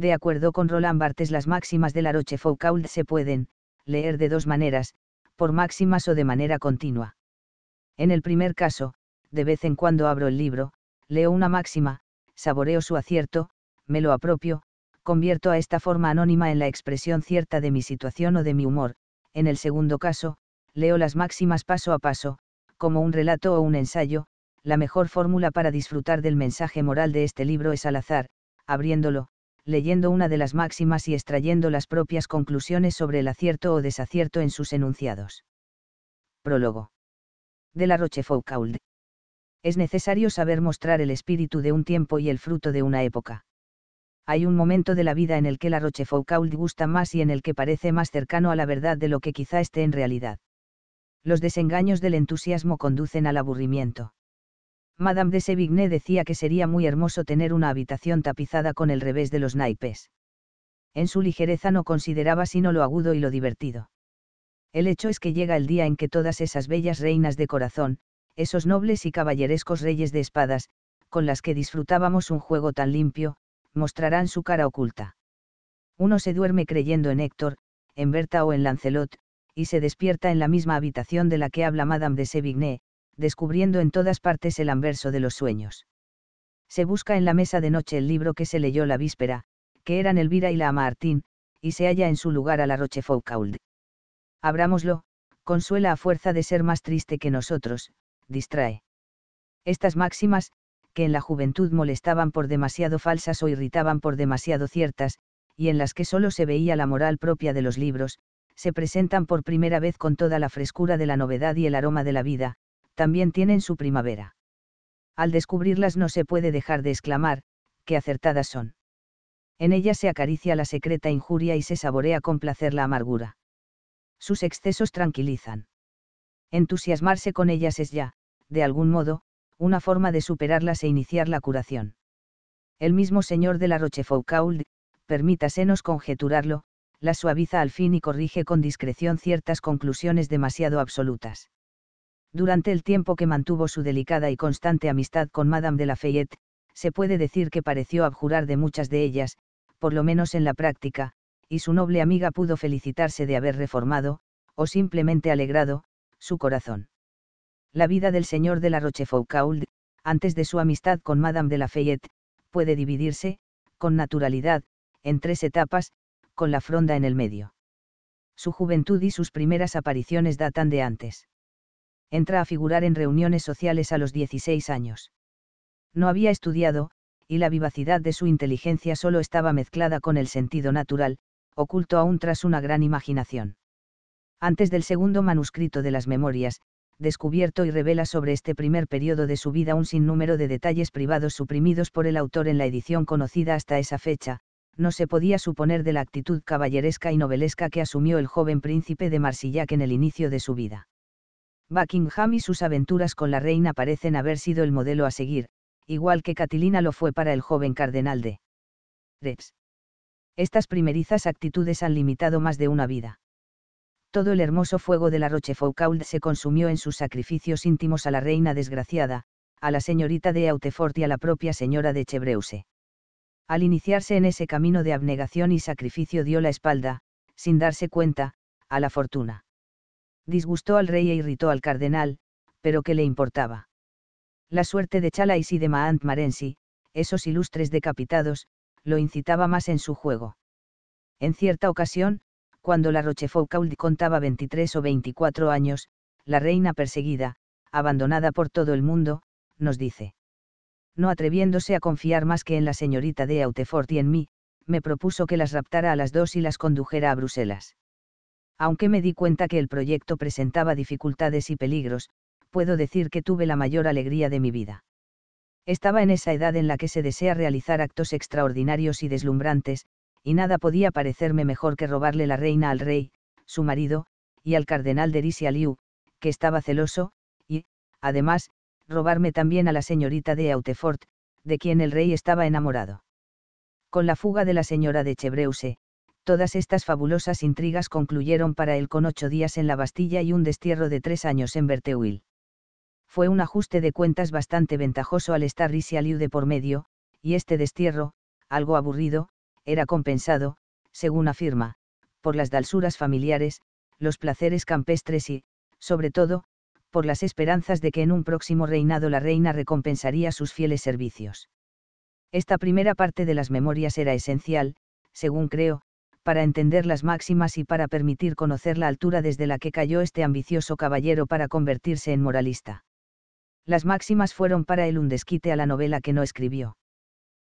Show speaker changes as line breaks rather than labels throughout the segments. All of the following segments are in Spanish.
De acuerdo con Roland Barthes, las máximas de la Rochefoucauld se pueden leer de dos maneras, por máximas o de manera continua. En el primer caso, de vez en cuando abro el libro, leo una máxima, saboreo su acierto, me lo apropio, convierto a esta forma anónima en la expresión cierta de mi situación o de mi humor. En el segundo caso, leo las máximas paso a paso, como un relato o un ensayo, la mejor fórmula para disfrutar del mensaje moral de este libro es al azar, abriéndolo, leyendo una de las máximas y extrayendo las propias conclusiones sobre el acierto o desacierto en sus enunciados. Prólogo. De la Rochefoucauld. Es necesario saber mostrar el espíritu de un tiempo y el fruto de una época. Hay un momento de la vida en el que la Rochefoucauld gusta más y en el que parece más cercano a la verdad de lo que quizá esté en realidad. Los desengaños del entusiasmo conducen al aburrimiento Madame de Sevigné decía que sería muy hermoso tener una habitación tapizada con el revés de los naipes. En su ligereza no consideraba sino lo agudo y lo divertido. El hecho es que llega el día en que todas esas bellas reinas de corazón, esos nobles y caballerescos reyes de espadas, con las que disfrutábamos un juego tan limpio, mostrarán su cara oculta. Uno se duerme creyendo en Héctor, en Berta o en Lancelot, y se despierta en la misma habitación de la que habla Madame de Sévigné, descubriendo en todas partes el anverso de los sueños. Se busca en la mesa de noche el libro que se leyó la víspera, que eran Elvira y la Amartín, y se halla en su lugar a la Rochefoucauld. Abrámoslo, consuela a fuerza de ser más triste que nosotros, distrae. Estas máximas, que en la juventud molestaban por demasiado falsas o irritaban por demasiado ciertas, y en las que solo se veía la moral propia de los libros, se presentan por primera vez con toda la frescura de la novedad y el aroma de la vida, también tienen su primavera. Al descubrirlas no se puede dejar de exclamar, qué acertadas son. En ellas se acaricia la secreta injuria y se saborea con placer la amargura. Sus excesos tranquilizan. Entusiasmarse con ellas es ya, de algún modo, una forma de superarlas e iniciar la curación. El mismo señor de la Rochefoucauld, permítasenos conjeturarlo, la suaviza al fin y corrige con discreción ciertas conclusiones demasiado absolutas. Durante el tiempo que mantuvo su delicada y constante amistad con Madame de La Fayette, se puede decir que pareció abjurar de muchas de ellas, por lo menos en la práctica, y su noble amiga pudo felicitarse de haber reformado, o simplemente alegrado, su corazón. La vida del señor de la Rochefoucauld, antes de su amistad con Madame de La Fayette, puede dividirse, con naturalidad, en tres etapas, con la fronda en el medio. Su juventud y sus primeras apariciones datan de antes entra a figurar en reuniones sociales a los 16 años. No había estudiado, y la vivacidad de su inteligencia solo estaba mezclada con el sentido natural, oculto aún tras una gran imaginación. Antes del segundo manuscrito de las Memorias, descubierto y revela sobre este primer periodo de su vida un sinnúmero de detalles privados suprimidos por el autor en la edición conocida hasta esa fecha, no se podía suponer de la actitud caballeresca y novelesca que asumió el joven príncipe de Marsillac en el inicio de su vida. Buckingham y sus aventuras con la reina parecen haber sido el modelo a seguir, igual que Catilina lo fue para el joven cardenal de Rebs. Estas primerizas actitudes han limitado más de una vida. Todo el hermoso fuego de la Rochefoucauld se consumió en sus sacrificios íntimos a la reina desgraciada, a la señorita de Autefort y a la propia señora de Chevreuse. Al iniciarse en ese camino de abnegación y sacrificio dio la espalda, sin darse cuenta, a la fortuna disgustó al rey e irritó al cardenal, pero ¿qué le importaba? La suerte de Chalais y de Maant Marensi, esos ilustres decapitados, lo incitaba más en su juego. En cierta ocasión, cuando la Rochefoucauld contaba 23 o 24 años, la reina perseguida, abandonada por todo el mundo, nos dice. No atreviéndose a confiar más que en la señorita de Autefort y en mí, me propuso que las raptara a las dos y las condujera a Bruselas aunque me di cuenta que el proyecto presentaba dificultades y peligros, puedo decir que tuve la mayor alegría de mi vida. Estaba en esa edad en la que se desea realizar actos extraordinarios y deslumbrantes, y nada podía parecerme mejor que robarle la reina al rey, su marido, y al cardenal de Liu, que estaba celoso, y, además, robarme también a la señorita de Autefort, de quien el rey estaba enamorado. Con la fuga de la señora de Chevreuse, Todas estas fabulosas intrigas concluyeron para él con ocho días en la Bastilla y un destierro de tres años en Vertewil. Fue un ajuste de cuentas bastante ventajoso al estar Liu de por medio, y este destierro, algo aburrido, era compensado, según afirma, por las dalsuras familiares, los placeres campestres y, sobre todo, por las esperanzas de que en un próximo reinado la reina recompensaría sus fieles servicios. Esta primera parte de las memorias era esencial, según creo, para entender las máximas y para permitir conocer la altura desde la que cayó este ambicioso caballero para convertirse en moralista. Las máximas fueron para él un desquite a la novela que no escribió.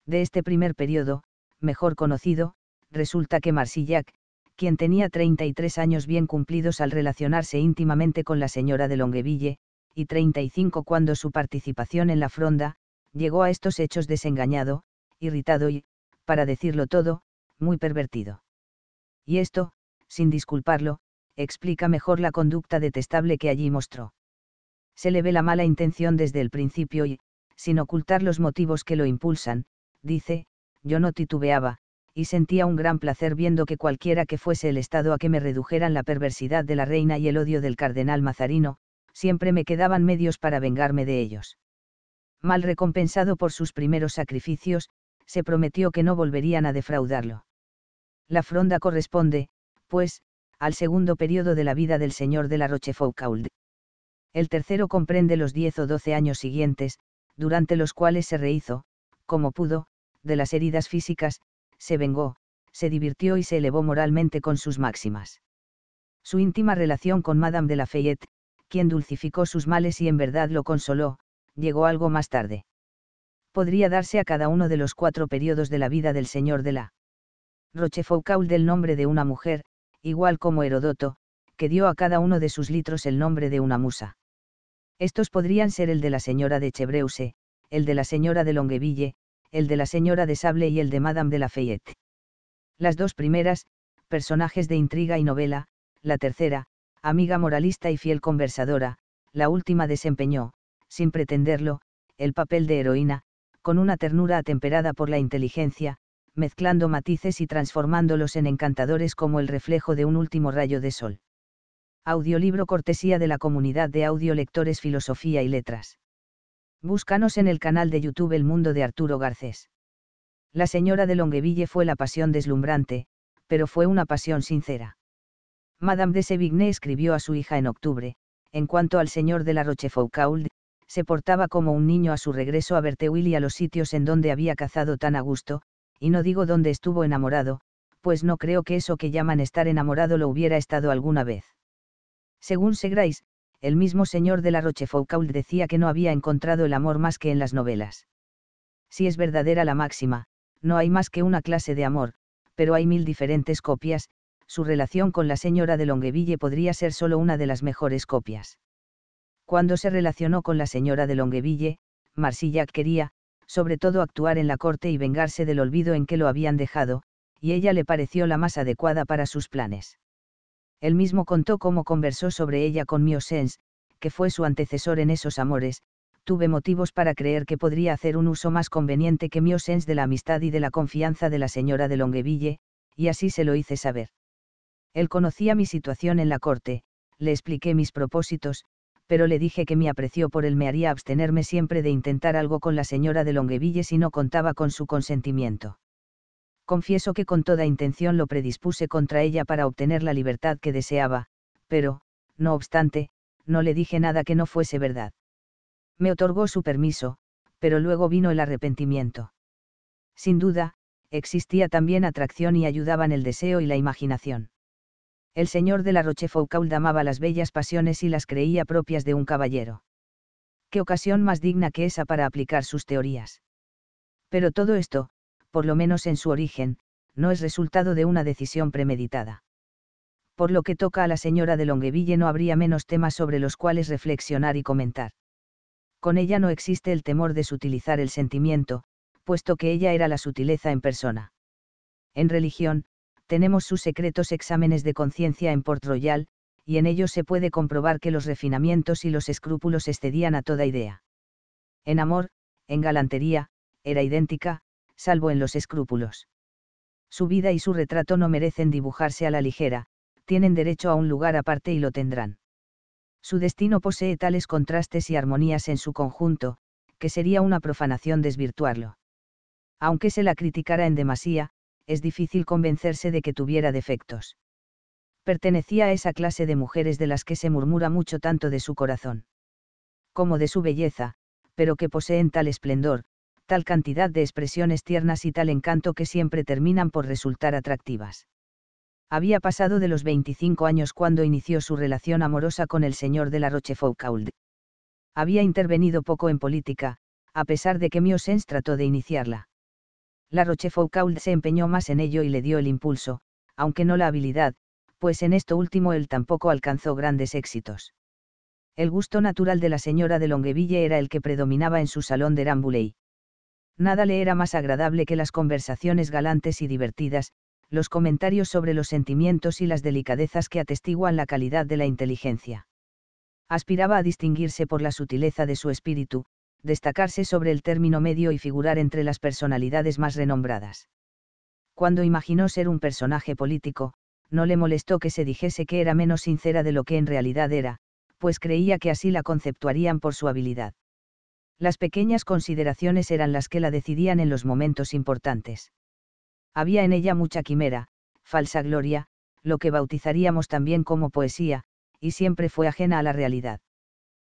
De este primer periodo, mejor conocido, resulta que Marsillac, quien tenía 33 años bien cumplidos al relacionarse íntimamente con la señora de Longueville, y 35 cuando su participación en la fronda, llegó a estos hechos desengañado, irritado y, para decirlo todo, muy pervertido y esto, sin disculparlo, explica mejor la conducta detestable que allí mostró. Se le ve la mala intención desde el principio y, sin ocultar los motivos que lo impulsan, dice, yo no titubeaba, y sentía un gran placer viendo que cualquiera que fuese el estado a que me redujeran la perversidad de la reina y el odio del cardenal Mazarino, siempre me quedaban medios para vengarme de ellos. Mal recompensado por sus primeros sacrificios, se prometió que no volverían a defraudarlo. La fronda corresponde, pues, al segundo periodo de la vida del señor de la Rochefoucauld. El tercero comprende los diez o doce años siguientes, durante los cuales se rehizo, como pudo, de las heridas físicas, se vengó, se divirtió y se elevó moralmente con sus máximas. Su íntima relación con Madame de La Fayette, quien dulcificó sus males y en verdad lo consoló, llegó algo más tarde. Podría darse a cada uno de los cuatro periodos de la vida del señor de la Rochefoucauld del nombre de una mujer, igual como Herodoto, que dio a cada uno de sus litros el nombre de una musa. Estos podrían ser el de la señora de Chevreuse, el de la señora de Longueville, el de la señora de Sable y el de Madame de Lafayette. Las dos primeras, personajes de intriga y novela, la tercera, amiga moralista y fiel conversadora, la última desempeñó, sin pretenderlo, el papel de heroína, con una ternura atemperada por la inteligencia, mezclando matices y transformándolos en encantadores como el reflejo de un último rayo de sol. Audiolibro cortesía de la comunidad de audiolectores Filosofía y Letras. Búscanos en el canal de YouTube El Mundo de Arturo Garcés. La señora de Longueville fue la pasión deslumbrante, pero fue una pasión sincera. Madame de Sévigné escribió a su hija en octubre, en cuanto al señor de la Rochefoucauld, se portaba como un niño a su regreso a Berteuil y a los sitios en donde había cazado tan a gusto, y no digo dónde estuvo enamorado, pues no creo que eso que llaman estar enamorado lo hubiera estado alguna vez. Según Segrais, el mismo señor de la Rochefoucauld decía que no había encontrado el amor más que en las novelas. Si es verdadera la máxima, no hay más que una clase de amor, pero hay mil diferentes copias, su relación con la señora de Longueville podría ser solo una de las mejores copias. Cuando se relacionó con la señora de Longueville, Marsillac quería, sobre todo actuar en la corte y vengarse del olvido en que lo habían dejado, y ella le pareció la más adecuada para sus planes. Él mismo contó cómo conversó sobre ella con Miosens, que fue su antecesor en esos amores, tuve motivos para creer que podría hacer un uso más conveniente que Miosens de la amistad y de la confianza de la señora de Longueville, y así se lo hice saber. Él conocía mi situación en la corte, le expliqué mis propósitos, pero le dije que mi aprecio por él me haría abstenerme siempre de intentar algo con la señora de Longueville si no contaba con su consentimiento. Confieso que con toda intención lo predispuse contra ella para obtener la libertad que deseaba, pero, no obstante, no le dije nada que no fuese verdad. Me otorgó su permiso, pero luego vino el arrepentimiento. Sin duda, existía también atracción y ayudaban el deseo y la imaginación el señor de la Rochefoucauld amaba las bellas pasiones y las creía propias de un caballero. Qué ocasión más digna que esa para aplicar sus teorías. Pero todo esto, por lo menos en su origen, no es resultado de una decisión premeditada. Por lo que toca a la señora de Longueville no habría menos temas sobre los cuales reflexionar y comentar. Con ella no existe el temor de sutilizar el sentimiento, puesto que ella era la sutileza en persona. En religión, tenemos sus secretos exámenes de conciencia en Port Royal, y en ellos se puede comprobar que los refinamientos y los escrúpulos excedían a toda idea. En amor, en galantería, era idéntica, salvo en los escrúpulos. Su vida y su retrato no merecen dibujarse a la ligera, tienen derecho a un lugar aparte y lo tendrán. Su destino posee tales contrastes y armonías en su conjunto, que sería una profanación desvirtuarlo. Aunque se la criticara en demasía, es difícil convencerse de que tuviera defectos. Pertenecía a esa clase de mujeres de las que se murmura mucho tanto de su corazón como de su belleza, pero que poseen tal esplendor, tal cantidad de expresiones tiernas y tal encanto que siempre terminan por resultar atractivas. Había pasado de los 25 años cuando inició su relación amorosa con el señor de la Rochefoucauld. Había intervenido poco en política, a pesar de que Miosens trató de iniciarla. La Rochefoucauld se empeñó más en ello y le dio el impulso, aunque no la habilidad, pues en esto último él tampoco alcanzó grandes éxitos. El gusto natural de la señora de Longueville era el que predominaba en su salón de Rambouillet. Nada le era más agradable que las conversaciones galantes y divertidas, los comentarios sobre los sentimientos y las delicadezas que atestiguan la calidad de la inteligencia. Aspiraba a distinguirse por la sutileza de su espíritu, destacarse sobre el término medio y figurar entre las personalidades más renombradas. Cuando imaginó ser un personaje político, no le molestó que se dijese que era menos sincera de lo que en realidad era, pues creía que así la conceptuarían por su habilidad. Las pequeñas consideraciones eran las que la decidían en los momentos importantes. Había en ella mucha quimera, falsa gloria, lo que bautizaríamos también como poesía, y siempre fue ajena a la realidad.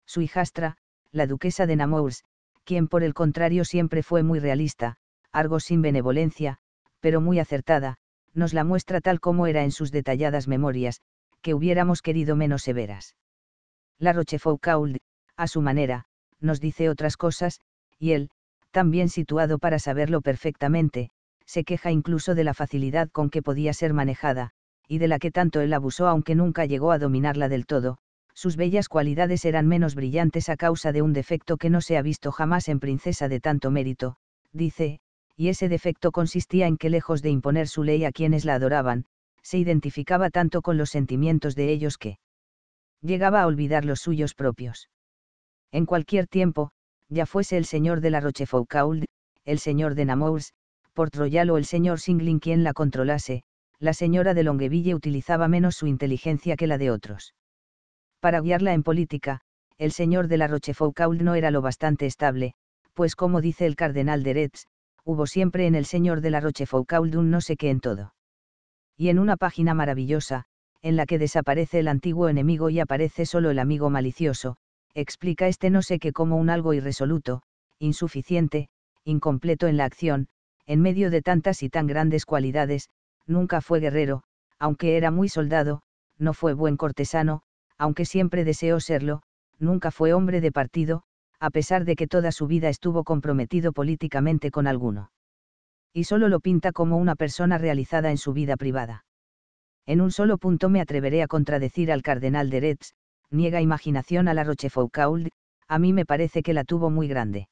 Su hijastra, la duquesa de Namours, quien por el contrario siempre fue muy realista, algo sin benevolencia, pero muy acertada, nos la muestra tal como era en sus detalladas memorias, que hubiéramos querido menos severas. La Rochefoucauld, a su manera, nos dice otras cosas, y él, tan bien situado para saberlo perfectamente, se queja incluso de la facilidad con que podía ser manejada, y de la que tanto él abusó aunque nunca llegó a dominarla del todo, sus bellas cualidades eran menos brillantes a causa de un defecto que no se ha visto jamás en princesa de tanto mérito, dice, y ese defecto consistía en que lejos de imponer su ley a quienes la adoraban, se identificaba tanto con los sentimientos de ellos que llegaba a olvidar los suyos propios. En cualquier tiempo, ya fuese el señor de la Rochefoucauld, el señor de Namours, Port Royal o el señor Singling quien la controlase, la señora de Longueville utilizaba menos su inteligencia que la de otros. Para guiarla en política, el señor de la Rochefoucauld no era lo bastante estable, pues como dice el cardenal de Retz, hubo siempre en el señor de la Rochefoucauld un no sé qué en todo. Y en una página maravillosa, en la que desaparece el antiguo enemigo y aparece solo el amigo malicioso, explica este no sé qué como un algo irresoluto, insuficiente, incompleto en la acción, en medio de tantas y tan grandes cualidades, nunca fue guerrero, aunque era muy soldado, no fue buen cortesano, aunque siempre deseó serlo, nunca fue hombre de partido, a pesar de que toda su vida estuvo comprometido políticamente con alguno. Y solo lo pinta como una persona realizada en su vida privada. En un solo punto me atreveré a contradecir al cardenal de Retz, niega imaginación a la Rochefoucauld, a mí me parece que la tuvo muy grande.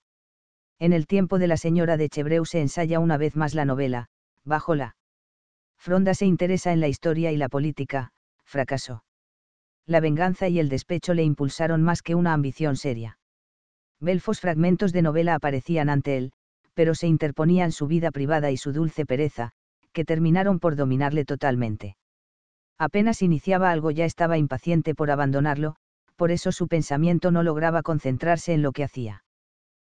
En el tiempo de la señora de Chevreu se ensaya una vez más la novela, bajo la. Fronda se interesa en la historia y la política, fracasó la venganza y el despecho le impulsaron más que una ambición seria. Belfos fragmentos de novela aparecían ante él, pero se interponían su vida privada y su dulce pereza, que terminaron por dominarle totalmente. Apenas iniciaba algo ya estaba impaciente por abandonarlo, por eso su pensamiento no lograba concentrarse en lo que hacía.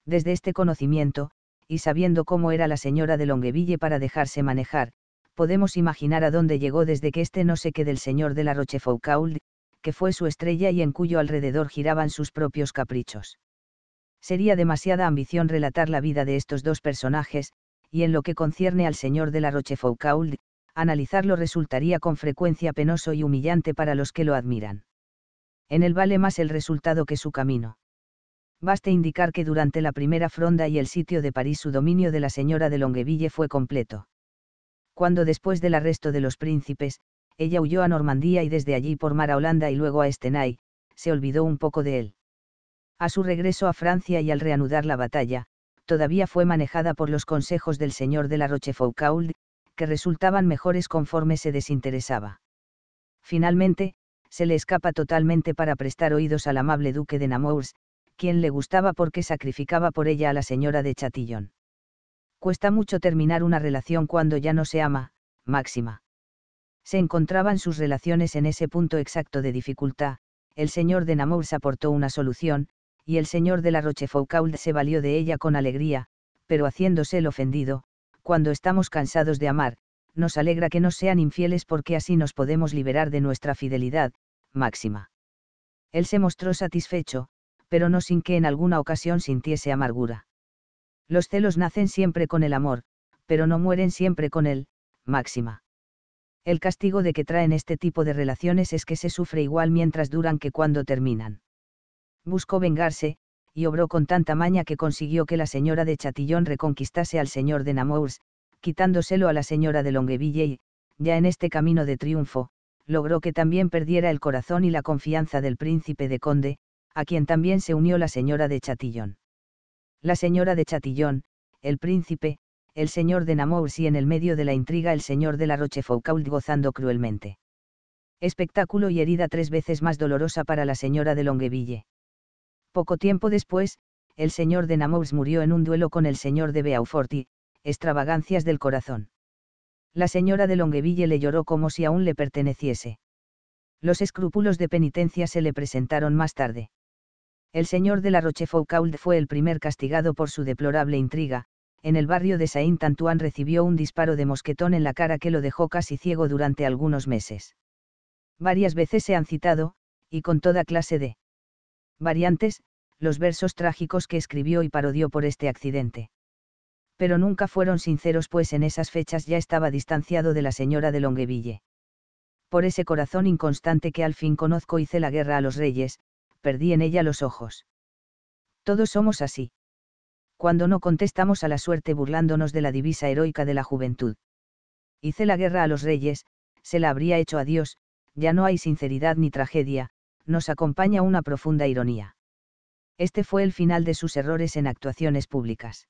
Desde este conocimiento, y sabiendo cómo era la señora de Longueville para dejarse manejar, podemos imaginar a dónde llegó desde que este no sé qué del señor de la Rochefoucauld, que fue su estrella y en cuyo alrededor giraban sus propios caprichos. Sería demasiada ambición relatar la vida de estos dos personajes, y en lo que concierne al señor de la Rochefoucauld, analizarlo resultaría con frecuencia penoso y humillante para los que lo admiran. En él vale más el resultado que su camino. Baste indicar que durante la primera fronda y el sitio de París su dominio de la señora de Longueville fue completo. Cuando después del arresto de los príncipes, ella huyó a Normandía y desde allí por mar a Holanda y luego a Estenay, se olvidó un poco de él. A su regreso a Francia y al reanudar la batalla, todavía fue manejada por los consejos del señor de la Rochefoucauld, que resultaban mejores conforme se desinteresaba. Finalmente, se le escapa totalmente para prestar oídos al amable duque de Namours, quien le gustaba porque sacrificaba por ella a la señora de Chatillon. Cuesta mucho terminar una relación cuando ya no se ama, máxima se encontraban sus relaciones en ese punto exacto de dificultad, el señor de se aportó una solución, y el señor de la Rochefoucauld se valió de ella con alegría, pero haciéndose el ofendido, cuando estamos cansados de amar, nos alegra que no sean infieles porque así nos podemos liberar de nuestra fidelidad, máxima. Él se mostró satisfecho, pero no sin que en alguna ocasión sintiese amargura. Los celos nacen siempre con el amor, pero no mueren siempre con él, máxima el castigo de que traen este tipo de relaciones es que se sufre igual mientras duran que cuando terminan. Buscó vengarse, y obró con tanta maña que consiguió que la señora de Chatillon reconquistase al señor de Namours, quitándoselo a la señora de Longueville y, ya en este camino de triunfo, logró que también perdiera el corazón y la confianza del príncipe de Conde, a quien también se unió la señora de Chatillon. La señora de Chatillon, el príncipe, el señor de Namours y en el medio de la intriga el señor de la Rochefoucauld gozando cruelmente. Espectáculo y herida tres veces más dolorosa para la señora de Longueville. Poco tiempo después, el señor de Namours murió en un duelo con el señor de Beauforty, extravagancias del corazón. La señora de Longueville le lloró como si aún le perteneciese. Los escrúpulos de penitencia se le presentaron más tarde. El señor de la Rochefoucauld fue el primer castigado por su deplorable intriga, en el barrio de Saint-Antoine recibió un disparo de mosquetón en la cara que lo dejó casi ciego durante algunos meses. Varias veces se han citado, y con toda clase de variantes, los versos trágicos que escribió y parodió por este accidente. Pero nunca fueron sinceros, pues en esas fechas ya estaba distanciado de la señora de Longueville. Por ese corazón inconstante que al fin conozco hice la guerra a los reyes, perdí en ella los ojos. Todos somos así cuando no contestamos a la suerte burlándonos de la divisa heroica de la juventud. Hice la guerra a los reyes, se la habría hecho a Dios, ya no hay sinceridad ni tragedia, nos acompaña una profunda ironía. Este fue el final de sus errores en actuaciones públicas.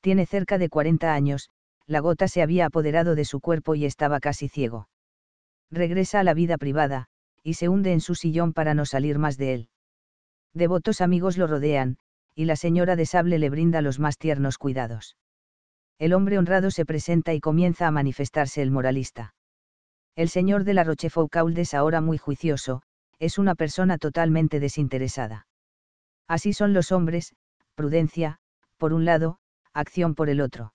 Tiene cerca de 40 años, la gota se había apoderado de su cuerpo y estaba casi ciego. Regresa a la vida privada, y se hunde en su sillón para no salir más de él. Devotos amigos lo rodean, y la señora de sable le brinda los más tiernos cuidados. El hombre honrado se presenta y comienza a manifestarse el moralista. El señor de la Rochefoucauld es ahora muy juicioso, es una persona totalmente desinteresada. Así son los hombres, prudencia, por un lado, acción por el otro.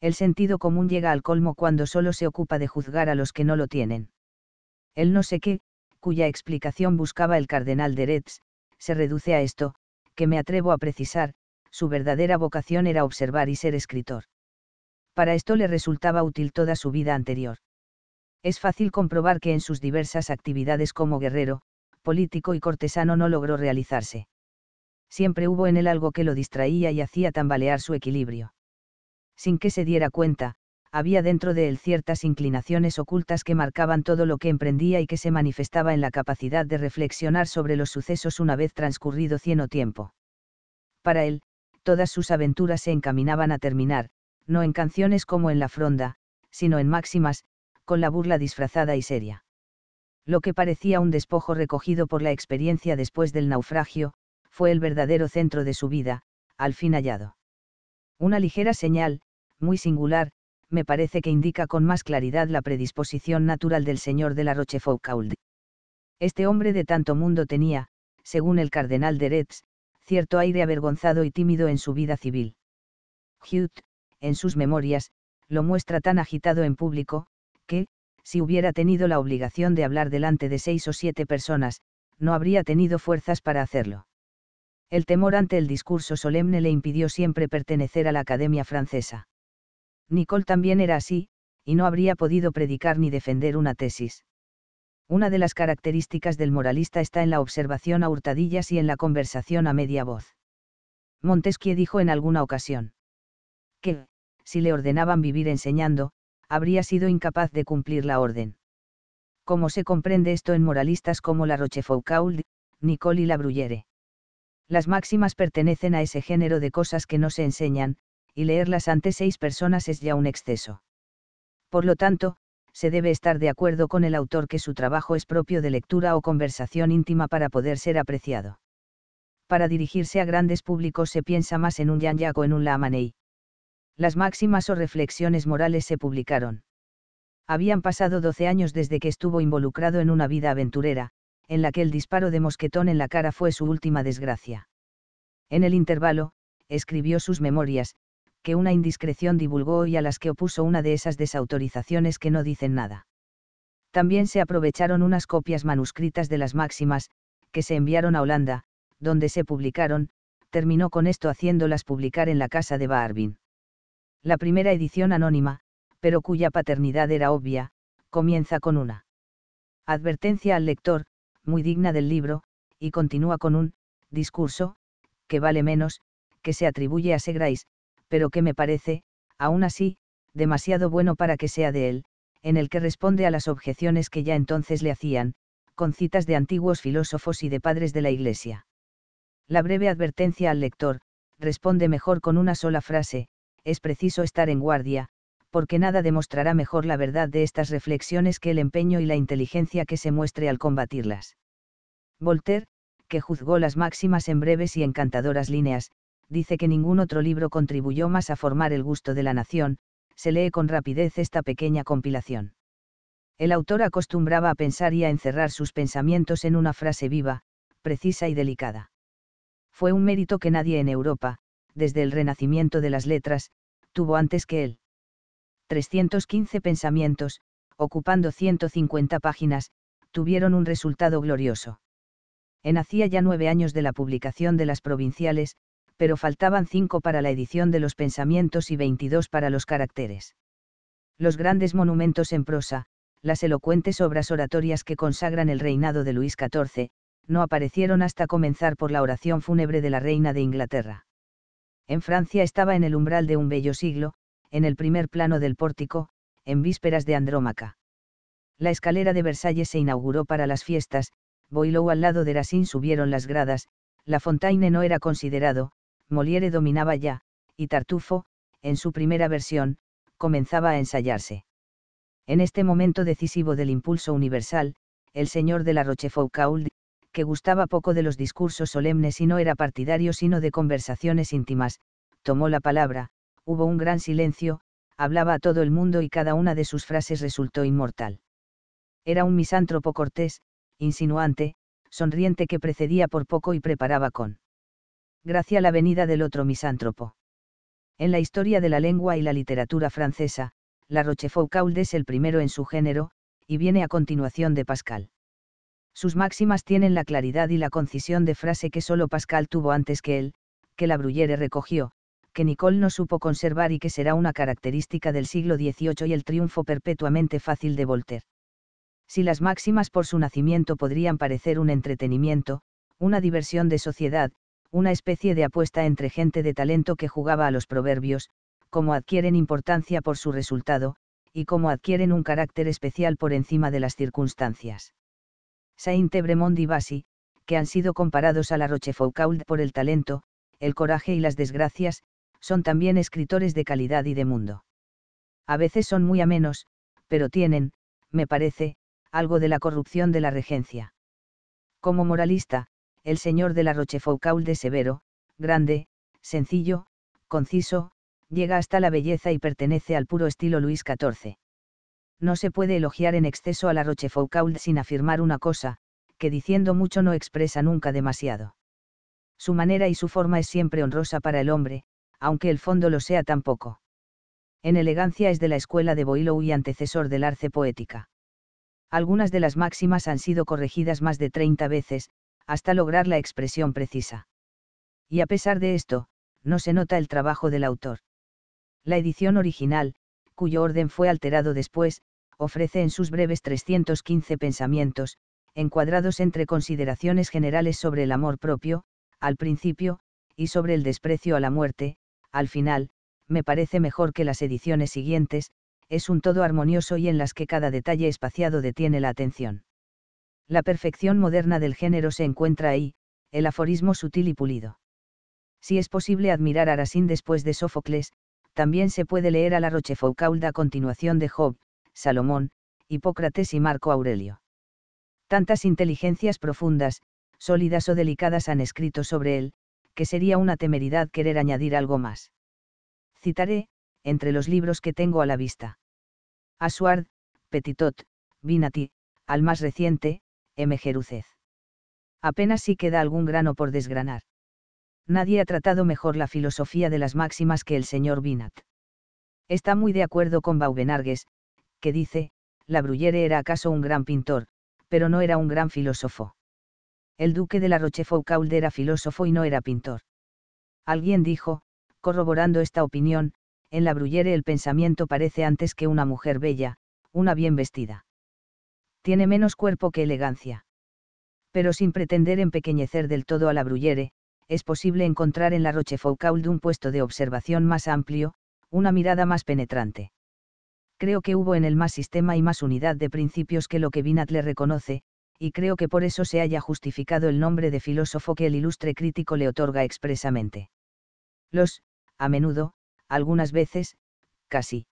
El sentido común llega al colmo cuando solo se ocupa de juzgar a los que no lo tienen. El no sé qué, cuya explicación buscaba el cardenal de Retz, se reduce a esto, que me atrevo a precisar, su verdadera vocación era observar y ser escritor. Para esto le resultaba útil toda su vida anterior. Es fácil comprobar que en sus diversas actividades como guerrero, político y cortesano no logró realizarse. Siempre hubo en él algo que lo distraía y hacía tambalear su equilibrio. Sin que se diera cuenta, había dentro de él ciertas inclinaciones ocultas que marcaban todo lo que emprendía y que se manifestaba en la capacidad de reflexionar sobre los sucesos una vez transcurrido cieno tiempo. Para él, todas sus aventuras se encaminaban a terminar, no en canciones como en la fronda, sino en máximas, con la burla disfrazada y seria. Lo que parecía un despojo recogido por la experiencia después del naufragio, fue el verdadero centro de su vida, al fin hallado. Una ligera señal, muy singular, me parece que indica con más claridad la predisposición natural del señor de la Rochefoucauld. Este hombre de tanto mundo tenía, según el cardenal de Retz, cierto aire avergonzado y tímido en su vida civil. Hugh, en sus memorias, lo muestra tan agitado en público, que, si hubiera tenido la obligación de hablar delante de seis o siete personas, no habría tenido fuerzas para hacerlo. El temor ante el discurso solemne le impidió siempre pertenecer a la Academia Francesa. Nicole también era así, y no habría podido predicar ni defender una tesis. Una de las características del moralista está en la observación a hurtadillas y en la conversación a media voz. Montesquieu dijo en alguna ocasión que, si le ordenaban vivir enseñando, habría sido incapaz de cumplir la orden. Como se comprende esto en moralistas como la Rochefoucauld, Nicole y la Bruyere. Las máximas pertenecen a ese género de cosas que no se enseñan, y leerlas ante seis personas es ya un exceso. Por lo tanto, se debe estar de acuerdo con el autor que su trabajo es propio de lectura o conversación íntima para poder ser apreciado. Para dirigirse a grandes públicos se piensa más en un Yanyak o en un Lamanei. Las máximas o reflexiones morales se publicaron. Habían pasado doce años desde que estuvo involucrado en una vida aventurera, en la que el disparo de mosquetón en la cara fue su última desgracia. En el intervalo, escribió sus memorias, que una indiscreción divulgó y a las que opuso una de esas desautorizaciones que no dicen nada. También se aprovecharon unas copias manuscritas de las máximas, que se enviaron a Holanda, donde se publicaron, terminó con esto haciéndolas publicar en la casa de Baarbin. La primera edición anónima, pero cuya paternidad era obvia, comienza con una advertencia al lector, muy digna del libro, y continúa con un discurso, que vale menos, que se atribuye a Segrais, pero que me parece, aún así, demasiado bueno para que sea de él, en el que responde a las objeciones que ya entonces le hacían, con citas de antiguos filósofos y de padres de la Iglesia. La breve advertencia al lector, responde mejor con una sola frase, es preciso estar en guardia, porque nada demostrará mejor la verdad de estas reflexiones que el empeño y la inteligencia que se muestre al combatirlas. Voltaire, que juzgó las máximas en breves y encantadoras líneas, dice que ningún otro libro contribuyó más a formar el gusto de la nación, se lee con rapidez esta pequeña compilación. El autor acostumbraba a pensar y a encerrar sus pensamientos en una frase viva, precisa y delicada. Fue un mérito que nadie en Europa, desde el renacimiento de las letras, tuvo antes que él. 315 pensamientos, ocupando 150 páginas, tuvieron un resultado glorioso. En hacía ya nueve años de la publicación de las provinciales, pero faltaban cinco para la edición de los pensamientos y 22 para los caracteres. Los grandes monumentos en prosa, las elocuentes obras oratorias que consagran el reinado de Luis XIV, no aparecieron hasta comenzar por la oración fúnebre de la reina de Inglaterra. En Francia estaba en el umbral de un bello siglo, en el primer plano del pórtico, en vísperas de Andrómaca. La escalera de Versalles se inauguró para las fiestas, Boileau al lado de Racine subieron las gradas, La Fontaine no era considerado, Moliere dominaba ya, y Tartufo, en su primera versión, comenzaba a ensayarse. En este momento decisivo del impulso universal, el señor de la Rochefoucauld, que gustaba poco de los discursos solemnes y no era partidario sino de conversaciones íntimas, tomó la palabra, hubo un gran silencio, hablaba a todo el mundo y cada una de sus frases resultó inmortal. Era un misántropo cortés, insinuante, sonriente que precedía por poco y preparaba con gracia a la venida del otro misántropo. En la historia de la lengua y la literatura francesa, La Rochefoucauld es el primero en su género, y viene a continuación de Pascal. Sus máximas tienen la claridad y la concisión de frase que solo Pascal tuvo antes que él, que la Bruyere recogió, que Nicole no supo conservar y que será una característica del siglo XVIII y el triunfo perpetuamente fácil de Voltaire. Si las máximas por su nacimiento podrían parecer un entretenimiento, una diversión de sociedad, una especie de apuesta entre gente de talento que jugaba a los proverbios, como adquieren importancia por su resultado, y como adquieren un carácter especial por encima de las circunstancias. saint bremond y Bassi, que han sido comparados a la Rochefoucauld por el talento, el coraje y las desgracias, son también escritores de calidad y de mundo. A veces son muy amenos, pero tienen, me parece, algo de la corrupción de la regencia. Como moralista, el señor de la Rochefoucauld de Severo, grande, sencillo, conciso, llega hasta la belleza y pertenece al puro estilo Luis XIV. No se puede elogiar en exceso a la Rochefoucauld sin afirmar una cosa, que diciendo mucho no expresa nunca demasiado. Su manera y su forma es siempre honrosa para el hombre, aunque el fondo lo sea tampoco. En elegancia es de la escuela de Boileau y antecesor del arce poética. Algunas de las máximas han sido corregidas más de 30 veces, hasta lograr la expresión precisa. Y a pesar de esto, no se nota el trabajo del autor. La edición original, cuyo orden fue alterado después, ofrece en sus breves 315 pensamientos, encuadrados entre consideraciones generales sobre el amor propio, al principio, y sobre el desprecio a la muerte, al final, me parece mejor que las ediciones siguientes, es un todo armonioso y en las que cada detalle espaciado detiene la atención la perfección moderna del género se encuentra ahí, el aforismo sutil y pulido. Si es posible admirar a Arasín después de Sófocles, también se puede leer a la Rochefoucauld a continuación de Job, Salomón, Hipócrates y Marco Aurelio. Tantas inteligencias profundas, sólidas o delicadas han escrito sobre él, que sería una temeridad querer añadir algo más. Citaré, entre los libros que tengo a la vista. Asuard, Petitot, Vinati, al más reciente, M. Apenas si sí queda algún grano por desgranar. Nadie ha tratado mejor la filosofía de las máximas que el señor Binat. Está muy de acuerdo con Baubenargues, que dice, la Bruyere era acaso un gran pintor, pero no era un gran filósofo. El duque de la Rochefoucauld era filósofo y no era pintor. Alguien dijo, corroborando esta opinión, en la Bruyere el pensamiento parece antes que una mujer bella, una bien vestida tiene menos cuerpo que elegancia. Pero sin pretender empequeñecer del todo a la Bruyere, es posible encontrar en la Rochefoucauld un puesto de observación más amplio, una mirada más penetrante. Creo que hubo en él más sistema y más unidad de principios que lo que Binat le reconoce, y creo que por eso se haya justificado el nombre de filósofo que el ilustre crítico le otorga expresamente. Los, a menudo, algunas veces, casi.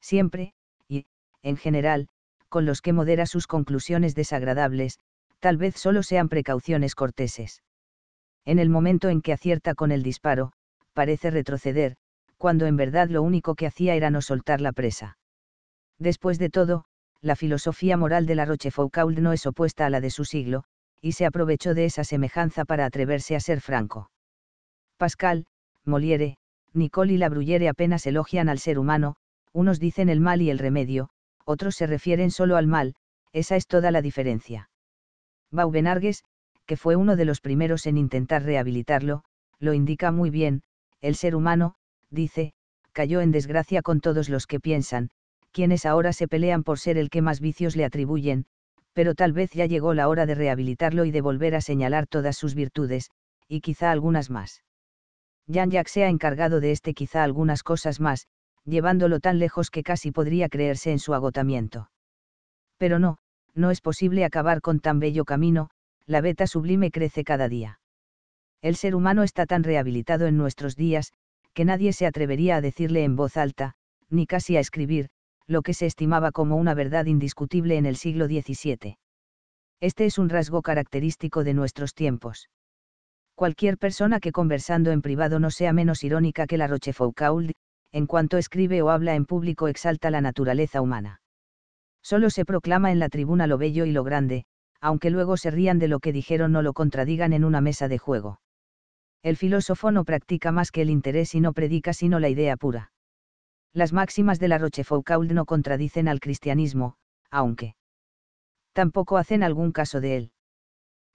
Siempre, y, en general, con los que modera sus conclusiones desagradables, tal vez solo sean precauciones corteses. En el momento en que acierta con el disparo, parece retroceder, cuando en verdad lo único que hacía era no soltar la presa. Después de todo, la filosofía moral de la Rochefoucauld no es opuesta a la de su siglo, y se aprovechó de esa semejanza para atreverse a ser franco. Pascal, Moliere, Nicole y La Bruyere apenas elogian al ser humano, unos dicen el mal y el remedio, otros se refieren solo al mal, esa es toda la diferencia. Baubenargues, que fue uno de los primeros en intentar rehabilitarlo, lo indica muy bien, el ser humano, dice, cayó en desgracia con todos los que piensan, quienes ahora se pelean por ser el que más vicios le atribuyen, pero tal vez ya llegó la hora de rehabilitarlo y de volver a señalar todas sus virtudes, y quizá algunas más. Jan jacques se ha encargado de este quizá algunas cosas más, llevándolo tan lejos que casi podría creerse en su agotamiento. Pero no, no es posible acabar con tan bello camino, la beta sublime crece cada día. El ser humano está tan rehabilitado en nuestros días, que nadie se atrevería a decirle en voz alta, ni casi a escribir, lo que se estimaba como una verdad indiscutible en el siglo XVII. Este es un rasgo característico de nuestros tiempos. Cualquier persona que conversando en privado no sea menos irónica que la Rochefoucauld, en cuanto escribe o habla en público exalta la naturaleza humana. Solo se proclama en la tribuna lo bello y lo grande, aunque luego se rían de lo que dijeron o lo contradigan en una mesa de juego. El filósofo no practica más que el interés y no predica sino la idea pura. Las máximas de la Rochefoucauld no contradicen al cristianismo, aunque tampoco hacen algún caso de él.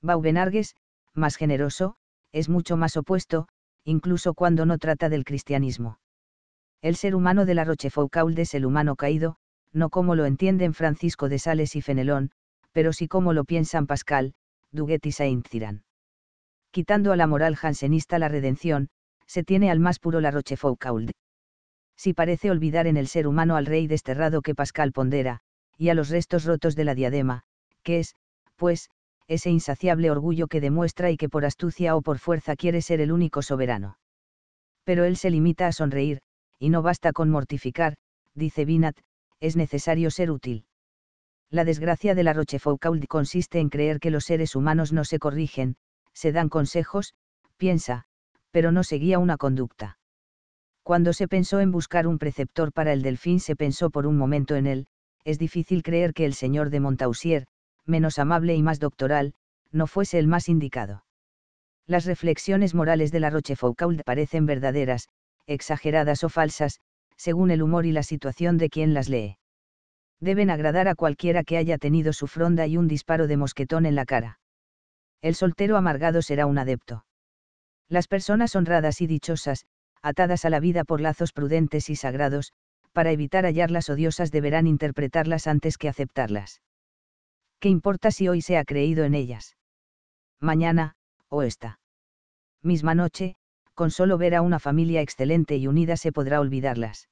Baubenargues, más generoso, es mucho más opuesto, incluso cuando no trata del cristianismo. El ser humano de la Rochefoucauld es el humano caído, no como lo entienden Francisco de Sales y Fenelón, pero sí como lo piensan Pascal, Duguet y Saint-Cyran. Quitando a la moral jansenista la redención, se tiene al más puro la Rochefoucauld. Si parece olvidar en el ser humano al rey desterrado que Pascal pondera, y a los restos rotos de la diadema, que es, pues, ese insaciable orgullo que demuestra y que por astucia o por fuerza quiere ser el único soberano. Pero él se limita a sonreír, y no basta con mortificar, dice Binat, es necesario ser útil. La desgracia de la Rochefoucauld consiste en creer que los seres humanos no se corrigen, se dan consejos, piensa, pero no seguía una conducta. Cuando se pensó en buscar un preceptor para el delfín se pensó por un momento en él, es difícil creer que el señor de Montausier, menos amable y más doctoral, no fuese el más indicado. Las reflexiones morales de la Rochefoucauld parecen verdaderas, exageradas o falsas, según el humor y la situación de quien las lee. Deben agradar a cualquiera que haya tenido su fronda y un disparo de mosquetón en la cara. El soltero amargado será un adepto. Las personas honradas y dichosas, atadas a la vida por lazos prudentes y sagrados, para evitar hallarlas odiosas deberán interpretarlas antes que aceptarlas. ¿Qué importa si hoy se ha creído en ellas? Mañana, o esta misma noche, con solo ver a una familia excelente y unida se podrá olvidarlas.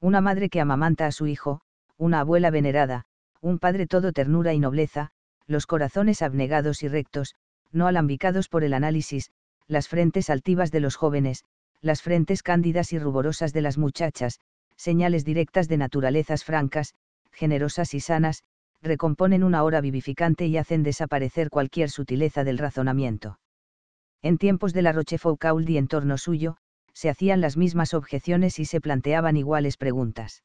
Una madre que amamanta a su hijo, una abuela venerada, un padre todo ternura y nobleza, los corazones abnegados y rectos, no alambicados por el análisis, las frentes altivas de los jóvenes, las frentes cándidas y ruborosas de las muchachas, señales directas de naturalezas francas, generosas y sanas, recomponen una hora vivificante y hacen desaparecer cualquier sutileza del razonamiento. En tiempos de la Rochefoucauld y en torno suyo, se hacían las mismas objeciones y se planteaban iguales preguntas.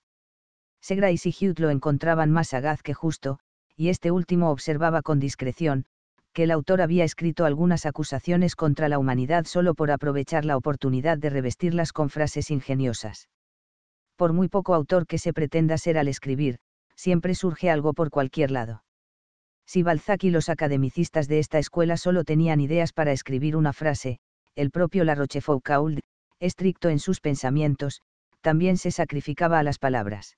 Segrais y Hugh lo encontraban más sagaz que justo, y este último observaba con discreción, que el autor había escrito algunas acusaciones contra la humanidad solo por aprovechar la oportunidad de revestirlas con frases ingeniosas. Por muy poco autor que se pretenda ser al escribir, siempre surge algo por cualquier lado. Si Balzac y los academicistas de esta escuela solo tenían ideas para escribir una frase, el propio La Rochefoucauld, estricto en sus pensamientos, también se sacrificaba a las palabras.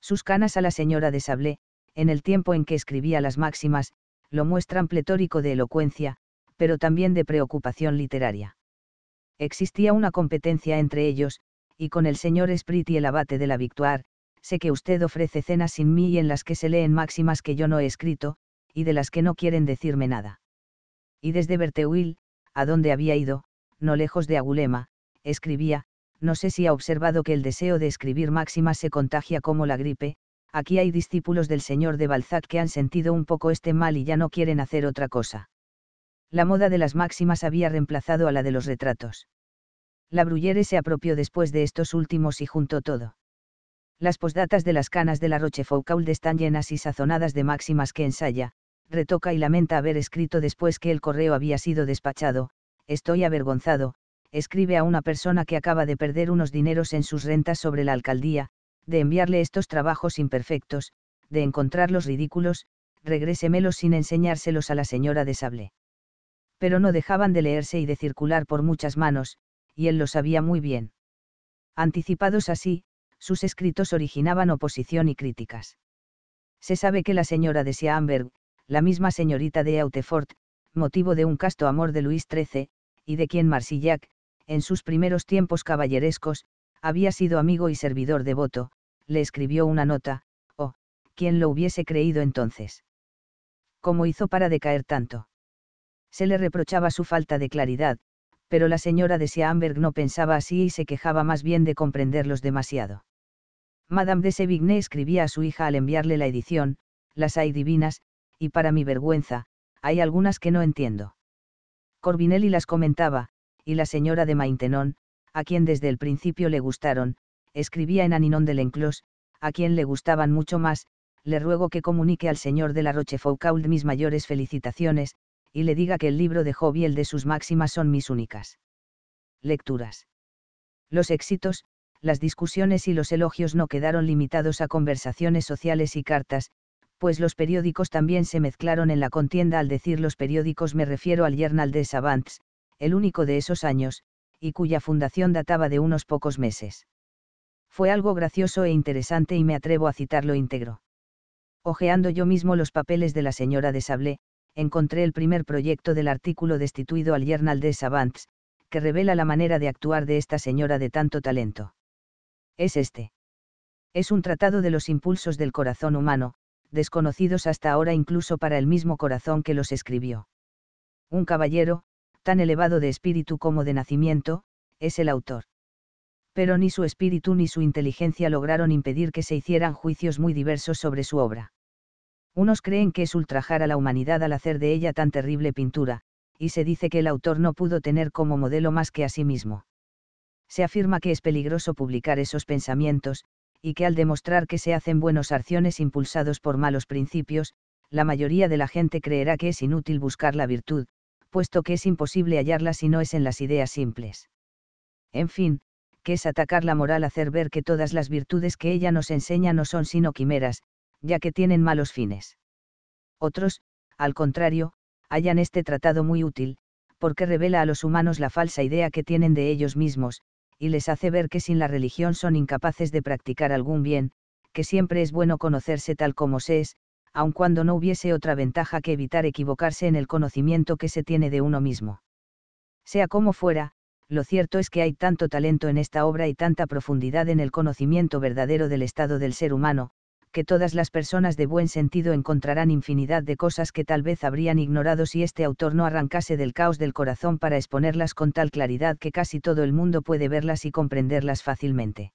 Sus canas a la señora de Sablé, en el tiempo en que escribía las máximas, lo muestran pletórico de elocuencia, pero también de preocupación literaria. Existía una competencia entre ellos, y con el señor Esprit y el abate de la Victoire, Sé que usted ofrece cenas sin mí y en las que se leen máximas que yo no he escrito, y de las que no quieren decirme nada. Y desde Berteuil, a donde había ido, no lejos de Agulema, escribía, no sé si ha observado que el deseo de escribir máximas se contagia como la gripe, aquí hay discípulos del señor de Balzac que han sentido un poco este mal y ya no quieren hacer otra cosa. La moda de las máximas había reemplazado a la de los retratos. La Bruyere se apropió después de estos últimos y juntó todo. Las posdatas de las canas de la Rochefoucauld están llenas y sazonadas de máximas que ensaya, retoca y lamenta haber escrito después que el correo había sido despachado, estoy avergonzado, escribe a una persona que acaba de perder unos dineros en sus rentas sobre la alcaldía, de enviarle estos trabajos imperfectos, de encontrarlos ridículos, regrésemelos sin enseñárselos a la señora de Sable. Pero no dejaban de leerse y de circular por muchas manos, y él lo sabía muy bien. Anticipados así, sus escritos originaban oposición y críticas. Se sabe que la señora de Siamberg, la misma señorita de Autefort, motivo de un casto amor de Luis XIII, y de quien Marsillac, en sus primeros tiempos caballerescos, había sido amigo y servidor devoto, le escribió una nota, oh, quién lo hubiese creído entonces. ¿Cómo hizo para decaer tanto? Se le reprochaba su falta de claridad, pero la señora de Siamberg no pensaba así y se quejaba más bien de comprenderlos demasiado. Madame de Sevigné escribía a su hija al enviarle la edición, las hay divinas, y para mi vergüenza, hay algunas que no entiendo. Corbinelli las comentaba, y la señora de Maintenon, a quien desde el principio le gustaron, escribía en Aninon de L'Enclos, a quien le gustaban mucho más, le ruego que comunique al señor de la Rochefoucauld mis mayores felicitaciones, y le diga que el libro de Job y el de sus máximas son mis únicas lecturas. Los éxitos, las discusiones y los elogios no quedaron limitados a conversaciones sociales y cartas, pues los periódicos también se mezclaron en la contienda al decir los periódicos me refiero al Journal de Savants, el único de esos años, y cuya fundación databa de unos pocos meses. Fue algo gracioso e interesante y me atrevo a citarlo íntegro. Ojeando yo mismo los papeles de la señora de Sablé, encontré el primer proyecto del artículo destituido al Journal de Savants, que revela la manera de actuar de esta señora de tanto talento es este. Es un tratado de los impulsos del corazón humano, desconocidos hasta ahora incluso para el mismo corazón que los escribió. Un caballero, tan elevado de espíritu como de nacimiento, es el autor. Pero ni su espíritu ni su inteligencia lograron impedir que se hicieran juicios muy diversos sobre su obra. Unos creen que es ultrajar a la humanidad al hacer de ella tan terrible pintura, y se dice que el autor no pudo tener como modelo más que a sí mismo se afirma que es peligroso publicar esos pensamientos, y que al demostrar que se hacen buenos acciones impulsados por malos principios, la mayoría de la gente creerá que es inútil buscar la virtud, puesto que es imposible hallarla si no es en las ideas simples. En fin, que es atacar la moral hacer ver que todas las virtudes que ella nos enseña no son sino quimeras, ya que tienen malos fines. Otros, al contrario, hallan este tratado muy útil, porque revela a los humanos la falsa idea que tienen de ellos mismos, y les hace ver que sin la religión son incapaces de practicar algún bien, que siempre es bueno conocerse tal como se es, aun cuando no hubiese otra ventaja que evitar equivocarse en el conocimiento que se tiene de uno mismo. Sea como fuera, lo cierto es que hay tanto talento en esta obra y tanta profundidad en el conocimiento verdadero del estado del ser humano, que todas las personas de buen sentido encontrarán infinidad de cosas que tal vez habrían ignorado si este autor no arrancase del caos del corazón para exponerlas con tal claridad que casi todo el mundo puede verlas y comprenderlas fácilmente.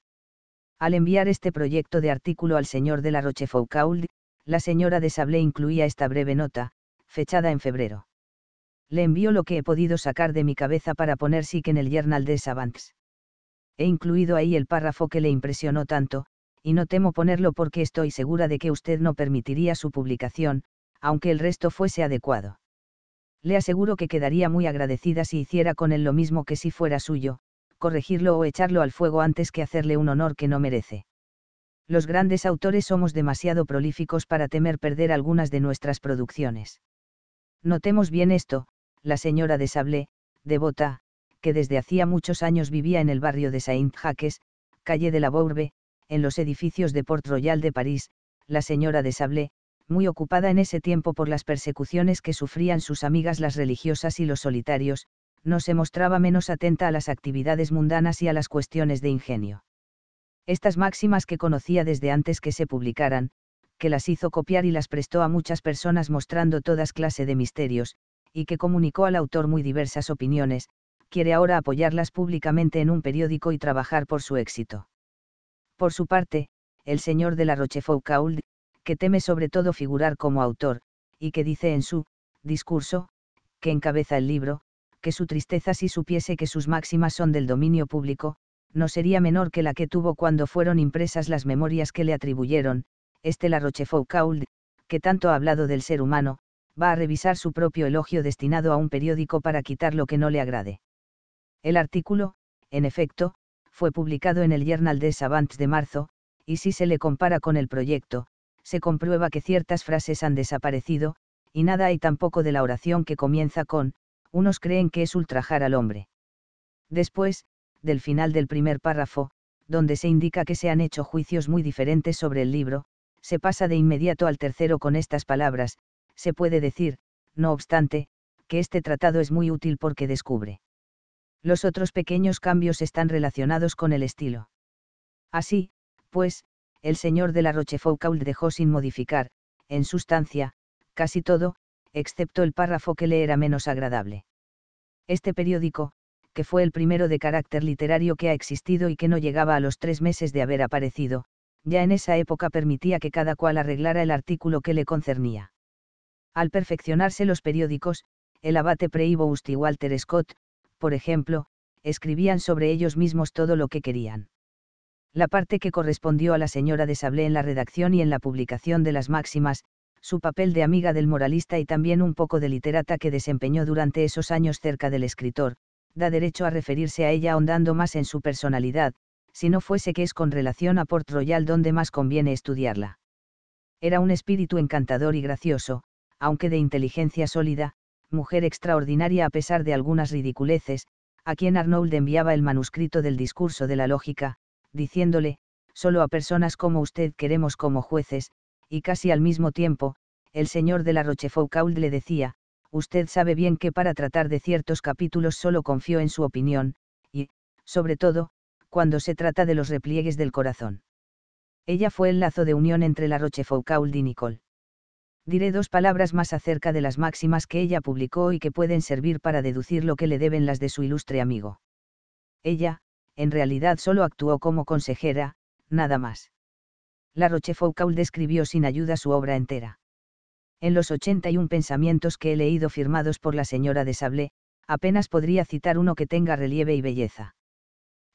Al enviar este proyecto de artículo al señor de la Rochefoucauld, la señora de Sablé incluía esta breve nota, fechada en febrero. Le envió lo que he podido sacar de mi cabeza para poner sí que en el Journal des Savants. He incluido ahí el párrafo que le impresionó tanto, y no temo ponerlo porque estoy segura de que usted no permitiría su publicación, aunque el resto fuese adecuado. Le aseguro que quedaría muy agradecida si hiciera con él lo mismo que si fuera suyo, corregirlo o echarlo al fuego antes que hacerle un honor que no merece. Los grandes autores somos demasiado prolíficos para temer perder algunas de nuestras producciones. Notemos bien esto, la señora de Sablé, devota, que desde hacía muchos años vivía en el barrio de Saint-Jacques, calle de la Bourbe, en los edificios de Port Royal de París, la señora de Sablé, muy ocupada en ese tiempo por las persecuciones que sufrían sus amigas las religiosas y los solitarios, no se mostraba menos atenta a las actividades mundanas y a las cuestiones de ingenio. Estas máximas que conocía desde antes que se publicaran, que las hizo copiar y las prestó a muchas personas mostrando todas clase de misterios, y que comunicó al autor muy diversas opiniones, quiere ahora apoyarlas públicamente en un periódico y trabajar por su éxito. Por su parte, el señor de la Rochefoucauld, que teme sobre todo figurar como autor, y que dice en su discurso, que encabeza el libro, que su tristeza si supiese que sus máximas son del dominio público, no sería menor que la que tuvo cuando fueron impresas las memorias que le atribuyeron, este la Rochefoucauld, que tanto ha hablado del ser humano, va a revisar su propio elogio destinado a un periódico para quitar lo que no le agrade. El artículo, en efecto, fue publicado en el Journal des Savants de marzo, y si se le compara con el proyecto, se comprueba que ciertas frases han desaparecido, y nada hay tampoco de la oración que comienza con, unos creen que es ultrajar al hombre. Después, del final del primer párrafo, donde se indica que se han hecho juicios muy diferentes sobre el libro, se pasa de inmediato al tercero con estas palabras, se puede decir, no obstante, que este tratado es muy útil porque descubre los otros pequeños cambios están relacionados con el estilo. Así, pues, el señor de la Rochefoucauld dejó sin modificar, en sustancia, casi todo, excepto el párrafo que le era menos agradable. Este periódico, que fue el primero de carácter literario que ha existido y que no llegaba a los tres meses de haber aparecido, ya en esa época permitía que cada cual arreglara el artículo que le concernía. Al perfeccionarse los periódicos, el abate y Walter Scott, por ejemplo, escribían sobre ellos mismos todo lo que querían. La parte que correspondió a la señora de Sablé en la redacción y en la publicación de las máximas, su papel de amiga del moralista y también un poco de literata que desempeñó durante esos años cerca del escritor, da derecho a referirse a ella ahondando más en su personalidad, si no fuese que es con relación a Port Royal donde más conviene estudiarla. Era un espíritu encantador y gracioso, aunque de inteligencia sólida, mujer extraordinaria a pesar de algunas ridiculeces, a quien Arnold enviaba el manuscrito del discurso de la lógica, diciéndole, solo a personas como usted queremos como jueces, y casi al mismo tiempo, el señor de la Rochefoucauld le decía, usted sabe bien que para tratar de ciertos capítulos solo confío en su opinión, y, sobre todo, cuando se trata de los repliegues del corazón. Ella fue el lazo de unión entre la Rochefoucauld y Nicole diré dos palabras más acerca de las máximas que ella publicó y que pueden servir para deducir lo que le deben las de su ilustre amigo. Ella, en realidad solo actuó como consejera, nada más. La Rochefoucauld describió sin ayuda su obra entera. En los 81 pensamientos que he leído firmados por la señora de Sable, apenas podría citar uno que tenga relieve y belleza.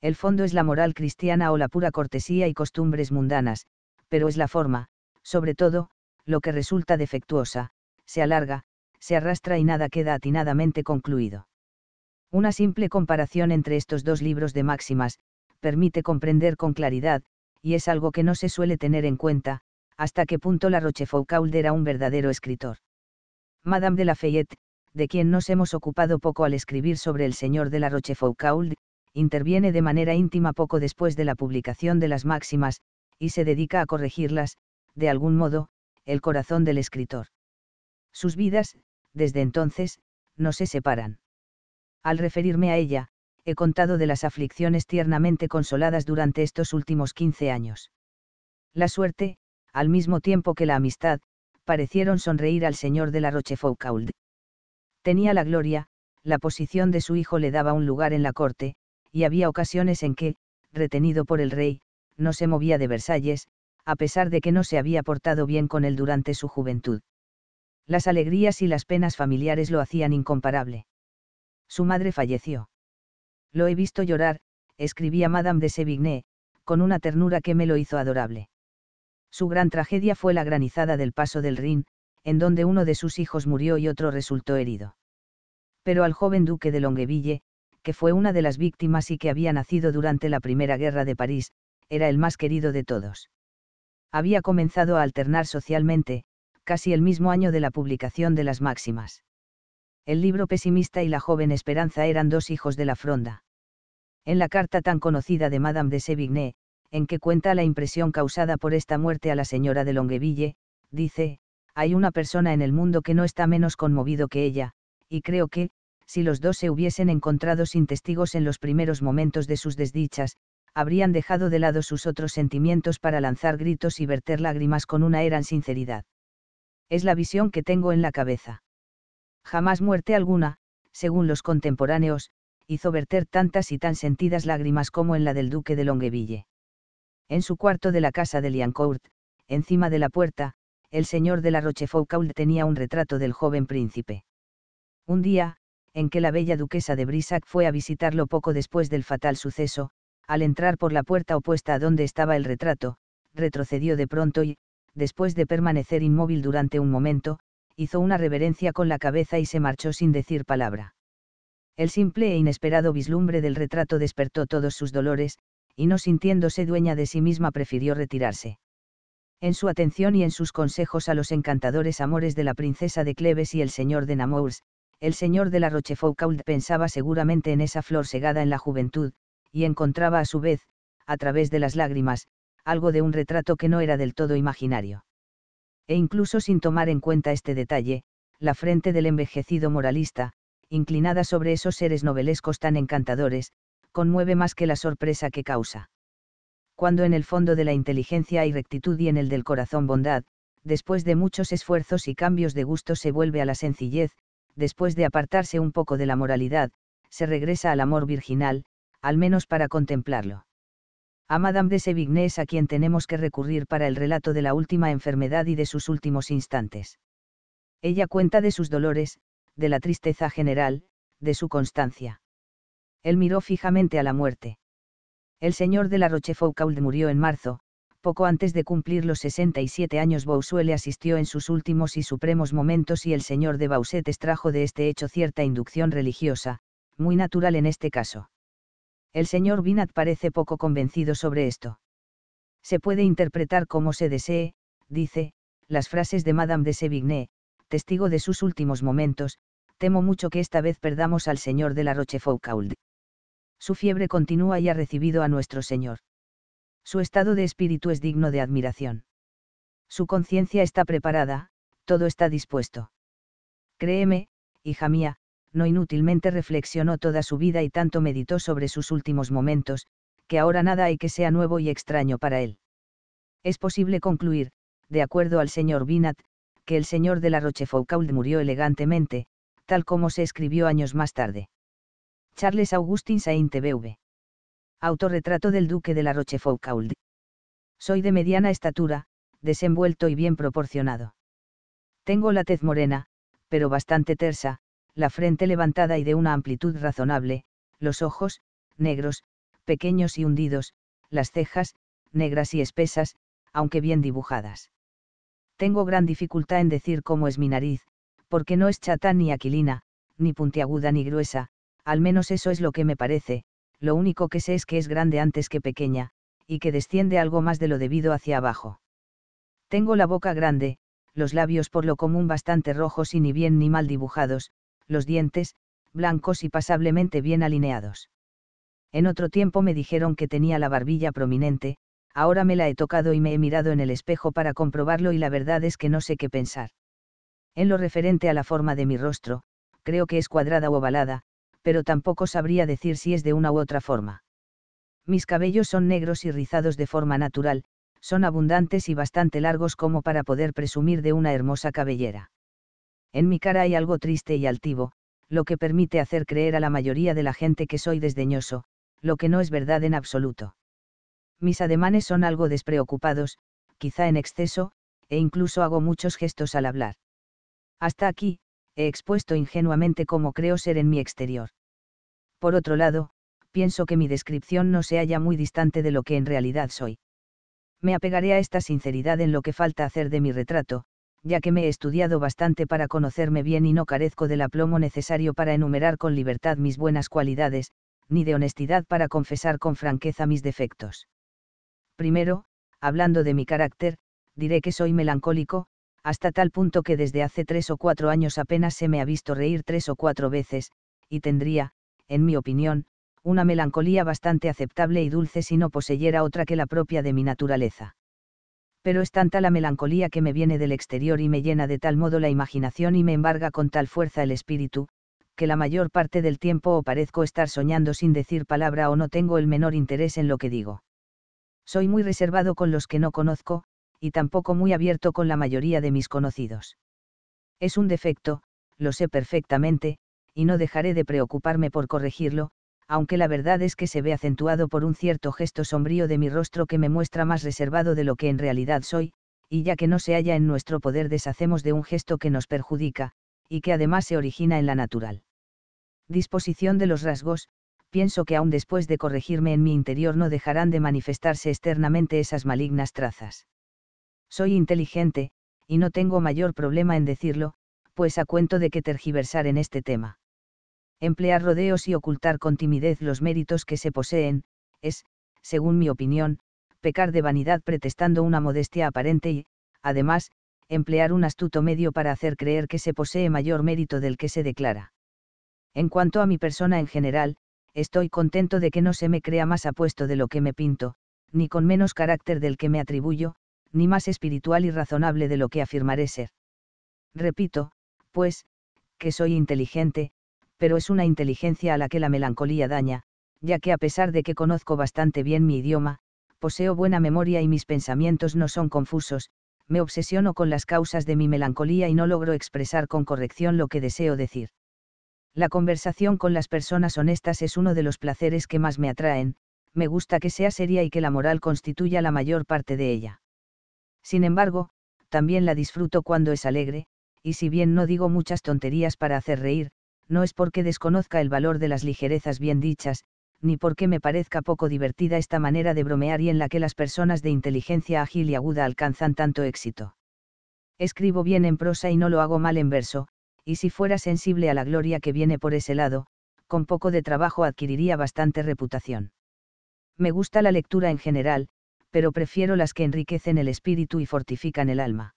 El fondo es la moral cristiana o la pura cortesía y costumbres mundanas, pero es la forma, sobre todo, lo que resulta defectuosa, se alarga, se arrastra y nada queda atinadamente concluido. Una simple comparación entre estos dos libros de máximas, permite comprender con claridad, y es algo que no se suele tener en cuenta, hasta qué punto la Rochefoucauld era un verdadero escritor. Madame de Lafayette, de quien nos hemos ocupado poco al escribir sobre el señor de la Rochefoucauld, interviene de manera íntima poco después de la publicación de las máximas, y se dedica a corregirlas, de algún modo, el corazón del escritor. Sus vidas, desde entonces, no se separan. Al referirme a ella, he contado de las aflicciones tiernamente consoladas durante estos últimos 15 años. La suerte, al mismo tiempo que la amistad, parecieron sonreír al señor de la Rochefoucauld. Tenía la gloria, la posición de su hijo le daba un lugar en la corte, y había ocasiones en que, retenido por el rey, no se movía de Versalles, a pesar de que no se había portado bien con él durante su juventud. Las alegrías y las penas familiares lo hacían incomparable. Su madre falleció. Lo he visto llorar, escribía Madame de Sévigné, con una ternura que me lo hizo adorable. Su gran tragedia fue la granizada del paso del Rin, en donde uno de sus hijos murió y otro resultó herido. Pero al joven duque de Longueville, que fue una de las víctimas y que había nacido durante la Primera Guerra de París, era el más querido de todos había comenzado a alternar socialmente, casi el mismo año de la publicación de las máximas. El libro pesimista y la joven Esperanza eran dos hijos de la fronda. En la carta tan conocida de Madame de Sévigné, en que cuenta la impresión causada por esta muerte a la señora de Longueville, dice, hay una persona en el mundo que no está menos conmovido que ella, y creo que, si los dos se hubiesen encontrado sin testigos en los primeros momentos de sus desdichas, habrían dejado de lado sus otros sentimientos para lanzar gritos y verter lágrimas con una eran sinceridad. Es la visión que tengo en la cabeza. Jamás muerte alguna, según los contemporáneos, hizo verter tantas y tan sentidas lágrimas como en la del duque de Longueville. En su cuarto de la casa de Liancourt, encima de la puerta, el señor de la Rochefoucauld tenía un retrato del joven príncipe. Un día, en que la bella duquesa de Brissac fue a visitarlo poco después del fatal suceso, al entrar por la puerta opuesta a donde estaba el retrato, retrocedió de pronto y, después de permanecer inmóvil durante un momento, hizo una reverencia con la cabeza y se marchó sin decir palabra. El simple e inesperado vislumbre del retrato despertó todos sus dolores, y no sintiéndose dueña de sí misma prefirió retirarse. En su atención y en sus consejos a los encantadores amores de la princesa de Cleves y el señor de Namours, el señor de la Rochefoucauld pensaba seguramente en esa flor segada en la juventud, y encontraba a su vez, a través de las lágrimas, algo de un retrato que no era del todo imaginario. E incluso sin tomar en cuenta este detalle, la frente del envejecido moralista, inclinada sobre esos seres novelescos tan encantadores, conmueve más que la sorpresa que causa. Cuando en el fondo de la inteligencia hay rectitud y en el del corazón bondad, después de muchos esfuerzos y cambios de gusto se vuelve a la sencillez, después de apartarse un poco de la moralidad, se regresa al amor virginal, al menos para contemplarlo. A Madame de Sevigné es a quien tenemos que recurrir para el relato de la última enfermedad y de sus últimos instantes. Ella cuenta de sus dolores, de la tristeza general, de su constancia. Él miró fijamente a la muerte. El señor de la Rochefoucauld murió en marzo, poco antes de cumplir los 67 años le asistió en sus últimos y supremos momentos y el señor de Bauset extrajo de este hecho cierta inducción religiosa, muy natural en este caso. El señor Binat parece poco convencido sobre esto. Se puede interpretar como se desee, dice, las frases de Madame de Sevigné, testigo de sus últimos momentos, temo mucho que esta vez perdamos al señor de la Rochefoucauld. Su fiebre continúa y ha recibido a nuestro señor. Su estado de espíritu es digno de admiración. Su conciencia está preparada, todo está dispuesto. Créeme, hija mía, no inútilmente reflexionó toda su vida y tanto meditó sobre sus últimos momentos, que ahora nada hay que sea nuevo y extraño para él. Es posible concluir, de acuerdo al señor Binat, que el señor de la Rochefoucauld murió elegantemente, tal como se escribió años más tarde. Charles Augustin Saint BV. Autorretrato del duque de la Rochefoucauld. Soy de mediana estatura, desenvuelto y bien proporcionado. Tengo la tez morena, pero bastante tersa, la frente levantada y de una amplitud razonable, los ojos, negros, pequeños y hundidos, las cejas, negras y espesas, aunque bien dibujadas. Tengo gran dificultad en decir cómo es mi nariz, porque no es chata ni aquilina, ni puntiaguda ni gruesa, al menos eso es lo que me parece, lo único que sé es que es grande antes que pequeña, y que desciende algo más de lo debido hacia abajo. Tengo la boca grande, los labios por lo común bastante rojos y ni bien ni mal dibujados, los dientes, blancos y pasablemente bien alineados. En otro tiempo me dijeron que tenía la barbilla prominente, ahora me la he tocado y me he mirado en el espejo para comprobarlo y la verdad es que no sé qué pensar. En lo referente a la forma de mi rostro, creo que es cuadrada o ovalada, pero tampoco sabría decir si es de una u otra forma. Mis cabellos son negros y rizados de forma natural, son abundantes y bastante largos como para poder presumir de una hermosa cabellera. En mi cara hay algo triste y altivo, lo que permite hacer creer a la mayoría de la gente que soy desdeñoso, lo que no es verdad en absoluto. Mis ademanes son algo despreocupados, quizá en exceso, e incluso hago muchos gestos al hablar. Hasta aquí, he expuesto ingenuamente cómo creo ser en mi exterior. Por otro lado, pienso que mi descripción no se halla muy distante de lo que en realidad soy. Me apegaré a esta sinceridad en lo que falta hacer de mi retrato, ya que me he estudiado bastante para conocerme bien y no carezco del aplomo necesario para enumerar con libertad mis buenas cualidades, ni de honestidad para confesar con franqueza mis defectos. Primero, hablando de mi carácter, diré que soy melancólico, hasta tal punto que desde hace tres o cuatro años apenas se me ha visto reír tres o cuatro veces, y tendría, en mi opinión, una melancolía bastante aceptable y dulce si no poseyera otra que la propia de mi naturaleza pero es tanta la melancolía que me viene del exterior y me llena de tal modo la imaginación y me embarga con tal fuerza el espíritu, que la mayor parte del tiempo o parezco estar soñando sin decir palabra o no tengo el menor interés en lo que digo. Soy muy reservado con los que no conozco, y tampoco muy abierto con la mayoría de mis conocidos. Es un defecto, lo sé perfectamente, y no dejaré de preocuparme por corregirlo, aunque la verdad es que se ve acentuado por un cierto gesto sombrío de mi rostro que me muestra más reservado de lo que en realidad soy, y ya que no se halla en nuestro poder deshacemos de un gesto que nos perjudica, y que además se origina en la natural. Disposición de los rasgos, pienso que aún después de corregirme en mi interior no dejarán de manifestarse externamente esas malignas trazas. Soy inteligente, y no tengo mayor problema en decirlo, pues a cuento de que tergiversar en este tema. Emplear rodeos y ocultar con timidez los méritos que se poseen, es, según mi opinión, pecar de vanidad pretestando una modestia aparente y, además, emplear un astuto medio para hacer creer que se posee mayor mérito del que se declara. En cuanto a mi persona en general, estoy contento de que no se me crea más apuesto de lo que me pinto, ni con menos carácter del que me atribuyo, ni más espiritual y razonable de lo que afirmaré ser. Repito, pues, que soy inteligente, pero es una inteligencia a la que la melancolía daña, ya que a pesar de que conozco bastante bien mi idioma, poseo buena memoria y mis pensamientos no son confusos, me obsesiono con las causas de mi melancolía y no logro expresar con corrección lo que deseo decir. La conversación con las personas honestas es uno de los placeres que más me atraen, me gusta que sea seria y que la moral constituya la mayor parte de ella. Sin embargo, también la disfruto cuando es alegre, y si bien no digo muchas tonterías para hacer reír, no es porque desconozca el valor de las ligerezas bien dichas, ni porque me parezca poco divertida esta manera de bromear y en la que las personas de inteligencia ágil y aguda alcanzan tanto éxito. Escribo bien en prosa y no lo hago mal en verso, y si fuera sensible a la gloria que viene por ese lado, con poco de trabajo adquiriría bastante reputación. Me gusta la lectura en general, pero prefiero las que enriquecen el espíritu y fortifican el alma.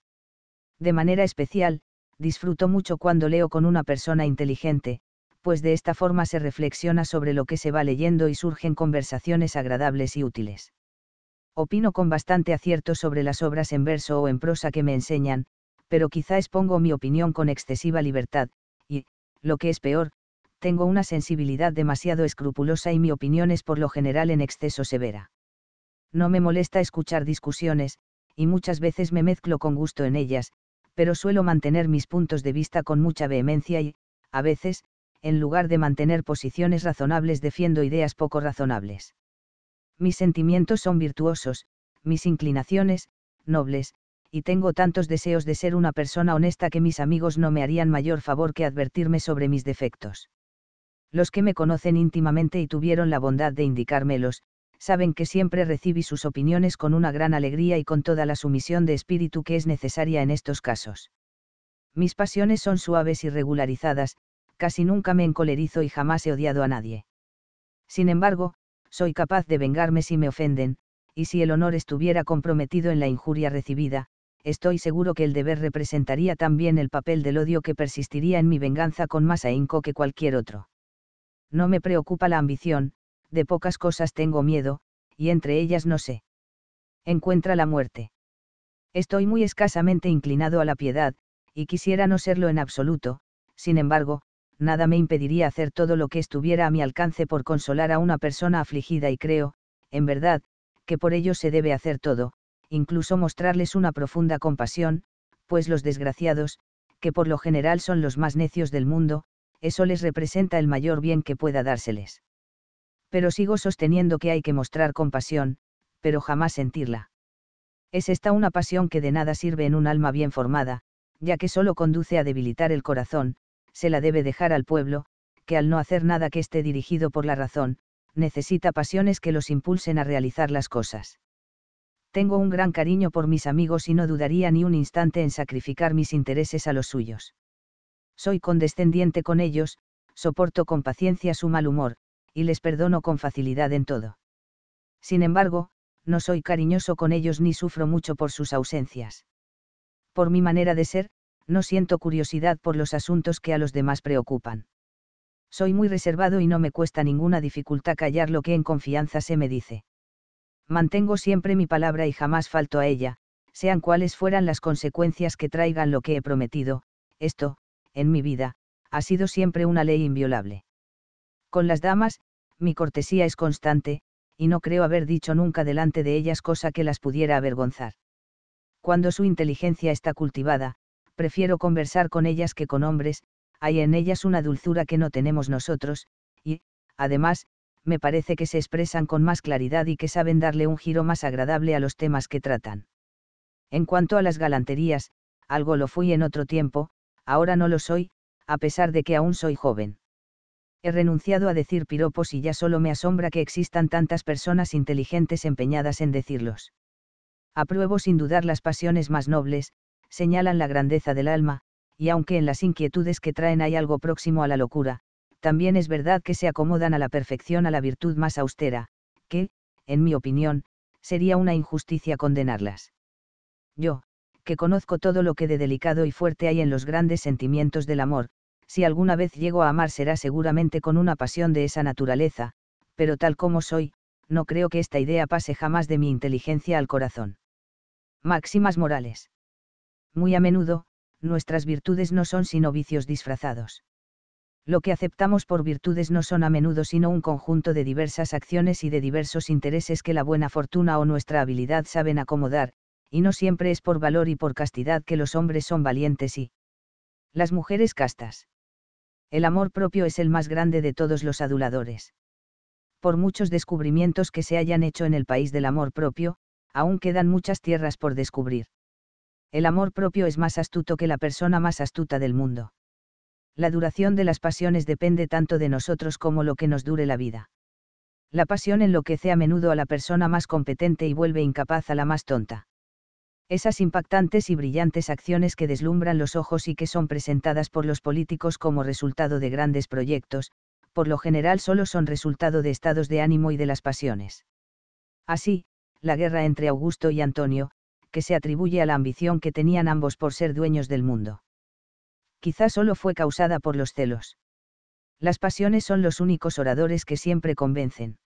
De manera especial, disfruto mucho cuando leo con una persona inteligente, pues de esta forma se reflexiona sobre lo que se va leyendo y surgen conversaciones agradables y útiles. Opino con bastante acierto sobre las obras en verso o en prosa que me enseñan, pero quizá expongo mi opinión con excesiva libertad, y, lo que es peor, tengo una sensibilidad demasiado escrupulosa y mi opinión es por lo general en exceso severa. No me molesta escuchar discusiones, y muchas veces me mezclo con gusto en ellas, pero suelo mantener mis puntos de vista con mucha vehemencia y, a veces, en lugar de mantener posiciones razonables defiendo ideas poco razonables. Mis sentimientos son virtuosos, mis inclinaciones, nobles, y tengo tantos deseos de ser una persona honesta que mis amigos no me harían mayor favor que advertirme sobre mis defectos. Los que me conocen íntimamente y tuvieron la bondad de indicármelos, saben que siempre recibí sus opiniones con una gran alegría y con toda la sumisión de espíritu que es necesaria en estos casos. Mis pasiones son suaves y regularizadas, casi nunca me encolerizo y jamás he odiado a nadie. Sin embargo, soy capaz de vengarme si me ofenden, y si el honor estuviera comprometido en la injuria recibida, estoy seguro que el deber representaría también el papel del odio que persistiría en mi venganza con más ahínco que cualquier otro. No me preocupa la ambición, de pocas cosas tengo miedo, y entre ellas no sé. Encuentra la muerte. Estoy muy escasamente inclinado a la piedad, y quisiera no serlo en absoluto, sin embargo, nada me impediría hacer todo lo que estuviera a mi alcance por consolar a una persona afligida y creo, en verdad, que por ello se debe hacer todo, incluso mostrarles una profunda compasión, pues los desgraciados, que por lo general son los más necios del mundo, eso les representa el mayor bien que pueda dárseles pero sigo sosteniendo que hay que mostrar compasión, pero jamás sentirla. Es esta una pasión que de nada sirve en un alma bien formada, ya que solo conduce a debilitar el corazón, se la debe dejar al pueblo, que al no hacer nada que esté dirigido por la razón, necesita pasiones que los impulsen a realizar las cosas. Tengo un gran cariño por mis amigos y no dudaría ni un instante en sacrificar mis intereses a los suyos. Soy condescendiente con ellos, soporto con paciencia su mal humor, y les perdono con facilidad en todo. Sin embargo, no soy cariñoso con ellos ni sufro mucho por sus ausencias. Por mi manera de ser, no siento curiosidad por los asuntos que a los demás preocupan. Soy muy reservado y no me cuesta ninguna dificultad callar lo que en confianza se me dice. Mantengo siempre mi palabra y jamás falto a ella, sean cuales fueran las consecuencias que traigan lo que he prometido, esto, en mi vida, ha sido siempre una ley inviolable. Con las damas, mi cortesía es constante, y no creo haber dicho nunca delante de ellas cosa que las pudiera avergonzar. Cuando su inteligencia está cultivada, prefiero conversar con ellas que con hombres, hay en ellas una dulzura que no tenemos nosotros, y, además, me parece que se expresan con más claridad y que saben darle un giro más agradable a los temas que tratan. En cuanto a las galanterías, algo lo fui en otro tiempo, ahora no lo soy, a pesar de que aún soy joven he renunciado a decir piropos y ya solo me asombra que existan tantas personas inteligentes empeñadas en decirlos. Apruebo sin dudar las pasiones más nobles, señalan la grandeza del alma, y aunque en las inquietudes que traen hay algo próximo a la locura, también es verdad que se acomodan a la perfección a la virtud más austera, que, en mi opinión, sería una injusticia condenarlas. Yo, que conozco todo lo que de delicado y fuerte hay en los grandes sentimientos del amor, si alguna vez llego a amar será seguramente con una pasión de esa naturaleza, pero tal como soy, no creo que esta idea pase jamás de mi inteligencia al corazón. Máximas morales. Muy a menudo, nuestras virtudes no son sino vicios disfrazados. Lo que aceptamos por virtudes no son a menudo sino un conjunto de diversas acciones y de diversos intereses que la buena fortuna o nuestra habilidad saben acomodar, y no siempre es por valor y por castidad que los hombres son valientes y las mujeres castas el amor propio es el más grande de todos los aduladores. Por muchos descubrimientos que se hayan hecho en el país del amor propio, aún quedan muchas tierras por descubrir. El amor propio es más astuto que la persona más astuta del mundo. La duración de las pasiones depende tanto de nosotros como lo que nos dure la vida. La pasión enloquece a menudo a la persona más competente y vuelve incapaz a la más tonta esas impactantes y brillantes acciones que deslumbran los ojos y que son presentadas por los políticos como resultado de grandes proyectos, por lo general solo son resultado de estados de ánimo y de las pasiones. Así, la guerra entre Augusto y Antonio, que se atribuye a la ambición que tenían ambos por ser dueños del mundo. Quizá solo fue causada por los celos. Las pasiones son los únicos oradores que siempre convencen.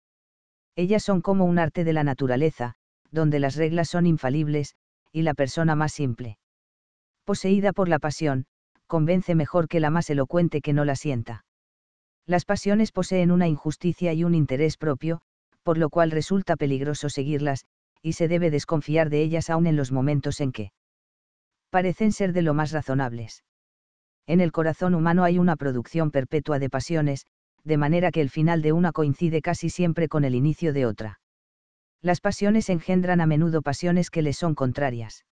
Ellas son como un arte de la naturaleza, donde las reglas son infalibles, y la persona más simple. Poseída por la pasión, convence mejor que la más elocuente que no la sienta. Las pasiones poseen una injusticia y un interés propio, por lo cual resulta peligroso seguirlas, y se debe desconfiar de ellas aún en los momentos en que parecen ser de lo más razonables. En el corazón humano hay una producción perpetua de pasiones, de manera que el final de una coincide casi siempre con el inicio de otra. Las pasiones engendran a menudo pasiones que les son contrarias.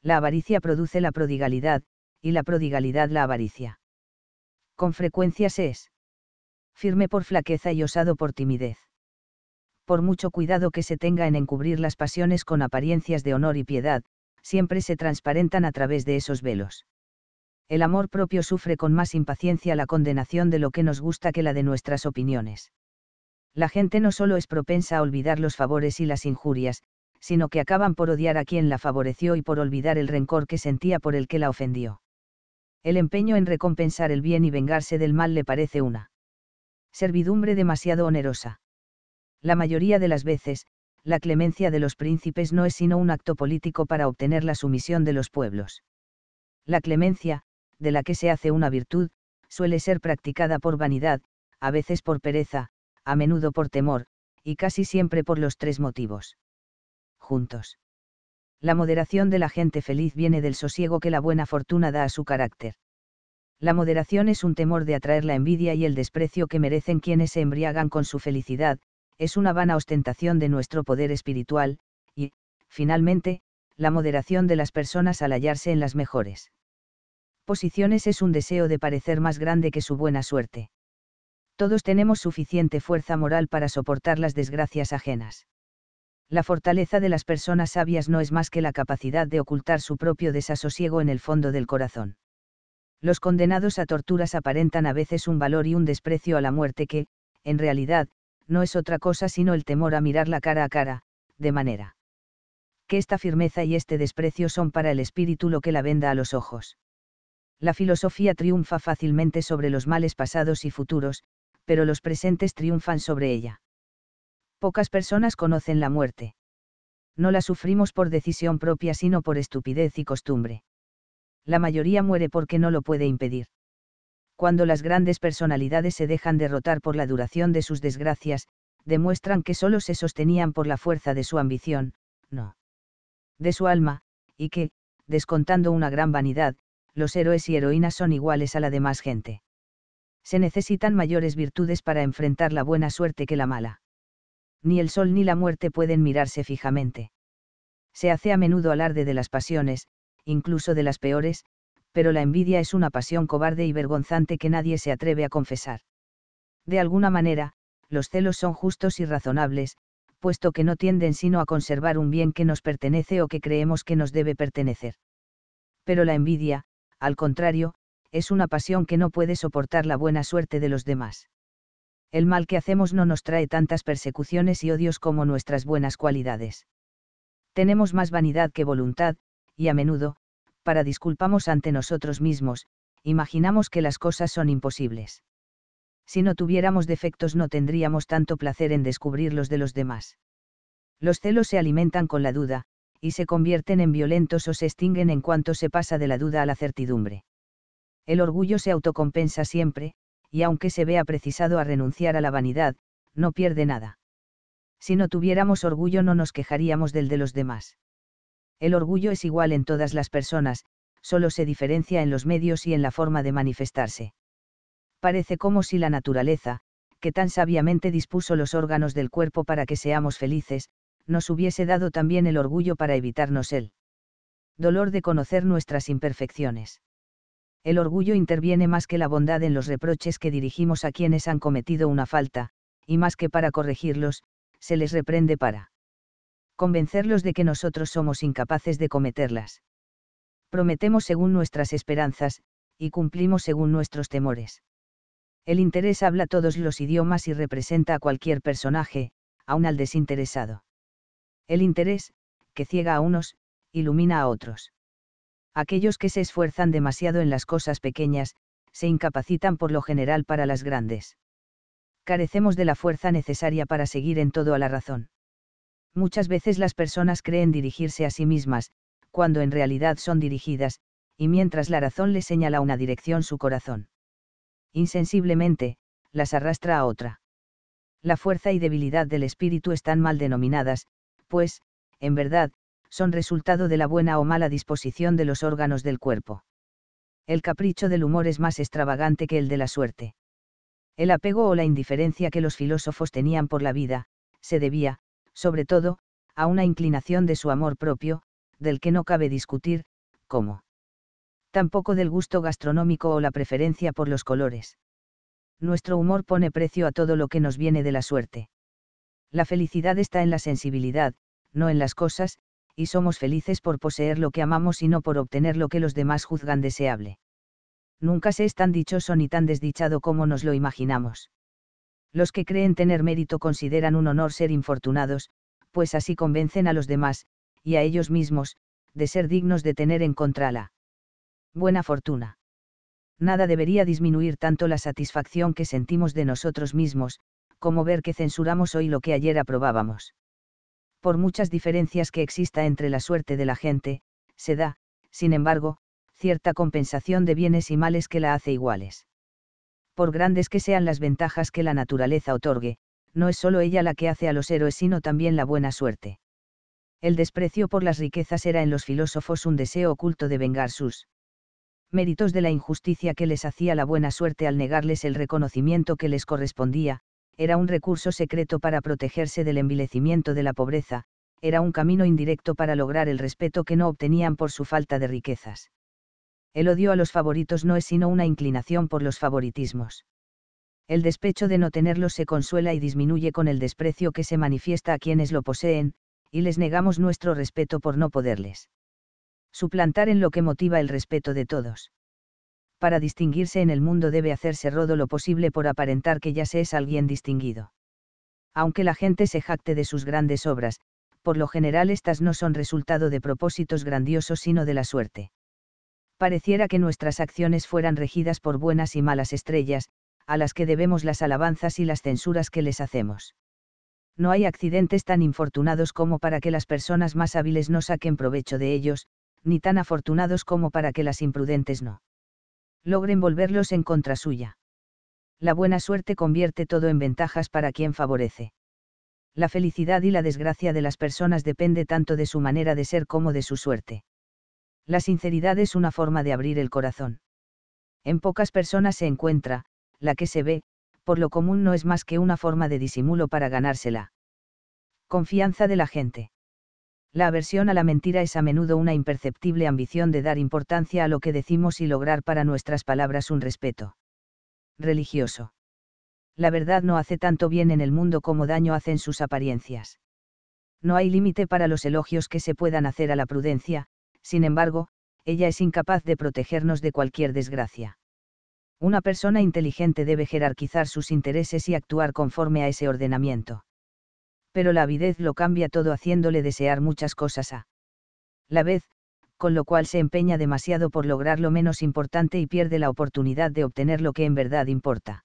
La avaricia produce la prodigalidad, y la prodigalidad la avaricia. Con frecuencia se es firme por flaqueza y osado por timidez. Por mucho cuidado que se tenga en encubrir las pasiones con apariencias de honor y piedad, siempre se transparentan a través de esos velos. El amor propio sufre con más impaciencia la condenación de lo que nos gusta que la de nuestras opiniones la gente no solo es propensa a olvidar los favores y las injurias, sino que acaban por odiar a quien la favoreció y por olvidar el rencor que sentía por el que la ofendió. El empeño en recompensar el bien y vengarse del mal le parece una servidumbre demasiado onerosa. La mayoría de las veces, la clemencia de los príncipes no es sino un acto político para obtener la sumisión de los pueblos. La clemencia, de la que se hace una virtud, suele ser practicada por vanidad, a veces por pereza, a menudo por temor, y casi siempre por los tres motivos. Juntos. La moderación de la gente feliz viene del sosiego que la buena fortuna da a su carácter. La moderación es un temor de atraer la envidia y el desprecio que merecen quienes se embriagan con su felicidad, es una vana ostentación de nuestro poder espiritual, y, finalmente, la moderación de las personas al hallarse en las mejores posiciones es un deseo de parecer más grande que su buena suerte todos tenemos suficiente fuerza moral para soportar las desgracias ajenas. La fortaleza de las personas sabias no es más que la capacidad de ocultar su propio desasosiego en el fondo del corazón. Los condenados a torturas aparentan a veces un valor y un desprecio a la muerte que, en realidad, no es otra cosa sino el temor a mirarla cara a cara, de manera que esta firmeza y este desprecio son para el espíritu lo que la venda a los ojos. La filosofía triunfa fácilmente sobre los males pasados y futuros, pero los presentes triunfan sobre ella. Pocas personas conocen la muerte. No la sufrimos por decisión propia, sino por estupidez y costumbre. La mayoría muere porque no lo puede impedir. Cuando las grandes personalidades se dejan derrotar por la duración de sus desgracias, demuestran que solo se sostenían por la fuerza de su ambición, no. De su alma, y que, descontando una gran vanidad, los héroes y heroínas son iguales a la demás gente se necesitan mayores virtudes para enfrentar la buena suerte que la mala. Ni el sol ni la muerte pueden mirarse fijamente. Se hace a menudo alarde de las pasiones, incluso de las peores, pero la envidia es una pasión cobarde y vergonzante que nadie se atreve a confesar. De alguna manera, los celos son justos y razonables, puesto que no tienden sino a conservar un bien que nos pertenece o que creemos que nos debe pertenecer. Pero la envidia, al contrario, es una pasión que no puede soportar la buena suerte de los demás. El mal que hacemos no nos trae tantas persecuciones y odios como nuestras buenas cualidades. Tenemos más vanidad que voluntad, y a menudo, para disculpamos ante nosotros mismos, imaginamos que las cosas son imposibles. Si no tuviéramos defectos no tendríamos tanto placer en descubrirlos de los demás. Los celos se alimentan con la duda, y se convierten en violentos o se extinguen en cuanto se pasa de la duda a la certidumbre. El orgullo se autocompensa siempre, y aunque se vea precisado a renunciar a la vanidad, no pierde nada. Si no tuviéramos orgullo no nos quejaríamos del de los demás. El orgullo es igual en todas las personas, solo se diferencia en los medios y en la forma de manifestarse. Parece como si la naturaleza, que tan sabiamente dispuso los órganos del cuerpo para que seamos felices, nos hubiese dado también el orgullo para evitarnos el dolor de conocer nuestras imperfecciones el orgullo interviene más que la bondad en los reproches que dirigimos a quienes han cometido una falta, y más que para corregirlos, se les reprende para convencerlos de que nosotros somos incapaces de cometerlas. Prometemos según nuestras esperanzas, y cumplimos según nuestros temores. El interés habla todos los idiomas y representa a cualquier personaje, aun al desinteresado. El interés, que ciega a unos, ilumina a otros aquellos que se esfuerzan demasiado en las cosas pequeñas, se incapacitan por lo general para las grandes. Carecemos de la fuerza necesaria para seguir en todo a la razón. Muchas veces las personas creen dirigirse a sí mismas, cuando en realidad son dirigidas, y mientras la razón le señala una dirección su corazón. Insensiblemente, las arrastra a otra. La fuerza y debilidad del espíritu están mal denominadas, pues, en verdad, son resultado de la buena o mala disposición de los órganos del cuerpo. El capricho del humor es más extravagante que el de la suerte. El apego o la indiferencia que los filósofos tenían por la vida, se debía, sobre todo, a una inclinación de su amor propio, del que no cabe discutir, como tampoco del gusto gastronómico o la preferencia por los colores. Nuestro humor pone precio a todo lo que nos viene de la suerte. La felicidad está en la sensibilidad, no en las cosas, y somos felices por poseer lo que amamos y no por obtener lo que los demás juzgan deseable. Nunca se es tan dichoso ni tan desdichado como nos lo imaginamos. Los que creen tener mérito consideran un honor ser infortunados, pues así convencen a los demás, y a ellos mismos, de ser dignos de tener en contra la buena fortuna. Nada debería disminuir tanto la satisfacción que sentimos de nosotros mismos, como ver que censuramos hoy lo que ayer aprobábamos por muchas diferencias que exista entre la suerte de la gente, se da, sin embargo, cierta compensación de bienes y males que la hace iguales. Por grandes que sean las ventajas que la naturaleza otorgue, no es solo ella la que hace a los héroes, sino también la buena suerte. El desprecio por las riquezas era en los filósofos un deseo oculto de vengar sus méritos de la injusticia que les hacía la buena suerte al negarles el reconocimiento que les correspondía, era un recurso secreto para protegerse del envilecimiento de la pobreza, era un camino indirecto para lograr el respeto que no obtenían por su falta de riquezas. El odio a los favoritos no es sino una inclinación por los favoritismos. El despecho de no tenerlos se consuela y disminuye con el desprecio que se manifiesta a quienes lo poseen, y les negamos nuestro respeto por no poderles. Suplantar en lo que motiva el respeto de todos para distinguirse en el mundo debe hacerse rodo lo posible por aparentar que ya se es alguien distinguido. Aunque la gente se jacte de sus grandes obras, por lo general estas no son resultado de propósitos grandiosos sino de la suerte. Pareciera que nuestras acciones fueran regidas por buenas y malas estrellas, a las que debemos las alabanzas y las censuras que les hacemos. No hay accidentes tan infortunados como para que las personas más hábiles no saquen provecho de ellos, ni tan afortunados como para que las imprudentes no logren volverlos en contra suya. La buena suerte convierte todo en ventajas para quien favorece. La felicidad y la desgracia de las personas depende tanto de su manera de ser como de su suerte. La sinceridad es una forma de abrir el corazón. En pocas personas se encuentra, la que se ve, por lo común no es más que una forma de disimulo para ganársela. Confianza de la gente. La aversión a la mentira es a menudo una imperceptible ambición de dar importancia a lo que decimos y lograr para nuestras palabras un respeto religioso. La verdad no hace tanto bien en el mundo como daño hacen sus apariencias. No hay límite para los elogios que se puedan hacer a la prudencia, sin embargo, ella es incapaz de protegernos de cualquier desgracia. Una persona inteligente debe jerarquizar sus intereses y actuar conforme a ese ordenamiento pero la avidez lo cambia todo haciéndole desear muchas cosas a la vez, con lo cual se empeña demasiado por lograr lo menos importante y pierde la oportunidad de obtener lo que en verdad importa.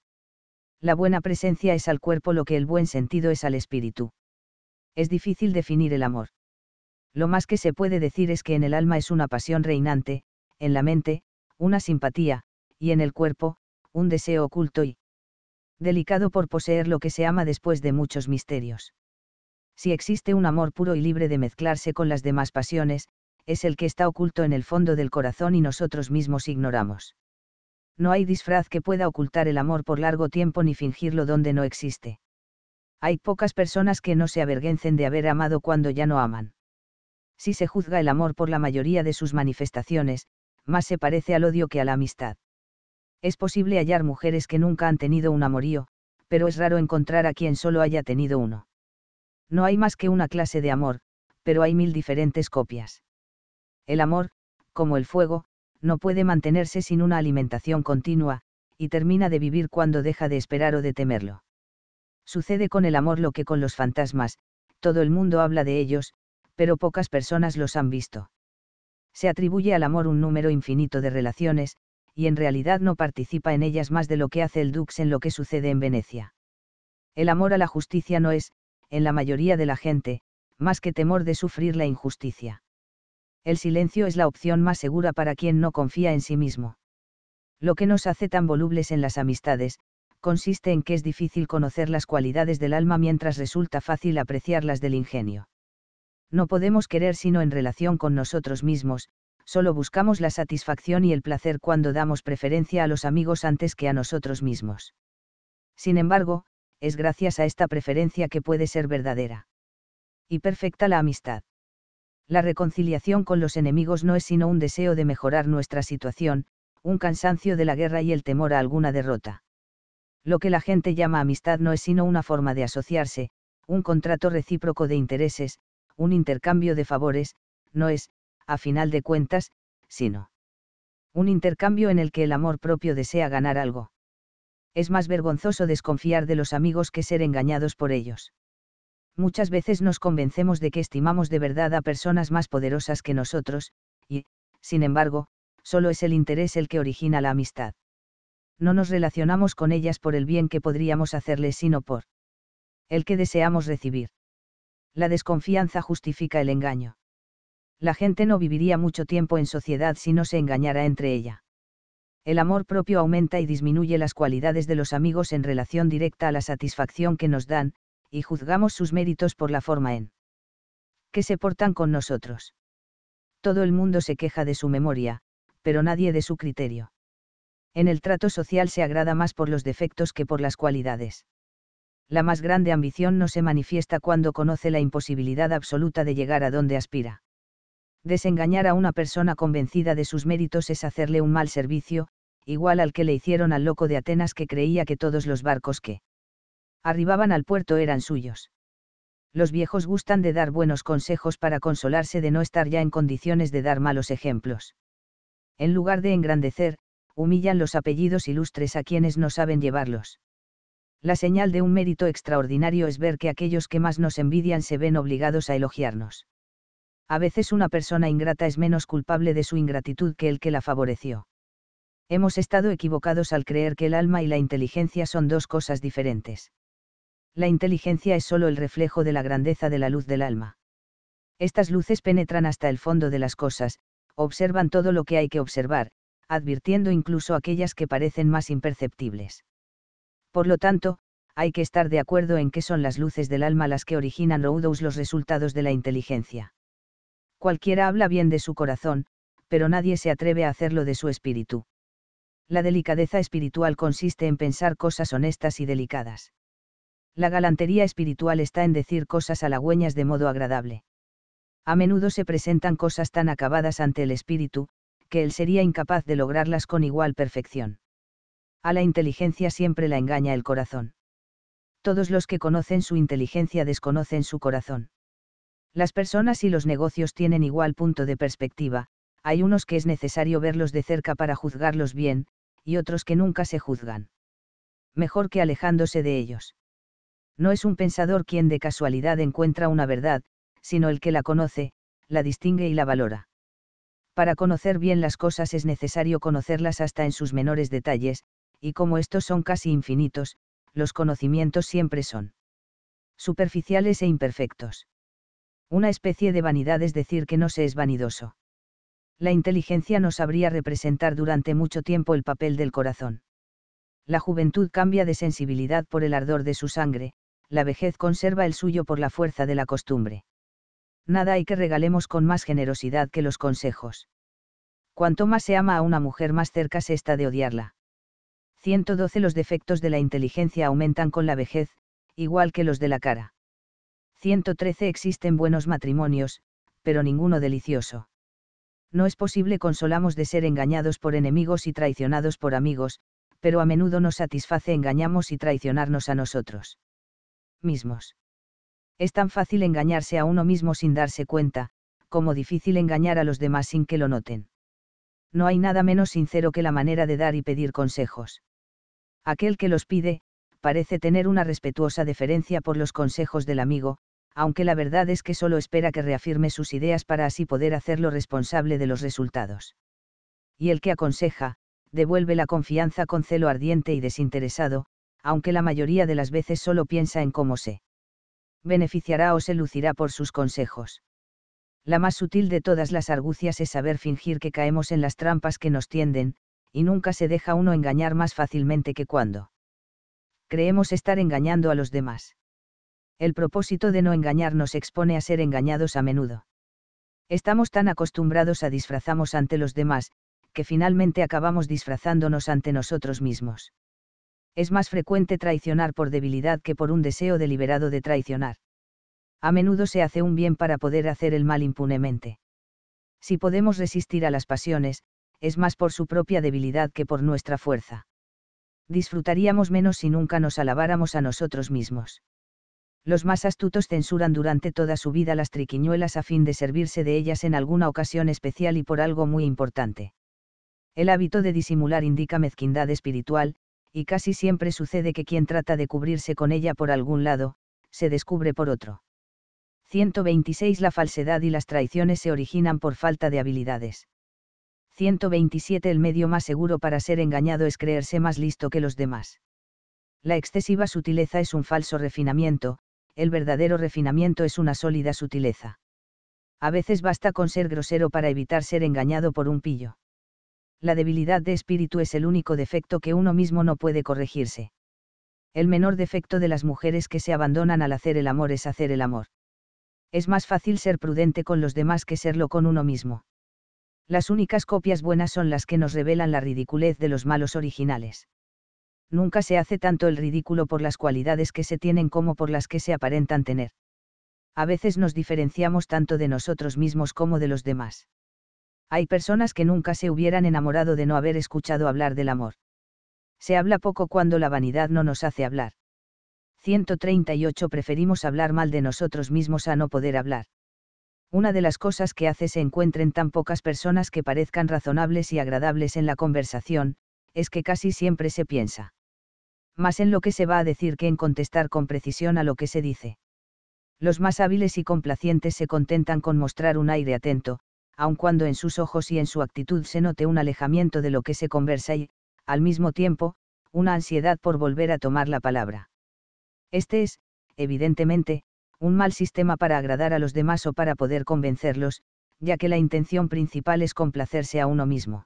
La buena presencia es al cuerpo lo que el buen sentido es al espíritu. Es difícil definir el amor. Lo más que se puede decir es que en el alma es una pasión reinante, en la mente, una simpatía, y en el cuerpo, un deseo oculto y delicado por poseer lo que se ama después de muchos misterios si existe un amor puro y libre de mezclarse con las demás pasiones, es el que está oculto en el fondo del corazón y nosotros mismos ignoramos. No hay disfraz que pueda ocultar el amor por largo tiempo ni fingirlo donde no existe. Hay pocas personas que no se avergüencen de haber amado cuando ya no aman. Si se juzga el amor por la mayoría de sus manifestaciones, más se parece al odio que a la amistad. Es posible hallar mujeres que nunca han tenido un amorío, pero es raro encontrar a quien solo haya tenido uno. No hay más que una clase de amor, pero hay mil diferentes copias. El amor, como el fuego, no puede mantenerse sin una alimentación continua, y termina de vivir cuando deja de esperar o de temerlo. Sucede con el amor lo que con los fantasmas, todo el mundo habla de ellos, pero pocas personas los han visto. Se atribuye al amor un número infinito de relaciones, y en realidad no participa en ellas más de lo que hace el Dux en lo que sucede en Venecia. El amor a la justicia no es, en la mayoría de la gente, más que temor de sufrir la injusticia. El silencio es la opción más segura para quien no confía en sí mismo. Lo que nos hace tan volubles en las amistades, consiste en que es difícil conocer las cualidades del alma mientras resulta fácil apreciar las del ingenio. No podemos querer sino en relación con nosotros mismos, solo buscamos la satisfacción y el placer cuando damos preferencia a los amigos antes que a nosotros mismos. Sin embargo, es gracias a esta preferencia que puede ser verdadera. Y perfecta la amistad. La reconciliación con los enemigos no es sino un deseo de mejorar nuestra situación, un cansancio de la guerra y el temor a alguna derrota. Lo que la gente llama amistad no es sino una forma de asociarse, un contrato recíproco de intereses, un intercambio de favores, no es, a final de cuentas, sino un intercambio en el que el amor propio desea ganar algo es más vergonzoso desconfiar de los amigos que ser engañados por ellos. Muchas veces nos convencemos de que estimamos de verdad a personas más poderosas que nosotros, y, sin embargo, solo es el interés el que origina la amistad. No nos relacionamos con ellas por el bien que podríamos hacerles, sino por el que deseamos recibir. La desconfianza justifica el engaño. La gente no viviría mucho tiempo en sociedad si no se engañara entre ella el amor propio aumenta y disminuye las cualidades de los amigos en relación directa a la satisfacción que nos dan, y juzgamos sus méritos por la forma en que se portan con nosotros. Todo el mundo se queja de su memoria, pero nadie de su criterio. En el trato social se agrada más por los defectos que por las cualidades. La más grande ambición no se manifiesta cuando conoce la imposibilidad absoluta de llegar a donde aspira. Desengañar a una persona convencida de sus méritos es hacerle un mal servicio, igual al que le hicieron al loco de Atenas que creía que todos los barcos que arribaban al puerto eran suyos. Los viejos gustan de dar buenos consejos para consolarse de no estar ya en condiciones de dar malos ejemplos. En lugar de engrandecer, humillan los apellidos ilustres a quienes no saben llevarlos. La señal de un mérito extraordinario es ver que aquellos que más nos envidian se ven obligados a elogiarnos. A veces una persona ingrata es menos culpable de su ingratitud que el que la favoreció. Hemos estado equivocados al creer que el alma y la inteligencia son dos cosas diferentes. La inteligencia es sólo el reflejo de la grandeza de la luz del alma. Estas luces penetran hasta el fondo de las cosas, observan todo lo que hay que observar, advirtiendo incluso aquellas que parecen más imperceptibles. Por lo tanto, hay que estar de acuerdo en que son las luces del alma las que originan Roudous los resultados de la inteligencia. Cualquiera habla bien de su corazón, pero nadie se atreve a hacerlo de su espíritu. La delicadeza espiritual consiste en pensar cosas honestas y delicadas. La galantería espiritual está en decir cosas halagüeñas de modo agradable. A menudo se presentan cosas tan acabadas ante el espíritu, que él sería incapaz de lograrlas con igual perfección. A la inteligencia siempre la engaña el corazón. Todos los que conocen su inteligencia desconocen su corazón. Las personas y los negocios tienen igual punto de perspectiva, hay unos que es necesario verlos de cerca para juzgarlos bien, y otros que nunca se juzgan. Mejor que alejándose de ellos. No es un pensador quien de casualidad encuentra una verdad, sino el que la conoce, la distingue y la valora. Para conocer bien las cosas es necesario conocerlas hasta en sus menores detalles, y como estos son casi infinitos, los conocimientos siempre son superficiales e imperfectos. Una especie de vanidad es decir que no se es vanidoso. La inteligencia no sabría representar durante mucho tiempo el papel del corazón. La juventud cambia de sensibilidad por el ardor de su sangre, la vejez conserva el suyo por la fuerza de la costumbre. Nada hay que regalemos con más generosidad que los consejos. Cuanto más se ama a una mujer, más cerca se está de odiarla. 112 Los defectos de la inteligencia aumentan con la vejez, igual que los de la cara. 113 Existen buenos matrimonios, pero ninguno delicioso no es posible consolamos de ser engañados por enemigos y traicionados por amigos, pero a menudo nos satisface engañamos y traicionarnos a nosotros mismos. Es tan fácil engañarse a uno mismo sin darse cuenta, como difícil engañar a los demás sin que lo noten. No hay nada menos sincero que la manera de dar y pedir consejos. Aquel que los pide, parece tener una respetuosa deferencia por los consejos del amigo, aunque la verdad es que solo espera que reafirme sus ideas para así poder hacerlo responsable de los resultados. Y el que aconseja, devuelve la confianza con celo ardiente y desinteresado, aunque la mayoría de las veces solo piensa en cómo se beneficiará o se lucirá por sus consejos. La más sutil de todas las argucias es saber fingir que caemos en las trampas que nos tienden, y nunca se deja uno engañar más fácilmente que cuando creemos estar engañando a los demás. El propósito de no engañarnos expone a ser engañados a menudo. Estamos tan acostumbrados a disfrazamos ante los demás, que finalmente acabamos disfrazándonos ante nosotros mismos. Es más frecuente traicionar por debilidad que por un deseo deliberado de traicionar. A menudo se hace un bien para poder hacer el mal impunemente. Si podemos resistir a las pasiones, es más por su propia debilidad que por nuestra fuerza. Disfrutaríamos menos si nunca nos alabáramos a nosotros mismos los más astutos censuran durante toda su vida las triquiñuelas a fin de servirse de ellas en alguna ocasión especial y por algo muy importante. El hábito de disimular indica mezquindad espiritual, y casi siempre sucede que quien trata de cubrirse con ella por algún lado, se descubre por otro. 126 La falsedad y las traiciones se originan por falta de habilidades. 127 El medio más seguro para ser engañado es creerse más listo que los demás. La excesiva sutileza es un falso refinamiento, el verdadero refinamiento es una sólida sutileza. A veces basta con ser grosero para evitar ser engañado por un pillo. La debilidad de espíritu es el único defecto que uno mismo no puede corregirse. El menor defecto de las mujeres que se abandonan al hacer el amor es hacer el amor. Es más fácil ser prudente con los demás que serlo con uno mismo. Las únicas copias buenas son las que nos revelan la ridiculez de los malos originales nunca se hace tanto el ridículo por las cualidades que se tienen como por las que se aparentan tener. A veces nos diferenciamos tanto de nosotros mismos como de los demás. Hay personas que nunca se hubieran enamorado de no haber escuchado hablar del amor. Se habla poco cuando la vanidad no nos hace hablar. 138 Preferimos hablar mal de nosotros mismos a no poder hablar. Una de las cosas que hace se encuentren tan pocas personas que parezcan razonables y agradables en la conversación, es que casi siempre se piensa más en lo que se va a decir que en contestar con precisión a lo que se dice. Los más hábiles y complacientes se contentan con mostrar un aire atento, aun cuando en sus ojos y en su actitud se note un alejamiento de lo que se conversa y, al mismo tiempo, una ansiedad por volver a tomar la palabra. Este es, evidentemente, un mal sistema para agradar a los demás o para poder convencerlos, ya que la intención principal es complacerse a uno mismo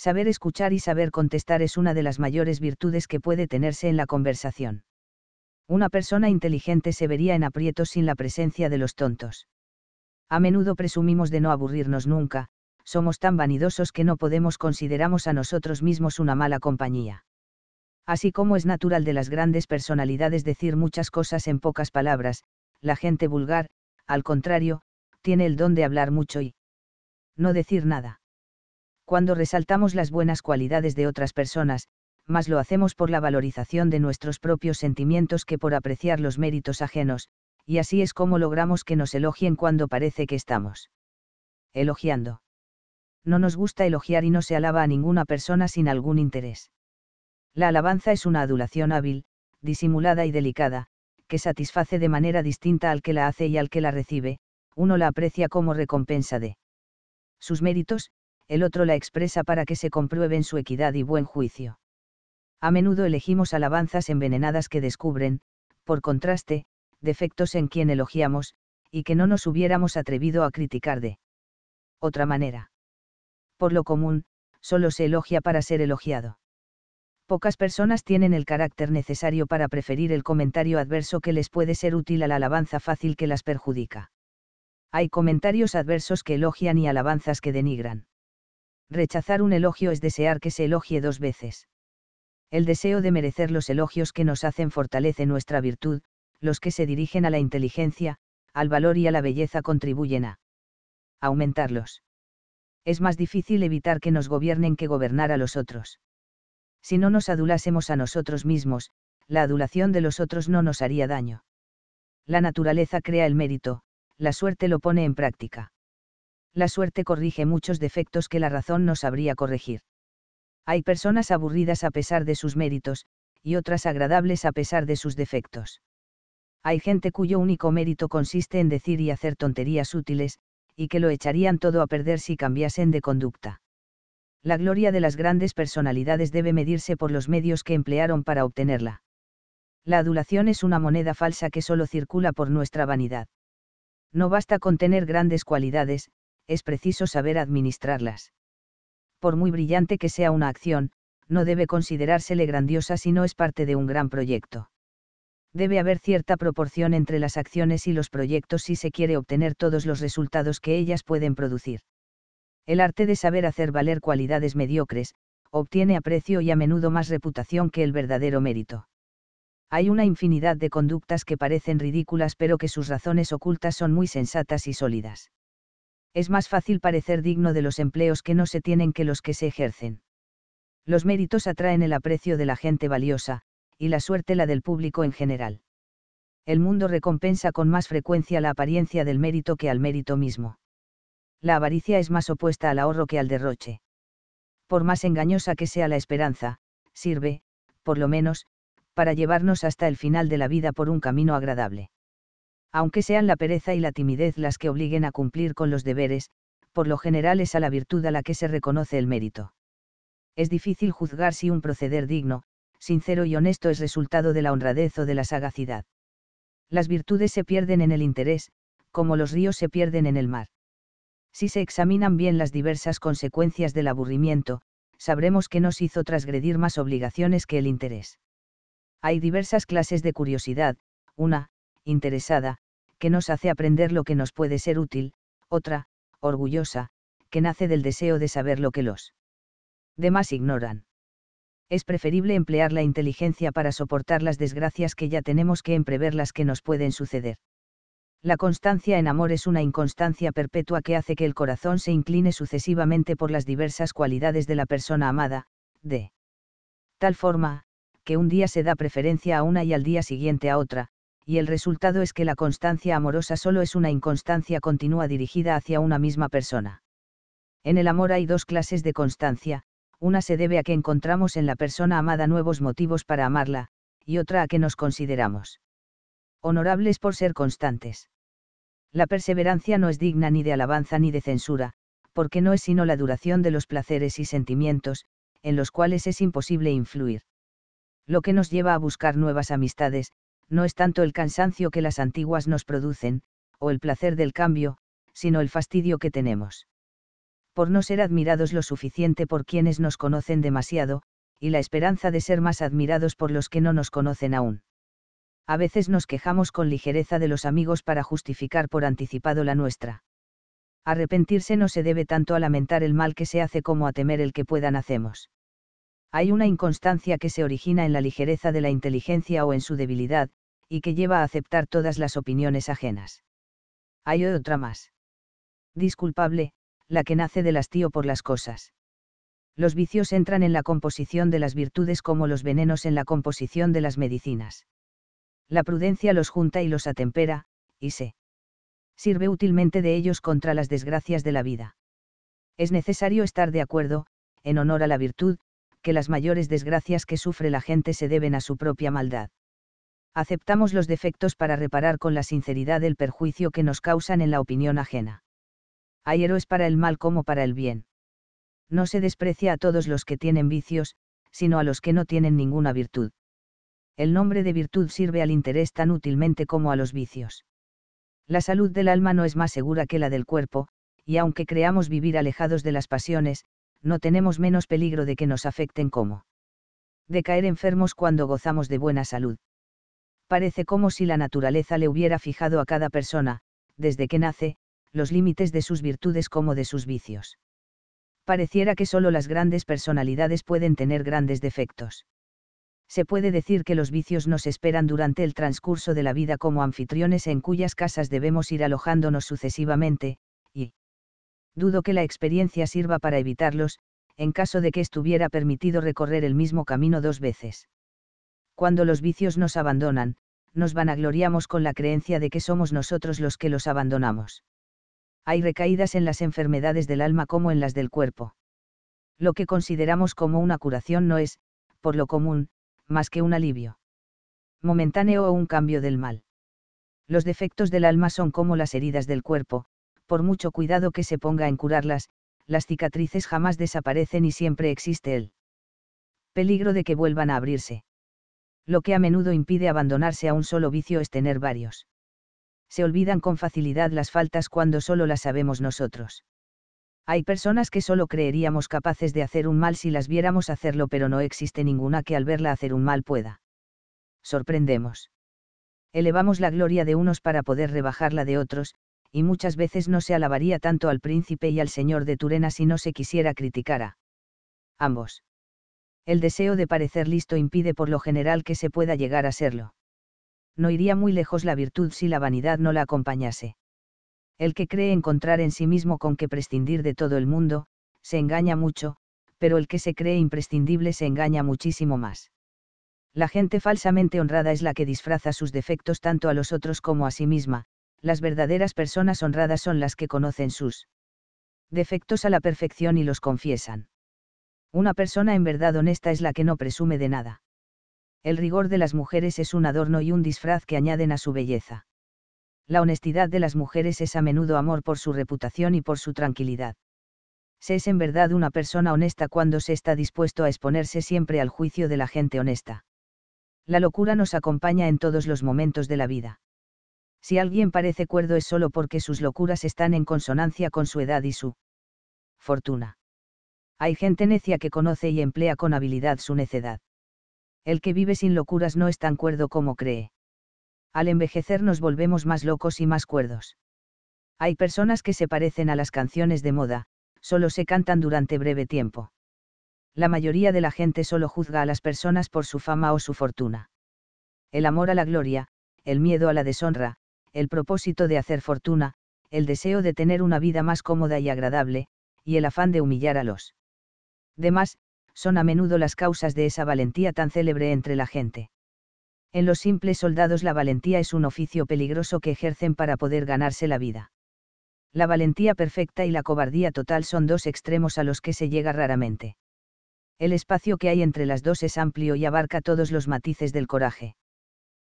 saber escuchar y saber contestar es una de las mayores virtudes que puede tenerse en la conversación. Una persona inteligente se vería en aprietos sin la presencia de los tontos. A menudo presumimos de no aburrirnos nunca, somos tan vanidosos que no podemos consideramos a nosotros mismos una mala compañía. Así como es natural de las grandes personalidades decir muchas cosas en pocas palabras, la gente vulgar, al contrario, tiene el don de hablar mucho y no decir nada cuando resaltamos las buenas cualidades de otras personas, más lo hacemos por la valorización de nuestros propios sentimientos que por apreciar los méritos ajenos, y así es como logramos que nos elogien cuando parece que estamos elogiando. No nos gusta elogiar y no se alaba a ninguna persona sin algún interés. La alabanza es una adulación hábil, disimulada y delicada, que satisface de manera distinta al que la hace y al que la recibe, uno la aprecia como recompensa de sus méritos, el otro la expresa para que se comprueben su equidad y buen juicio. A menudo elegimos alabanzas envenenadas que descubren, por contraste, defectos en quien elogiamos, y que no nos hubiéramos atrevido a criticar de otra manera. Por lo común, solo se elogia para ser elogiado. Pocas personas tienen el carácter necesario para preferir el comentario adverso que les puede ser útil a la alabanza fácil que las perjudica. Hay comentarios adversos que elogian y alabanzas que denigran. Rechazar un elogio es desear que se elogie dos veces. El deseo de merecer los elogios que nos hacen fortalece nuestra virtud, los que se dirigen a la inteligencia, al valor y a la belleza contribuyen a aumentarlos. Es más difícil evitar que nos gobiernen que gobernar a los otros. Si no nos adulásemos a nosotros mismos, la adulación de los otros no nos haría daño. La naturaleza crea el mérito, la suerte lo pone en práctica la suerte corrige muchos defectos que la razón no sabría corregir. Hay personas aburridas a pesar de sus méritos, y otras agradables a pesar de sus defectos. Hay gente cuyo único mérito consiste en decir y hacer tonterías útiles, y que lo echarían todo a perder si cambiasen de conducta. La gloria de las grandes personalidades debe medirse por los medios que emplearon para obtenerla. La adulación es una moneda falsa que solo circula por nuestra vanidad. No basta con tener grandes cualidades, es preciso saber administrarlas. Por muy brillante que sea una acción, no debe considerársele grandiosa si no es parte de un gran proyecto. Debe haber cierta proporción entre las acciones y los proyectos si se quiere obtener todos los resultados que ellas pueden producir. El arte de saber hacer valer cualidades mediocres, obtiene aprecio y a menudo más reputación que el verdadero mérito. Hay una infinidad de conductas que parecen ridículas pero que sus razones ocultas son muy sensatas y sólidas es más fácil parecer digno de los empleos que no se tienen que los que se ejercen. Los méritos atraen el aprecio de la gente valiosa, y la suerte la del público en general. El mundo recompensa con más frecuencia la apariencia del mérito que al mérito mismo. La avaricia es más opuesta al ahorro que al derroche. Por más engañosa que sea la esperanza, sirve, por lo menos, para llevarnos hasta el final de la vida por un camino agradable aunque sean la pereza y la timidez las que obliguen a cumplir con los deberes, por lo general es a la virtud a la que se reconoce el mérito. Es difícil juzgar si un proceder digno, sincero y honesto es resultado de la honradez o de la sagacidad. Las virtudes se pierden en el interés, como los ríos se pierden en el mar. Si se examinan bien las diversas consecuencias del aburrimiento, sabremos que nos hizo transgredir más obligaciones que el interés. Hay diversas clases de curiosidad, una, interesada, que nos hace aprender lo que nos puede ser útil, otra, orgullosa, que nace del deseo de saber lo que los demás ignoran. Es preferible emplear la inteligencia para soportar las desgracias que ya tenemos que emprever las que nos pueden suceder. La constancia en amor es una inconstancia perpetua que hace que el corazón se incline sucesivamente por las diversas cualidades de la persona amada, de tal forma, que un día se da preferencia a una y al día siguiente a otra, y el resultado es que la constancia amorosa solo es una inconstancia continua dirigida hacia una misma persona. En el amor hay dos clases de constancia, una se debe a que encontramos en la persona amada nuevos motivos para amarla, y otra a que nos consideramos honorables por ser constantes. La perseverancia no es digna ni de alabanza ni de censura, porque no es sino la duración de los placeres y sentimientos, en los cuales es imposible influir. Lo que nos lleva a buscar nuevas amistades, no es tanto el cansancio que las antiguas nos producen, o el placer del cambio, sino el fastidio que tenemos. Por no ser admirados lo suficiente por quienes nos conocen demasiado, y la esperanza de ser más admirados por los que no nos conocen aún. A veces nos quejamos con ligereza de los amigos para justificar por anticipado la nuestra. Arrepentirse no se debe tanto a lamentar el mal que se hace como a temer el que puedan hacemos. Hay una inconstancia que se origina en la ligereza de la inteligencia o en su debilidad, y que lleva a aceptar todas las opiniones ajenas. Hay otra más. Disculpable, la que nace del hastío por las cosas. Los vicios entran en la composición de las virtudes como los venenos en la composición de las medicinas. La prudencia los junta y los atempera, y se sirve útilmente de ellos contra las desgracias de la vida. Es necesario estar de acuerdo, en honor a la virtud, que las mayores desgracias que sufre la gente se deben a su propia maldad aceptamos los defectos para reparar con la sinceridad el perjuicio que nos causan en la opinión ajena. Hay héroes para el mal como para el bien. No se desprecia a todos los que tienen vicios, sino a los que no tienen ninguna virtud. El nombre de virtud sirve al interés tan útilmente como a los vicios. La salud del alma no es más segura que la del cuerpo, y aunque creamos vivir alejados de las pasiones, no tenemos menos peligro de que nos afecten como de caer enfermos cuando gozamos de buena salud parece como si la naturaleza le hubiera fijado a cada persona, desde que nace, los límites de sus virtudes como de sus vicios. Pareciera que solo las grandes personalidades pueden tener grandes defectos. Se puede decir que los vicios nos esperan durante el transcurso de la vida como anfitriones en cuyas casas debemos ir alojándonos sucesivamente, y dudo que la experiencia sirva para evitarlos, en caso de que estuviera permitido recorrer el mismo camino dos veces cuando los vicios nos abandonan, nos vanagloriamos con la creencia de que somos nosotros los que los abandonamos. Hay recaídas en las enfermedades del alma como en las del cuerpo. Lo que consideramos como una curación no es, por lo común, más que un alivio. Momentáneo o un cambio del mal. Los defectos del alma son como las heridas del cuerpo, por mucho cuidado que se ponga en curarlas, las cicatrices jamás desaparecen y siempre existe el peligro de que vuelvan a abrirse lo que a menudo impide abandonarse a un solo vicio es tener varios. Se olvidan con facilidad las faltas cuando solo las sabemos nosotros. Hay personas que solo creeríamos capaces de hacer un mal si las viéramos hacerlo, pero no existe ninguna que al verla hacer un mal pueda. Sorprendemos. Elevamos la gloria de unos para poder rebajarla de otros, y muchas veces no se alabaría tanto al príncipe y al señor de Turena si no se quisiera criticar a ambos el deseo de parecer listo impide por lo general que se pueda llegar a serlo. No iría muy lejos la virtud si la vanidad no la acompañase. El que cree encontrar en sí mismo con que prescindir de todo el mundo, se engaña mucho, pero el que se cree imprescindible se engaña muchísimo más. La gente falsamente honrada es la que disfraza sus defectos tanto a los otros como a sí misma, las verdaderas personas honradas son las que conocen sus defectos a la perfección y los confiesan. Una persona en verdad honesta es la que no presume de nada. El rigor de las mujeres es un adorno y un disfraz que añaden a su belleza. La honestidad de las mujeres es a menudo amor por su reputación y por su tranquilidad. Se es en verdad una persona honesta cuando se está dispuesto a exponerse siempre al juicio de la gente honesta. La locura nos acompaña en todos los momentos de la vida. Si alguien parece cuerdo es solo porque sus locuras están en consonancia con su edad y su fortuna. Hay gente necia que conoce y emplea con habilidad su necedad. El que vive sin locuras no es tan cuerdo como cree. Al envejecer nos volvemos más locos y más cuerdos. Hay personas que se parecen a las canciones de moda, solo se cantan durante breve tiempo. La mayoría de la gente solo juzga a las personas por su fama o su fortuna. El amor a la gloria, el miedo a la deshonra, el propósito de hacer fortuna, el deseo de tener una vida más cómoda y agradable, y el afán de humillar a los Además, son a menudo las causas de esa valentía tan célebre entre la gente. En los simples soldados la valentía es un oficio peligroso que ejercen para poder ganarse la vida. La valentía perfecta y la cobardía total son dos extremos a los que se llega raramente. El espacio que hay entre las dos es amplio y abarca todos los matices del coraje.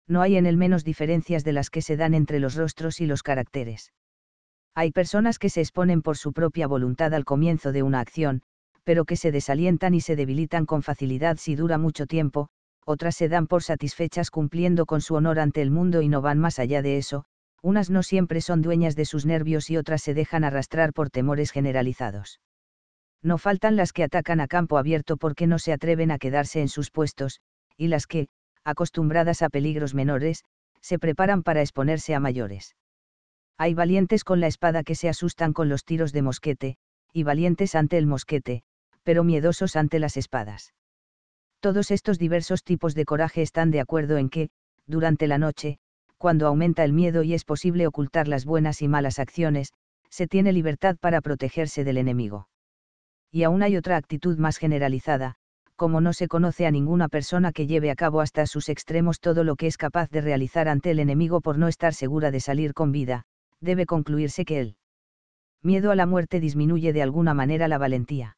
No hay en el menos diferencias de las que se dan entre los rostros y los caracteres. Hay personas que se exponen por su propia voluntad al comienzo de una acción, pero que se desalientan y se debilitan con facilidad si dura mucho tiempo, otras se dan por satisfechas cumpliendo con su honor ante el mundo y no van más allá de eso, unas no siempre son dueñas de sus nervios y otras se dejan arrastrar por temores generalizados. No faltan las que atacan a campo abierto porque no se atreven a quedarse en sus puestos, y las que, acostumbradas a peligros menores, se preparan para exponerse a mayores. Hay valientes con la espada que se asustan con los tiros de mosquete, y valientes ante el mosquete, pero miedosos ante las espadas. Todos estos diversos tipos de coraje están de acuerdo en que, durante la noche, cuando aumenta el miedo y es posible ocultar las buenas y malas acciones, se tiene libertad para protegerse del enemigo. Y aún hay otra actitud más generalizada, como no se conoce a ninguna persona que lleve a cabo hasta sus extremos todo lo que es capaz de realizar ante el enemigo por no estar segura de salir con vida, debe concluirse que el miedo a la muerte disminuye de alguna manera la valentía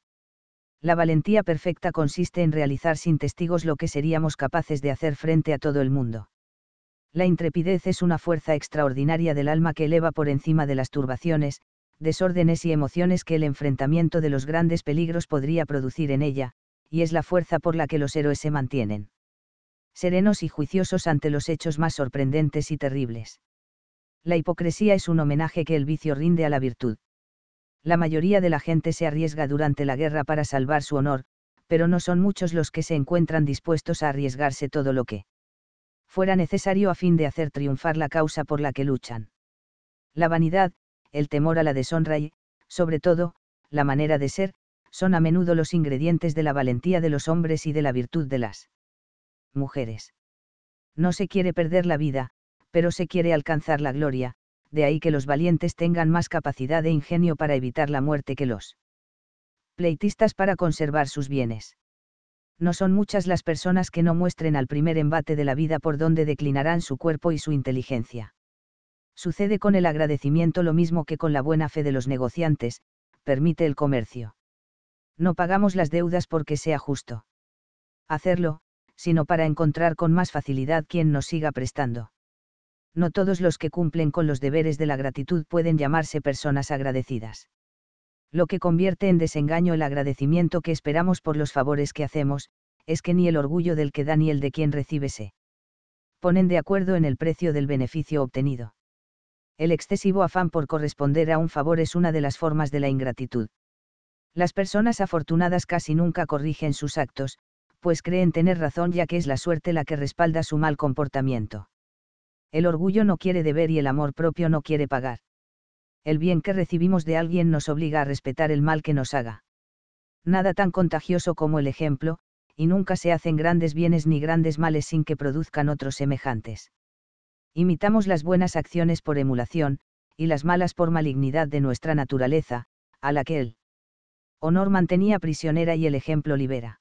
la valentía perfecta consiste en realizar sin testigos lo que seríamos capaces de hacer frente a todo el mundo. La intrepidez es una fuerza extraordinaria del alma que eleva por encima de las turbaciones, desórdenes y emociones que el enfrentamiento de los grandes peligros podría producir en ella, y es la fuerza por la que los héroes se mantienen. Serenos y juiciosos ante los hechos más sorprendentes y terribles. La hipocresía es un homenaje que el vicio rinde a la virtud la mayoría de la gente se arriesga durante la guerra para salvar su honor, pero no son muchos los que se encuentran dispuestos a arriesgarse todo lo que fuera necesario a fin de hacer triunfar la causa por la que luchan. La vanidad, el temor a la deshonra y, sobre todo, la manera de ser, son a menudo los ingredientes de la valentía de los hombres y de la virtud de las mujeres. No se quiere perder la vida, pero se quiere alcanzar la gloria, de ahí que los valientes tengan más capacidad de ingenio para evitar la muerte que los pleitistas para conservar sus bienes. No son muchas las personas que no muestren al primer embate de la vida por donde declinarán su cuerpo y su inteligencia. Sucede con el agradecimiento lo mismo que con la buena fe de los negociantes, permite el comercio. No pagamos las deudas porque sea justo. Hacerlo, sino para encontrar con más facilidad quien nos siga prestando no todos los que cumplen con los deberes de la gratitud pueden llamarse personas agradecidas. Lo que convierte en desengaño el agradecimiento que esperamos por los favores que hacemos, es que ni el orgullo del que da ni el de quien recibe se ponen de acuerdo en el precio del beneficio obtenido. El excesivo afán por corresponder a un favor es una de las formas de la ingratitud. Las personas afortunadas casi nunca corrigen sus actos, pues creen tener razón ya que es la suerte la que respalda su mal comportamiento el orgullo no quiere deber y el amor propio no quiere pagar. El bien que recibimos de alguien nos obliga a respetar el mal que nos haga. Nada tan contagioso como el ejemplo, y nunca se hacen grandes bienes ni grandes males sin que produzcan otros semejantes. Imitamos las buenas acciones por emulación, y las malas por malignidad de nuestra naturaleza, a la que el honor mantenía prisionera y el ejemplo libera.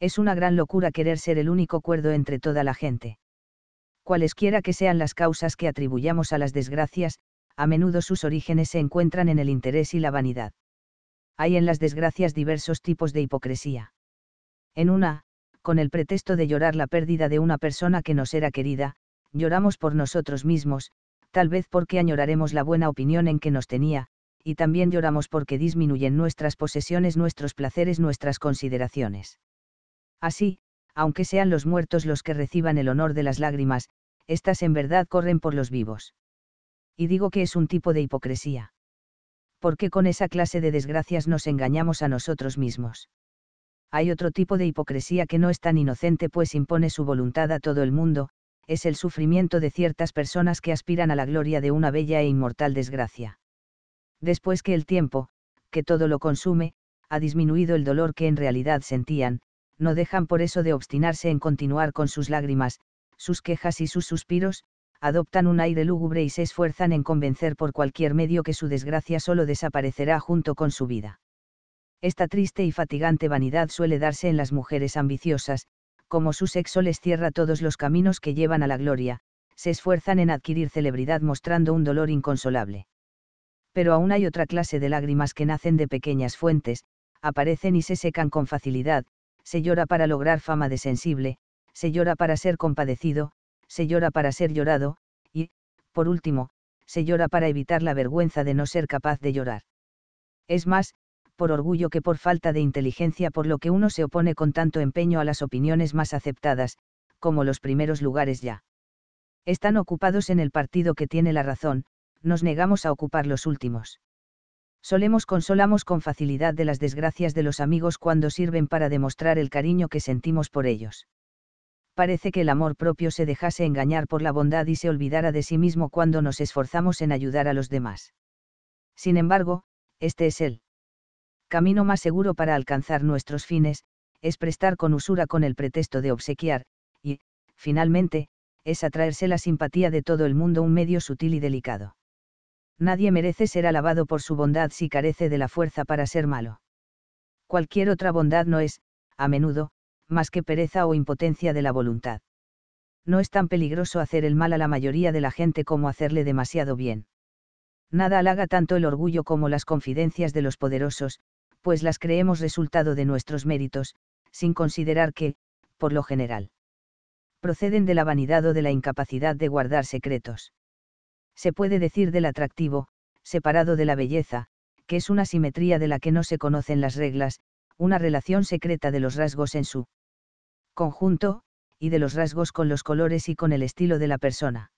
Es una gran locura querer ser el único cuerdo entre toda la gente. Cualesquiera que sean las causas que atribuyamos a las desgracias, a menudo sus orígenes se encuentran en el interés y la vanidad. Hay en las desgracias diversos tipos de hipocresía. En una, con el pretexto de llorar la pérdida de una persona que nos era querida, lloramos por nosotros mismos, tal vez porque añoraremos la buena opinión en que nos tenía, y también lloramos porque disminuyen nuestras posesiones, nuestros placeres, nuestras consideraciones. Así, aunque sean los muertos los que reciban el honor de las lágrimas, éstas en verdad corren por los vivos. Y digo que es un tipo de hipocresía. Porque con esa clase de desgracias nos engañamos a nosotros mismos. Hay otro tipo de hipocresía que no es tan inocente pues impone su voluntad a todo el mundo, es el sufrimiento de ciertas personas que aspiran a la gloria de una bella e inmortal desgracia. Después que el tiempo, que todo lo consume, ha disminuido el dolor que en realidad sentían, no dejan por eso de obstinarse en continuar con sus lágrimas, sus quejas y sus suspiros, adoptan un aire lúgubre y se esfuerzan en convencer por cualquier medio que su desgracia solo desaparecerá junto con su vida. Esta triste y fatigante vanidad suele darse en las mujeres ambiciosas, como su sexo les cierra todos los caminos que llevan a la gloria, se esfuerzan en adquirir celebridad mostrando un dolor inconsolable. Pero aún hay otra clase de lágrimas que nacen de pequeñas fuentes, aparecen y se secan con facilidad, se llora para lograr fama de sensible, se llora para ser compadecido, se llora para ser llorado, y, por último, se llora para evitar la vergüenza de no ser capaz de llorar. Es más, por orgullo que por falta de inteligencia por lo que uno se opone con tanto empeño a las opiniones más aceptadas, como los primeros lugares ya. Están ocupados en el partido que tiene la razón, nos negamos a ocupar los últimos. Solemos consolamos con facilidad de las desgracias de los amigos cuando sirven para demostrar el cariño que sentimos por ellos. Parece que el amor propio se dejase engañar por la bondad y se olvidara de sí mismo cuando nos esforzamos en ayudar a los demás. Sin embargo, este es el camino más seguro para alcanzar nuestros fines, es prestar con usura con el pretexto de obsequiar, y, finalmente, es atraerse la simpatía de todo el mundo un medio sutil y delicado nadie merece ser alabado por su bondad si carece de la fuerza para ser malo. Cualquier otra bondad no es, a menudo, más que pereza o impotencia de la voluntad. No es tan peligroso hacer el mal a la mayoría de la gente como hacerle demasiado bien. Nada halaga tanto el orgullo como las confidencias de los poderosos, pues las creemos resultado de nuestros méritos, sin considerar que, por lo general, proceden de la vanidad o de la incapacidad de guardar secretos se puede decir del atractivo, separado de la belleza, que es una simetría de la que no se conocen las reglas, una relación secreta de los rasgos en su conjunto, y de los rasgos con los colores y con el estilo de la persona.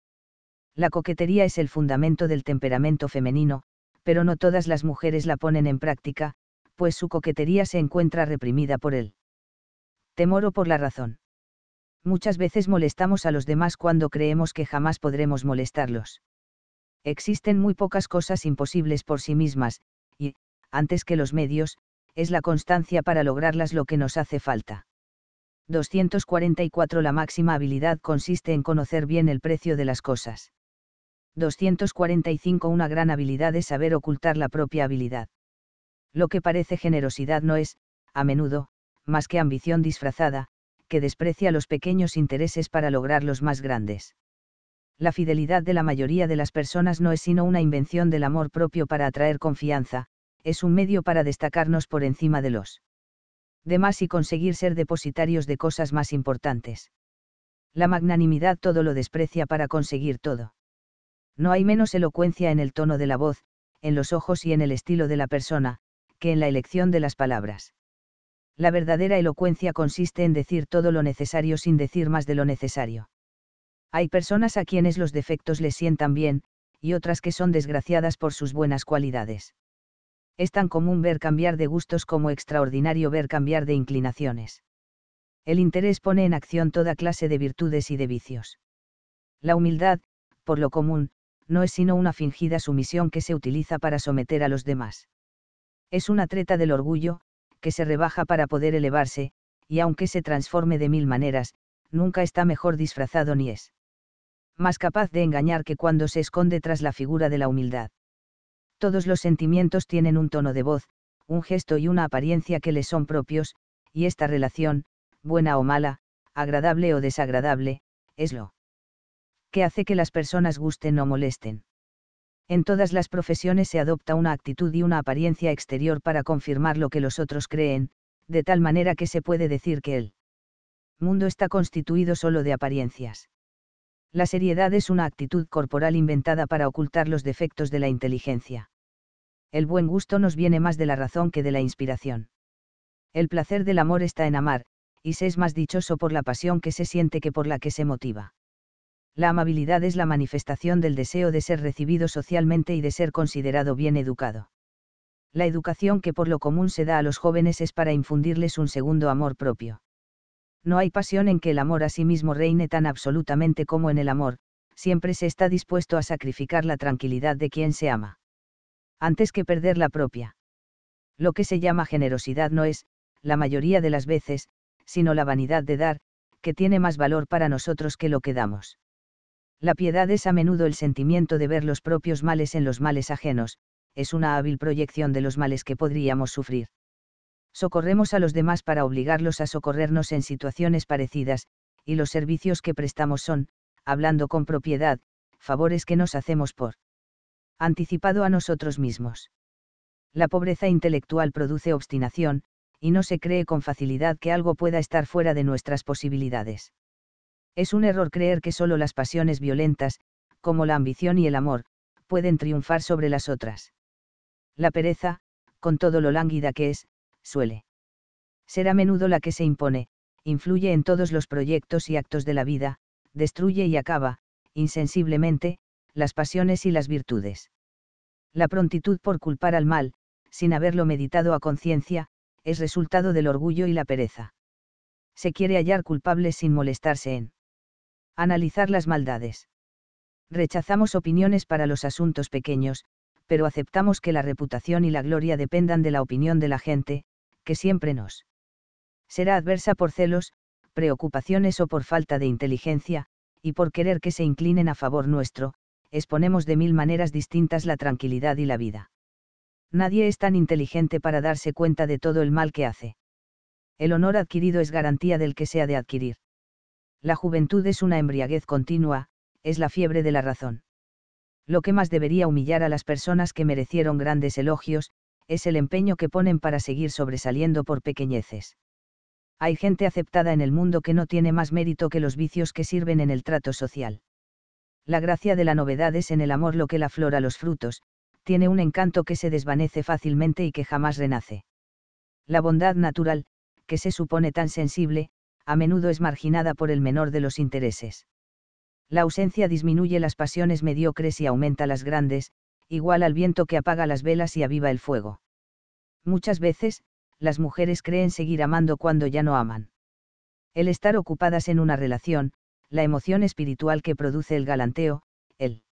La coquetería es el fundamento del temperamento femenino, pero no todas las mujeres la ponen en práctica, pues su coquetería se encuentra reprimida por el temor o por la razón. Muchas veces molestamos a los demás cuando creemos que jamás podremos molestarlos. Existen muy pocas cosas imposibles por sí mismas, y, antes que los medios, es la constancia para lograrlas lo que nos hace falta. 244 La máxima habilidad consiste en conocer bien el precio de las cosas. 245 Una gran habilidad es saber ocultar la propia habilidad. Lo que parece generosidad no es, a menudo, más que ambición disfrazada, que desprecia los pequeños intereses para lograr los más grandes la fidelidad de la mayoría de las personas no es sino una invención del amor propio para atraer confianza, es un medio para destacarnos por encima de los demás y conseguir ser depositarios de cosas más importantes. La magnanimidad todo lo desprecia para conseguir todo. No hay menos elocuencia en el tono de la voz, en los ojos y en el estilo de la persona, que en la elección de las palabras. La verdadera elocuencia consiste en decir todo lo necesario sin decir más de lo necesario. Hay personas a quienes los defectos les sientan bien, y otras que son desgraciadas por sus buenas cualidades. Es tan común ver cambiar de gustos como extraordinario ver cambiar de inclinaciones. El interés pone en acción toda clase de virtudes y de vicios. La humildad, por lo común, no es sino una fingida sumisión que se utiliza para someter a los demás. Es una treta del orgullo, que se rebaja para poder elevarse, y aunque se transforme de mil maneras, nunca está mejor disfrazado ni es más capaz de engañar que cuando se esconde tras la figura de la humildad. Todos los sentimientos tienen un tono de voz, un gesto y una apariencia que les son propios, y esta relación, buena o mala, agradable o desagradable, es lo que hace que las personas gusten o molesten. En todas las profesiones se adopta una actitud y una apariencia exterior para confirmar lo que los otros creen, de tal manera que se puede decir que el mundo está constituido solo de apariencias la seriedad es una actitud corporal inventada para ocultar los defectos de la inteligencia. El buen gusto nos viene más de la razón que de la inspiración. El placer del amor está en amar, y se es más dichoso por la pasión que se siente que por la que se motiva. La amabilidad es la manifestación del deseo de ser recibido socialmente y de ser considerado bien educado. La educación que por lo común se da a los jóvenes es para infundirles un segundo amor propio no hay pasión en que el amor a sí mismo reine tan absolutamente como en el amor, siempre se está dispuesto a sacrificar la tranquilidad de quien se ama. Antes que perder la propia. Lo que se llama generosidad no es, la mayoría de las veces, sino la vanidad de dar, que tiene más valor para nosotros que lo que damos. La piedad es a menudo el sentimiento de ver los propios males en los males ajenos, es una hábil proyección de los males que podríamos sufrir socorremos a los demás para obligarlos a socorrernos en situaciones parecidas, y los servicios que prestamos son, hablando con propiedad, favores que nos hacemos por anticipado a nosotros mismos. La pobreza intelectual produce obstinación, y no se cree con facilidad que algo pueda estar fuera de nuestras posibilidades. Es un error creer que solo las pasiones violentas, como la ambición y el amor, pueden triunfar sobre las otras. La pereza, con todo lo lánguida que es, suele ser a menudo la que se impone, influye en todos los proyectos y actos de la vida, destruye y acaba, insensiblemente, las pasiones y las virtudes. La prontitud por culpar al mal, sin haberlo meditado a conciencia, es resultado del orgullo y la pereza. Se quiere hallar culpables sin molestarse en analizar las maldades. Rechazamos opiniones para los asuntos pequeños, pero aceptamos que la reputación y la gloria dependan de la opinión de la gente, que siempre nos será adversa por celos, preocupaciones o por falta de inteligencia, y por querer que se inclinen a favor nuestro, exponemos de mil maneras distintas la tranquilidad y la vida. Nadie es tan inteligente para darse cuenta de todo el mal que hace. El honor adquirido es garantía del que se ha de adquirir. La juventud es una embriaguez continua, es la fiebre de la razón. Lo que más debería humillar a las personas que merecieron grandes elogios, es el empeño que ponen para seguir sobresaliendo por pequeñeces. Hay gente aceptada en el mundo que no tiene más mérito que los vicios que sirven en el trato social. La gracia de la novedad es en el amor lo que la flora los frutos, tiene un encanto que se desvanece fácilmente y que jamás renace. La bondad natural, que se supone tan sensible, a menudo es marginada por el menor de los intereses. La ausencia disminuye las pasiones mediocres y aumenta las grandes, igual al viento que apaga las velas y aviva el fuego. Muchas veces, las mujeres creen seguir amando cuando ya no aman. El estar ocupadas en una relación, la emoción espiritual que produce el galanteo, el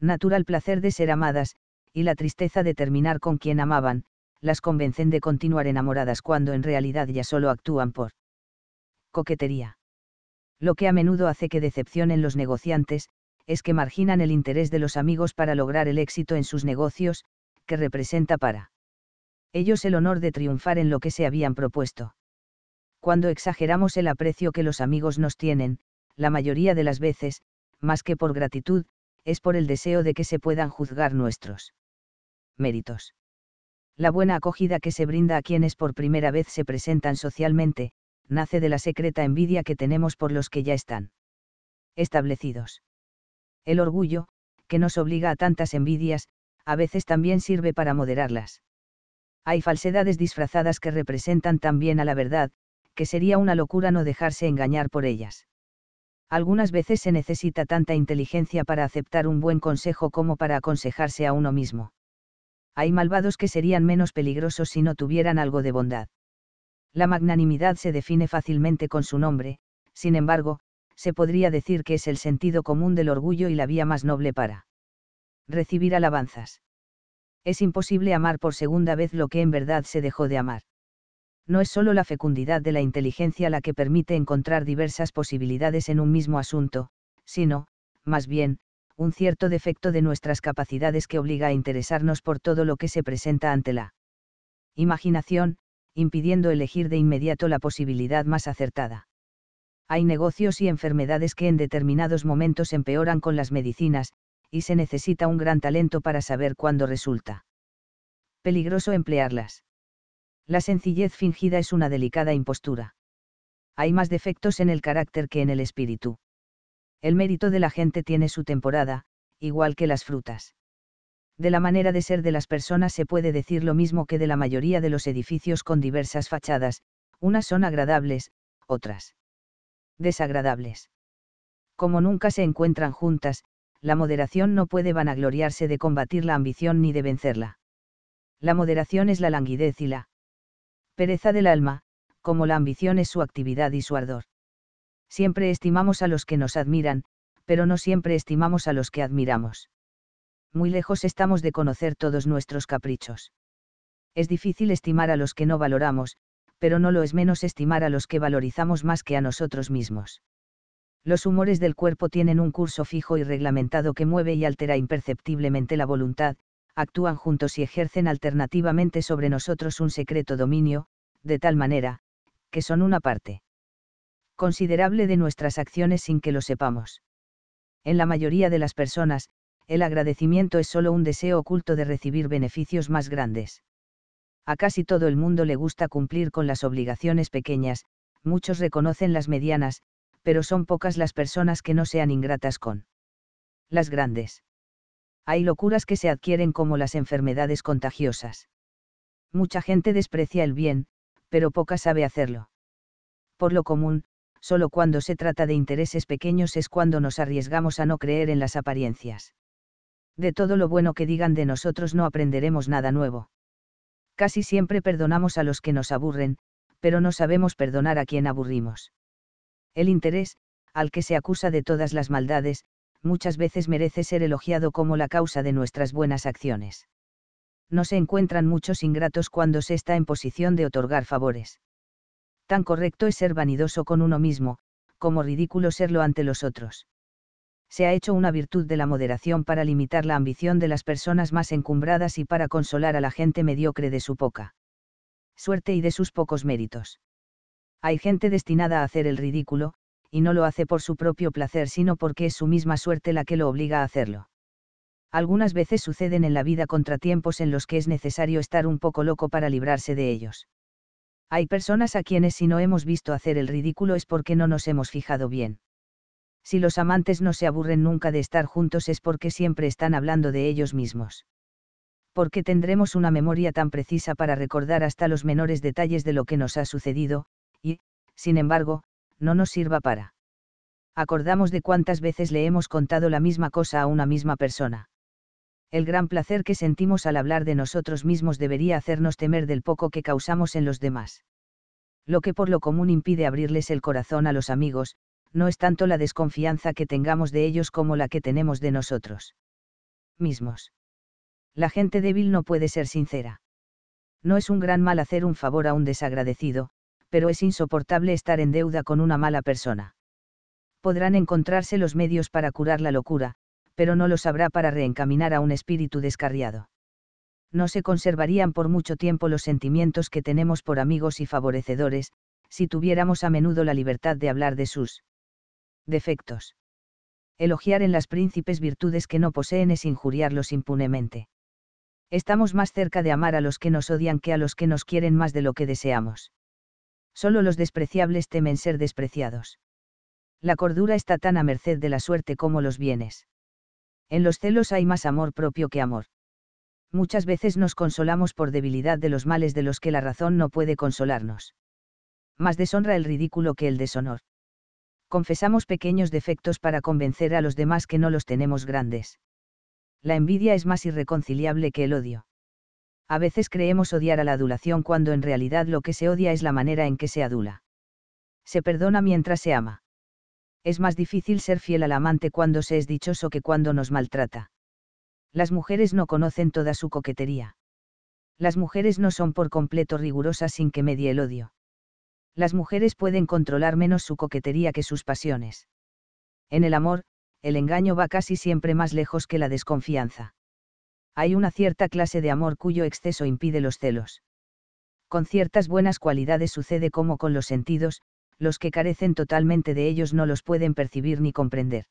natural placer de ser amadas, y la tristeza de terminar con quien amaban, las convencen de continuar enamoradas cuando en realidad ya solo actúan por coquetería. Lo que a menudo hace que decepcionen los negociantes, es que marginan el interés de los amigos para lograr el éxito en sus negocios, que representa para ellos el honor de triunfar en lo que se habían propuesto. Cuando exageramos el aprecio que los amigos nos tienen, la mayoría de las veces, más que por gratitud, es por el deseo de que se puedan juzgar nuestros méritos. La buena acogida que se brinda a quienes por primera vez se presentan socialmente, nace de la secreta envidia que tenemos por los que ya están establecidos. El orgullo, que nos obliga a tantas envidias, a veces también sirve para moderarlas. Hay falsedades disfrazadas que representan tan bien a la verdad, que sería una locura no dejarse engañar por ellas. Algunas veces se necesita tanta inteligencia para aceptar un buen consejo como para aconsejarse a uno mismo. Hay malvados que serían menos peligrosos si no tuvieran algo de bondad. La magnanimidad se define fácilmente con su nombre, sin embargo, se podría decir que es el sentido común del orgullo y la vía más noble para recibir alabanzas. Es imposible amar por segunda vez lo que en verdad se dejó de amar. No es sólo la fecundidad de la inteligencia la que permite encontrar diversas posibilidades en un mismo asunto, sino, más bien, un cierto defecto de nuestras capacidades que obliga a interesarnos por todo lo que se presenta ante la imaginación, impidiendo elegir de inmediato la posibilidad más acertada hay negocios y enfermedades que en determinados momentos empeoran con las medicinas, y se necesita un gran talento para saber cuándo resulta peligroso emplearlas. La sencillez fingida es una delicada impostura. Hay más defectos en el carácter que en el espíritu. El mérito de la gente tiene su temporada, igual que las frutas. De la manera de ser de las personas se puede decir lo mismo que de la mayoría de los edificios con diversas fachadas, unas son agradables, otras desagradables. Como nunca se encuentran juntas, la moderación no puede vanagloriarse de combatir la ambición ni de vencerla. La moderación es la languidez y la pereza del alma, como la ambición es su actividad y su ardor. Siempre estimamos a los que nos admiran, pero no siempre estimamos a los que admiramos. Muy lejos estamos de conocer todos nuestros caprichos. Es difícil estimar a los que no valoramos, pero no lo es menos estimar a los que valorizamos más que a nosotros mismos. Los humores del cuerpo tienen un curso fijo y reglamentado que mueve y altera imperceptiblemente la voluntad, actúan juntos y ejercen alternativamente sobre nosotros un secreto dominio, de tal manera, que son una parte considerable de nuestras acciones sin que lo sepamos. En la mayoría de las personas, el agradecimiento es solo un deseo oculto de recibir beneficios más grandes a casi todo el mundo le gusta cumplir con las obligaciones pequeñas, muchos reconocen las medianas, pero son pocas las personas que no sean ingratas con las grandes. Hay locuras que se adquieren como las enfermedades contagiosas. Mucha gente desprecia el bien, pero poca sabe hacerlo. Por lo común, solo cuando se trata de intereses pequeños es cuando nos arriesgamos a no creer en las apariencias. De todo lo bueno que digan de nosotros no aprenderemos nada nuevo. Casi siempre perdonamos a los que nos aburren, pero no sabemos perdonar a quien aburrimos. El interés, al que se acusa de todas las maldades, muchas veces merece ser elogiado como la causa de nuestras buenas acciones. No se encuentran muchos ingratos cuando se está en posición de otorgar favores. Tan correcto es ser vanidoso con uno mismo, como ridículo serlo ante los otros se ha hecho una virtud de la moderación para limitar la ambición de las personas más encumbradas y para consolar a la gente mediocre de su poca suerte y de sus pocos méritos. Hay gente destinada a hacer el ridículo, y no lo hace por su propio placer, sino porque es su misma suerte la que lo obliga a hacerlo. Algunas veces suceden en la vida contratiempos en los que es necesario estar un poco loco para librarse de ellos. Hay personas a quienes si no hemos visto hacer el ridículo es porque no nos hemos fijado bien si los amantes no se aburren nunca de estar juntos es porque siempre están hablando de ellos mismos. Porque tendremos una memoria tan precisa para recordar hasta los menores detalles de lo que nos ha sucedido, y, sin embargo, no nos sirva para. Acordamos de cuántas veces le hemos contado la misma cosa a una misma persona. El gran placer que sentimos al hablar de nosotros mismos debería hacernos temer del poco que causamos en los demás. Lo que por lo común impide abrirles el corazón a los amigos, no es tanto la desconfianza que tengamos de ellos como la que tenemos de nosotros mismos. La gente débil no puede ser sincera. No es un gran mal hacer un favor a un desagradecido, pero es insoportable estar en deuda con una mala persona. Podrán encontrarse los medios para curar la locura, pero no los habrá para reencaminar a un espíritu descarriado. No se conservarían por mucho tiempo los sentimientos que tenemos por amigos y favorecedores, si tuviéramos a menudo la libertad de hablar de sus defectos. Elogiar en las príncipes virtudes que no poseen es injuriarlos impunemente. Estamos más cerca de amar a los que nos odian que a los que nos quieren más de lo que deseamos. Solo los despreciables temen ser despreciados. La cordura está tan a merced de la suerte como los bienes. En los celos hay más amor propio que amor. Muchas veces nos consolamos por debilidad de los males de los que la razón no puede consolarnos. Más deshonra el ridículo que el deshonor confesamos pequeños defectos para convencer a los demás que no los tenemos grandes. La envidia es más irreconciliable que el odio. A veces creemos odiar a la adulación cuando en realidad lo que se odia es la manera en que se adula. Se perdona mientras se ama. Es más difícil ser fiel al amante cuando se es dichoso que cuando nos maltrata. Las mujeres no conocen toda su coquetería. Las mujeres no son por completo rigurosas sin que medie el odio las mujeres pueden controlar menos su coquetería que sus pasiones. En el amor, el engaño va casi siempre más lejos que la desconfianza. Hay una cierta clase de amor cuyo exceso impide los celos. Con ciertas buenas cualidades sucede como con los sentidos, los que carecen totalmente de ellos no los pueden percibir ni comprender.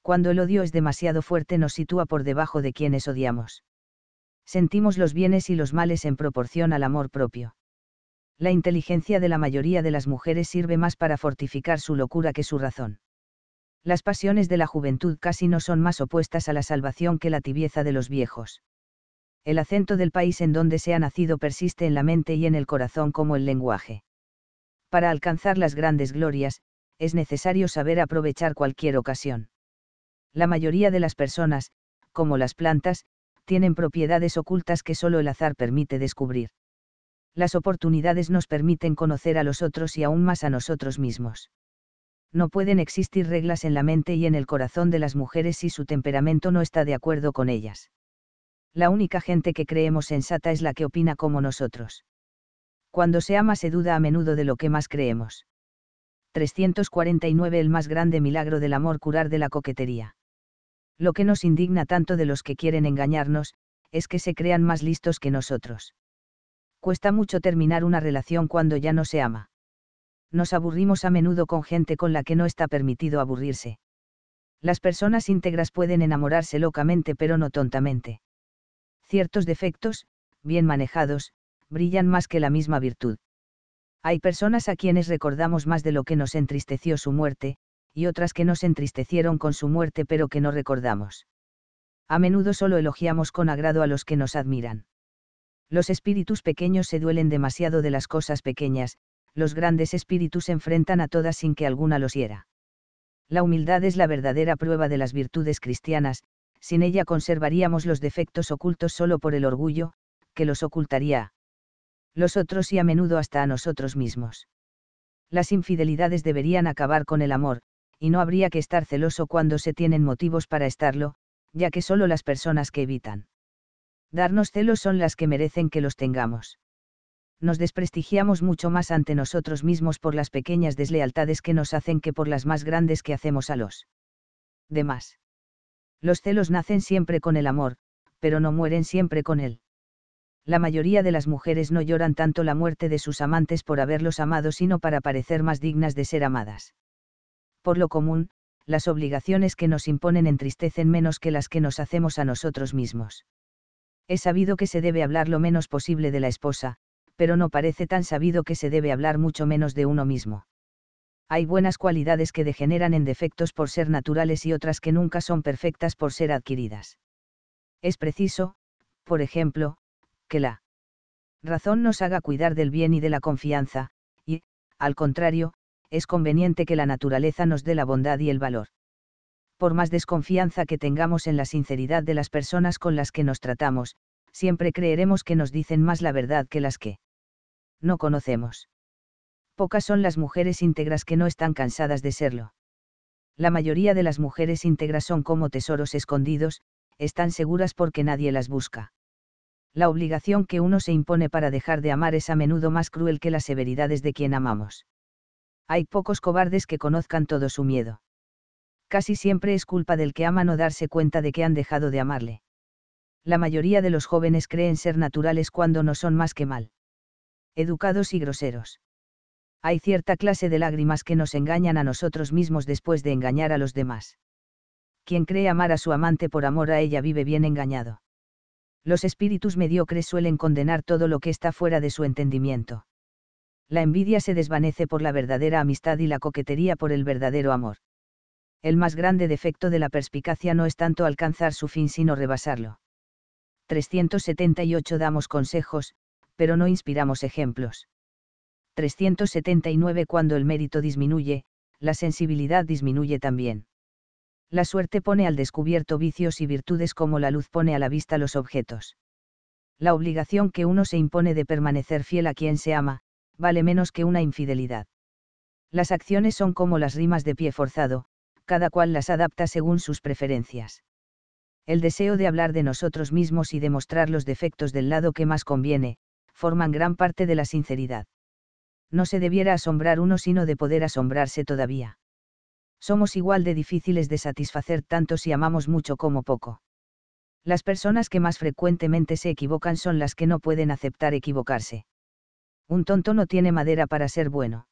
Cuando el odio es demasiado fuerte nos sitúa por debajo de quienes odiamos. Sentimos los bienes y los males en proporción al amor propio la inteligencia de la mayoría de las mujeres sirve más para fortificar su locura que su razón. Las pasiones de la juventud casi no son más opuestas a la salvación que la tibieza de los viejos. El acento del país en donde se ha nacido persiste en la mente y en el corazón como el lenguaje. Para alcanzar las grandes glorias, es necesario saber aprovechar cualquier ocasión. La mayoría de las personas, como las plantas, tienen propiedades ocultas que solo el azar permite descubrir las oportunidades nos permiten conocer a los otros y aún más a nosotros mismos. No pueden existir reglas en la mente y en el corazón de las mujeres si su temperamento no está de acuerdo con ellas. La única gente que creemos sensata es la que opina como nosotros. Cuando se ama se duda a menudo de lo que más creemos. 349 El más grande milagro del amor curar de la coquetería. Lo que nos indigna tanto de los que quieren engañarnos, es que se crean más listos que nosotros cuesta mucho terminar una relación cuando ya no se ama. Nos aburrimos a menudo con gente con la que no está permitido aburrirse. Las personas íntegras pueden enamorarse locamente pero no tontamente. Ciertos defectos, bien manejados, brillan más que la misma virtud. Hay personas a quienes recordamos más de lo que nos entristeció su muerte, y otras que nos entristecieron con su muerte pero que no recordamos. A menudo solo elogiamos con agrado a los que nos admiran. Los espíritus pequeños se duelen demasiado de las cosas pequeñas, los grandes espíritus enfrentan a todas sin que alguna los hiera. La humildad es la verdadera prueba de las virtudes cristianas, sin ella conservaríamos los defectos ocultos solo por el orgullo, que los ocultaría los otros y a menudo hasta a nosotros mismos. Las infidelidades deberían acabar con el amor, y no habría que estar celoso cuando se tienen motivos para estarlo, ya que solo las personas que evitan darnos celos son las que merecen que los tengamos. Nos desprestigiamos mucho más ante nosotros mismos por las pequeñas deslealtades que nos hacen que por las más grandes que hacemos a los demás. Los celos nacen siempre con el amor, pero no mueren siempre con él. La mayoría de las mujeres no lloran tanto la muerte de sus amantes por haberlos amado, sino para parecer más dignas de ser amadas. Por lo común, las obligaciones que nos imponen entristecen menos que las que nos hacemos a nosotros mismos. Es sabido que se debe hablar lo menos posible de la esposa, pero no parece tan sabido que se debe hablar mucho menos de uno mismo. Hay buenas cualidades que degeneran en defectos por ser naturales y otras que nunca son perfectas por ser adquiridas. Es preciso, por ejemplo, que la razón nos haga cuidar del bien y de la confianza, y, al contrario, es conveniente que la naturaleza nos dé la bondad y el valor por más desconfianza que tengamos en la sinceridad de las personas con las que nos tratamos, siempre creeremos que nos dicen más la verdad que las que no conocemos. Pocas son las mujeres íntegras que no están cansadas de serlo. La mayoría de las mujeres íntegras son como tesoros escondidos, están seguras porque nadie las busca. La obligación que uno se impone para dejar de amar es a menudo más cruel que las severidades de quien amamos. Hay pocos cobardes que conozcan todo su miedo casi siempre es culpa del que ama no darse cuenta de que han dejado de amarle. La mayoría de los jóvenes creen ser naturales cuando no son más que mal. Educados y groseros. Hay cierta clase de lágrimas que nos engañan a nosotros mismos después de engañar a los demás. Quien cree amar a su amante por amor a ella vive bien engañado. Los espíritus mediocres suelen condenar todo lo que está fuera de su entendimiento. La envidia se desvanece por la verdadera amistad y la coquetería por el verdadero amor el más grande defecto de la perspicacia no es tanto alcanzar su fin sino rebasarlo. 378 damos consejos, pero no inspiramos ejemplos. 379 Cuando el mérito disminuye, la sensibilidad disminuye también. La suerte pone al descubierto vicios y virtudes como la luz pone a la vista los objetos. La obligación que uno se impone de permanecer fiel a quien se ama, vale menos que una infidelidad. Las acciones son como las rimas de pie forzado, cada cual las adapta según sus preferencias. El deseo de hablar de nosotros mismos y demostrar los defectos del lado que más conviene, forman gran parte de la sinceridad. No se debiera asombrar uno sino de poder asombrarse todavía. Somos igual de difíciles de satisfacer tanto si amamos mucho como poco. Las personas que más frecuentemente se equivocan son las que no pueden aceptar equivocarse. Un tonto no tiene madera para ser bueno.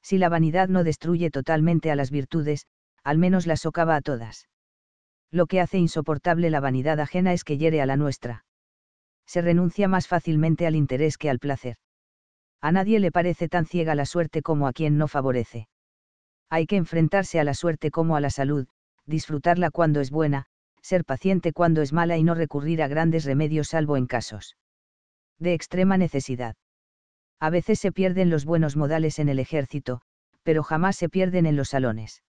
Si la vanidad no destruye totalmente a las virtudes, al menos las socava a todas. Lo que hace insoportable la vanidad ajena es que hiere a la nuestra. Se renuncia más fácilmente al interés que al placer. A nadie le parece tan ciega la suerte como a quien no favorece. Hay que enfrentarse a la suerte como a la salud, disfrutarla cuando es buena, ser paciente cuando es mala y no recurrir a grandes remedios salvo en casos de extrema necesidad. A veces se pierden los buenos modales en el ejército, pero jamás se pierden en los salones.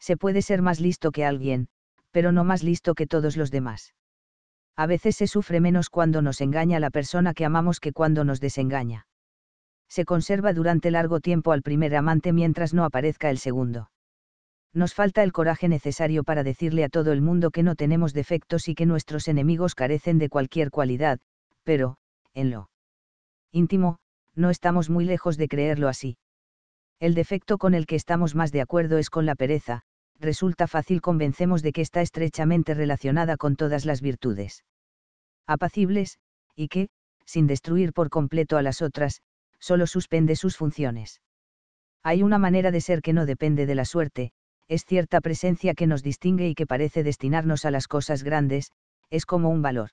Se puede ser más listo que alguien, pero no más listo que todos los demás. A veces se sufre menos cuando nos engaña la persona que amamos que cuando nos desengaña. Se conserva durante largo tiempo al primer amante mientras no aparezca el segundo. Nos falta el coraje necesario para decirle a todo el mundo que no tenemos defectos y que nuestros enemigos carecen de cualquier cualidad, pero, en lo íntimo, no estamos muy lejos de creerlo así. El defecto con el que estamos más de acuerdo es con la pereza, resulta fácil convencemos de que está estrechamente relacionada con todas las virtudes apacibles, y que, sin destruir por completo a las otras, solo suspende sus funciones. Hay una manera de ser que no depende de la suerte, es cierta presencia que nos distingue y que parece destinarnos a las cosas grandes, es como un valor.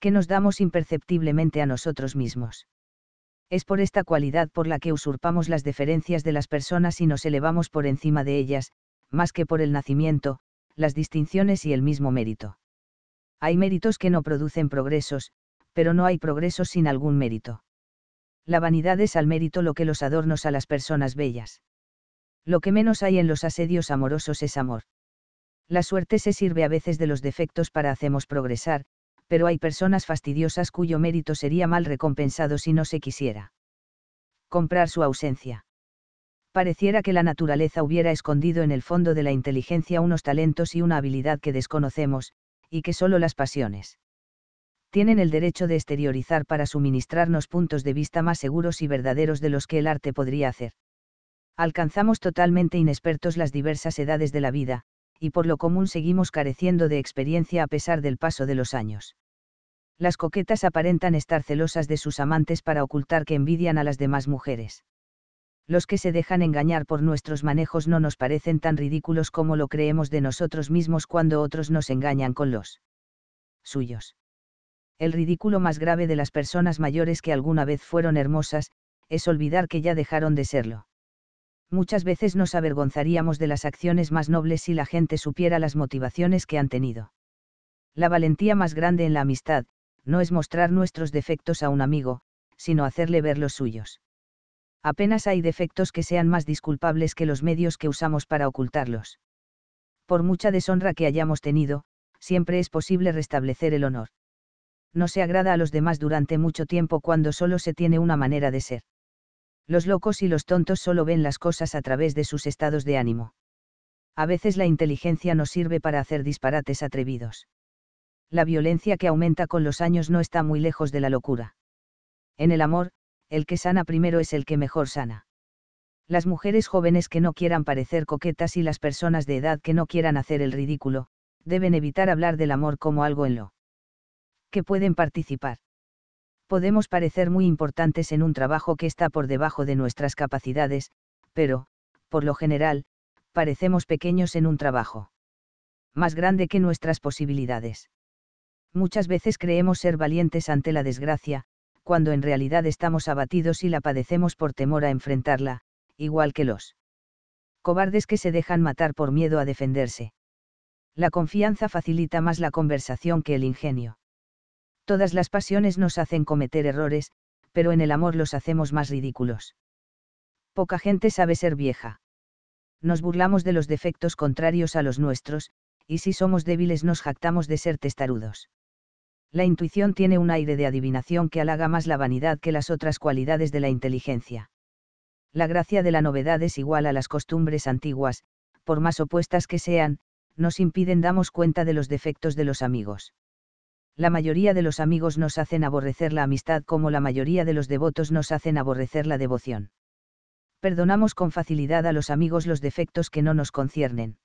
Que nos damos imperceptiblemente a nosotros mismos. Es por esta cualidad por la que usurpamos las deferencias de las personas y nos elevamos por encima de ellas, más que por el nacimiento, las distinciones y el mismo mérito. Hay méritos que no producen progresos, pero no hay progresos sin algún mérito. La vanidad es al mérito lo que los adornos a las personas bellas. Lo que menos hay en los asedios amorosos es amor. La suerte se sirve a veces de los defectos para hacemos progresar, pero hay personas fastidiosas cuyo mérito sería mal recompensado si no se quisiera. Comprar su ausencia pareciera que la naturaleza hubiera escondido en el fondo de la inteligencia unos talentos y una habilidad que desconocemos, y que solo las pasiones tienen el derecho de exteriorizar para suministrarnos puntos de vista más seguros y verdaderos de los que el arte podría hacer. Alcanzamos totalmente inexpertos las diversas edades de la vida, y por lo común seguimos careciendo de experiencia a pesar del paso de los años. Las coquetas aparentan estar celosas de sus amantes para ocultar que envidian a las demás mujeres los que se dejan engañar por nuestros manejos no nos parecen tan ridículos como lo creemos de nosotros mismos cuando otros nos engañan con los suyos. El ridículo más grave de las personas mayores que alguna vez fueron hermosas, es olvidar que ya dejaron de serlo. Muchas veces nos avergonzaríamos de las acciones más nobles si la gente supiera las motivaciones que han tenido. La valentía más grande en la amistad, no es mostrar nuestros defectos a un amigo, sino hacerle ver los suyos apenas hay defectos que sean más disculpables que los medios que usamos para ocultarlos. Por mucha deshonra que hayamos tenido, siempre es posible restablecer el honor. No se agrada a los demás durante mucho tiempo cuando solo se tiene una manera de ser. Los locos y los tontos solo ven las cosas a través de sus estados de ánimo. A veces la inteligencia no sirve para hacer disparates atrevidos. La violencia que aumenta con los años no está muy lejos de la locura. En el amor, el que sana primero es el que mejor sana. Las mujeres jóvenes que no quieran parecer coquetas y las personas de edad que no quieran hacer el ridículo, deben evitar hablar del amor como algo en lo que pueden participar. Podemos parecer muy importantes en un trabajo que está por debajo de nuestras capacidades, pero, por lo general, parecemos pequeños en un trabajo más grande que nuestras posibilidades. Muchas veces creemos ser valientes ante la desgracia, cuando en realidad estamos abatidos y la padecemos por temor a enfrentarla, igual que los cobardes que se dejan matar por miedo a defenderse. La confianza facilita más la conversación que el ingenio. Todas las pasiones nos hacen cometer errores, pero en el amor los hacemos más ridículos. Poca gente sabe ser vieja. Nos burlamos de los defectos contrarios a los nuestros, y si somos débiles nos jactamos de ser testarudos la intuición tiene un aire de adivinación que halaga más la vanidad que las otras cualidades de la inteligencia. La gracia de la novedad es igual a las costumbres antiguas, por más opuestas que sean, nos impiden damos cuenta de los defectos de los amigos. La mayoría de los amigos nos hacen aborrecer la amistad como la mayoría de los devotos nos hacen aborrecer la devoción. Perdonamos con facilidad a los amigos los defectos que no nos conciernen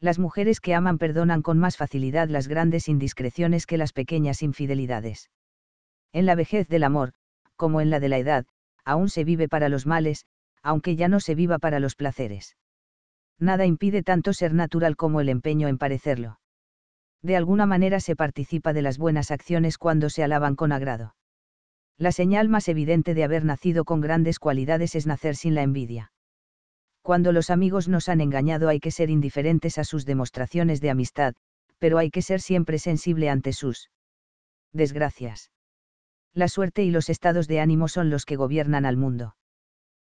las mujeres que aman perdonan con más facilidad las grandes indiscreciones que las pequeñas infidelidades. En la vejez del amor, como en la de la edad, aún se vive para los males, aunque ya no se viva para los placeres. Nada impide tanto ser natural como el empeño en parecerlo. De alguna manera se participa de las buenas acciones cuando se alaban con agrado. La señal más evidente de haber nacido con grandes cualidades es nacer sin la envidia. Cuando los amigos nos han engañado hay que ser indiferentes a sus demostraciones de amistad, pero hay que ser siempre sensible ante sus desgracias. La suerte y los estados de ánimo son los que gobiernan al mundo.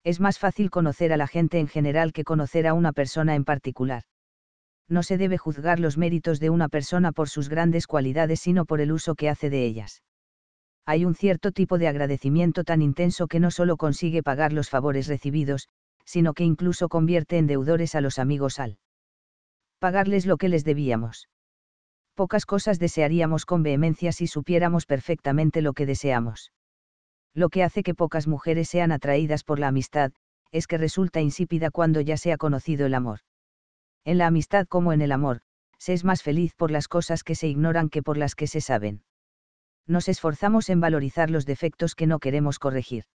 Es más fácil conocer a la gente en general que conocer a una persona en particular. No se debe juzgar los méritos de una persona por sus grandes cualidades, sino por el uso que hace de ellas hay un cierto tipo de agradecimiento tan intenso que no solo consigue pagar los favores recibidos, sino que incluso convierte en deudores a los amigos al pagarles lo que les debíamos. Pocas cosas desearíamos con vehemencia si supiéramos perfectamente lo que deseamos. Lo que hace que pocas mujeres sean atraídas por la amistad, es que resulta insípida cuando ya se ha conocido el amor. En la amistad como en el amor, se es más feliz por las cosas que se ignoran que por las que se saben. Nos esforzamos en valorizar los defectos que no queremos corregir.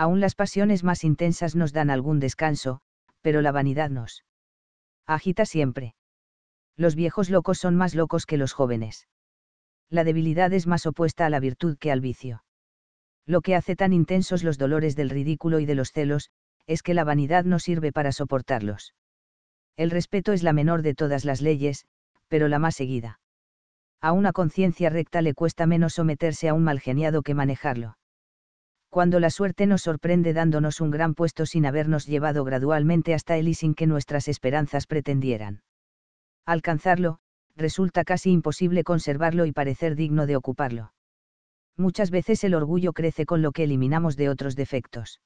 Aún las pasiones más intensas nos dan algún descanso, pero la vanidad nos agita siempre. Los viejos locos son más locos que los jóvenes. La debilidad es más opuesta a la virtud que al vicio. Lo que hace tan intensos los dolores del ridículo y de los celos, es que la vanidad no sirve para soportarlos. El respeto es la menor de todas las leyes, pero la más seguida. A una conciencia recta le cuesta menos someterse a un mal geniado que manejarlo cuando la suerte nos sorprende dándonos un gran puesto sin habernos llevado gradualmente hasta él y sin que nuestras esperanzas pretendieran. Alcanzarlo, resulta casi imposible conservarlo y parecer digno de ocuparlo. Muchas veces el orgullo crece con lo que eliminamos de otros defectos.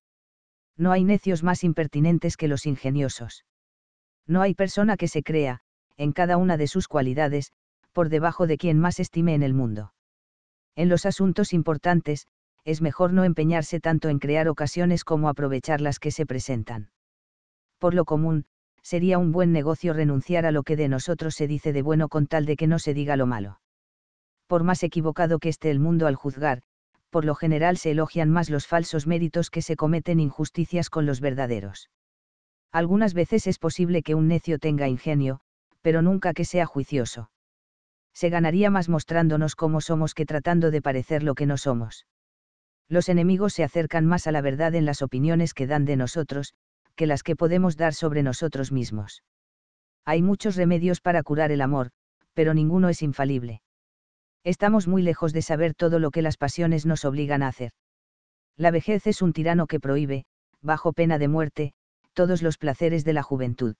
No hay necios más impertinentes que los ingeniosos. No hay persona que se crea, en cada una de sus cualidades, por debajo de quien más estime en el mundo. En los asuntos importantes, es mejor no empeñarse tanto en crear ocasiones como aprovechar las que se presentan. Por lo común, sería un buen negocio renunciar a lo que de nosotros se dice de bueno con tal de que no se diga lo malo. Por más equivocado que esté el mundo al juzgar, por lo general se elogian más los falsos méritos que se cometen injusticias con los verdaderos. Algunas veces es posible que un necio tenga ingenio, pero nunca que sea juicioso. Se ganaría más mostrándonos cómo somos que tratando de parecer lo que no somos los enemigos se acercan más a la verdad en las opiniones que dan de nosotros, que las que podemos dar sobre nosotros mismos. Hay muchos remedios para curar el amor, pero ninguno es infalible. Estamos muy lejos de saber todo lo que las pasiones nos obligan a hacer. La vejez es un tirano que prohíbe, bajo pena de muerte, todos los placeres de la juventud.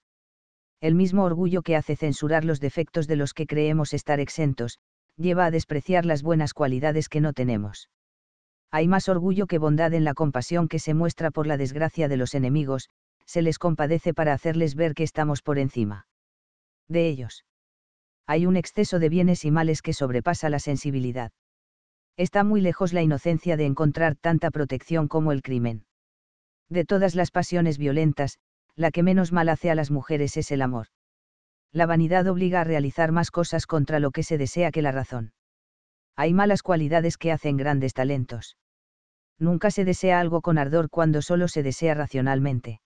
El mismo orgullo que hace censurar los defectos de los que creemos estar exentos, lleva a despreciar las buenas cualidades que no tenemos hay más orgullo que bondad en la compasión que se muestra por la desgracia de los enemigos, se les compadece para hacerles ver que estamos por encima de ellos. Hay un exceso de bienes y males que sobrepasa la sensibilidad. Está muy lejos la inocencia de encontrar tanta protección como el crimen. De todas las pasiones violentas, la que menos mal hace a las mujeres es el amor. La vanidad obliga a realizar más cosas contra lo que se desea que la razón. Hay malas cualidades que hacen grandes talentos nunca se desea algo con ardor cuando solo se desea racionalmente.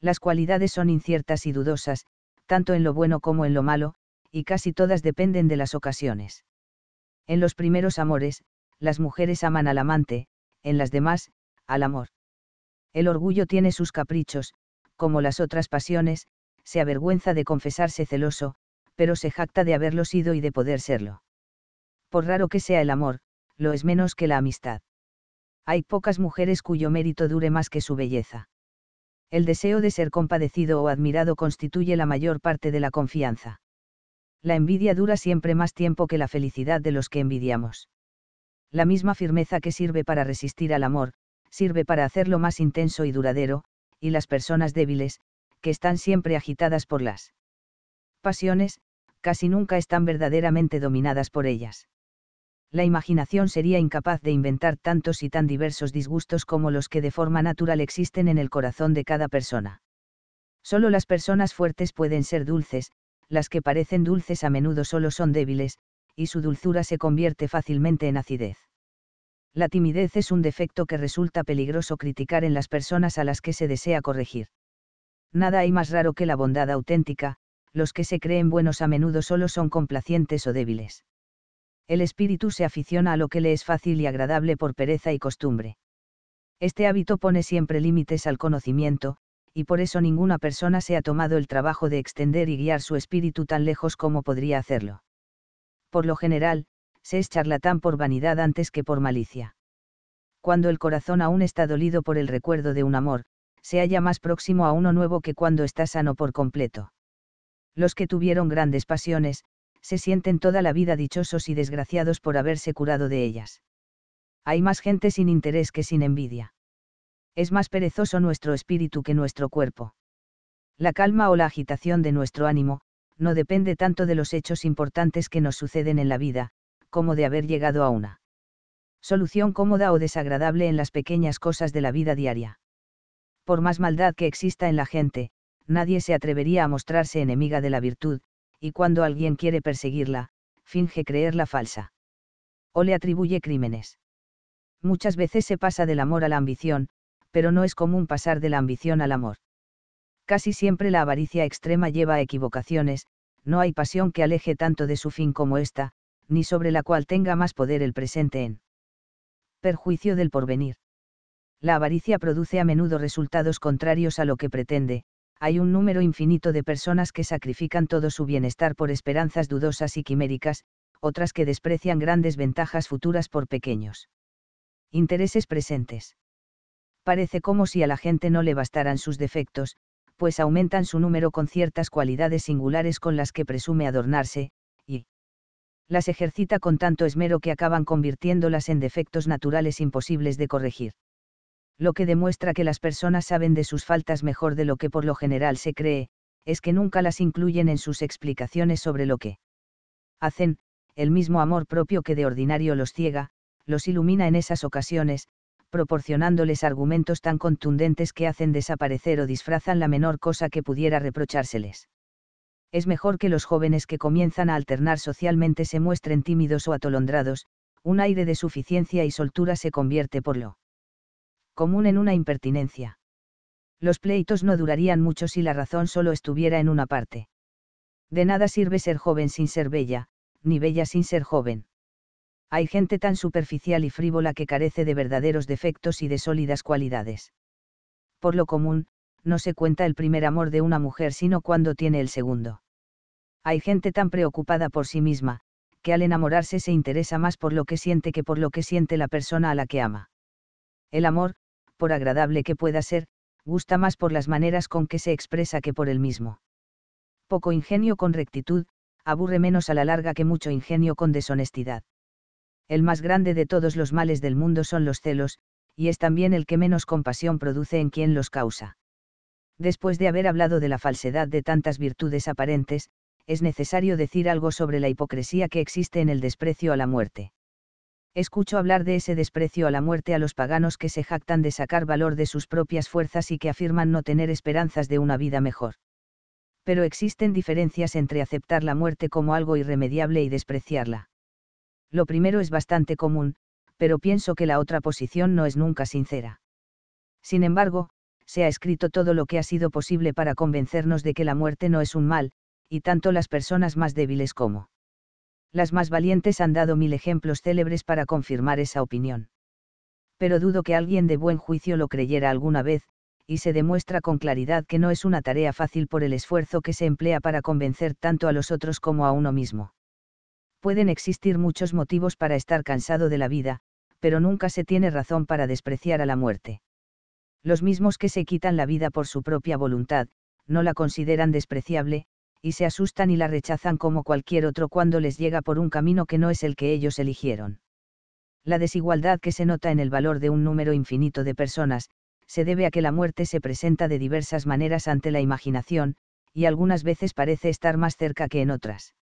Las cualidades son inciertas y dudosas, tanto en lo bueno como en lo malo, y casi todas dependen de las ocasiones. En los primeros amores, las mujeres aman al amante, en las demás, al amor. El orgullo tiene sus caprichos, como las otras pasiones, se avergüenza de confesarse celoso, pero se jacta de haberlo sido y de poder serlo. Por raro que sea el amor, lo es menos que la amistad. Hay pocas mujeres cuyo mérito dure más que su belleza. El deseo de ser compadecido o admirado constituye la mayor parte de la confianza. La envidia dura siempre más tiempo que la felicidad de los que envidiamos. La misma firmeza que sirve para resistir al amor, sirve para hacerlo más intenso y duradero, y las personas débiles, que están siempre agitadas por las pasiones, casi nunca están verdaderamente dominadas por ellas la imaginación sería incapaz de inventar tantos y tan diversos disgustos como los que de forma natural existen en el corazón de cada persona. Solo las personas fuertes pueden ser dulces, las que parecen dulces a menudo solo son débiles, y su dulzura se convierte fácilmente en acidez. La timidez es un defecto que resulta peligroso criticar en las personas a las que se desea corregir. Nada hay más raro que la bondad auténtica, los que se creen buenos a menudo solo son complacientes o débiles el espíritu se aficiona a lo que le es fácil y agradable por pereza y costumbre. Este hábito pone siempre límites al conocimiento, y por eso ninguna persona se ha tomado el trabajo de extender y guiar su espíritu tan lejos como podría hacerlo. Por lo general, se es charlatán por vanidad antes que por malicia. Cuando el corazón aún está dolido por el recuerdo de un amor, se halla más próximo a uno nuevo que cuando está sano por completo. Los que tuvieron grandes pasiones, se sienten toda la vida dichosos y desgraciados por haberse curado de ellas. Hay más gente sin interés que sin envidia. Es más perezoso nuestro espíritu que nuestro cuerpo. La calma o la agitación de nuestro ánimo, no depende tanto de los hechos importantes que nos suceden en la vida, como de haber llegado a una solución cómoda o desagradable en las pequeñas cosas de la vida diaria. Por más maldad que exista en la gente, nadie se atrevería a mostrarse enemiga de la virtud, y cuando alguien quiere perseguirla, finge creerla falsa. O le atribuye crímenes. Muchas veces se pasa del amor a la ambición, pero no es común pasar de la ambición al amor. Casi siempre la avaricia extrema lleva a equivocaciones, no hay pasión que aleje tanto de su fin como esta, ni sobre la cual tenga más poder el presente en perjuicio del porvenir. La avaricia produce a menudo resultados contrarios a lo que pretende, hay un número infinito de personas que sacrifican todo su bienestar por esperanzas dudosas y quiméricas, otras que desprecian grandes ventajas futuras por pequeños. Intereses presentes. Parece como si a la gente no le bastaran sus defectos, pues aumentan su número con ciertas cualidades singulares con las que presume adornarse, y las ejercita con tanto esmero que acaban convirtiéndolas en defectos naturales imposibles de corregir lo que demuestra que las personas saben de sus faltas mejor de lo que por lo general se cree, es que nunca las incluyen en sus explicaciones sobre lo que hacen, el mismo amor propio que de ordinario los ciega, los ilumina en esas ocasiones, proporcionándoles argumentos tan contundentes que hacen desaparecer o disfrazan la menor cosa que pudiera reprochárseles. Es mejor que los jóvenes que comienzan a alternar socialmente se muestren tímidos o atolondrados, un aire de suficiencia y soltura se convierte por lo común en una impertinencia. Los pleitos no durarían mucho si la razón solo estuviera en una parte. De nada sirve ser joven sin ser bella, ni bella sin ser joven. Hay gente tan superficial y frívola que carece de verdaderos defectos y de sólidas cualidades. Por lo común, no se cuenta el primer amor de una mujer sino cuando tiene el segundo. Hay gente tan preocupada por sí misma, que al enamorarse se interesa más por lo que siente que por lo que siente la persona a la que ama. El amor, por agradable que pueda ser, gusta más por las maneras con que se expresa que por el mismo. Poco ingenio con rectitud, aburre menos a la larga que mucho ingenio con deshonestidad. El más grande de todos los males del mundo son los celos, y es también el que menos compasión produce en quien los causa. Después de haber hablado de la falsedad de tantas virtudes aparentes, es necesario decir algo sobre la hipocresía que existe en el desprecio a la muerte escucho hablar de ese desprecio a la muerte a los paganos que se jactan de sacar valor de sus propias fuerzas y que afirman no tener esperanzas de una vida mejor. Pero existen diferencias entre aceptar la muerte como algo irremediable y despreciarla. Lo primero es bastante común, pero pienso que la otra posición no es nunca sincera. Sin embargo, se ha escrito todo lo que ha sido posible para convencernos de que la muerte no es un mal, y tanto las personas más débiles como las más valientes han dado mil ejemplos célebres para confirmar esa opinión. Pero dudo que alguien de buen juicio lo creyera alguna vez, y se demuestra con claridad que no es una tarea fácil por el esfuerzo que se emplea para convencer tanto a los otros como a uno mismo. Pueden existir muchos motivos para estar cansado de la vida, pero nunca se tiene razón para despreciar a la muerte. Los mismos que se quitan la vida por su propia voluntad, no la consideran despreciable, y se asustan y la rechazan como cualquier otro cuando les llega por un camino que no es el que ellos eligieron. La desigualdad que se nota en el valor de un número infinito de personas, se debe a que la muerte se presenta de diversas maneras ante la imaginación, y algunas veces parece estar más cerca que en otras.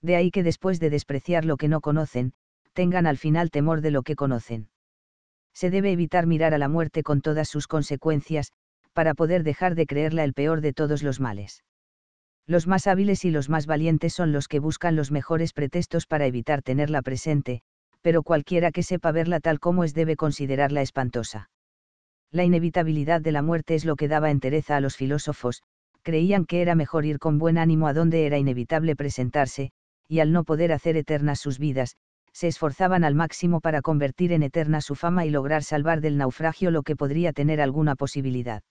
De ahí que después de despreciar lo que no conocen, tengan al final temor de lo que conocen. Se debe evitar mirar a la muerte con todas sus consecuencias, para poder dejar de creerla el peor de todos los males. Los más hábiles y los más valientes son los que buscan los mejores pretextos para evitar tenerla presente, pero cualquiera que sepa verla tal como es debe considerarla espantosa. La inevitabilidad de la muerte es lo que daba entereza a los filósofos, creían que era mejor ir con buen ánimo a donde era inevitable presentarse, y al no poder hacer eternas sus vidas, se esforzaban al máximo para convertir en eterna su fama y lograr salvar del naufragio lo que podría tener alguna posibilidad.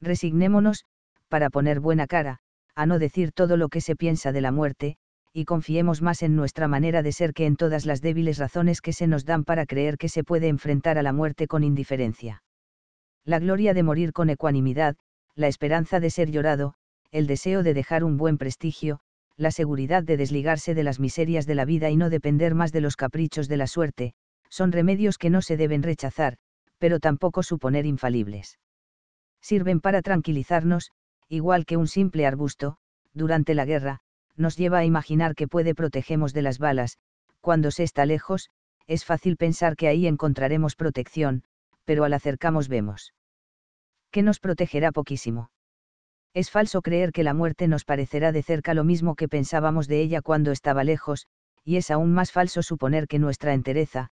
Resignémonos, para poner buena cara, a no decir todo lo que se piensa de la muerte, y confiemos más en nuestra manera de ser que en todas las débiles razones que se nos dan para creer que se puede enfrentar a la muerte con indiferencia. La gloria de morir con ecuanimidad, la esperanza de ser llorado, el deseo de dejar un buen prestigio, la seguridad de desligarse de las miserias de la vida y no depender más de los caprichos de la suerte, son remedios que no se deben rechazar, pero tampoco suponer infalibles. Sirven para tranquilizarnos, igual que un simple arbusto, durante la guerra, nos lleva a imaginar que puede protegemos de las balas, cuando se está lejos, es fácil pensar que ahí encontraremos protección, pero al acercamos vemos que nos protegerá poquísimo. Es falso creer que la muerte nos parecerá de cerca lo mismo que pensábamos de ella cuando estaba lejos, y es aún más falso suponer que nuestra entereza,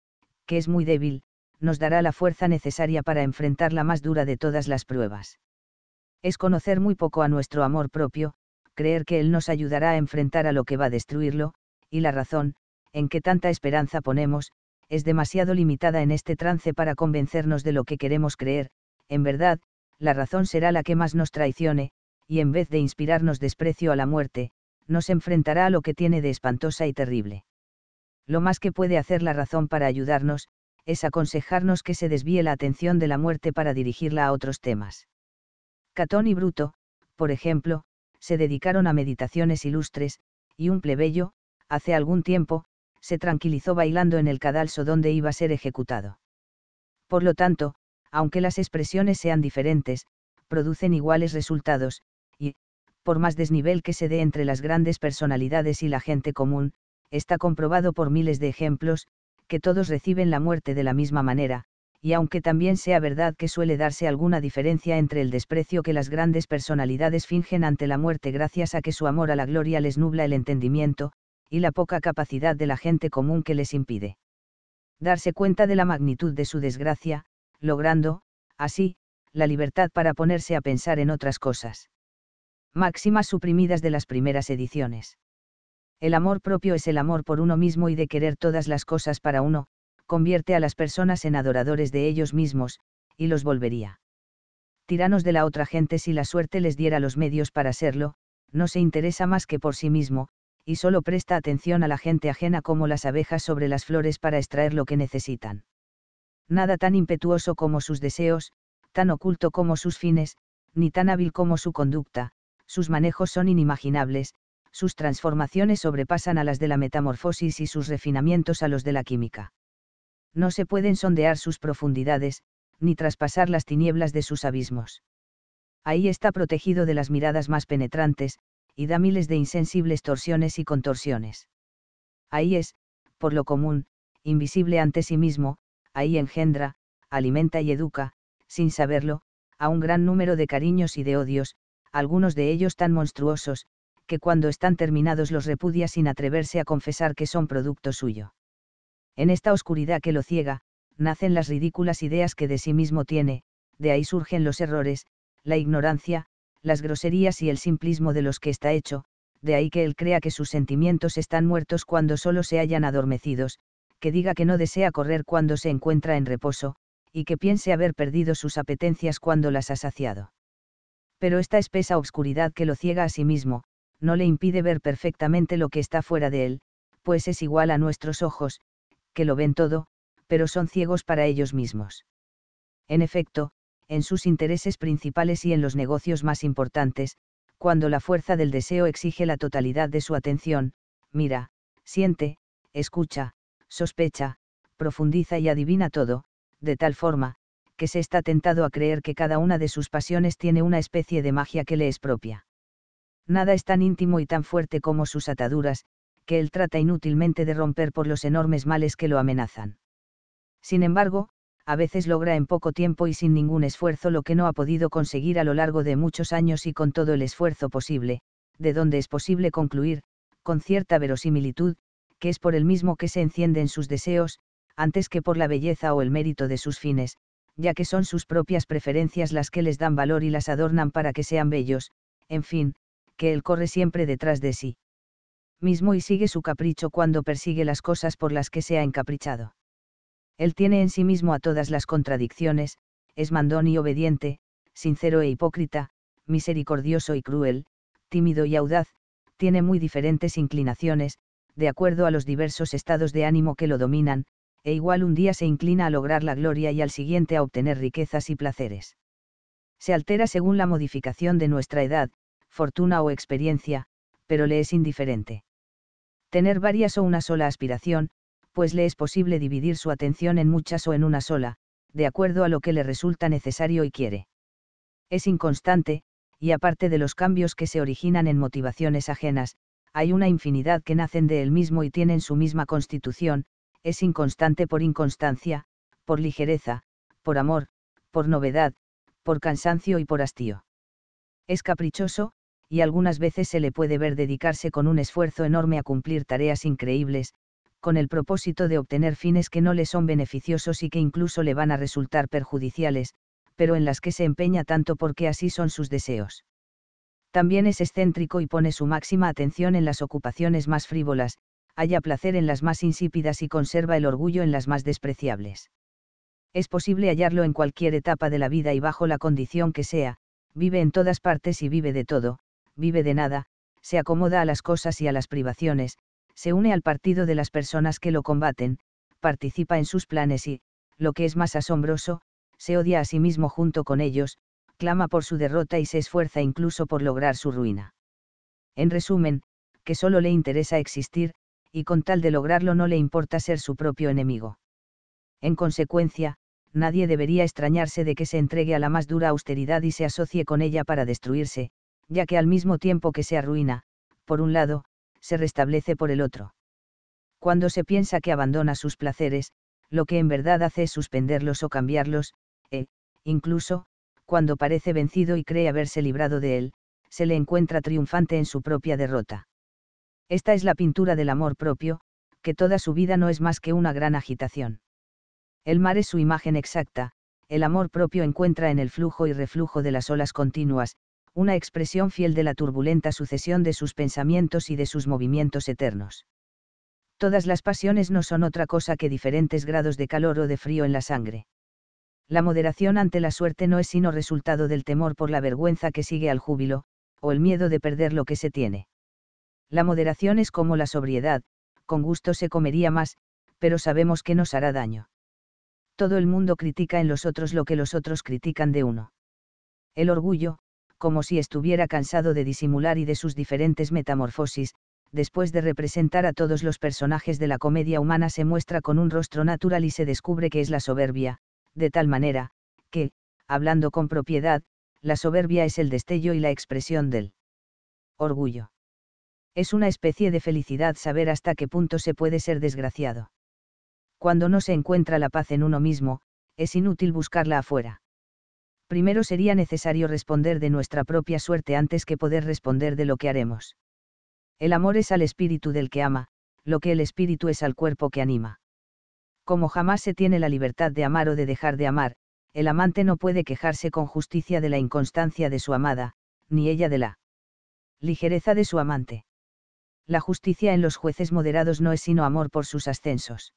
que es muy débil, nos dará la fuerza necesaria para enfrentar la más dura de todas las pruebas es conocer muy poco a nuestro amor propio, creer que Él nos ayudará a enfrentar a lo que va a destruirlo, y la razón, en que tanta esperanza ponemos, es demasiado limitada en este trance para convencernos de lo que queremos creer, en verdad, la razón será la que más nos traicione, y en vez de inspirarnos desprecio a la muerte, nos enfrentará a lo que tiene de espantosa y terrible. Lo más que puede hacer la razón para ayudarnos, es aconsejarnos que se desvíe la atención de la muerte para dirigirla a otros temas. Catón y Bruto, por ejemplo, se dedicaron a meditaciones ilustres, y un plebeyo, hace algún tiempo, se tranquilizó bailando en el cadalso donde iba a ser ejecutado. Por lo tanto, aunque las expresiones sean diferentes, producen iguales resultados, y, por más desnivel que se dé entre las grandes personalidades y la gente común, está comprobado por miles de ejemplos, que todos reciben la muerte de la misma manera, y aunque también sea verdad que suele darse alguna diferencia entre el desprecio que las grandes personalidades fingen ante la muerte gracias a que su amor a la gloria les nubla el entendimiento, y la poca capacidad de la gente común que les impide darse cuenta de la magnitud de su desgracia, logrando, así, la libertad para ponerse a pensar en otras cosas. Máximas suprimidas de las primeras ediciones. El amor propio es el amor por uno mismo y de querer todas las cosas para uno, convierte a las personas en adoradores de ellos mismos, y los volvería. Tiranos de la otra gente si la suerte les diera los medios para serlo, no se interesa más que por sí mismo, y solo presta atención a la gente ajena como las abejas sobre las flores para extraer lo que necesitan. Nada tan impetuoso como sus deseos, tan oculto como sus fines, ni tan hábil como su conducta, sus manejos son inimaginables, sus transformaciones sobrepasan a las de la metamorfosis y sus refinamientos a los de la química no se pueden sondear sus profundidades, ni traspasar las tinieblas de sus abismos. Ahí está protegido de las miradas más penetrantes, y da miles de insensibles torsiones y contorsiones. Ahí es, por lo común, invisible ante sí mismo, ahí engendra, alimenta y educa, sin saberlo, a un gran número de cariños y de odios, algunos de ellos tan monstruosos, que cuando están terminados los repudia sin atreverse a confesar que son producto suyo. En esta oscuridad que lo ciega, nacen las ridículas ideas que de sí mismo tiene, de ahí surgen los errores, la ignorancia, las groserías y el simplismo de los que está hecho, de ahí que él crea que sus sentimientos están muertos cuando solo se hayan adormecidos, que diga que no desea correr cuando se encuentra en reposo, y que piense haber perdido sus apetencias cuando las ha saciado. Pero esta espesa oscuridad que lo ciega a sí mismo, no le impide ver perfectamente lo que está fuera de él, pues es igual a nuestros ojos, que lo ven todo, pero son ciegos para ellos mismos. En efecto, en sus intereses principales y en los negocios más importantes, cuando la fuerza del deseo exige la totalidad de su atención, mira, siente, escucha, sospecha, profundiza y adivina todo, de tal forma, que se está tentado a creer que cada una de sus pasiones tiene una especie de magia que le es propia. Nada es tan íntimo y tan fuerte como sus ataduras, que él trata inútilmente de romper por los enormes males que lo amenazan. Sin embargo, a veces logra en poco tiempo y sin ningún esfuerzo lo que no ha podido conseguir a lo largo de muchos años y con todo el esfuerzo posible, de donde es posible concluir, con cierta verosimilitud, que es por el mismo que se encienden sus deseos, antes que por la belleza o el mérito de sus fines, ya que son sus propias preferencias las que les dan valor y las adornan para que sean bellos, en fin, que él corre siempre detrás de sí mismo y sigue su capricho cuando persigue las cosas por las que se ha encaprichado. Él tiene en sí mismo a todas las contradicciones, es mandón y obediente, sincero e hipócrita, misericordioso y cruel, tímido y audaz, tiene muy diferentes inclinaciones, de acuerdo a los diversos estados de ánimo que lo dominan, e igual un día se inclina a lograr la gloria y al siguiente a obtener riquezas y placeres. Se altera según la modificación de nuestra edad, fortuna o experiencia, pero le es indiferente tener varias o una sola aspiración, pues le es posible dividir su atención en muchas o en una sola, de acuerdo a lo que le resulta necesario y quiere. Es inconstante, y aparte de los cambios que se originan en motivaciones ajenas, hay una infinidad que nacen de él mismo y tienen su misma constitución, es inconstante por inconstancia, por ligereza, por amor, por novedad, por cansancio y por hastío. Es caprichoso, y algunas veces se le puede ver dedicarse con un esfuerzo enorme a cumplir tareas increíbles, con el propósito de obtener fines que no le son beneficiosos y que incluso le van a resultar perjudiciales, pero en las que se empeña tanto porque así son sus deseos. También es excéntrico y pone su máxima atención en las ocupaciones más frívolas, halla placer en las más insípidas y conserva el orgullo en las más despreciables. Es posible hallarlo en cualquier etapa de la vida y bajo la condición que sea, vive en todas partes y vive de todo, vive de nada, se acomoda a las cosas y a las privaciones, se une al partido de las personas que lo combaten, participa en sus planes y, lo que es más asombroso, se odia a sí mismo junto con ellos, clama por su derrota y se esfuerza incluso por lograr su ruina. En resumen, que solo le interesa existir, y con tal de lograrlo no le importa ser su propio enemigo. En consecuencia, nadie debería extrañarse de que se entregue a la más dura austeridad y se asocie con ella para destruirse, ya que al mismo tiempo que se arruina, por un lado, se restablece por el otro. Cuando se piensa que abandona sus placeres, lo que en verdad hace es suspenderlos o cambiarlos, e, incluso, cuando parece vencido y cree haberse librado de él, se le encuentra triunfante en su propia derrota. Esta es la pintura del amor propio, que toda su vida no es más que una gran agitación. El mar es su imagen exacta, el amor propio encuentra en el flujo y reflujo de las olas continuas, una expresión fiel de la turbulenta sucesión de sus pensamientos y de sus movimientos eternos. Todas las pasiones no son otra cosa que diferentes grados de calor o de frío en la sangre. La moderación ante la suerte no es sino resultado del temor por la vergüenza que sigue al júbilo, o el miedo de perder lo que se tiene. La moderación es como la sobriedad, con gusto se comería más, pero sabemos que nos hará daño. Todo el mundo critica en los otros lo que los otros critican de uno. El orgullo, como si estuviera cansado de disimular y de sus diferentes metamorfosis, después de representar a todos los personajes de la comedia humana se muestra con un rostro natural y se descubre que es la soberbia, de tal manera, que, hablando con propiedad, la soberbia es el destello y la expresión del orgullo. Es una especie de felicidad saber hasta qué punto se puede ser desgraciado. Cuando no se encuentra la paz en uno mismo, es inútil buscarla afuera primero sería necesario responder de nuestra propia suerte antes que poder responder de lo que haremos. El amor es al espíritu del que ama, lo que el espíritu es al cuerpo que anima. Como jamás se tiene la libertad de amar o de dejar de amar, el amante no puede quejarse con justicia de la inconstancia de su amada, ni ella de la ligereza de su amante. La justicia en los jueces moderados no es sino amor por sus ascensos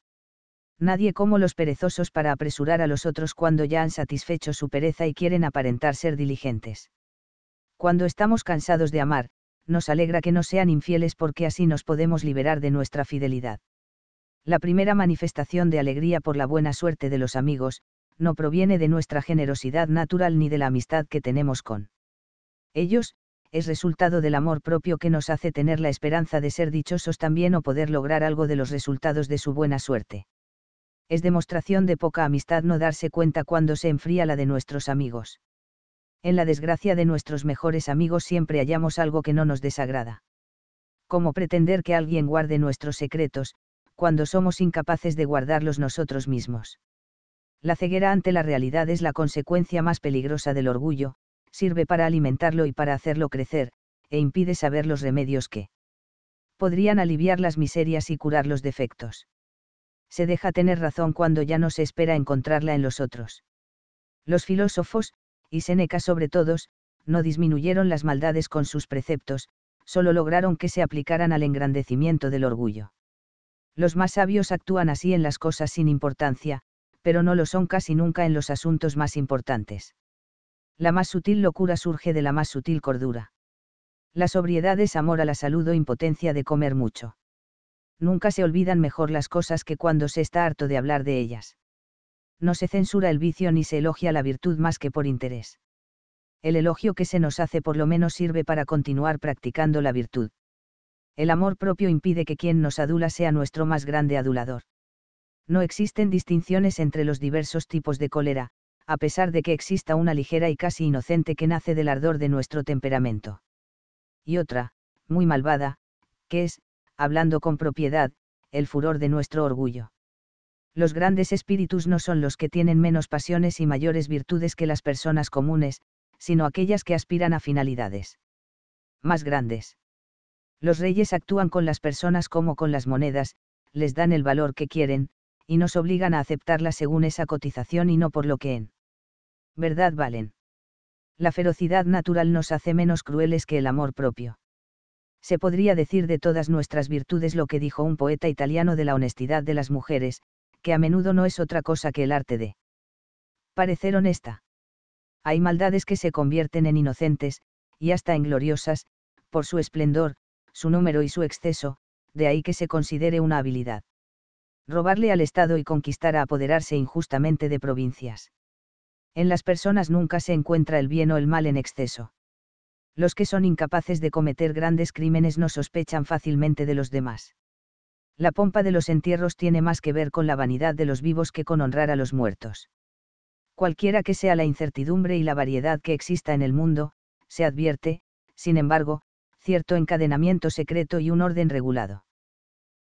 nadie como los perezosos para apresurar a los otros cuando ya han satisfecho su pereza y quieren aparentar ser diligentes. Cuando estamos cansados de amar, nos alegra que no sean infieles porque así nos podemos liberar de nuestra fidelidad. La primera manifestación de alegría por la buena suerte de los amigos, no proviene de nuestra generosidad natural ni de la amistad que tenemos con ellos, es resultado del amor propio que nos hace tener la esperanza de ser dichosos también o poder lograr algo de los resultados de su buena suerte es demostración de poca amistad no darse cuenta cuando se enfría la de nuestros amigos. En la desgracia de nuestros mejores amigos siempre hallamos algo que no nos desagrada. ¿Cómo pretender que alguien guarde nuestros secretos, cuando somos incapaces de guardarlos nosotros mismos? La ceguera ante la realidad es la consecuencia más peligrosa del orgullo, sirve para alimentarlo y para hacerlo crecer, e impide saber los remedios que podrían aliviar las miserias y curar los defectos se deja tener razón cuando ya no se espera encontrarla en los otros. Los filósofos, y Seneca sobre todos, no disminuyeron las maldades con sus preceptos, solo lograron que se aplicaran al engrandecimiento del orgullo. Los más sabios actúan así en las cosas sin importancia, pero no lo son casi nunca en los asuntos más importantes. La más sutil locura surge de la más sutil cordura. La sobriedad es amor a la salud o impotencia de comer mucho nunca se olvidan mejor las cosas que cuando se está harto de hablar de ellas. No se censura el vicio ni se elogia la virtud más que por interés. El elogio que se nos hace por lo menos sirve para continuar practicando la virtud. El amor propio impide que quien nos adula sea nuestro más grande adulador. No existen distinciones entre los diversos tipos de cólera, a pesar de que exista una ligera y casi inocente que nace del ardor de nuestro temperamento. Y otra, muy malvada, que es, hablando con propiedad, el furor de nuestro orgullo. Los grandes espíritus no son los que tienen menos pasiones y mayores virtudes que las personas comunes, sino aquellas que aspiran a finalidades más grandes. Los reyes actúan con las personas como con las monedas, les dan el valor que quieren, y nos obligan a aceptarla según esa cotización y no por lo que en verdad valen. La ferocidad natural nos hace menos crueles que el amor propio se podría decir de todas nuestras virtudes lo que dijo un poeta italiano de la honestidad de las mujeres, que a menudo no es otra cosa que el arte de parecer honesta. Hay maldades que se convierten en inocentes, y hasta en gloriosas, por su esplendor, su número y su exceso, de ahí que se considere una habilidad. Robarle al Estado y conquistar a apoderarse injustamente de provincias. En las personas nunca se encuentra el bien o el mal en exceso los que son incapaces de cometer grandes crímenes no sospechan fácilmente de los demás. La pompa de los entierros tiene más que ver con la vanidad de los vivos que con honrar a los muertos. Cualquiera que sea la incertidumbre y la variedad que exista en el mundo, se advierte, sin embargo, cierto encadenamiento secreto y un orden regulado.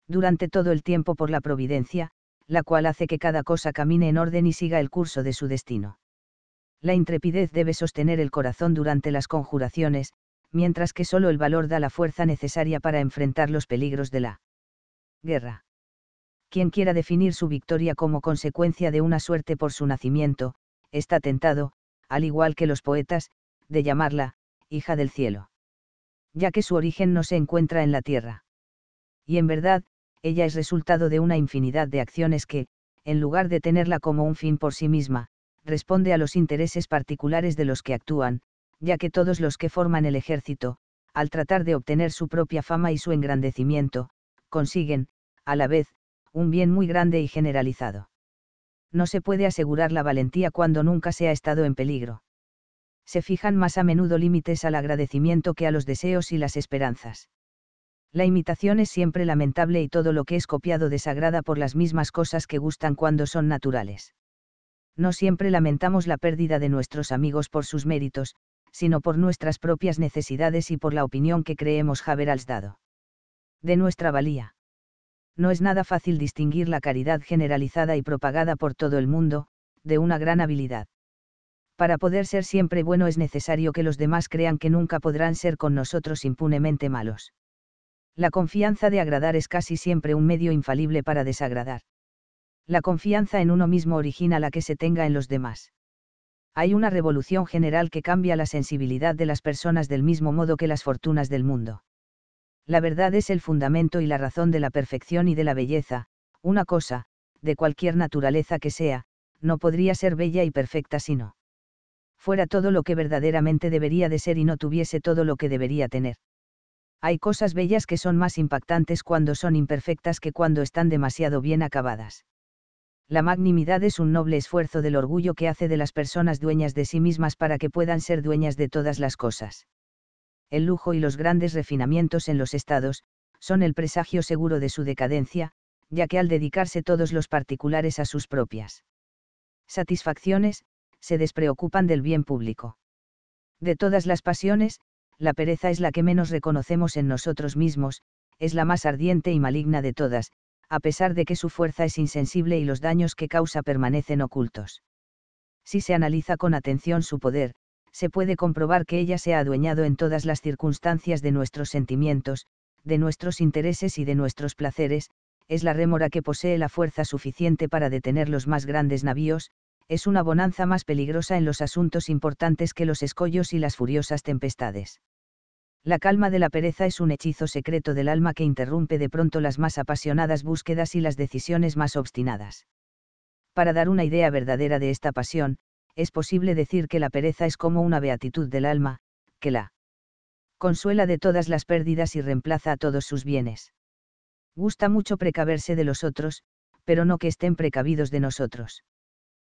Durante todo el tiempo por la providencia, la cual hace que cada cosa camine en orden y siga el curso de su destino. La intrepidez debe sostener el corazón durante las conjuraciones, mientras que solo el valor da la fuerza necesaria para enfrentar los peligros de la guerra. Quien quiera definir su victoria como consecuencia de una suerte por su nacimiento, está tentado, al igual que los poetas, de llamarla, hija del cielo. Ya que su origen no se encuentra en la tierra. Y en verdad, ella es resultado de una infinidad de acciones que, en lugar de tenerla como un fin por sí misma, responde a los intereses particulares de los que actúan, ya que todos los que forman el ejército, al tratar de obtener su propia fama y su engrandecimiento, consiguen, a la vez, un bien muy grande y generalizado. No se puede asegurar la valentía cuando nunca se ha estado en peligro. Se fijan más a menudo límites al agradecimiento que a los deseos y las esperanzas. La imitación es siempre lamentable y todo lo que es copiado desagrada por las mismas cosas que gustan cuando son naturales no siempre lamentamos la pérdida de nuestros amigos por sus méritos, sino por nuestras propias necesidades y por la opinión que creemos haberles dado. De nuestra valía. No es nada fácil distinguir la caridad generalizada y propagada por todo el mundo, de una gran habilidad. Para poder ser siempre bueno es necesario que los demás crean que nunca podrán ser con nosotros impunemente malos. La confianza de agradar es casi siempre un medio infalible para desagradar la confianza en uno mismo origina la que se tenga en los demás. Hay una revolución general que cambia la sensibilidad de las personas del mismo modo que las fortunas del mundo. La verdad es el fundamento y la razón de la perfección y de la belleza, una cosa, de cualquier naturaleza que sea, no podría ser bella y perfecta si no fuera todo lo que verdaderamente debería de ser y no tuviese todo lo que debería tener. Hay cosas bellas que son más impactantes cuando son imperfectas que cuando están demasiado bien acabadas la magnimidad es un noble esfuerzo del orgullo que hace de las personas dueñas de sí mismas para que puedan ser dueñas de todas las cosas. El lujo y los grandes refinamientos en los estados, son el presagio seguro de su decadencia, ya que al dedicarse todos los particulares a sus propias satisfacciones, se despreocupan del bien público. De todas las pasiones, la pereza es la que menos reconocemos en nosotros mismos, es la más ardiente y maligna de todas, a pesar de que su fuerza es insensible y los daños que causa permanecen ocultos. Si se analiza con atención su poder, se puede comprobar que ella se ha adueñado en todas las circunstancias de nuestros sentimientos, de nuestros intereses y de nuestros placeres, es la rémora que posee la fuerza suficiente para detener los más grandes navíos, es una bonanza más peligrosa en los asuntos importantes que los escollos y las furiosas tempestades. La calma de la pereza es un hechizo secreto del alma que interrumpe de pronto las más apasionadas búsquedas y las decisiones más obstinadas. Para dar una idea verdadera de esta pasión, es posible decir que la pereza es como una beatitud del alma, que la consuela de todas las pérdidas y reemplaza a todos sus bienes. Gusta mucho precaverse de los otros, pero no que estén precavidos de nosotros.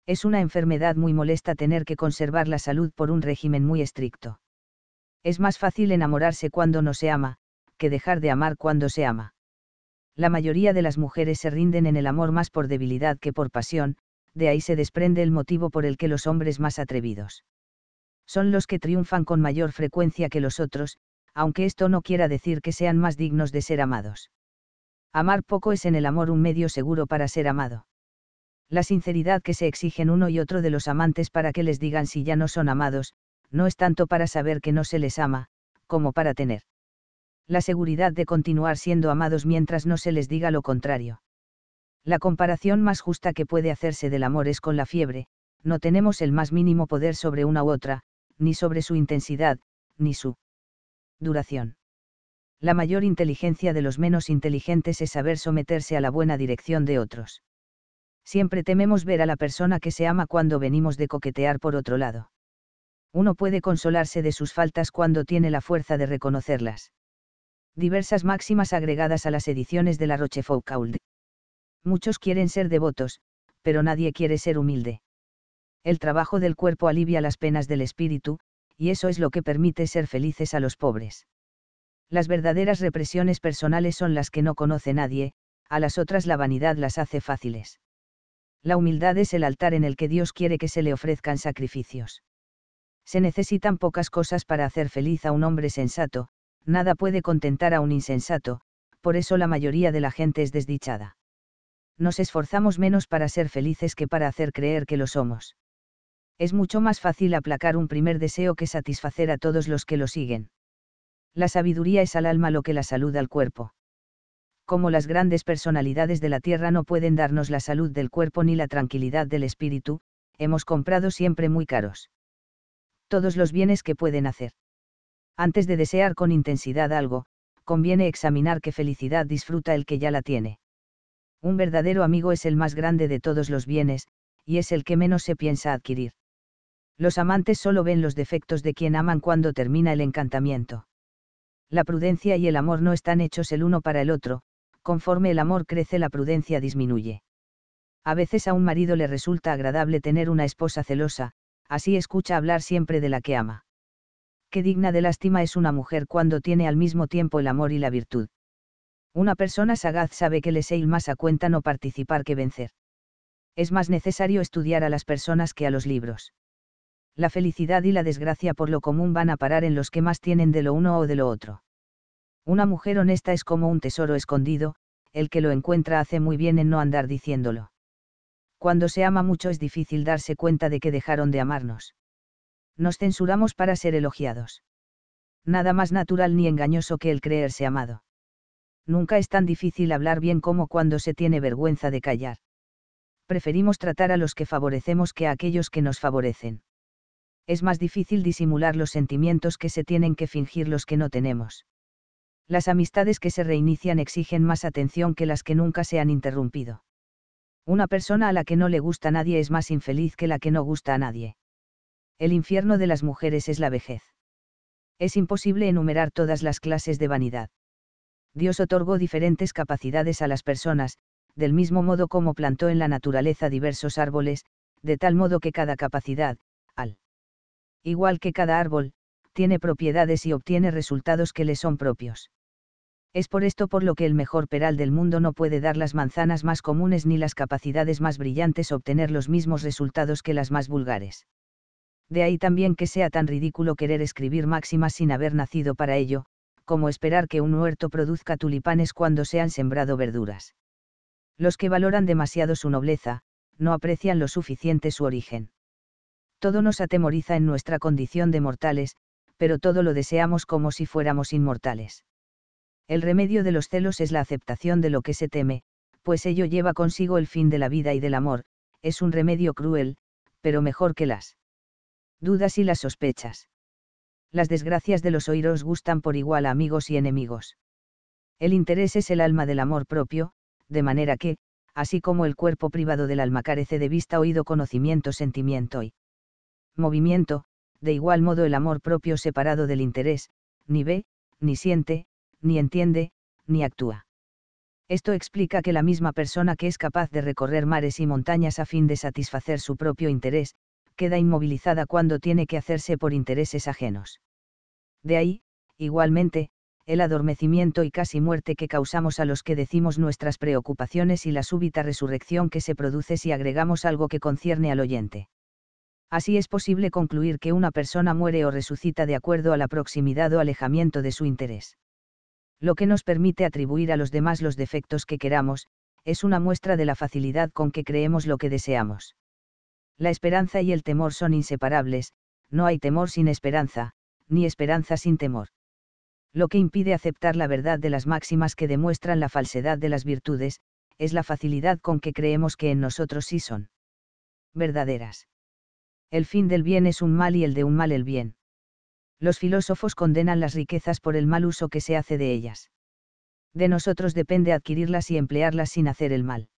Es una enfermedad muy molesta tener que conservar la salud por un régimen muy estricto. Es más fácil enamorarse cuando no se ama, que dejar de amar cuando se ama. La mayoría de las mujeres se rinden en el amor más por debilidad que por pasión, de ahí se desprende el motivo por el que los hombres más atrevidos son los que triunfan con mayor frecuencia que los otros, aunque esto no quiera decir que sean más dignos de ser amados. Amar poco es en el amor un medio seguro para ser amado. La sinceridad que se exigen uno y otro de los amantes para que les digan si ya no son amados, no es tanto para saber que no se les ama, como para tener la seguridad de continuar siendo amados mientras no se les diga lo contrario. La comparación más justa que puede hacerse del amor es con la fiebre, no tenemos el más mínimo poder sobre una u otra, ni sobre su intensidad, ni su duración. La mayor inteligencia de los menos inteligentes es saber someterse a la buena dirección de otros. Siempre tememos ver a la persona que se ama cuando venimos de coquetear por otro lado uno puede consolarse de sus faltas cuando tiene la fuerza de reconocerlas. Diversas máximas agregadas a las ediciones de la Rochefoucauld. Muchos quieren ser devotos, pero nadie quiere ser humilde. El trabajo del cuerpo alivia las penas del espíritu, y eso es lo que permite ser felices a los pobres. Las verdaderas represiones personales son las que no conoce nadie, a las otras la vanidad las hace fáciles. La humildad es el altar en el que Dios quiere que se le ofrezcan sacrificios. Se necesitan pocas cosas para hacer feliz a un hombre sensato, nada puede contentar a un insensato, por eso la mayoría de la gente es desdichada. Nos esforzamos menos para ser felices que para hacer creer que lo somos. Es mucho más fácil aplacar un primer deseo que satisfacer a todos los que lo siguen. La sabiduría es al alma lo que la salud al cuerpo. Como las grandes personalidades de la tierra no pueden darnos la salud del cuerpo ni la tranquilidad del espíritu, hemos comprado siempre muy caros todos los bienes que pueden hacer. Antes de desear con intensidad algo, conviene examinar qué felicidad disfruta el que ya la tiene. Un verdadero amigo es el más grande de todos los bienes, y es el que menos se piensa adquirir. Los amantes solo ven los defectos de quien aman cuando termina el encantamiento. La prudencia y el amor no están hechos el uno para el otro, conforme el amor crece la prudencia disminuye. A veces a un marido le resulta agradable tener una esposa celosa, así escucha hablar siempre de la que ama. Qué digna de lástima es una mujer cuando tiene al mismo tiempo el amor y la virtud. Una persona sagaz sabe que le sale más a cuenta no participar que vencer. Es más necesario estudiar a las personas que a los libros. La felicidad y la desgracia por lo común van a parar en los que más tienen de lo uno o de lo otro. Una mujer honesta es como un tesoro escondido, el que lo encuentra hace muy bien en no andar diciéndolo. Cuando se ama mucho es difícil darse cuenta de que dejaron de amarnos. Nos censuramos para ser elogiados. Nada más natural ni engañoso que el creerse amado. Nunca es tan difícil hablar bien como cuando se tiene vergüenza de callar. Preferimos tratar a los que favorecemos que a aquellos que nos favorecen es más difícil disimular los sentimientos que se tienen que fingir los que no tenemos. Las amistades que se reinician exigen más atención que las que nunca se han interrumpido. Una persona a la que no le gusta nadie es más infeliz que la que no gusta a nadie. El infierno de las mujeres es la vejez. Es imposible enumerar todas las clases de vanidad. Dios otorgó diferentes capacidades a las personas, del mismo modo como plantó en la naturaleza diversos árboles, de tal modo que cada capacidad, al igual que cada árbol, tiene propiedades y obtiene resultados que le son propios. Es por esto por lo que el mejor peral del mundo no puede dar las manzanas más comunes ni las capacidades más brillantes obtener los mismos resultados que las más vulgares. De ahí también que sea tan ridículo querer escribir máximas sin haber nacido para ello, como esperar que un huerto produzca tulipanes cuando se han sembrado verduras. Los que valoran demasiado su nobleza, no aprecian lo suficiente su origen. Todo nos atemoriza en nuestra condición de mortales, pero todo lo deseamos como si fuéramos inmortales. El remedio de los celos es la aceptación de lo que se teme, pues ello lleva consigo el fin de la vida y del amor, es un remedio cruel, pero mejor que las dudas y las sospechas. Las desgracias de los oiros gustan por igual a amigos y enemigos. El interés es el alma del amor propio, de manera que, así como el cuerpo privado del alma carece de vista, oído, conocimiento, sentimiento y movimiento, de igual modo el amor propio separado del interés, ni ve, ni siente, ni entiende, ni actúa. Esto explica que la misma persona que es capaz de recorrer mares y montañas a fin de satisfacer su propio interés, queda inmovilizada cuando tiene que hacerse por intereses ajenos. De ahí, igualmente, el adormecimiento y casi muerte que causamos a los que decimos nuestras preocupaciones y la súbita resurrección que se produce si agregamos algo que concierne al oyente. Así es posible concluir que una persona muere o resucita de acuerdo a la proximidad o alejamiento de su interés lo que nos permite atribuir a los demás los defectos que queramos, es una muestra de la facilidad con que creemos lo que deseamos. La esperanza y el temor son inseparables, no hay temor sin esperanza, ni esperanza sin temor. Lo que impide aceptar la verdad de las máximas que demuestran la falsedad de las virtudes, es la facilidad con que creemos que en nosotros sí son verdaderas. El fin del bien es un mal y el de un mal el bien los filósofos condenan las riquezas por el mal uso que se hace de ellas. De nosotros depende adquirirlas y emplearlas sin hacer el mal.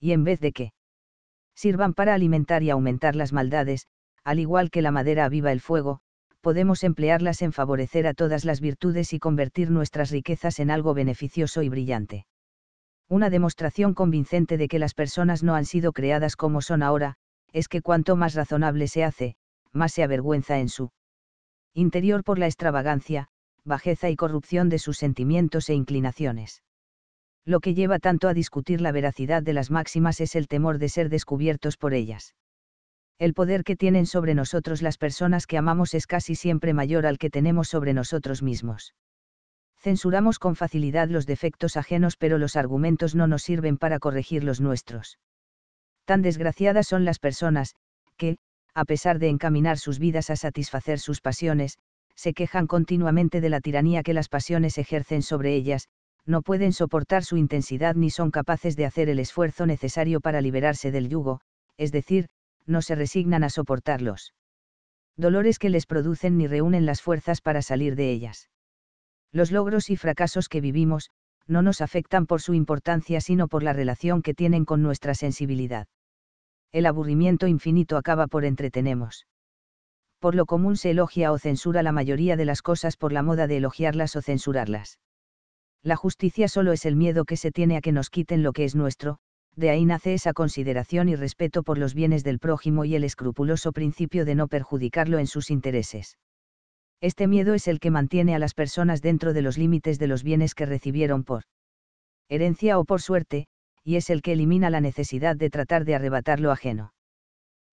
Y en vez de que sirvan para alimentar y aumentar las maldades, al igual que la madera aviva el fuego, podemos emplearlas en favorecer a todas las virtudes y convertir nuestras riquezas en algo beneficioso y brillante. Una demostración convincente de que las personas no han sido creadas como son ahora, es que cuanto más razonable se hace, más se avergüenza en su interior por la extravagancia, bajeza y corrupción de sus sentimientos e inclinaciones. Lo que lleva tanto a discutir la veracidad de las máximas es el temor de ser descubiertos por ellas. El poder que tienen sobre nosotros las personas que amamos es casi siempre mayor al que tenemos sobre nosotros mismos. Censuramos con facilidad los defectos ajenos pero los argumentos no nos sirven para corregir los nuestros. Tan desgraciadas son las personas, que, a pesar de encaminar sus vidas a satisfacer sus pasiones, se quejan continuamente de la tiranía que las pasiones ejercen sobre ellas, no pueden soportar su intensidad ni son capaces de hacer el esfuerzo necesario para liberarse del yugo, es decir, no se resignan a soportarlos. Dolores que les producen ni reúnen las fuerzas para salir de ellas. Los logros y fracasos que vivimos, no nos afectan por su importancia sino por la relación que tienen con nuestra sensibilidad el aburrimiento infinito acaba por entretenemos. Por lo común se elogia o censura la mayoría de las cosas por la moda de elogiarlas o censurarlas. La justicia solo es el miedo que se tiene a que nos quiten lo que es nuestro, de ahí nace esa consideración y respeto por los bienes del prójimo y el escrupuloso principio de no perjudicarlo en sus intereses. Este miedo es el que mantiene a las personas dentro de los límites de los bienes que recibieron por herencia o por suerte, y es el que elimina la necesidad de tratar de arrebatar lo ajeno.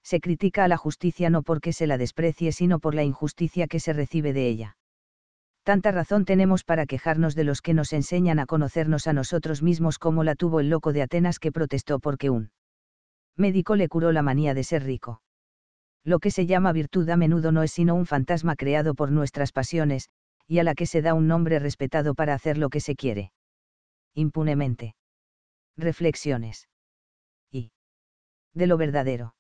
Se critica a la justicia no porque se la desprecie, sino por la injusticia que se recibe de ella. Tanta razón tenemos para quejarnos de los que nos enseñan a conocernos a nosotros mismos como la tuvo el loco de Atenas que protestó porque un médico le curó la manía de ser rico. Lo que se llama virtud a menudo no es sino un fantasma creado por nuestras pasiones, y a la que se da un nombre respetado para hacer lo que se quiere. Impunemente reflexiones. Y. De lo verdadero.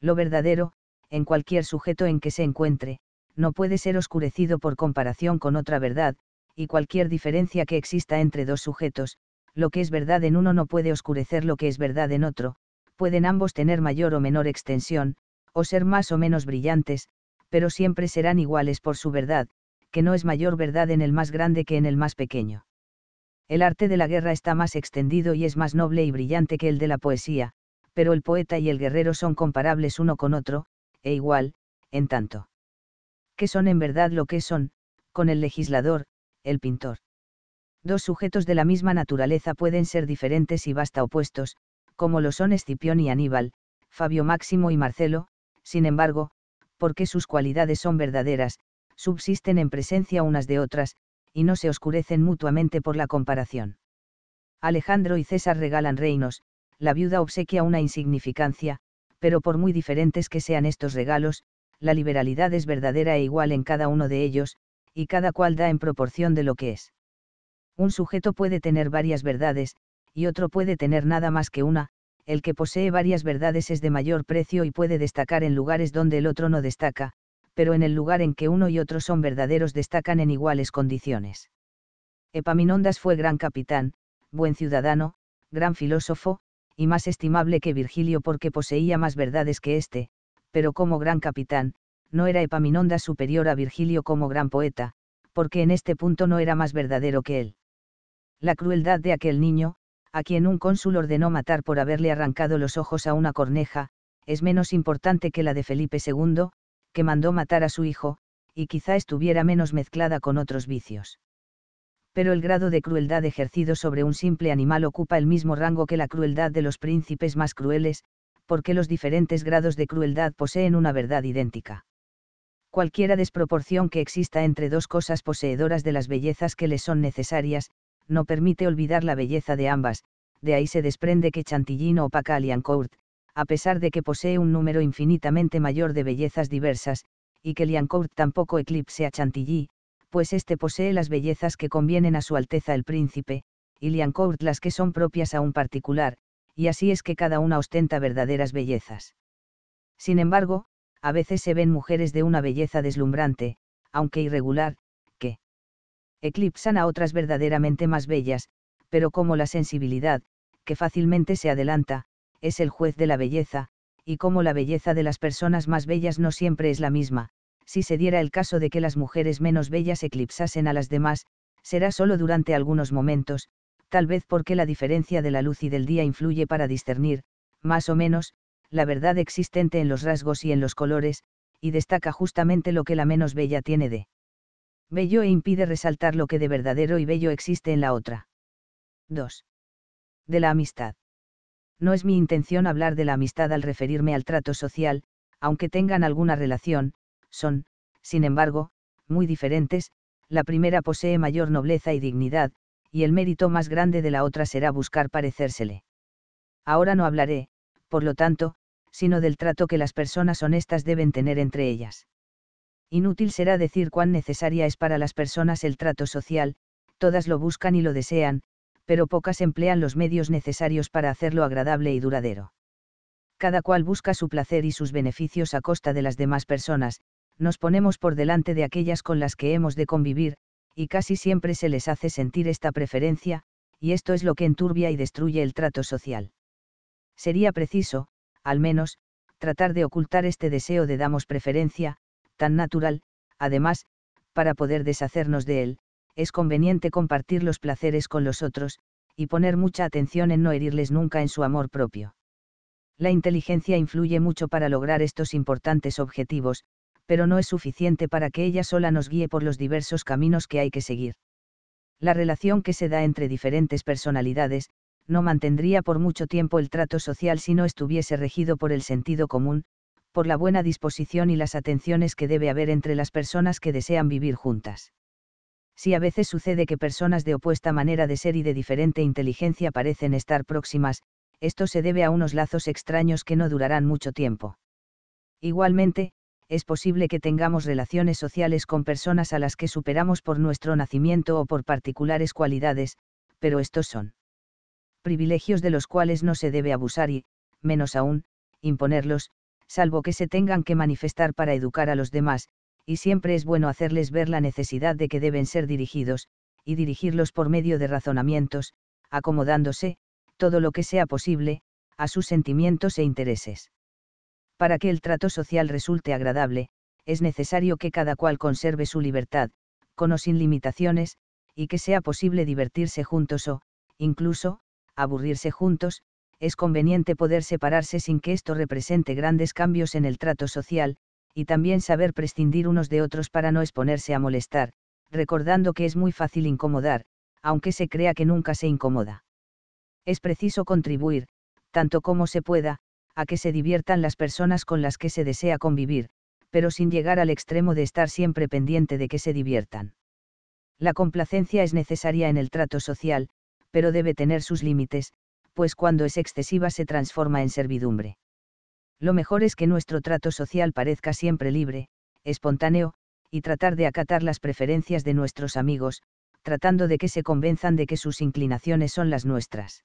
Lo verdadero, en cualquier sujeto en que se encuentre, no puede ser oscurecido por comparación con otra verdad, y cualquier diferencia que exista entre dos sujetos, lo que es verdad en uno no puede oscurecer lo que es verdad en otro, pueden ambos tener mayor o menor extensión, o ser más o menos brillantes, pero siempre serán iguales por su verdad, que no es mayor verdad en el más grande que en el más pequeño. El arte de la guerra está más extendido y es más noble y brillante que el de la poesía, pero el poeta y el guerrero son comparables uno con otro, e igual, en tanto. Que son en verdad lo que son, con el legislador, el pintor. Dos sujetos de la misma naturaleza pueden ser diferentes y basta opuestos, como lo son Escipión y Aníbal, Fabio Máximo y Marcelo, sin embargo, porque sus cualidades son verdaderas, subsisten en presencia unas de otras, y no se oscurecen mutuamente por la comparación. Alejandro y César regalan reinos, la viuda obsequia una insignificancia, pero por muy diferentes que sean estos regalos, la liberalidad es verdadera e igual en cada uno de ellos, y cada cual da en proporción de lo que es. Un sujeto puede tener varias verdades, y otro puede tener nada más que una, el que posee varias verdades es de mayor precio y puede destacar en lugares donde el otro no destaca, pero en el lugar en que uno y otro son verdaderos destacan en iguales condiciones. Epaminondas fue gran capitán, buen ciudadano, gran filósofo, y más estimable que Virgilio porque poseía más verdades que éste, pero como gran capitán, no era Epaminondas superior a Virgilio como gran poeta, porque en este punto no era más verdadero que él. La crueldad de aquel niño, a quien un cónsul ordenó matar por haberle arrancado los ojos a una corneja, es menos importante que la de Felipe II, que mandó matar a su hijo, y quizá estuviera menos mezclada con otros vicios. Pero el grado de crueldad ejercido sobre un simple animal ocupa el mismo rango que la crueldad de los príncipes más crueles, porque los diferentes grados de crueldad poseen una verdad idéntica. Cualquiera desproporción que exista entre dos cosas poseedoras de las bellezas que les son necesarias, no permite olvidar la belleza de ambas, de ahí se desprende que Chantilly o Pacalian Court, a pesar de que posee un número infinitamente mayor de bellezas diversas, y que Liancourt tampoco eclipse a Chantilly, pues éste posee las bellezas que convienen a su Alteza el Príncipe, y Liancourt las que son propias a un particular, y así es que cada una ostenta verdaderas bellezas. Sin embargo, a veces se ven mujeres de una belleza deslumbrante, aunque irregular, que eclipsan a otras verdaderamente más bellas, pero como la sensibilidad, que fácilmente se adelanta, es el juez de la belleza, y como la belleza de las personas más bellas no siempre es la misma, si se diera el caso de que las mujeres menos bellas eclipsasen a las demás, será solo durante algunos momentos, tal vez porque la diferencia de la luz y del día influye para discernir, más o menos, la verdad existente en los rasgos y en los colores, y destaca justamente lo que la menos bella tiene de bello e impide resaltar lo que de verdadero y bello existe en la otra. 2. De la amistad. No es mi intención hablar de la amistad al referirme al trato social, aunque tengan alguna relación, son, sin embargo, muy diferentes, la primera posee mayor nobleza y dignidad, y el mérito más grande de la otra será buscar parecérsele. Ahora no hablaré, por lo tanto, sino del trato que las personas honestas deben tener entre ellas. Inútil será decir cuán necesaria es para las personas el trato social, todas lo buscan y lo desean, pero pocas emplean los medios necesarios para hacerlo agradable y duradero. Cada cual busca su placer y sus beneficios a costa de las demás personas, nos ponemos por delante de aquellas con las que hemos de convivir, y casi siempre se les hace sentir esta preferencia, y esto es lo que enturbia y destruye el trato social. Sería preciso, al menos, tratar de ocultar este deseo de damos preferencia, tan natural, además, para poder deshacernos de él, es conveniente compartir los placeres con los otros, y poner mucha atención en no herirles nunca en su amor propio. La inteligencia influye mucho para lograr estos importantes objetivos, pero no es suficiente para que ella sola nos guíe por los diversos caminos que hay que seguir. La relación que se da entre diferentes personalidades, no mantendría por mucho tiempo el trato social si no estuviese regido por el sentido común, por la buena disposición y las atenciones que debe haber entre las personas que desean vivir juntas si a veces sucede que personas de opuesta manera de ser y de diferente inteligencia parecen estar próximas, esto se debe a unos lazos extraños que no durarán mucho tiempo. Igualmente, es posible que tengamos relaciones sociales con personas a las que superamos por nuestro nacimiento o por particulares cualidades, pero estos son privilegios de los cuales no se debe abusar y, menos aún, imponerlos, salvo que se tengan que manifestar para educar a los demás, y siempre es bueno hacerles ver la necesidad de que deben ser dirigidos, y dirigirlos por medio de razonamientos, acomodándose, todo lo que sea posible, a sus sentimientos e intereses. Para que el trato social resulte agradable, es necesario que cada cual conserve su libertad, con o sin limitaciones, y que sea posible divertirse juntos o, incluso, aburrirse juntos, es conveniente poder separarse sin que esto represente grandes cambios en el trato social, y también saber prescindir unos de otros para no exponerse a molestar, recordando que es muy fácil incomodar, aunque se crea que nunca se incomoda. Es preciso contribuir, tanto como se pueda, a que se diviertan las personas con las que se desea convivir, pero sin llegar al extremo de estar siempre pendiente de que se diviertan. La complacencia es necesaria en el trato social, pero debe tener sus límites, pues cuando es excesiva se transforma en servidumbre. Lo mejor es que nuestro trato social parezca siempre libre, espontáneo, y tratar de acatar las preferencias de nuestros amigos, tratando de que se convenzan de que sus inclinaciones son las nuestras.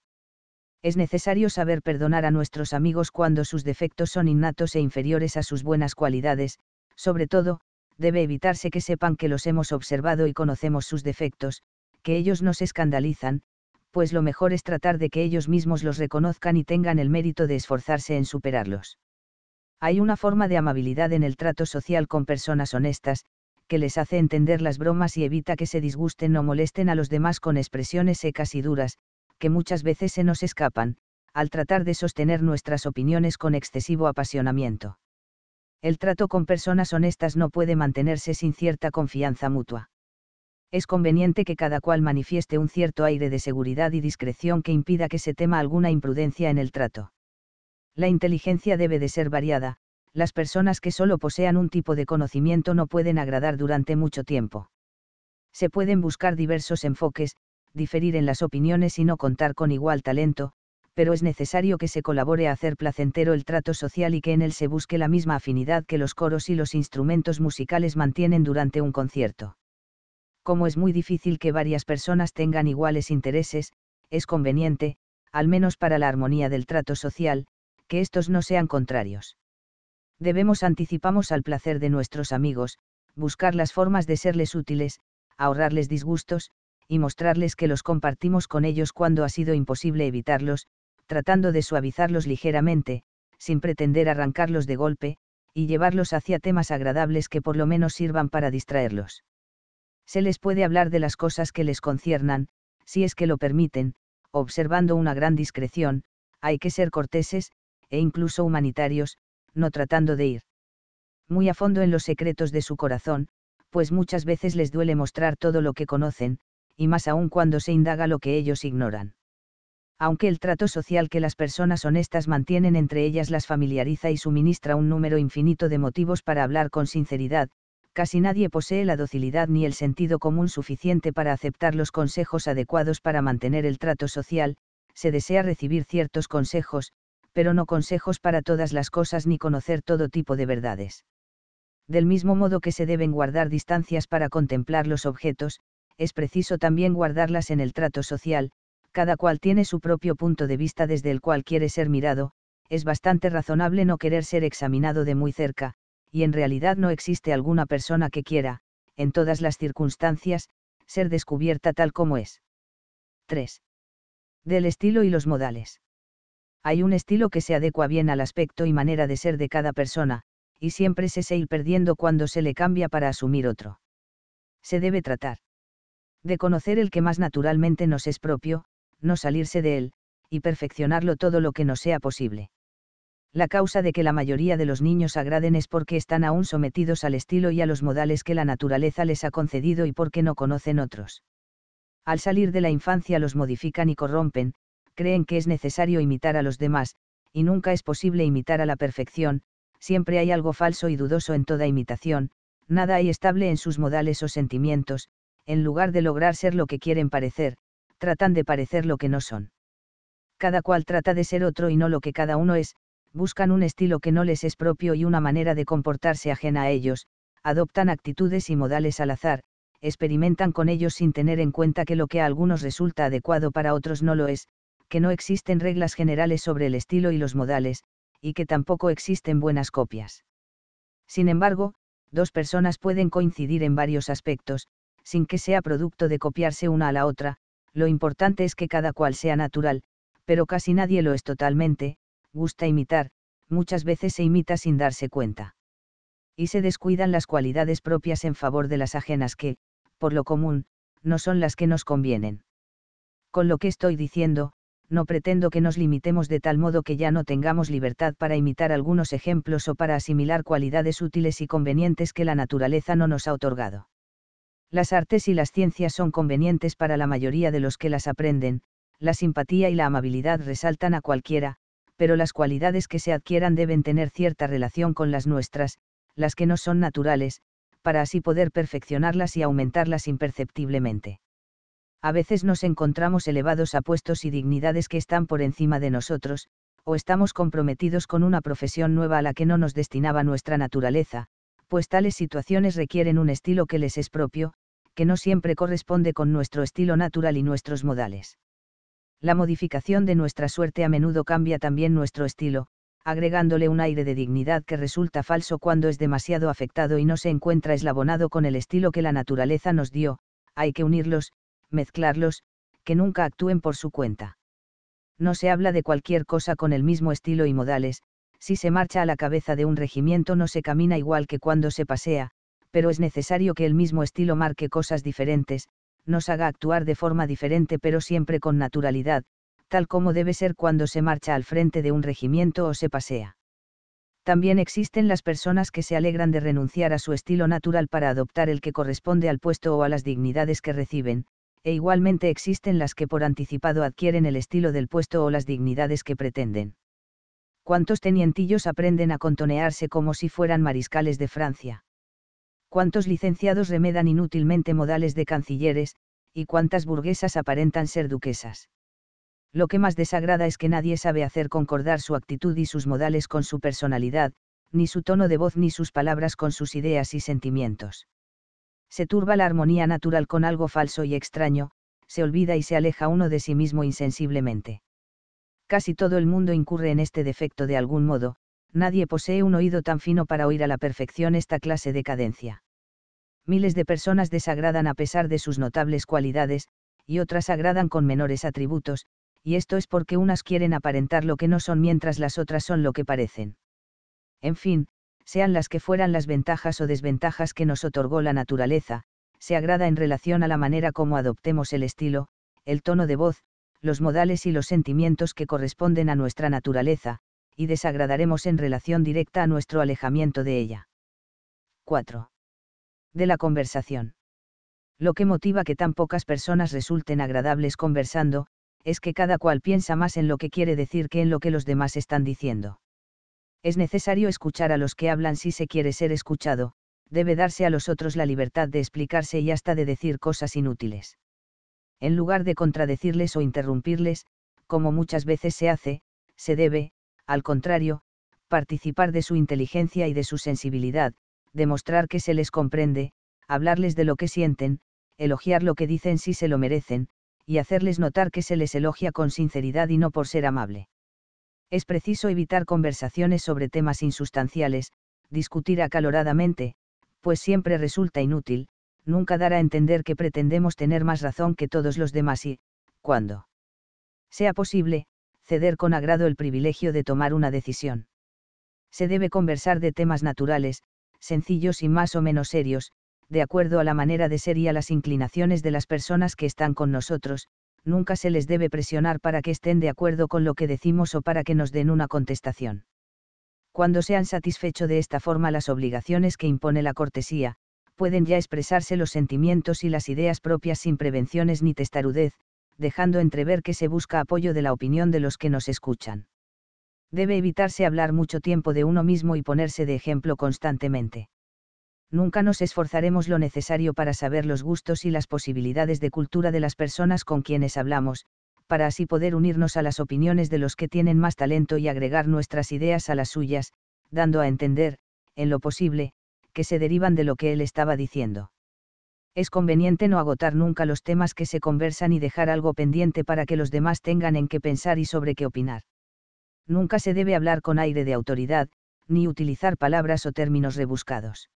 Es necesario saber perdonar a nuestros amigos cuando sus defectos son innatos e inferiores a sus buenas cualidades, sobre todo, debe evitarse que sepan que los hemos observado y conocemos sus defectos, que ellos nos escandalizan, pues lo mejor es tratar de que ellos mismos los reconozcan y tengan el mérito de esforzarse en superarlos. Hay una forma de amabilidad en el trato social con personas honestas, que les hace entender las bromas y evita que se disgusten o molesten a los demás con expresiones secas y duras, que muchas veces se nos escapan, al tratar de sostener nuestras opiniones con excesivo apasionamiento. El trato con personas honestas no puede mantenerse sin cierta confianza mutua. Es conveniente que cada cual manifieste un cierto aire de seguridad y discreción que impida que se tema alguna imprudencia en el trato. La inteligencia debe de ser variada, las personas que solo posean un tipo de conocimiento no pueden agradar durante mucho tiempo. Se pueden buscar diversos enfoques, diferir en las opiniones y no contar con igual talento, pero es necesario que se colabore a hacer placentero el trato social y que en él se busque la misma afinidad que los coros y los instrumentos musicales mantienen durante un concierto. Como es muy difícil que varias personas tengan iguales intereses, es conveniente, al menos para la armonía del trato social, que estos no sean contrarios. Debemos anticipamos al placer de nuestros amigos, buscar las formas de serles útiles, ahorrarles disgustos, y mostrarles que los compartimos con ellos cuando ha sido imposible evitarlos, tratando de suavizarlos ligeramente, sin pretender arrancarlos de golpe, y llevarlos hacia temas agradables que por lo menos sirvan para distraerlos. Se les puede hablar de las cosas que les conciernan, si es que lo permiten, observando una gran discreción, hay que ser corteses, e incluso humanitarios, no tratando de ir muy a fondo en los secretos de su corazón, pues muchas veces les duele mostrar todo lo que conocen, y más aún cuando se indaga lo que ellos ignoran. Aunque el trato social que las personas honestas mantienen entre ellas las familiariza y suministra un número infinito de motivos para hablar con sinceridad, casi nadie posee la docilidad ni el sentido común suficiente para aceptar los consejos adecuados para mantener el trato social, se desea recibir ciertos consejos, pero no consejos para todas las cosas ni conocer todo tipo de verdades. Del mismo modo que se deben guardar distancias para contemplar los objetos, es preciso también guardarlas en el trato social, cada cual tiene su propio punto de vista desde el cual quiere ser mirado, es bastante razonable no querer ser examinado de muy cerca, y en realidad no existe alguna persona que quiera, en todas las circunstancias, ser descubierta tal como es. 3. Del estilo y los modales. Hay un estilo que se adecua bien al aspecto y manera de ser de cada persona, y siempre se se ir perdiendo cuando se le cambia para asumir otro. Se debe tratar de conocer el que más naturalmente nos es propio, no salirse de él, y perfeccionarlo todo lo que nos sea posible. La causa de que la mayoría de los niños agraden es porque están aún sometidos al estilo y a los modales que la naturaleza les ha concedido y porque no conocen otros. Al salir de la infancia los modifican y corrompen, creen que es necesario imitar a los demás, y nunca es posible imitar a la perfección, siempre hay algo falso y dudoso en toda imitación, nada hay estable en sus modales o sentimientos, en lugar de lograr ser lo que quieren parecer, tratan de parecer lo que no son. Cada cual trata de ser otro y no lo que cada uno es, buscan un estilo que no les es propio y una manera de comportarse ajena a ellos, adoptan actitudes y modales al azar, experimentan con ellos sin tener en cuenta que lo que a algunos resulta adecuado para otros no lo es, que no existen reglas generales sobre el estilo y los modales, y que tampoco existen buenas copias. Sin embargo, dos personas pueden coincidir en varios aspectos, sin que sea producto de copiarse una a la otra, lo importante es que cada cual sea natural, pero casi nadie lo es totalmente, gusta imitar, muchas veces se imita sin darse cuenta. Y se descuidan las cualidades propias en favor de las ajenas que, por lo común, no son las que nos convienen. Con lo que estoy diciendo, no pretendo que nos limitemos de tal modo que ya no tengamos libertad para imitar algunos ejemplos o para asimilar cualidades útiles y convenientes que la naturaleza no nos ha otorgado. Las artes y las ciencias son convenientes para la mayoría de los que las aprenden, la simpatía y la amabilidad resaltan a cualquiera, pero las cualidades que se adquieran deben tener cierta relación con las nuestras, las que no son naturales, para así poder perfeccionarlas y aumentarlas imperceptiblemente a veces nos encontramos elevados a puestos y dignidades que están por encima de nosotros, o estamos comprometidos con una profesión nueva a la que no nos destinaba nuestra naturaleza, pues tales situaciones requieren un estilo que les es propio, que no siempre corresponde con nuestro estilo natural y nuestros modales. La modificación de nuestra suerte a menudo cambia también nuestro estilo, agregándole un aire de dignidad que resulta falso cuando es demasiado afectado y no se encuentra eslabonado con el estilo que la naturaleza nos dio, hay que unirlos, mezclarlos, que nunca actúen por su cuenta. No se habla de cualquier cosa con el mismo estilo y modales, si se marcha a la cabeza de un regimiento no se camina igual que cuando se pasea, pero es necesario que el mismo estilo marque cosas diferentes, nos haga actuar de forma diferente pero siempre con naturalidad, tal como debe ser cuando se marcha al frente de un regimiento o se pasea. También existen las personas que se alegran de renunciar a su estilo natural para adoptar el que corresponde al puesto o a las dignidades que reciben, e igualmente existen las que por anticipado adquieren el estilo del puesto o las dignidades que pretenden. ¿Cuántos tenientillos aprenden a contonearse como si fueran mariscales de Francia? ¿Cuántos licenciados remedan inútilmente modales de cancilleres, y cuántas burguesas aparentan ser duquesas? Lo que más desagrada es que nadie sabe hacer concordar su actitud y sus modales con su personalidad, ni su tono de voz ni sus palabras con sus ideas y sentimientos se turba la armonía natural con algo falso y extraño, se olvida y se aleja uno de sí mismo insensiblemente. Casi todo el mundo incurre en este defecto de algún modo, nadie posee un oído tan fino para oír a la perfección esta clase de cadencia. Miles de personas desagradan a pesar de sus notables cualidades, y otras agradan con menores atributos, y esto es porque unas quieren aparentar lo que no son mientras las otras son lo que parecen. En fin, sean las que fueran las ventajas o desventajas que nos otorgó la naturaleza, se agrada en relación a la manera como adoptemos el estilo, el tono de voz, los modales y los sentimientos que corresponden a nuestra naturaleza, y desagradaremos en relación directa a nuestro alejamiento de ella. 4. De la conversación. Lo que motiva que tan pocas personas resulten agradables conversando, es que cada cual piensa más en lo que quiere decir que en lo que los demás están diciendo. Es necesario escuchar a los que hablan si se quiere ser escuchado, debe darse a los otros la libertad de explicarse y hasta de decir cosas inútiles. En lugar de contradecirles o interrumpirles, como muchas veces se hace, se debe, al contrario, participar de su inteligencia y de su sensibilidad, demostrar que se les comprende, hablarles de lo que sienten, elogiar lo que dicen si se lo merecen, y hacerles notar que se les elogia con sinceridad y no por ser amable. Es preciso evitar conversaciones sobre temas insustanciales, discutir acaloradamente, pues siempre resulta inútil, nunca dar a entender que pretendemos tener más razón que todos los demás y, cuando sea posible, ceder con agrado el privilegio de tomar una decisión. Se debe conversar de temas naturales, sencillos y más o menos serios, de acuerdo a la manera de ser y a las inclinaciones de las personas que están con nosotros, nunca se les debe presionar para que estén de acuerdo con lo que decimos o para que nos den una contestación. Cuando se han satisfecho de esta forma las obligaciones que impone la cortesía, pueden ya expresarse los sentimientos y las ideas propias sin prevenciones ni testarudez, dejando entrever que se busca apoyo de la opinión de los que nos escuchan. Debe evitarse hablar mucho tiempo de uno mismo y ponerse de ejemplo constantemente nunca nos esforzaremos lo necesario para saber los gustos y las posibilidades de cultura de las personas con quienes hablamos, para así poder unirnos a las opiniones de los que tienen más talento y agregar nuestras ideas a las suyas, dando a entender, en lo posible, que se derivan de lo que él estaba diciendo. Es conveniente no agotar nunca los temas que se conversan y dejar algo pendiente para que los demás tengan en qué pensar y sobre qué opinar. Nunca se debe hablar con aire de autoridad, ni utilizar palabras o términos rebuscados.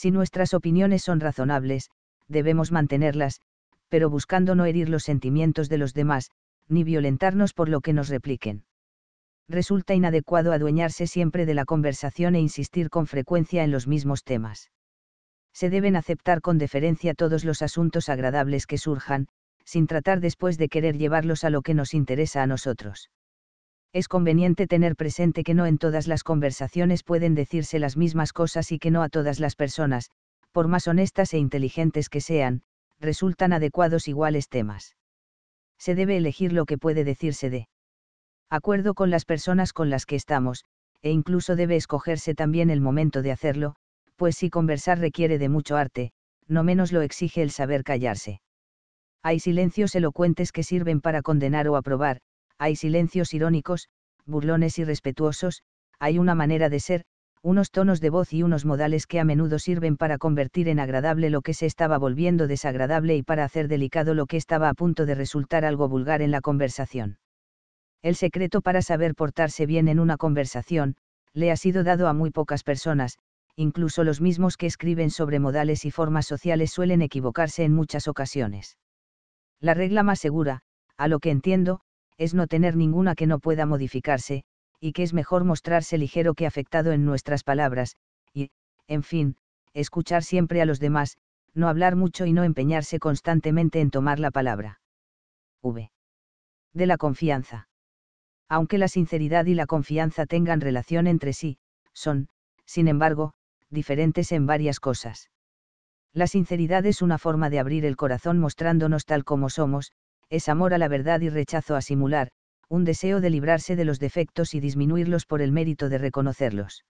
Si nuestras opiniones son razonables, debemos mantenerlas, pero buscando no herir los sentimientos de los demás, ni violentarnos por lo que nos repliquen. Resulta inadecuado adueñarse siempre de la conversación e insistir con frecuencia en los mismos temas. Se deben aceptar con deferencia todos los asuntos agradables que surjan, sin tratar después de querer llevarlos a lo que nos interesa a nosotros es conveniente tener presente que no en todas las conversaciones pueden decirse las mismas cosas y que no a todas las personas, por más honestas e inteligentes que sean, resultan adecuados iguales temas. Se debe elegir lo que puede decirse de acuerdo con las personas con las que estamos, e incluso debe escogerse también el momento de hacerlo, pues si conversar requiere de mucho arte, no menos lo exige el saber callarse. Hay silencios elocuentes que sirven para condenar o aprobar, hay silencios irónicos, burlones y respetuosos, hay una manera de ser, unos tonos de voz y unos modales que a menudo sirven para convertir en agradable lo que se estaba volviendo desagradable y para hacer delicado lo que estaba a punto de resultar algo vulgar en la conversación. El secreto para saber portarse bien en una conversación, le ha sido dado a muy pocas personas, incluso los mismos que escriben sobre modales y formas sociales suelen equivocarse en muchas ocasiones. La regla más segura, a lo que entiendo, es no tener ninguna que no pueda modificarse, y que es mejor mostrarse ligero que afectado en nuestras palabras, y, en fin, escuchar siempre a los demás, no hablar mucho y no empeñarse constantemente en tomar la palabra. V. De la confianza. Aunque la sinceridad y la confianza tengan relación entre sí, son, sin embargo, diferentes en varias cosas. La sinceridad es una forma de abrir el corazón mostrándonos tal como somos, es amor a la verdad y rechazo a simular, un deseo de librarse de los defectos y disminuirlos por el mérito de reconocerlos.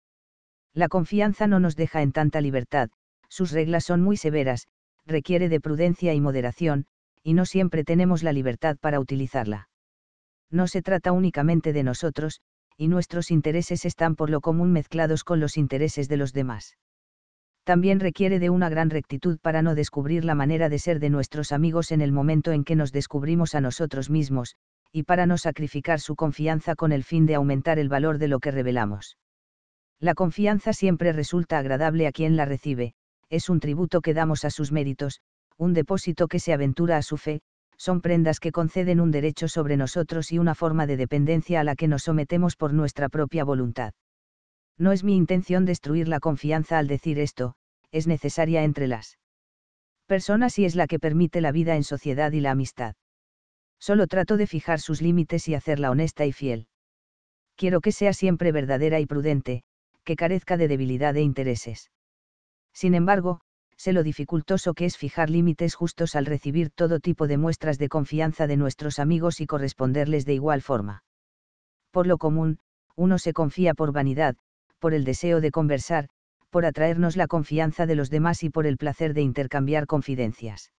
La confianza no nos deja en tanta libertad, sus reglas son muy severas, requiere de prudencia y moderación, y no siempre tenemos la libertad para utilizarla. No se trata únicamente de nosotros, y nuestros intereses están por lo común mezclados con los intereses de los demás también requiere de una gran rectitud para no descubrir la manera de ser de nuestros amigos en el momento en que nos descubrimos a nosotros mismos, y para no sacrificar su confianza con el fin de aumentar el valor de lo que revelamos. La confianza siempre resulta agradable a quien la recibe, es un tributo que damos a sus méritos, un depósito que se aventura a su fe, son prendas que conceden un derecho sobre nosotros y una forma de dependencia a la que nos sometemos por nuestra propia voluntad. No es mi intención destruir la confianza al decir esto, es necesaria entre las personas y es la que permite la vida en sociedad y la amistad. Solo trato de fijar sus límites y hacerla honesta y fiel. Quiero que sea siempre verdadera y prudente, que carezca de debilidad e intereses. Sin embargo, sé lo dificultoso que es fijar límites justos al recibir todo tipo de muestras de confianza de nuestros amigos y corresponderles de igual forma. Por lo común, uno se confía por vanidad, por el deseo de conversar, por atraernos la confianza de los demás y por el placer de intercambiar confidencias.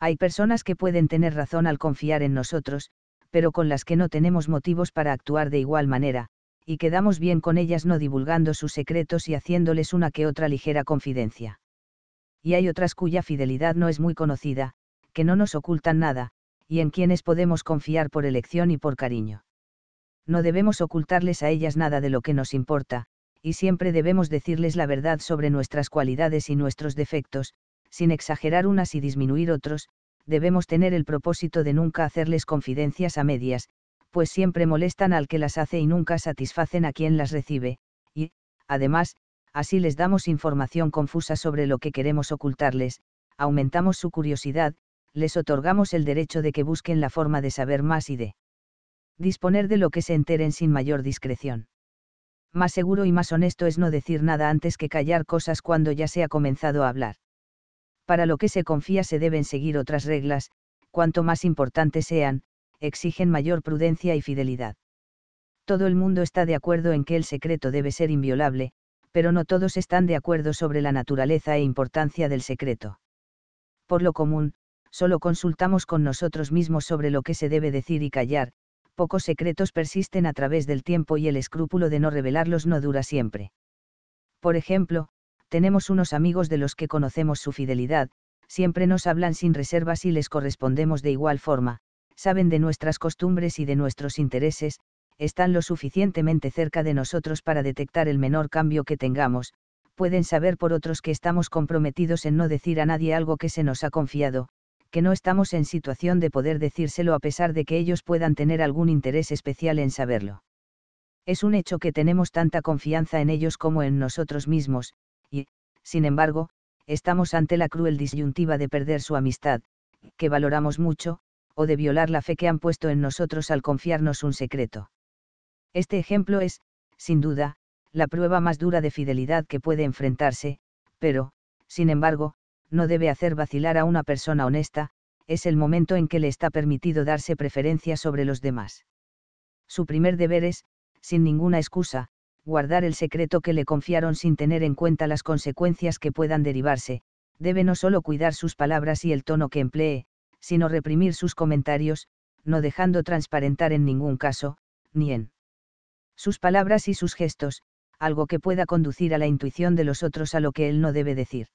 Hay personas que pueden tener razón al confiar en nosotros, pero con las que no tenemos motivos para actuar de igual manera, y quedamos bien con ellas no divulgando sus secretos y haciéndoles una que otra ligera confidencia. Y hay otras cuya fidelidad no es muy conocida, que no nos ocultan nada, y en quienes podemos confiar por elección y por cariño. No debemos ocultarles a ellas nada de lo que nos importa, y siempre debemos decirles la verdad sobre nuestras cualidades y nuestros defectos, sin exagerar unas y disminuir otros, debemos tener el propósito de nunca hacerles confidencias a medias, pues siempre molestan al que las hace y nunca satisfacen a quien las recibe, y, además, así les damos información confusa sobre lo que queremos ocultarles, aumentamos su curiosidad, les otorgamos el derecho de que busquen la forma de saber más y de disponer de lo que se enteren sin mayor discreción más seguro y más honesto es no decir nada antes que callar cosas cuando ya se ha comenzado a hablar. Para lo que se confía se deben seguir otras reglas, cuanto más importantes sean, exigen mayor prudencia y fidelidad. Todo el mundo está de acuerdo en que el secreto debe ser inviolable, pero no todos están de acuerdo sobre la naturaleza e importancia del secreto. Por lo común, solo consultamos con nosotros mismos sobre lo que se debe decir y callar, pocos secretos persisten a través del tiempo y el escrúpulo de no revelarlos no dura siempre. Por ejemplo, tenemos unos amigos de los que conocemos su fidelidad, siempre nos hablan sin reservas y les correspondemos de igual forma, saben de nuestras costumbres y de nuestros intereses, están lo suficientemente cerca de nosotros para detectar el menor cambio que tengamos, pueden saber por otros que estamos comprometidos en no decir a nadie algo que se nos ha confiado, que no estamos en situación de poder decírselo a pesar de que ellos puedan tener algún interés especial en saberlo. Es un hecho que tenemos tanta confianza en ellos como en nosotros mismos, y, sin embargo, estamos ante la cruel disyuntiva de perder su amistad, que valoramos mucho, o de violar la fe que han puesto en nosotros al confiarnos un secreto. Este ejemplo es, sin duda, la prueba más dura de fidelidad que puede enfrentarse, pero, sin embargo, no debe hacer vacilar a una persona honesta, es el momento en que le está permitido darse preferencia sobre los demás. Su primer deber es, sin ninguna excusa, guardar el secreto que le confiaron sin tener en cuenta las consecuencias que puedan derivarse, debe no solo cuidar sus palabras y el tono que emplee, sino reprimir sus comentarios, no dejando transparentar en ningún caso, ni en sus palabras y sus gestos, algo que pueda conducir a la intuición de los otros a lo que él no debe decir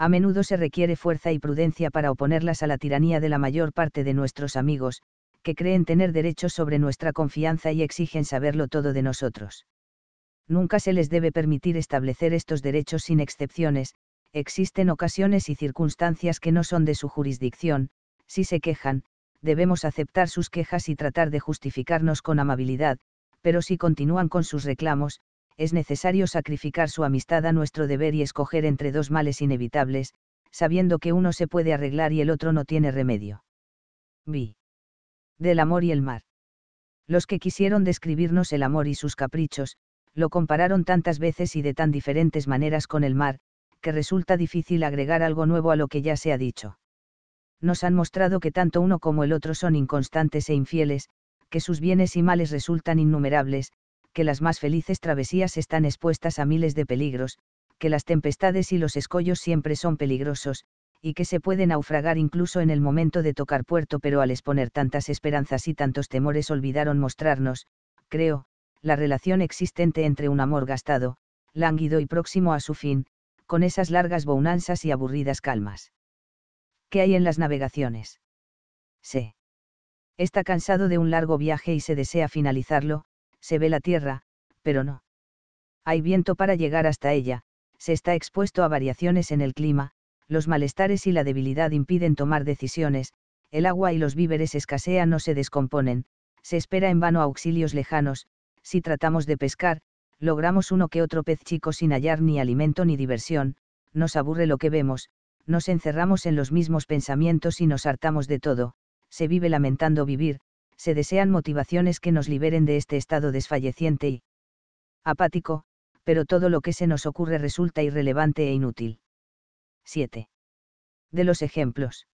a menudo se requiere fuerza y prudencia para oponerlas a la tiranía de la mayor parte de nuestros amigos, que creen tener derechos sobre nuestra confianza y exigen saberlo todo de nosotros. Nunca se les debe permitir establecer estos derechos sin excepciones, existen ocasiones y circunstancias que no son de su jurisdicción, si se quejan, debemos aceptar sus quejas y tratar de justificarnos con amabilidad, pero si continúan con sus reclamos, es necesario sacrificar su amistad a nuestro deber y escoger entre dos males inevitables, sabiendo que uno se puede arreglar y el otro no tiene remedio. Vi. Del amor y el mar. Los que quisieron describirnos el amor y sus caprichos, lo compararon tantas veces y de tan diferentes maneras con el mar, que resulta difícil agregar algo nuevo a lo que ya se ha dicho. Nos han mostrado que tanto uno como el otro son inconstantes e infieles, que sus bienes y males resultan innumerables, que las más felices travesías están expuestas a miles de peligros, que las tempestades y los escollos siempre son peligrosos, y que se puede naufragar incluso en el momento de tocar puerto, pero al exponer tantas esperanzas y tantos temores olvidaron mostrarnos, creo, la relación existente entre un amor gastado, lánguido y próximo a su fin, con esas largas bonanzas y aburridas calmas. ¿Qué hay en las navegaciones? Sé. Está cansado de un largo viaje y se desea finalizarlo, se ve la Tierra, pero no. Hay viento para llegar hasta ella, se está expuesto a variaciones en el clima, los malestares y la debilidad impiden tomar decisiones, el agua y los víveres escasean o se descomponen, se espera en vano auxilios lejanos, si tratamos de pescar, logramos uno que otro pez chico sin hallar ni alimento ni diversión, nos aburre lo que vemos, nos encerramos en los mismos pensamientos y nos hartamos de todo, se vive lamentando vivir, se desean motivaciones que nos liberen de este estado desfalleciente y apático, pero todo lo que se nos ocurre resulta irrelevante e inútil. 7. De los ejemplos.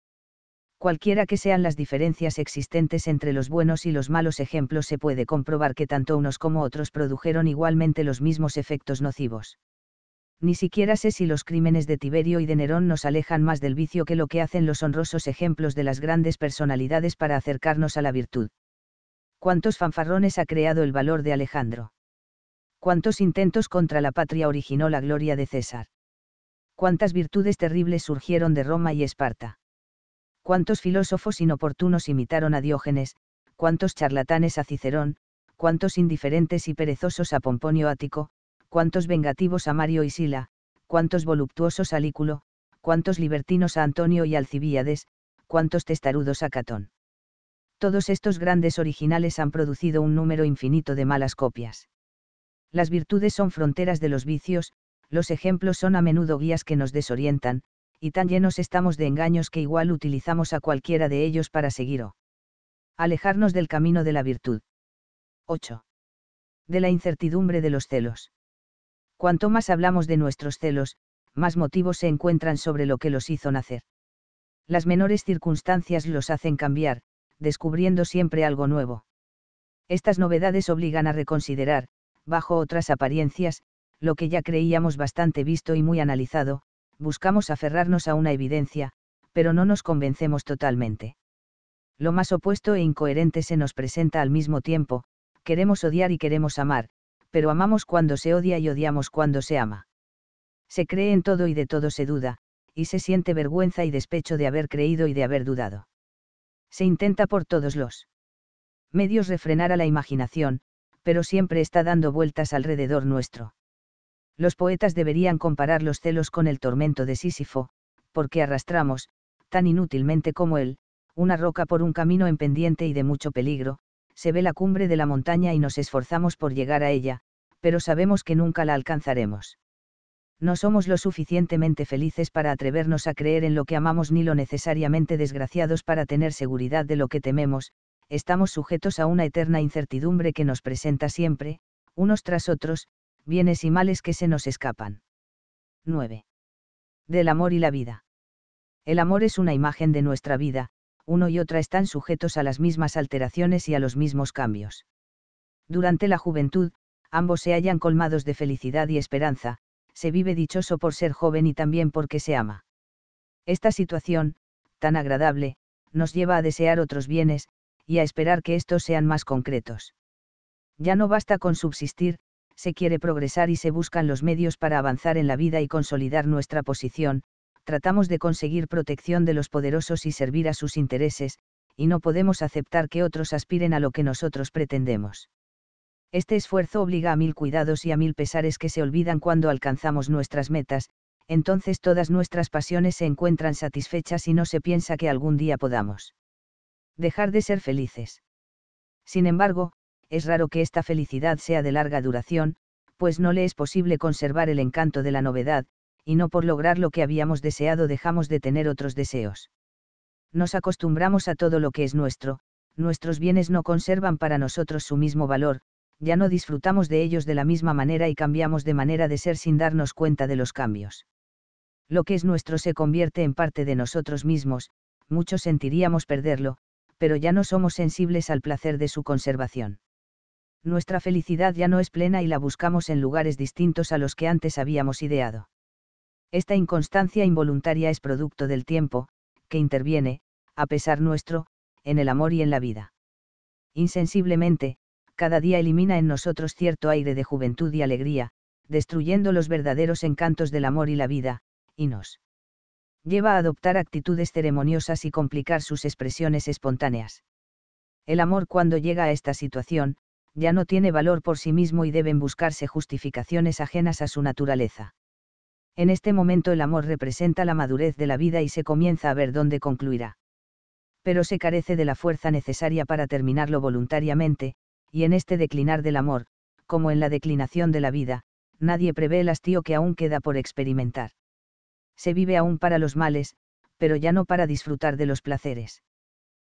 Cualquiera que sean las diferencias existentes entre los buenos y los malos ejemplos se puede comprobar que tanto unos como otros produjeron igualmente los mismos efectos nocivos ni siquiera sé si los crímenes de Tiberio y de Nerón nos alejan más del vicio que lo que hacen los honrosos ejemplos de las grandes personalidades para acercarnos a la virtud. ¿Cuántos fanfarrones ha creado el valor de Alejandro? ¿Cuántos intentos contra la patria originó la gloria de César? ¿Cuántas virtudes terribles surgieron de Roma y Esparta? ¿Cuántos filósofos inoportunos imitaron a Diógenes? ¿Cuántos charlatanes a Cicerón? ¿Cuántos indiferentes y perezosos a Pomponio Ático? cuántos vengativos a Mario y Sila, cuántos voluptuosos a Lículo, cuántos libertinos a Antonio y Alcibíades, cuántos testarudos a Catón. Todos estos grandes originales han producido un número infinito de malas copias. Las virtudes son fronteras de los vicios, los ejemplos son a menudo guías que nos desorientan, y tan llenos estamos de engaños que igual utilizamos a cualquiera de ellos para seguir o alejarnos del camino de la virtud. 8. De la incertidumbre de los celos. Cuanto más hablamos de nuestros celos, más motivos se encuentran sobre lo que los hizo nacer. Las menores circunstancias los hacen cambiar, descubriendo siempre algo nuevo. Estas novedades obligan a reconsiderar, bajo otras apariencias, lo que ya creíamos bastante visto y muy analizado, buscamos aferrarnos a una evidencia, pero no nos convencemos totalmente. Lo más opuesto e incoherente se nos presenta al mismo tiempo, queremos odiar y queremos amar, pero amamos cuando se odia y odiamos cuando se ama. Se cree en todo y de todo se duda, y se siente vergüenza y despecho de haber creído y de haber dudado. Se intenta por todos los medios refrenar a la imaginación, pero siempre está dando vueltas alrededor nuestro. Los poetas deberían comparar los celos con el tormento de Sísifo, porque arrastramos, tan inútilmente como él, una roca por un camino en pendiente y de mucho peligro, se ve la cumbre de la montaña y nos esforzamos por llegar a ella, pero sabemos que nunca la alcanzaremos. No somos lo suficientemente felices para atrevernos a creer en lo que amamos ni lo necesariamente desgraciados para tener seguridad de lo que tememos, estamos sujetos a una eterna incertidumbre que nos presenta siempre, unos tras otros, bienes y males que se nos escapan. 9. Del amor y la vida. El amor es una imagen de nuestra vida, uno y otra están sujetos a las mismas alteraciones y a los mismos cambios. Durante la juventud, ambos se hallan colmados de felicidad y esperanza, se vive dichoso por ser joven y también porque se ama. Esta situación, tan agradable, nos lleva a desear otros bienes, y a esperar que estos sean más concretos. Ya no basta con subsistir, se quiere progresar y se buscan los medios para avanzar en la vida y consolidar nuestra posición, tratamos de conseguir protección de los poderosos y servir a sus intereses, y no podemos aceptar que otros aspiren a lo que nosotros pretendemos. Este esfuerzo obliga a mil cuidados y a mil pesares que se olvidan cuando alcanzamos nuestras metas, entonces todas nuestras pasiones se encuentran satisfechas y no se piensa que algún día podamos dejar de ser felices. Sin embargo, es raro que esta felicidad sea de larga duración, pues no le es posible conservar el encanto de la novedad, y no por lograr lo que habíamos deseado dejamos de tener otros deseos. Nos acostumbramos a todo lo que es nuestro, nuestros bienes no conservan para nosotros su mismo valor, ya no disfrutamos de ellos de la misma manera y cambiamos de manera de ser sin darnos cuenta de los cambios. Lo que es nuestro se convierte en parte de nosotros mismos, muchos sentiríamos perderlo, pero ya no somos sensibles al placer de su conservación. Nuestra felicidad ya no es plena y la buscamos en lugares distintos a los que antes habíamos ideado. Esta inconstancia involuntaria es producto del tiempo, que interviene, a pesar nuestro, en el amor y en la vida. Insensiblemente, cada día elimina en nosotros cierto aire de juventud y alegría, destruyendo los verdaderos encantos del amor y la vida, y nos lleva a adoptar actitudes ceremoniosas y complicar sus expresiones espontáneas. El amor cuando llega a esta situación, ya no tiene valor por sí mismo y deben buscarse justificaciones ajenas a su naturaleza. En este momento el amor representa la madurez de la vida y se comienza a ver dónde concluirá. Pero se carece de la fuerza necesaria para terminarlo voluntariamente, y en este declinar del amor, como en la declinación de la vida, nadie prevé el hastío que aún queda por experimentar. Se vive aún para los males, pero ya no para disfrutar de los placeres.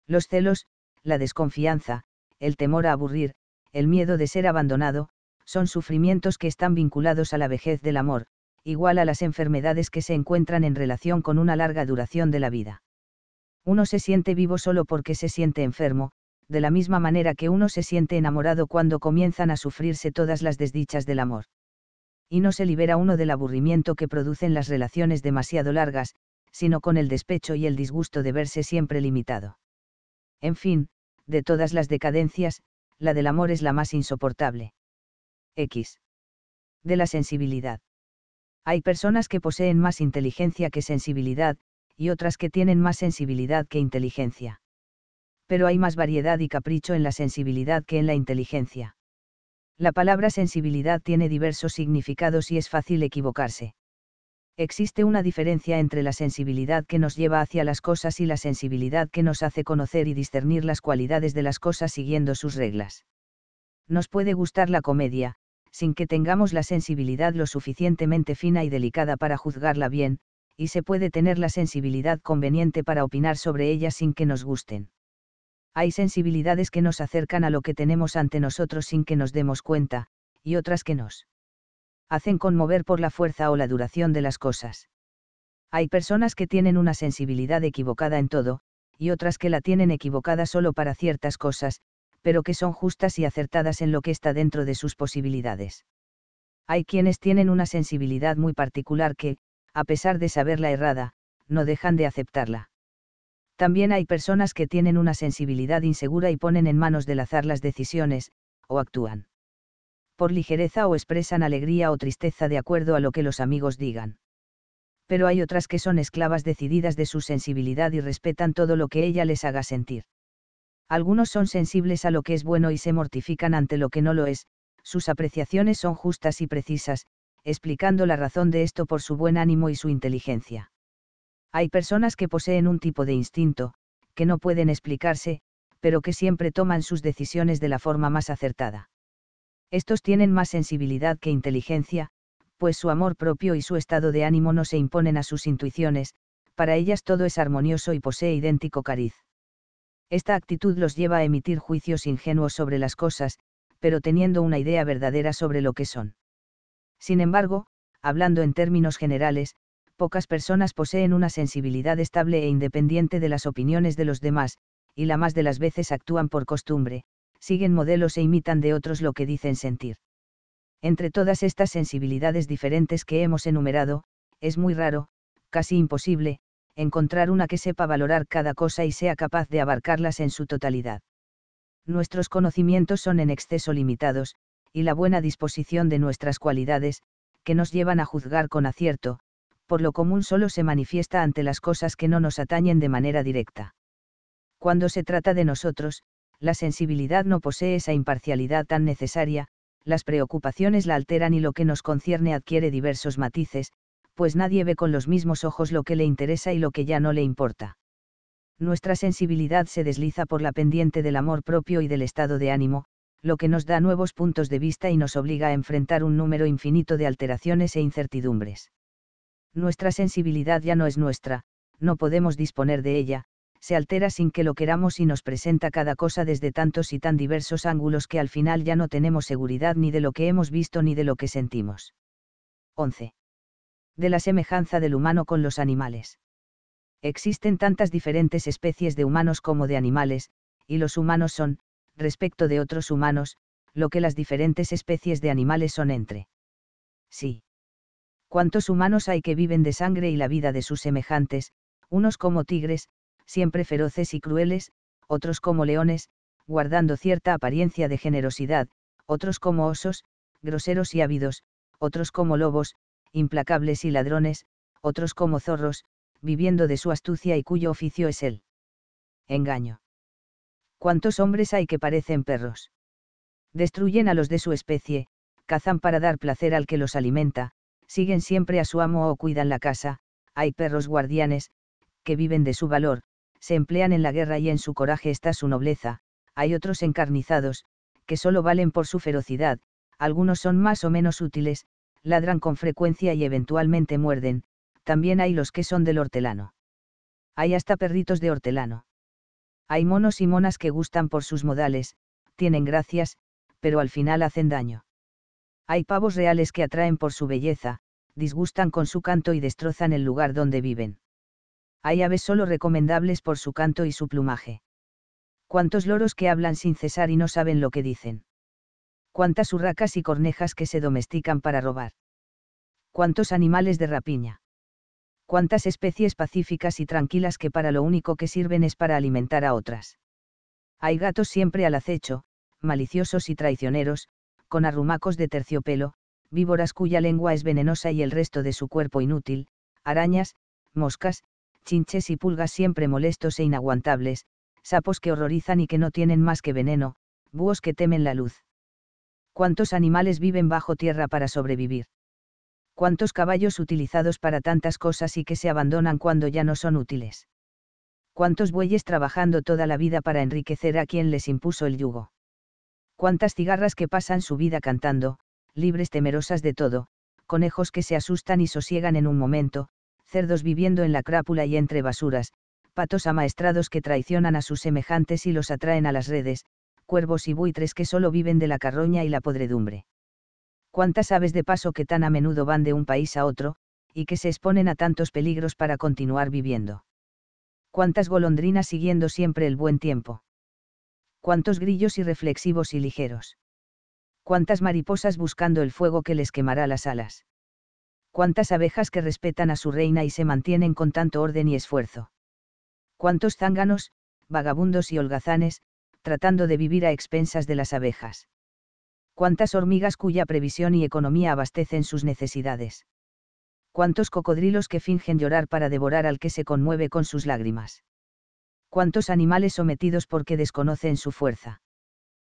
Los celos, la desconfianza, el temor a aburrir, el miedo de ser abandonado, son sufrimientos que están vinculados a la vejez del amor, igual a las enfermedades que se encuentran en relación con una larga duración de la vida. Uno se siente vivo solo porque se siente enfermo, de la misma manera que uno se siente enamorado cuando comienzan a sufrirse todas las desdichas del amor. Y no se libera uno del aburrimiento que producen las relaciones demasiado largas, sino con el despecho y el disgusto de verse siempre limitado. En fin, de todas las decadencias, la del amor es la más insoportable. X. De la sensibilidad. Hay personas que poseen más inteligencia que sensibilidad, y otras que tienen más sensibilidad que inteligencia. Pero hay más variedad y capricho en la sensibilidad que en la inteligencia. La palabra sensibilidad tiene diversos significados y es fácil equivocarse. Existe una diferencia entre la sensibilidad que nos lleva hacia las cosas y la sensibilidad que nos hace conocer y discernir las cualidades de las cosas siguiendo sus reglas. Nos puede gustar la comedia, sin que tengamos la sensibilidad lo suficientemente fina y delicada para juzgarla bien, y se puede tener la sensibilidad conveniente para opinar sobre ella sin que nos gusten. Hay sensibilidades que nos acercan a lo que tenemos ante nosotros sin que nos demos cuenta, y otras que nos hacen conmover por la fuerza o la duración de las cosas. Hay personas que tienen una sensibilidad equivocada en todo, y otras que la tienen equivocada solo para ciertas cosas, pero que son justas y acertadas en lo que está dentro de sus posibilidades. Hay quienes tienen una sensibilidad muy particular que, a pesar de saberla errada, no dejan de aceptarla. También hay personas que tienen una sensibilidad insegura y ponen en manos del azar las decisiones, o actúan. Por ligereza o expresan alegría o tristeza de acuerdo a lo que los amigos digan. Pero hay otras que son esclavas decididas de su sensibilidad y respetan todo lo que ella les haga sentir algunos son sensibles a lo que es bueno y se mortifican ante lo que no lo es, sus apreciaciones son justas y precisas, explicando la razón de esto por su buen ánimo y su inteligencia. Hay personas que poseen un tipo de instinto, que no pueden explicarse, pero que siempre toman sus decisiones de la forma más acertada. Estos tienen más sensibilidad que inteligencia, pues su amor propio y su estado de ánimo no se imponen a sus intuiciones, para ellas todo es armonioso y posee idéntico cariz. Esta actitud los lleva a emitir juicios ingenuos sobre las cosas, pero teniendo una idea verdadera sobre lo que son. Sin embargo, hablando en términos generales, pocas personas poseen una sensibilidad estable e independiente de las opiniones de los demás, y la más de las veces actúan por costumbre, siguen modelos e imitan de otros lo que dicen sentir. Entre todas estas sensibilidades diferentes que hemos enumerado, es muy raro, casi imposible, encontrar una que sepa valorar cada cosa y sea capaz de abarcarlas en su totalidad. Nuestros conocimientos son en exceso limitados, y la buena disposición de nuestras cualidades, que nos llevan a juzgar con acierto, por lo común solo se manifiesta ante las cosas que no nos atañen de manera directa. Cuando se trata de nosotros, la sensibilidad no posee esa imparcialidad tan necesaria, las preocupaciones la alteran y lo que nos concierne adquiere diversos matices, pues nadie ve con los mismos ojos lo que le interesa y lo que ya no le importa. Nuestra sensibilidad se desliza por la pendiente del amor propio y del estado de ánimo, lo que nos da nuevos puntos de vista y nos obliga a enfrentar un número infinito de alteraciones e incertidumbres. Nuestra sensibilidad ya no es nuestra, no podemos disponer de ella, se altera sin que lo queramos y nos presenta cada cosa desde tantos y tan diversos ángulos que al final ya no tenemos seguridad ni de lo que hemos visto ni de lo que sentimos. 11 de la semejanza del humano con los animales. Existen tantas diferentes especies de humanos como de animales, y los humanos son, respecto de otros humanos, lo que las diferentes especies de animales son entre. Sí. ¿Cuántos humanos hay que viven de sangre y la vida de sus semejantes, unos como tigres, siempre feroces y crueles, otros como leones, guardando cierta apariencia de generosidad, otros como osos, groseros y ávidos, otros como lobos, implacables y ladrones, otros como zorros, viviendo de su astucia y cuyo oficio es el engaño. ¿Cuántos hombres hay que parecen perros? Destruyen a los de su especie, cazan para dar placer al que los alimenta, siguen siempre a su amo o cuidan la casa, hay perros guardianes, que viven de su valor, se emplean en la guerra y en su coraje está su nobleza, hay otros encarnizados, que solo valen por su ferocidad, algunos son más o menos útiles, ladran con frecuencia y eventualmente muerden, también hay los que son del hortelano. Hay hasta perritos de hortelano. Hay monos y monas que gustan por sus modales, tienen gracias, pero al final hacen daño. Hay pavos reales que atraen por su belleza, disgustan con su canto y destrozan el lugar donde viven. Hay aves solo recomendables por su canto y su plumaje. ¿Cuántos loros que hablan sin cesar y no saben lo que dicen? cuántas urracas y cornejas que se domestican para robar. Cuántos animales de rapiña. Cuántas especies pacíficas y tranquilas que para lo único que sirven es para alimentar a otras. Hay gatos siempre al acecho, maliciosos y traicioneros, con arrumacos de terciopelo, víboras cuya lengua es venenosa y el resto de su cuerpo inútil, arañas, moscas, chinches y pulgas siempre molestos e inaguantables, sapos que horrorizan y que no tienen más que veneno, búhos que temen la luz. ¿Cuántos animales viven bajo tierra para sobrevivir? ¿Cuántos caballos utilizados para tantas cosas y que se abandonan cuando ya no son útiles? ¿Cuántos bueyes trabajando toda la vida para enriquecer a quien les impuso el yugo? ¿Cuántas cigarras que pasan su vida cantando, libres temerosas de todo, conejos que se asustan y sosiegan en un momento, cerdos viviendo en la crápula y entre basuras, patos amaestrados que traicionan a sus semejantes y los atraen a las redes, cuervos y buitres que solo viven de la carroña y la podredumbre. Cuántas aves de paso que tan a menudo van de un país a otro, y que se exponen a tantos peligros para continuar viviendo. Cuántas golondrinas siguiendo siempre el buen tiempo. Cuántos grillos irreflexivos y ligeros. Cuántas mariposas buscando el fuego que les quemará las alas. Cuántas abejas que respetan a su reina y se mantienen con tanto orden y esfuerzo. Cuántos zánganos, vagabundos y holgazanes, tratando de vivir a expensas de las abejas. Cuántas hormigas cuya previsión y economía abastecen sus necesidades. Cuántos cocodrilos que fingen llorar para devorar al que se conmueve con sus lágrimas. Cuántos animales sometidos porque desconocen su fuerza.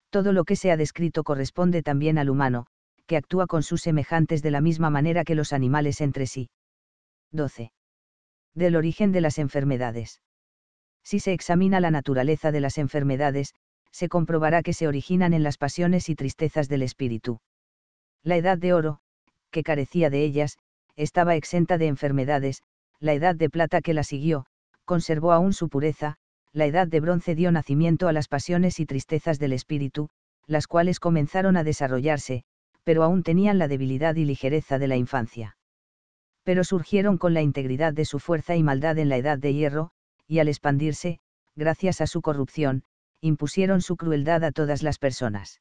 Todo lo que se ha descrito corresponde también al humano, que actúa con sus semejantes de la misma manera que los animales entre sí. 12. Del origen de las enfermedades. Si se examina la naturaleza de las enfermedades, se comprobará que se originan en las pasiones y tristezas del espíritu. La edad de oro, que carecía de ellas, estaba exenta de enfermedades, la edad de plata que la siguió, conservó aún su pureza, la edad de bronce dio nacimiento a las pasiones y tristezas del espíritu, las cuales comenzaron a desarrollarse, pero aún tenían la debilidad y ligereza de la infancia. Pero surgieron con la integridad de su fuerza y maldad en la edad de hierro, y al expandirse, gracias a su corrupción, impusieron su crueldad a todas las personas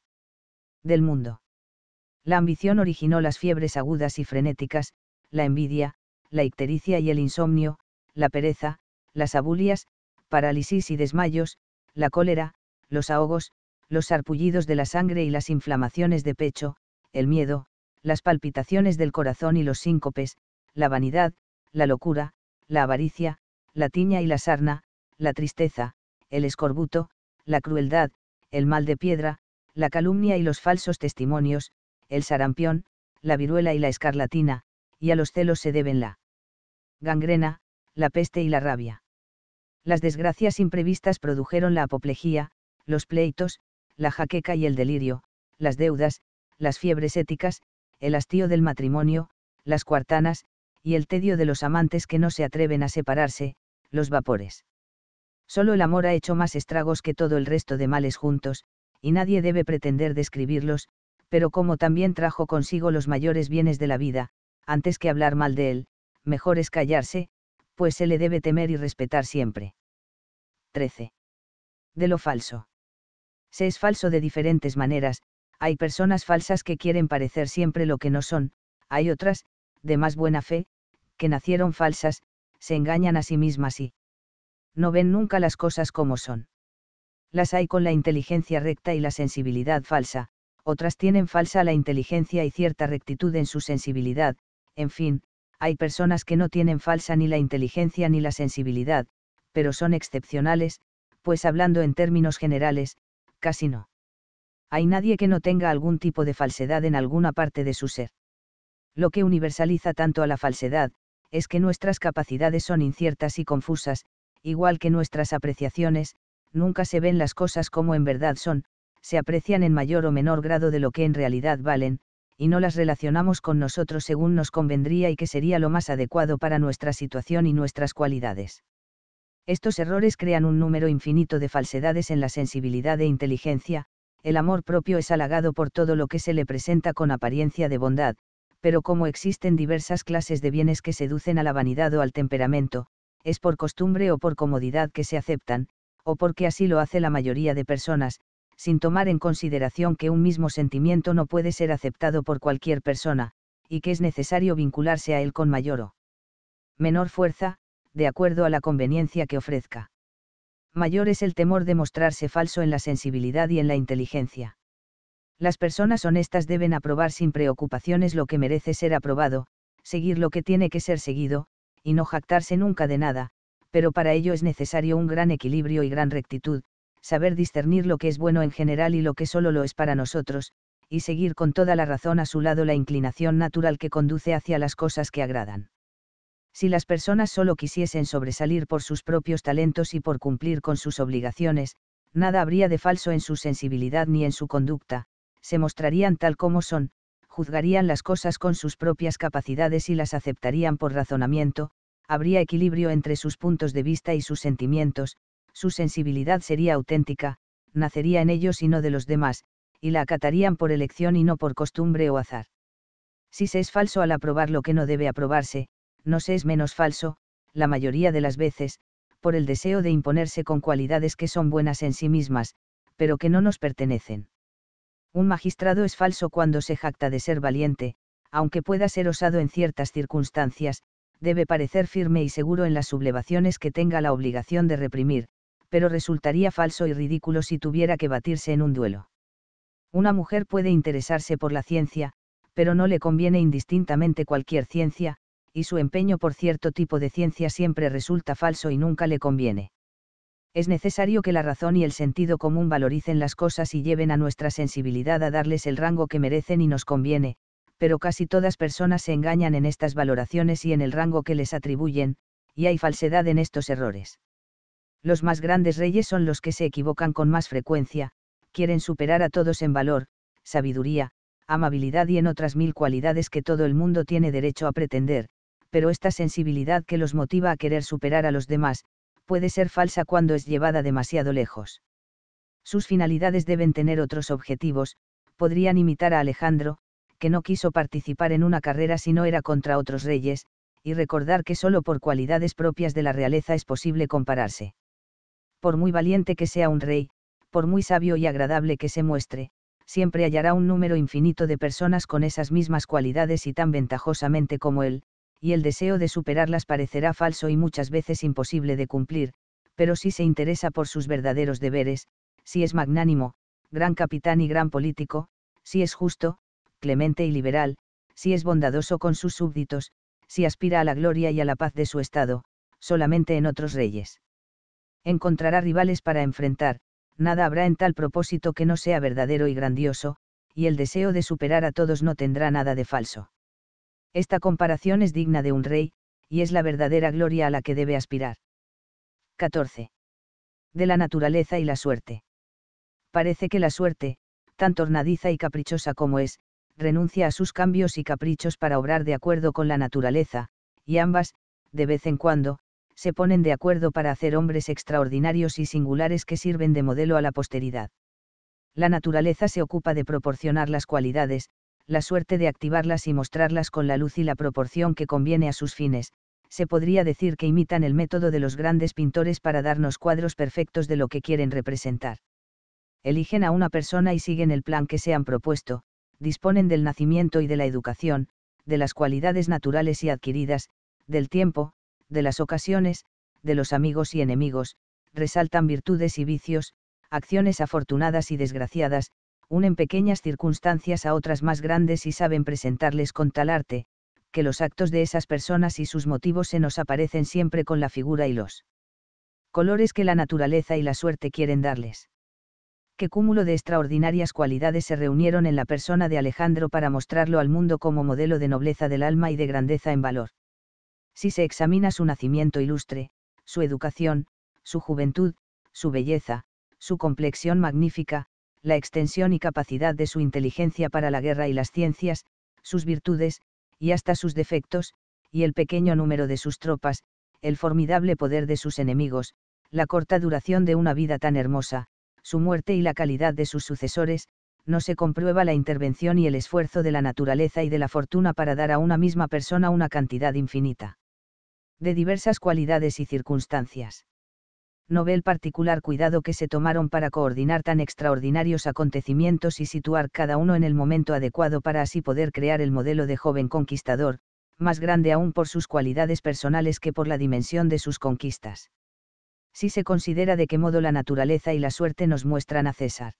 del mundo. La ambición originó las fiebres agudas y frenéticas, la envidia, la ictericia y el insomnio, la pereza, las abulias, parálisis y desmayos, la cólera, los ahogos, los sarpullidos de la sangre y las inflamaciones de pecho, el miedo, las palpitaciones del corazón y los síncopes, la vanidad, la locura, la avaricia, la tiña y la sarna, la tristeza, el escorbuto, la crueldad, el mal de piedra, la calumnia y los falsos testimonios, el sarampión, la viruela y la escarlatina, y a los celos se deben la gangrena, la peste y la rabia. Las desgracias imprevistas produjeron la apoplejía, los pleitos, la jaqueca y el delirio, las deudas, las fiebres éticas, el hastío del matrimonio, las cuartanas, y el tedio de los amantes que no se atreven a separarse, los vapores. Solo el amor ha hecho más estragos que todo el resto de males juntos, y nadie debe pretender describirlos, pero como también trajo consigo los mayores bienes de la vida, antes que hablar mal de él, mejor es callarse, pues se le debe temer y respetar siempre. 13. De lo falso. Se es falso de diferentes maneras, hay personas falsas que quieren parecer siempre lo que no son, hay otras, de más buena fe, que nacieron falsas, se engañan a sí mismas y no ven nunca las cosas como son. Las hay con la inteligencia recta y la sensibilidad falsa, otras tienen falsa la inteligencia y cierta rectitud en su sensibilidad, en fin, hay personas que no tienen falsa ni la inteligencia ni la sensibilidad, pero son excepcionales, pues hablando en términos generales, casi no. Hay nadie que no tenga algún tipo de falsedad en alguna parte de su ser. Lo que universaliza tanto a la falsedad, es que nuestras capacidades son inciertas y confusas, igual que nuestras apreciaciones, nunca se ven las cosas como en verdad son, se aprecian en mayor o menor grado de lo que en realidad valen, y no las relacionamos con nosotros según nos convendría y que sería lo más adecuado para nuestra situación y nuestras cualidades. Estos errores crean un número infinito de falsedades en la sensibilidad e inteligencia, el amor propio es halagado por todo lo que se le presenta con apariencia de bondad, pero como existen diversas clases de bienes que seducen a la vanidad o al temperamento, es por costumbre o por comodidad que se aceptan, o porque así lo hace la mayoría de personas, sin tomar en consideración que un mismo sentimiento no puede ser aceptado por cualquier persona, y que es necesario vincularse a él con mayor o menor fuerza, de acuerdo a la conveniencia que ofrezca. Mayor es el temor de mostrarse falso en la sensibilidad y en la inteligencia las personas honestas deben aprobar sin preocupaciones lo que merece ser aprobado, seguir lo que tiene que ser seguido, y no jactarse nunca de nada, pero para ello es necesario un gran equilibrio y gran rectitud, saber discernir lo que es bueno en general y lo que solo lo es para nosotros, y seguir con toda la razón a su lado la inclinación natural que conduce hacia las cosas que agradan. Si las personas solo quisiesen sobresalir por sus propios talentos y por cumplir con sus obligaciones, nada habría de falso en su sensibilidad ni en su conducta, se mostrarían tal como son, juzgarían las cosas con sus propias capacidades y las aceptarían por razonamiento, habría equilibrio entre sus puntos de vista y sus sentimientos, su sensibilidad sería auténtica, nacería en ellos y no de los demás, y la acatarían por elección y no por costumbre o azar. Si se es falso al aprobar lo que no debe aprobarse, no se es menos falso, la mayoría de las veces, por el deseo de imponerse con cualidades que son buenas en sí mismas, pero que no nos pertenecen. Un magistrado es falso cuando se jacta de ser valiente, aunque pueda ser osado en ciertas circunstancias, debe parecer firme y seguro en las sublevaciones que tenga la obligación de reprimir, pero resultaría falso y ridículo si tuviera que batirse en un duelo. Una mujer puede interesarse por la ciencia, pero no le conviene indistintamente cualquier ciencia, y su empeño por cierto tipo de ciencia siempre resulta falso y nunca le conviene es necesario que la razón y el sentido común valoricen las cosas y lleven a nuestra sensibilidad a darles el rango que merecen y nos conviene, pero casi todas personas se engañan en estas valoraciones y en el rango que les atribuyen, y hay falsedad en estos errores. Los más grandes reyes son los que se equivocan con más frecuencia, quieren superar a todos en valor, sabiduría, amabilidad y en otras mil cualidades que todo el mundo tiene derecho a pretender, pero esta sensibilidad que los motiva a querer superar a los demás, puede ser falsa cuando es llevada demasiado lejos. Sus finalidades deben tener otros objetivos, podrían imitar a Alejandro, que no quiso participar en una carrera si no era contra otros reyes, y recordar que solo por cualidades propias de la realeza es posible compararse. Por muy valiente que sea un rey, por muy sabio y agradable que se muestre, siempre hallará un número infinito de personas con esas mismas cualidades y tan ventajosamente como él, y el deseo de superarlas parecerá falso y muchas veces imposible de cumplir, pero si se interesa por sus verdaderos deberes, si es magnánimo, gran capitán y gran político, si es justo, clemente y liberal, si es bondadoso con sus súbditos, si aspira a la gloria y a la paz de su Estado, solamente en otros reyes. Encontrará rivales para enfrentar, nada habrá en tal propósito que no sea verdadero y grandioso, y el deseo de superar a todos no tendrá nada de falso. Esta comparación es digna de un rey, y es la verdadera gloria a la que debe aspirar. 14. De la naturaleza y la suerte. Parece que la suerte, tan tornadiza y caprichosa como es, renuncia a sus cambios y caprichos para obrar de acuerdo con la naturaleza, y ambas, de vez en cuando, se ponen de acuerdo para hacer hombres extraordinarios y singulares que sirven de modelo a la posteridad. La naturaleza se ocupa de proporcionar las cualidades, la suerte de activarlas y mostrarlas con la luz y la proporción que conviene a sus fines, se podría decir que imitan el método de los grandes pintores para darnos cuadros perfectos de lo que quieren representar. Eligen a una persona y siguen el plan que se han propuesto, disponen del nacimiento y de la educación, de las cualidades naturales y adquiridas, del tiempo, de las ocasiones, de los amigos y enemigos, resaltan virtudes y vicios, acciones afortunadas y desgraciadas, unen pequeñas circunstancias a otras más grandes y saben presentarles con tal arte, que los actos de esas personas y sus motivos se nos aparecen siempre con la figura y los colores que la naturaleza y la suerte quieren darles. Qué cúmulo de extraordinarias cualidades se reunieron en la persona de Alejandro para mostrarlo al mundo como modelo de nobleza del alma y de grandeza en valor. Si se examina su nacimiento ilustre, su educación, su juventud, su belleza, su complexión magnífica, la extensión y capacidad de su inteligencia para la guerra y las ciencias, sus virtudes, y hasta sus defectos, y el pequeño número de sus tropas, el formidable poder de sus enemigos, la corta duración de una vida tan hermosa, su muerte y la calidad de sus sucesores, no se comprueba la intervención y el esfuerzo de la naturaleza y de la fortuna para dar a una misma persona una cantidad infinita de diversas cualidades y circunstancias no ve el particular cuidado que se tomaron para coordinar tan extraordinarios acontecimientos y situar cada uno en el momento adecuado para así poder crear el modelo de joven conquistador, más grande aún por sus cualidades personales que por la dimensión de sus conquistas. Si se considera de qué modo la naturaleza y la suerte nos muestran a César.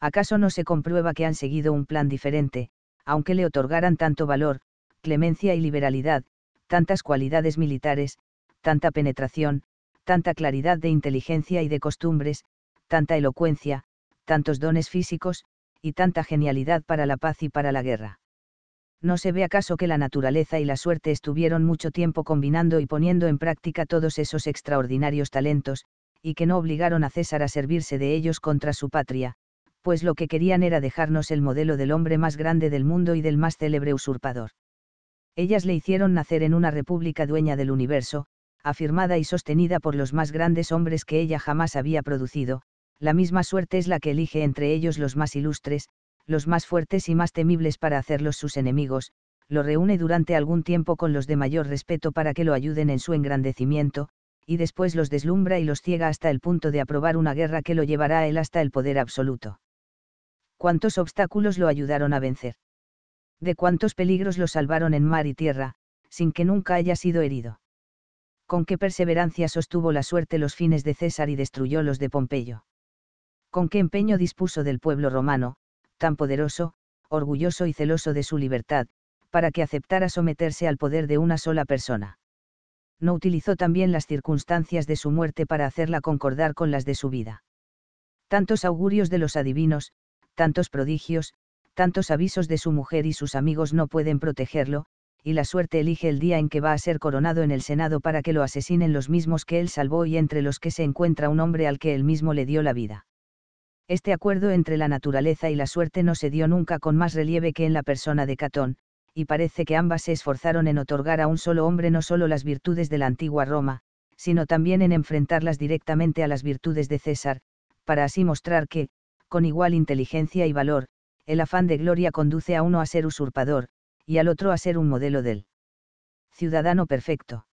¿Acaso no se comprueba que han seguido un plan diferente, aunque le otorgaran tanto valor, clemencia y liberalidad, tantas cualidades militares, tanta penetración, tanta claridad de inteligencia y de costumbres, tanta elocuencia, tantos dones físicos, y tanta genialidad para la paz y para la guerra. ¿No se ve acaso que la naturaleza y la suerte estuvieron mucho tiempo combinando y poniendo en práctica todos esos extraordinarios talentos, y que no obligaron a César a servirse de ellos contra su patria, pues lo que querían era dejarnos el modelo del hombre más grande del mundo y del más célebre usurpador? Ellas le hicieron nacer en una república dueña del universo, afirmada y sostenida por los más grandes hombres que ella jamás había producido, la misma suerte es la que elige entre ellos los más ilustres, los más fuertes y más temibles para hacerlos sus enemigos, lo reúne durante algún tiempo con los de mayor respeto para que lo ayuden en su engrandecimiento, y después los deslumbra y los ciega hasta el punto de aprobar una guerra que lo llevará a él hasta el poder absoluto. ¿Cuántos obstáculos lo ayudaron a vencer? ¿De cuántos peligros lo salvaron en mar y tierra, sin que nunca haya sido herido? con qué perseverancia sostuvo la suerte los fines de César y destruyó los de Pompeyo. Con qué empeño dispuso del pueblo romano, tan poderoso, orgulloso y celoso de su libertad, para que aceptara someterse al poder de una sola persona. No utilizó también las circunstancias de su muerte para hacerla concordar con las de su vida. Tantos augurios de los adivinos, tantos prodigios, tantos avisos de su mujer y sus amigos no pueden protegerlo, y la suerte elige el día en que va a ser coronado en el Senado para que lo asesinen los mismos que él salvó y entre los que se encuentra un hombre al que él mismo le dio la vida. Este acuerdo entre la naturaleza y la suerte no se dio nunca con más relieve que en la persona de Catón, y parece que ambas se esforzaron en otorgar a un solo hombre no solo las virtudes de la antigua Roma, sino también en enfrentarlas directamente a las virtudes de César, para así mostrar que, con igual inteligencia y valor, el afán de gloria conduce a uno a ser usurpador, y al otro a ser un modelo del ciudadano perfecto.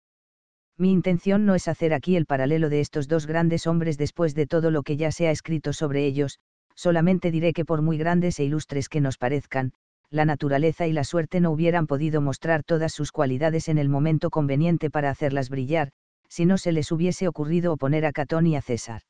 Mi intención no es hacer aquí el paralelo de estos dos grandes hombres después de todo lo que ya se ha escrito sobre ellos, solamente diré que por muy grandes e ilustres que nos parezcan, la naturaleza y la suerte no hubieran podido mostrar todas sus cualidades en el momento conveniente para hacerlas brillar, si no se les hubiese ocurrido oponer a Catón y a César.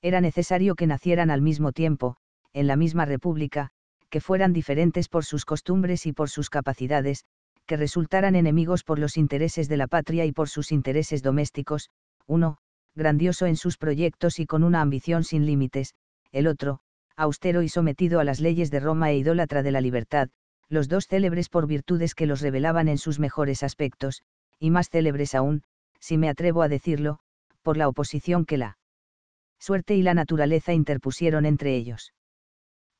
Era necesario que nacieran al mismo tiempo, en la misma república, que fueran diferentes por sus costumbres y por sus capacidades, que resultaran enemigos por los intereses de la patria y por sus intereses domésticos, uno, grandioso en sus proyectos y con una ambición sin límites, el otro, austero y sometido a las leyes de Roma e idólatra de la libertad, los dos célebres por virtudes que los revelaban en sus mejores aspectos, y más célebres aún, si me atrevo a decirlo, por la oposición que la suerte y la naturaleza interpusieron entre ellos.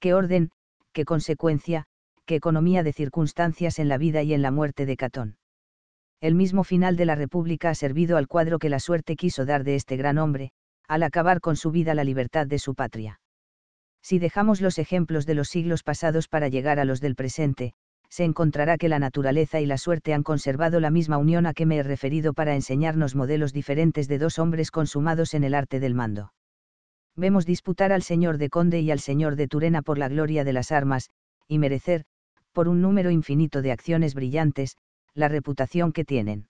¿Qué orden, qué consecuencia, qué economía de circunstancias en la vida y en la muerte de Catón. El mismo final de la República ha servido al cuadro que la suerte quiso dar de este gran hombre, al acabar con su vida la libertad de su patria. Si dejamos los ejemplos de los siglos pasados para llegar a los del presente, se encontrará que la naturaleza y la suerte han conservado la misma unión a que me he referido para enseñarnos modelos diferentes de dos hombres consumados en el arte del mando vemos disputar al señor de Conde y al señor de Turena por la gloria de las armas, y merecer, por un número infinito de acciones brillantes, la reputación que tienen.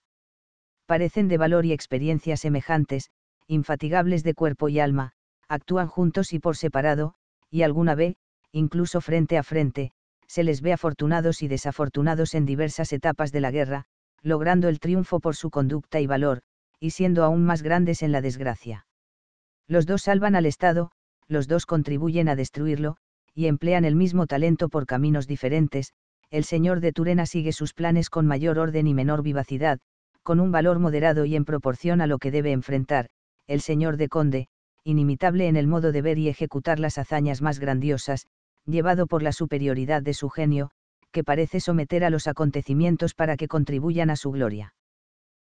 Parecen de valor y experiencia semejantes, infatigables de cuerpo y alma, actúan juntos y por separado, y alguna vez, incluso frente a frente, se les ve afortunados y desafortunados en diversas etapas de la guerra, logrando el triunfo por su conducta y valor, y siendo aún más grandes en la desgracia. Los dos salvan al Estado, los dos contribuyen a destruirlo, y emplean el mismo talento por caminos diferentes, el señor de Turena sigue sus planes con mayor orden y menor vivacidad, con un valor moderado y en proporción a lo que debe enfrentar, el señor de Conde, inimitable en el modo de ver y ejecutar las hazañas más grandiosas, llevado por la superioridad de su genio, que parece someter a los acontecimientos para que contribuyan a su gloria.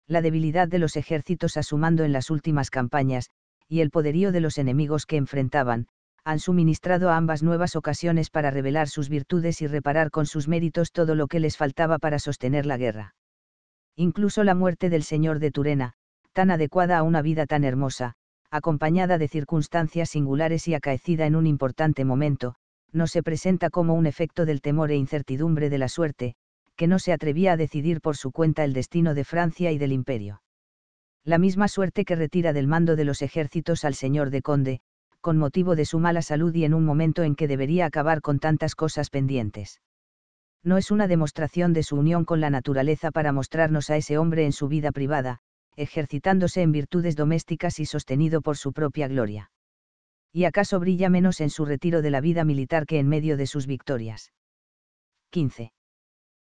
La debilidad de los ejércitos asumando en las últimas campañas, y el poderío de los enemigos que enfrentaban, han suministrado a ambas nuevas ocasiones para revelar sus virtudes y reparar con sus méritos todo lo que les faltaba para sostener la guerra. Incluso la muerte del señor de Turena, tan adecuada a una vida tan hermosa, acompañada de circunstancias singulares y acaecida en un importante momento, no se presenta como un efecto del temor e incertidumbre de la suerte, que no se atrevía a decidir por su cuenta el destino de Francia y del imperio la misma suerte que retira del mando de los ejércitos al señor de Conde, con motivo de su mala salud y en un momento en que debería acabar con tantas cosas pendientes. No es una demostración de su unión con la naturaleza para mostrarnos a ese hombre en su vida privada, ejercitándose en virtudes domésticas y sostenido por su propia gloria. ¿Y acaso brilla menos en su retiro de la vida militar que en medio de sus victorias? 15.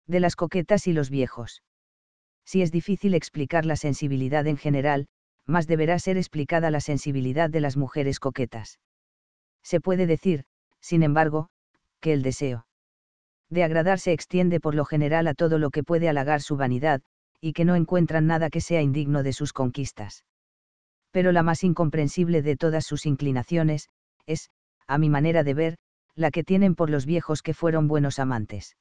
De las coquetas y los viejos. Si es difícil explicar la sensibilidad en general, más deberá ser explicada la sensibilidad de las mujeres coquetas. Se puede decir, sin embargo, que el deseo de agradar se extiende por lo general a todo lo que puede halagar su vanidad, y que no encuentran nada que sea indigno de sus conquistas. Pero la más incomprensible de todas sus inclinaciones, es, a mi manera de ver, la que tienen por los viejos que fueron buenos amantes.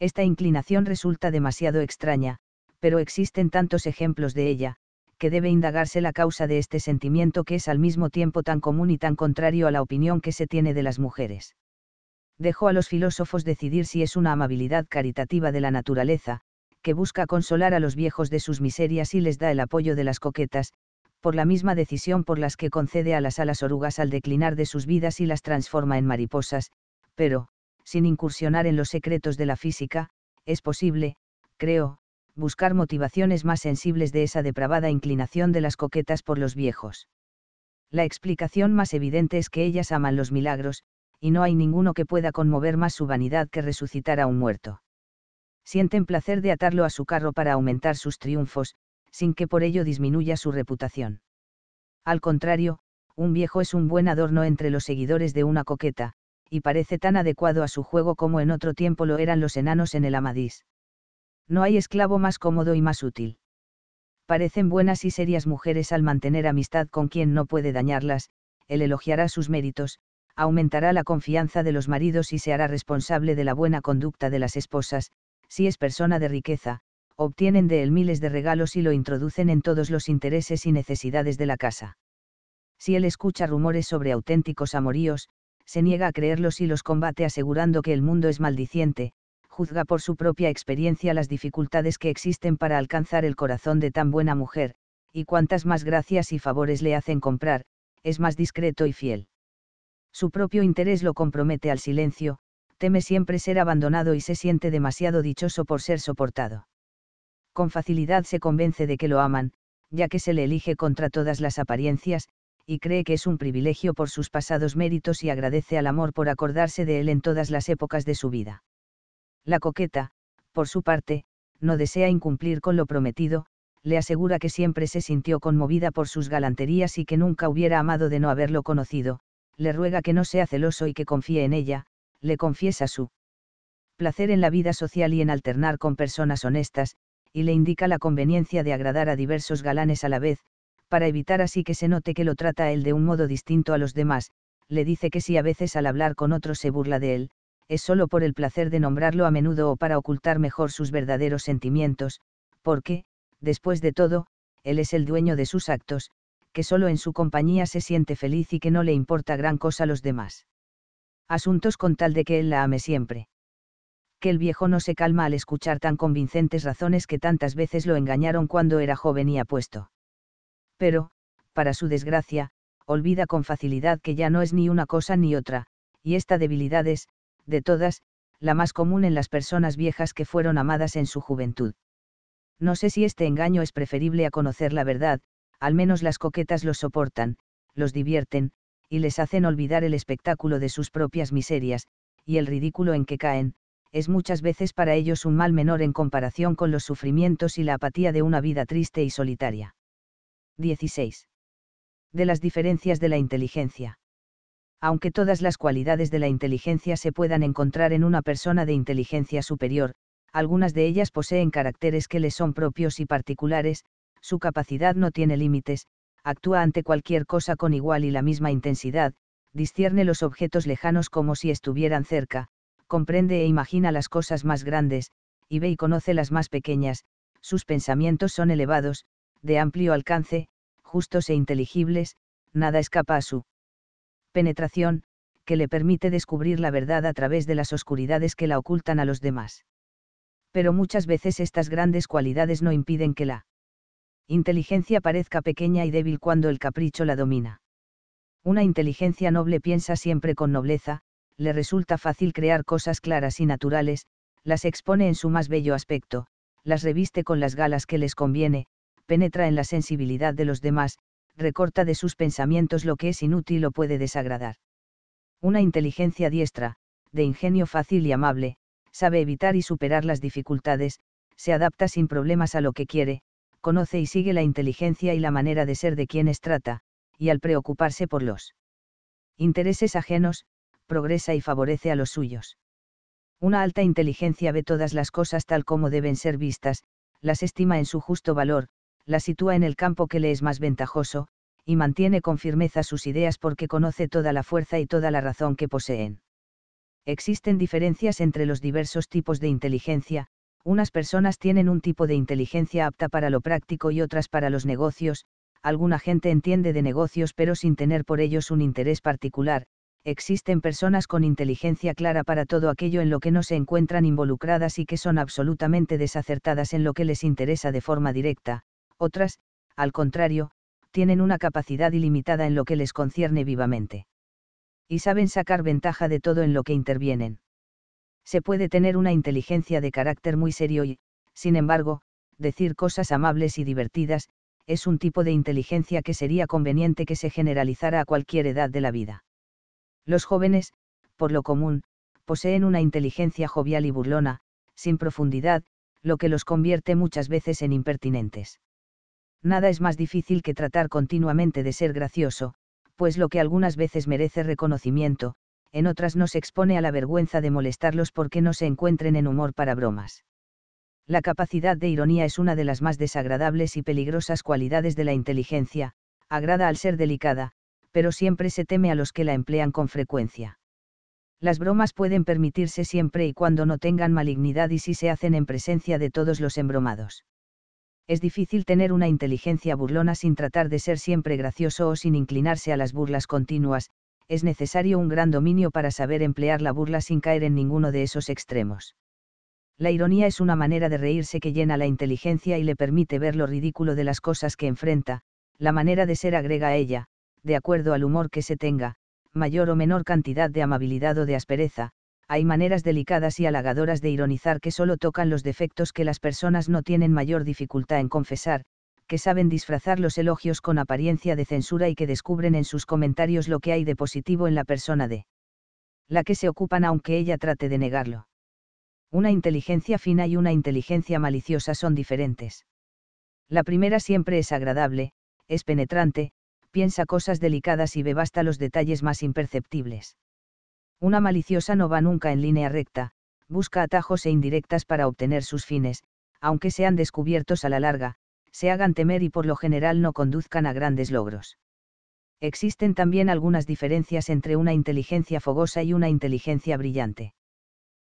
Esta inclinación resulta demasiado extraña, pero existen tantos ejemplos de ella, que debe indagarse la causa de este sentimiento que es al mismo tiempo tan común y tan contrario a la opinión que se tiene de las mujeres. Dejó a los filósofos decidir si es una amabilidad caritativa de la naturaleza, que busca consolar a los viejos de sus miserias y les da el apoyo de las coquetas, por la misma decisión por las que concede a las alas orugas al declinar de sus vidas y las transforma en mariposas, pero, sin incursionar en los secretos de la física, es posible, creo, buscar motivaciones más sensibles de esa depravada inclinación de las coquetas por los viejos. La explicación más evidente es que ellas aman los milagros, y no hay ninguno que pueda conmover más su vanidad que resucitar a un muerto. Sienten placer de atarlo a su carro para aumentar sus triunfos, sin que por ello disminuya su reputación. Al contrario, un viejo es un buen adorno entre los seguidores de una coqueta, y parece tan adecuado a su juego como en otro tiempo lo eran los enanos en el Amadís no hay esclavo más cómodo y más útil. Parecen buenas y serias mujeres al mantener amistad con quien no puede dañarlas, él elogiará sus méritos, aumentará la confianza de los maridos y se hará responsable de la buena conducta de las esposas, si es persona de riqueza, obtienen de él miles de regalos y lo introducen en todos los intereses y necesidades de la casa. Si él escucha rumores sobre auténticos amoríos, se niega a creerlos y los combate asegurando que el mundo es maldiciente, juzga por su propia experiencia las dificultades que existen para alcanzar el corazón de tan buena mujer, y cuantas más gracias y favores le hacen comprar, es más discreto y fiel. Su propio interés lo compromete al silencio, teme siempre ser abandonado y se siente demasiado dichoso por ser soportado. Con facilidad se convence de que lo aman, ya que se le elige contra todas las apariencias, y cree que es un privilegio por sus pasados méritos y agradece al amor por acordarse de él en todas las épocas de su vida. La coqueta, por su parte, no desea incumplir con lo prometido, le asegura que siempre se sintió conmovida por sus galanterías y que nunca hubiera amado de no haberlo conocido, le ruega que no sea celoso y que confíe en ella, le confiesa su placer en la vida social y en alternar con personas honestas, y le indica la conveniencia de agradar a diversos galanes a la vez, para evitar así que se note que lo trata él de un modo distinto a los demás, le dice que si a veces al hablar con otros se burla de él, es solo por el placer de nombrarlo a menudo o para ocultar mejor sus verdaderos sentimientos, porque, después de todo, él es el dueño de sus actos, que solo en su compañía se siente feliz y que no le importa gran cosa a los demás. Asuntos con tal de que él la ame siempre. Que el viejo no se calma al escuchar tan convincentes razones que tantas veces lo engañaron cuando era joven y apuesto. Pero, para su desgracia, olvida con facilidad que ya no es ni una cosa ni otra, y esta debilidad es, de todas, la más común en las personas viejas que fueron amadas en su juventud. No sé si este engaño es preferible a conocer la verdad, al menos las coquetas los soportan, los divierten, y les hacen olvidar el espectáculo de sus propias miserias, y el ridículo en que caen, es muchas veces para ellos un mal menor en comparación con los sufrimientos y la apatía de una vida triste y solitaria. 16. De las diferencias de la inteligencia aunque todas las cualidades de la inteligencia se puedan encontrar en una persona de inteligencia superior, algunas de ellas poseen caracteres que le son propios y particulares, su capacidad no tiene límites, actúa ante cualquier cosa con igual y la misma intensidad, discierne los objetos lejanos como si estuvieran cerca, comprende e imagina las cosas más grandes, y ve y conoce las más pequeñas, sus pensamientos son elevados, de amplio alcance, justos e inteligibles, nada escapa a su penetración, que le permite descubrir la verdad a través de las oscuridades que la ocultan a los demás. Pero muchas veces estas grandes cualidades no impiden que la inteligencia parezca pequeña y débil cuando el capricho la domina. Una inteligencia noble piensa siempre con nobleza, le resulta fácil crear cosas claras y naturales, las expone en su más bello aspecto, las reviste con las galas que les conviene, penetra en la sensibilidad de los demás, recorta de sus pensamientos lo que es inútil o puede desagradar. Una inteligencia diestra, de ingenio fácil y amable, sabe evitar y superar las dificultades, se adapta sin problemas a lo que quiere, conoce y sigue la inteligencia y la manera de ser de quienes trata, y al preocuparse por los intereses ajenos, progresa y favorece a los suyos. Una alta inteligencia ve todas las cosas tal como deben ser vistas, las estima en su justo valor, la sitúa en el campo que le es más ventajoso, y mantiene con firmeza sus ideas porque conoce toda la fuerza y toda la razón que poseen. Existen diferencias entre los diversos tipos de inteligencia, unas personas tienen un tipo de inteligencia apta para lo práctico y otras para los negocios, alguna gente entiende de negocios pero sin tener por ellos un interés particular, existen personas con inteligencia clara para todo aquello en lo que no se encuentran involucradas y que son absolutamente desacertadas en lo que les interesa de forma directa, otras, al contrario, tienen una capacidad ilimitada en lo que les concierne vivamente. Y saben sacar ventaja de todo en lo que intervienen. Se puede tener una inteligencia de carácter muy serio y, sin embargo, decir cosas amables y divertidas, es un tipo de inteligencia que sería conveniente que se generalizara a cualquier edad de la vida. Los jóvenes, por lo común, poseen una inteligencia jovial y burlona, sin profundidad, lo que los convierte muchas veces en impertinentes nada es más difícil que tratar continuamente de ser gracioso, pues lo que algunas veces merece reconocimiento, en otras nos expone a la vergüenza de molestarlos porque no se encuentren en humor para bromas. La capacidad de ironía es una de las más desagradables y peligrosas cualidades de la inteligencia, agrada al ser delicada, pero siempre se teme a los que la emplean con frecuencia. Las bromas pueden permitirse siempre y cuando no tengan malignidad y si se hacen en presencia de todos los embromados es difícil tener una inteligencia burlona sin tratar de ser siempre gracioso o sin inclinarse a las burlas continuas, es necesario un gran dominio para saber emplear la burla sin caer en ninguno de esos extremos. La ironía es una manera de reírse que llena la inteligencia y le permite ver lo ridículo de las cosas que enfrenta, la manera de ser agrega a ella, de acuerdo al humor que se tenga, mayor o menor cantidad de amabilidad o de aspereza, hay maneras delicadas y halagadoras de ironizar que solo tocan los defectos que las personas no tienen mayor dificultad en confesar, que saben disfrazar los elogios con apariencia de censura y que descubren en sus comentarios lo que hay de positivo en la persona de la que se ocupan aunque ella trate de negarlo. Una inteligencia fina y una inteligencia maliciosa son diferentes. La primera siempre es agradable, es penetrante, piensa cosas delicadas y ve hasta los detalles más imperceptibles. Una maliciosa no va nunca en línea recta, busca atajos e indirectas para obtener sus fines, aunque sean descubiertos a la larga, se hagan temer y por lo general no conduzcan a grandes logros. Existen también algunas diferencias entre una inteligencia fogosa y una inteligencia brillante.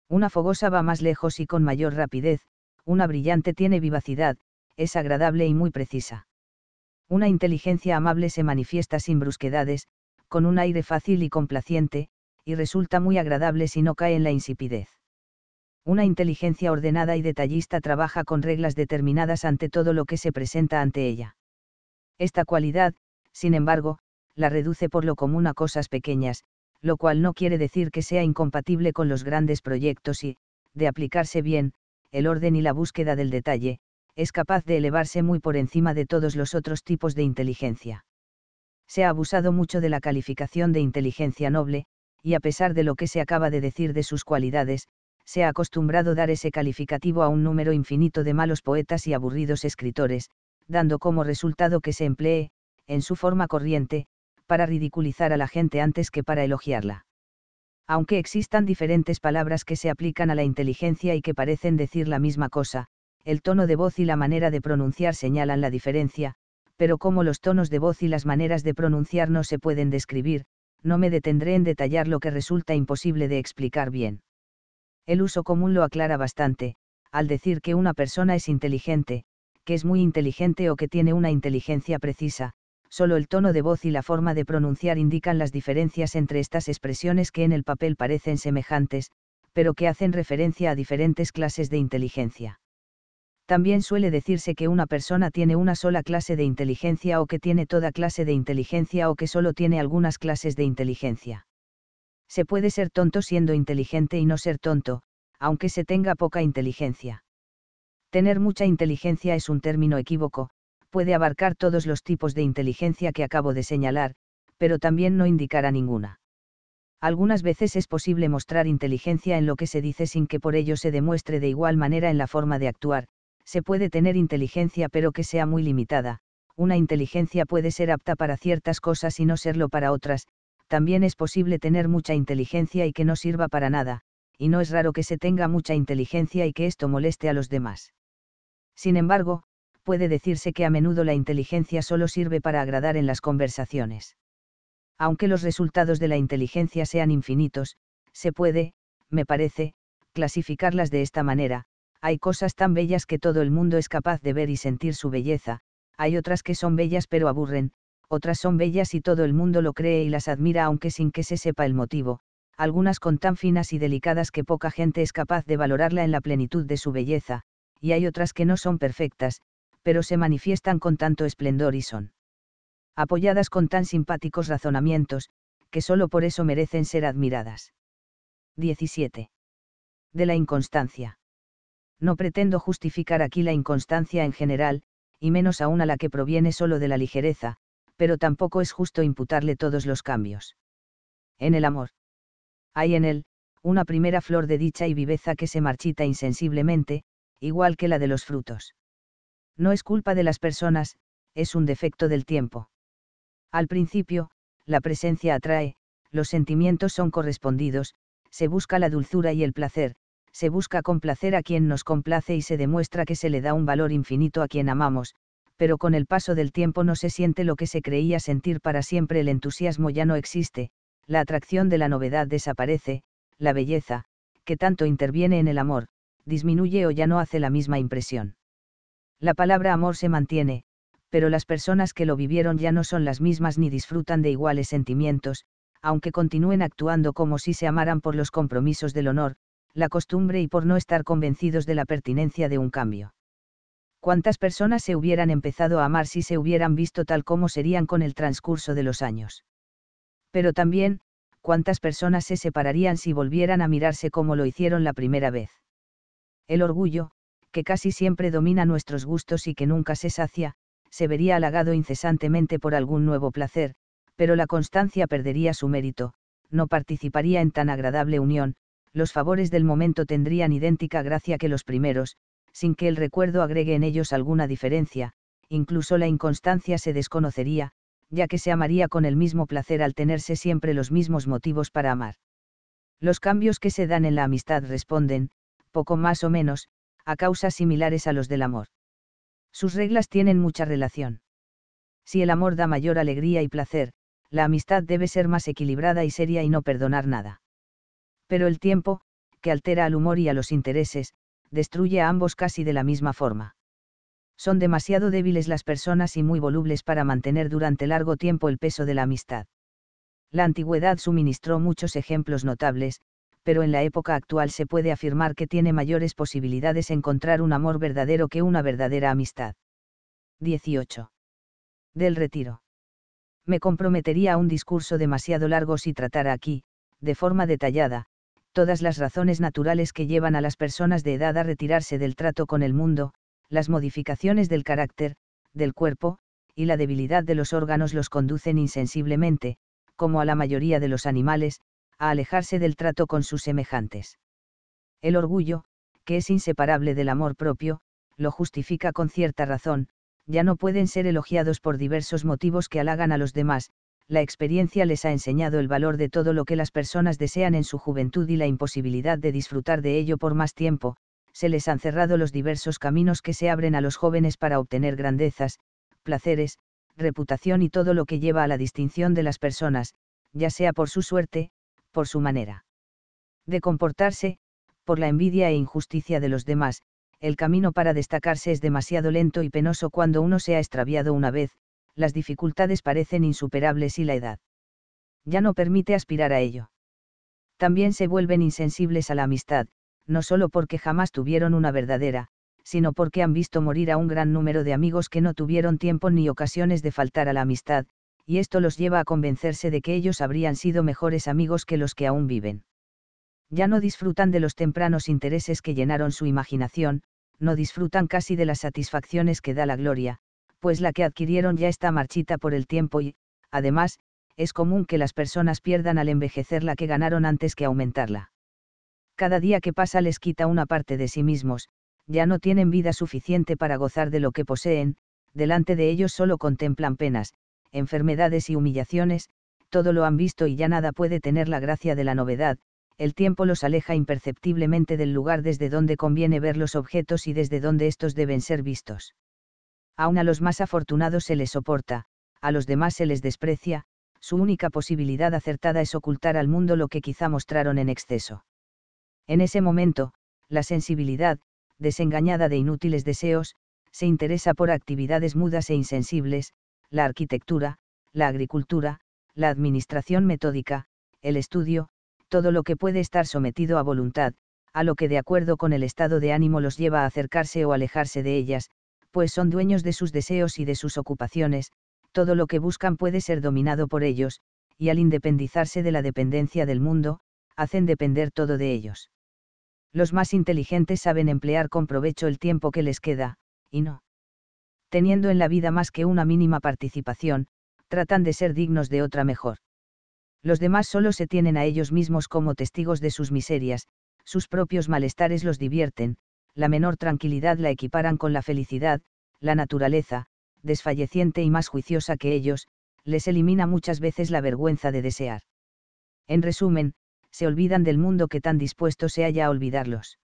Una fogosa va más lejos y con mayor rapidez, una brillante tiene vivacidad, es agradable y muy precisa. Una inteligencia amable se manifiesta sin brusquedades, con un aire fácil y complaciente, y resulta muy agradable si no cae en la insipidez. Una inteligencia ordenada y detallista trabaja con reglas determinadas ante todo lo que se presenta ante ella. Esta cualidad, sin embargo, la reduce por lo común a cosas pequeñas, lo cual no quiere decir que sea incompatible con los grandes proyectos y, de aplicarse bien, el orden y la búsqueda del detalle, es capaz de elevarse muy por encima de todos los otros tipos de inteligencia. Se ha abusado mucho de la calificación de inteligencia noble, y a pesar de lo que se acaba de decir de sus cualidades, se ha acostumbrado dar ese calificativo a un número infinito de malos poetas y aburridos escritores, dando como resultado que se emplee, en su forma corriente, para ridiculizar a la gente antes que para elogiarla. Aunque existan diferentes palabras que se aplican a la inteligencia y que parecen decir la misma cosa, el tono de voz y la manera de pronunciar señalan la diferencia, pero como los tonos de voz y las maneras de pronunciar no se pueden describir, no me detendré en detallar lo que resulta imposible de explicar bien. El uso común lo aclara bastante, al decir que una persona es inteligente, que es muy inteligente o que tiene una inteligencia precisa, solo el tono de voz y la forma de pronunciar indican las diferencias entre estas expresiones que en el papel parecen semejantes, pero que hacen referencia a diferentes clases de inteligencia también suele decirse que una persona tiene una sola clase de inteligencia o que tiene toda clase de inteligencia o que solo tiene algunas clases de inteligencia. Se puede ser tonto siendo inteligente y no ser tonto, aunque se tenga poca inteligencia. Tener mucha inteligencia es un término equívoco, puede abarcar todos los tipos de inteligencia que acabo de señalar, pero también no indicará ninguna. Algunas veces es posible mostrar inteligencia en lo que se dice sin que por ello se demuestre de igual manera en la forma de actuar, se puede tener inteligencia pero que sea muy limitada, una inteligencia puede ser apta para ciertas cosas y no serlo para otras, también es posible tener mucha inteligencia y que no sirva para nada, y no es raro que se tenga mucha inteligencia y que esto moleste a los demás. Sin embargo, puede decirse que a menudo la inteligencia solo sirve para agradar en las conversaciones. Aunque los resultados de la inteligencia sean infinitos, se puede, me parece, clasificarlas de esta manera, hay cosas tan bellas que todo el mundo es capaz de ver y sentir su belleza, hay otras que son bellas pero aburren, otras son bellas y todo el mundo lo cree y las admira aunque sin que se sepa el motivo, algunas con tan finas y delicadas que poca gente es capaz de valorarla en la plenitud de su belleza, y hay otras que no son perfectas, pero se manifiestan con tanto esplendor y son apoyadas con tan simpáticos razonamientos, que solo por eso merecen ser admiradas. 17. De la inconstancia. No pretendo justificar aquí la inconstancia en general, y menos aún a la que proviene solo de la ligereza, pero tampoco es justo imputarle todos los cambios. En el amor. Hay en él, una primera flor de dicha y viveza que se marchita insensiblemente, igual que la de los frutos. No es culpa de las personas, es un defecto del tiempo. Al principio, la presencia atrae, los sentimientos son correspondidos, se busca la dulzura y el placer, se busca complacer a quien nos complace y se demuestra que se le da un valor infinito a quien amamos, pero con el paso del tiempo no se siente lo que se creía sentir para siempre el entusiasmo ya no existe, la atracción de la novedad desaparece, la belleza, que tanto interviene en el amor, disminuye o ya no hace la misma impresión. La palabra amor se mantiene, pero las personas que lo vivieron ya no son las mismas ni disfrutan de iguales sentimientos, aunque continúen actuando como si se amaran por los compromisos del honor, la costumbre y por no estar convencidos de la pertinencia de un cambio. ¿Cuántas personas se hubieran empezado a amar si se hubieran visto tal como serían con el transcurso de los años? Pero también, ¿cuántas personas se separarían si volvieran a mirarse como lo hicieron la primera vez? El orgullo, que casi siempre domina nuestros gustos y que nunca se sacia, se vería halagado incesantemente por algún nuevo placer, pero la constancia perdería su mérito, no participaría en tan agradable unión, los favores del momento tendrían idéntica gracia que los primeros, sin que el recuerdo agregue en ellos alguna diferencia, incluso la inconstancia se desconocería, ya que se amaría con el mismo placer al tenerse siempre los mismos motivos para amar. Los cambios que se dan en la amistad responden, poco más o menos, a causas similares a los del amor. Sus reglas tienen mucha relación. Si el amor da mayor alegría y placer, la amistad debe ser más equilibrada y seria y no perdonar nada pero el tiempo, que altera al humor y a los intereses, destruye a ambos casi de la misma forma. Son demasiado débiles las personas y muy volubles para mantener durante largo tiempo el peso de la amistad. La antigüedad suministró muchos ejemplos notables, pero en la época actual se puede afirmar que tiene mayores posibilidades encontrar un amor verdadero que una verdadera amistad. 18. Del retiro. Me comprometería a un discurso demasiado largo si tratara aquí, de forma detallada, todas las razones naturales que llevan a las personas de edad a retirarse del trato con el mundo, las modificaciones del carácter, del cuerpo, y la debilidad de los órganos los conducen insensiblemente, como a la mayoría de los animales, a alejarse del trato con sus semejantes. El orgullo, que es inseparable del amor propio, lo justifica con cierta razón, ya no pueden ser elogiados por diversos motivos que halagan a los demás, la experiencia les ha enseñado el valor de todo lo que las personas desean en su juventud y la imposibilidad de disfrutar de ello por más tiempo, se les han cerrado los diversos caminos que se abren a los jóvenes para obtener grandezas, placeres, reputación y todo lo que lleva a la distinción de las personas, ya sea por su suerte, por su manera de comportarse, por la envidia e injusticia de los demás, el camino para destacarse es demasiado lento y penoso cuando uno se ha extraviado una vez, las dificultades parecen insuperables y la edad ya no permite aspirar a ello. También se vuelven insensibles a la amistad, no solo porque jamás tuvieron una verdadera, sino porque han visto morir a un gran número de amigos que no tuvieron tiempo ni ocasiones de faltar a la amistad, y esto los lleva a convencerse de que ellos habrían sido mejores amigos que los que aún viven. Ya no disfrutan de los tempranos intereses que llenaron su imaginación, no disfrutan casi de las satisfacciones que da la gloria, pues la que adquirieron ya está marchita por el tiempo y, además, es común que las personas pierdan al envejecer la que ganaron antes que aumentarla. Cada día que pasa les quita una parte de sí mismos, ya no tienen vida suficiente para gozar de lo que poseen, delante de ellos solo contemplan penas, enfermedades y humillaciones, todo lo han visto y ya nada puede tener la gracia de la novedad, el tiempo los aleja imperceptiblemente del lugar desde donde conviene ver los objetos y desde donde estos deben ser vistos aun a los más afortunados se les soporta, a los demás se les desprecia, su única posibilidad acertada es ocultar al mundo lo que quizá mostraron en exceso. En ese momento, la sensibilidad, desengañada de inútiles deseos, se interesa por actividades mudas e insensibles, la arquitectura, la agricultura, la administración metódica, el estudio, todo lo que puede estar sometido a voluntad, a lo que de acuerdo con el estado de ánimo los lleva a acercarse o alejarse de ellas, pues son dueños de sus deseos y de sus ocupaciones, todo lo que buscan puede ser dominado por ellos, y al independizarse de la dependencia del mundo, hacen depender todo de ellos. Los más inteligentes saben emplear con provecho el tiempo que les queda, y no. Teniendo en la vida más que una mínima participación, tratan de ser dignos de otra mejor. Los demás solo se tienen a ellos mismos como testigos de sus miserias, sus propios malestares los divierten, la menor tranquilidad la equiparan con la felicidad, la naturaleza, desfalleciente y más juiciosa que ellos, les elimina muchas veces la vergüenza de desear. En resumen, se olvidan del mundo que tan dispuesto se halla a olvidarlos.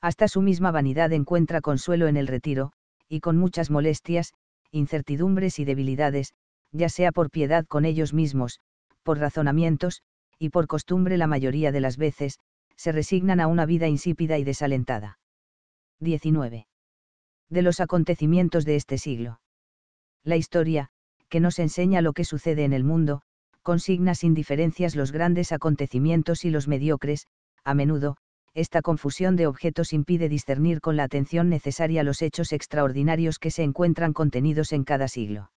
Hasta su misma vanidad encuentra consuelo en el retiro, y con muchas molestias, incertidumbres y debilidades, ya sea por piedad con ellos mismos, por razonamientos, y por costumbre la mayoría de las veces, se resignan a una vida insípida y desalentada. 19. De los acontecimientos de este siglo. La historia, que nos enseña lo que sucede en el mundo, consigna sin diferencias los grandes acontecimientos y los mediocres, a menudo, esta confusión de objetos impide discernir con la atención necesaria los hechos extraordinarios que se encuentran contenidos en cada siglo.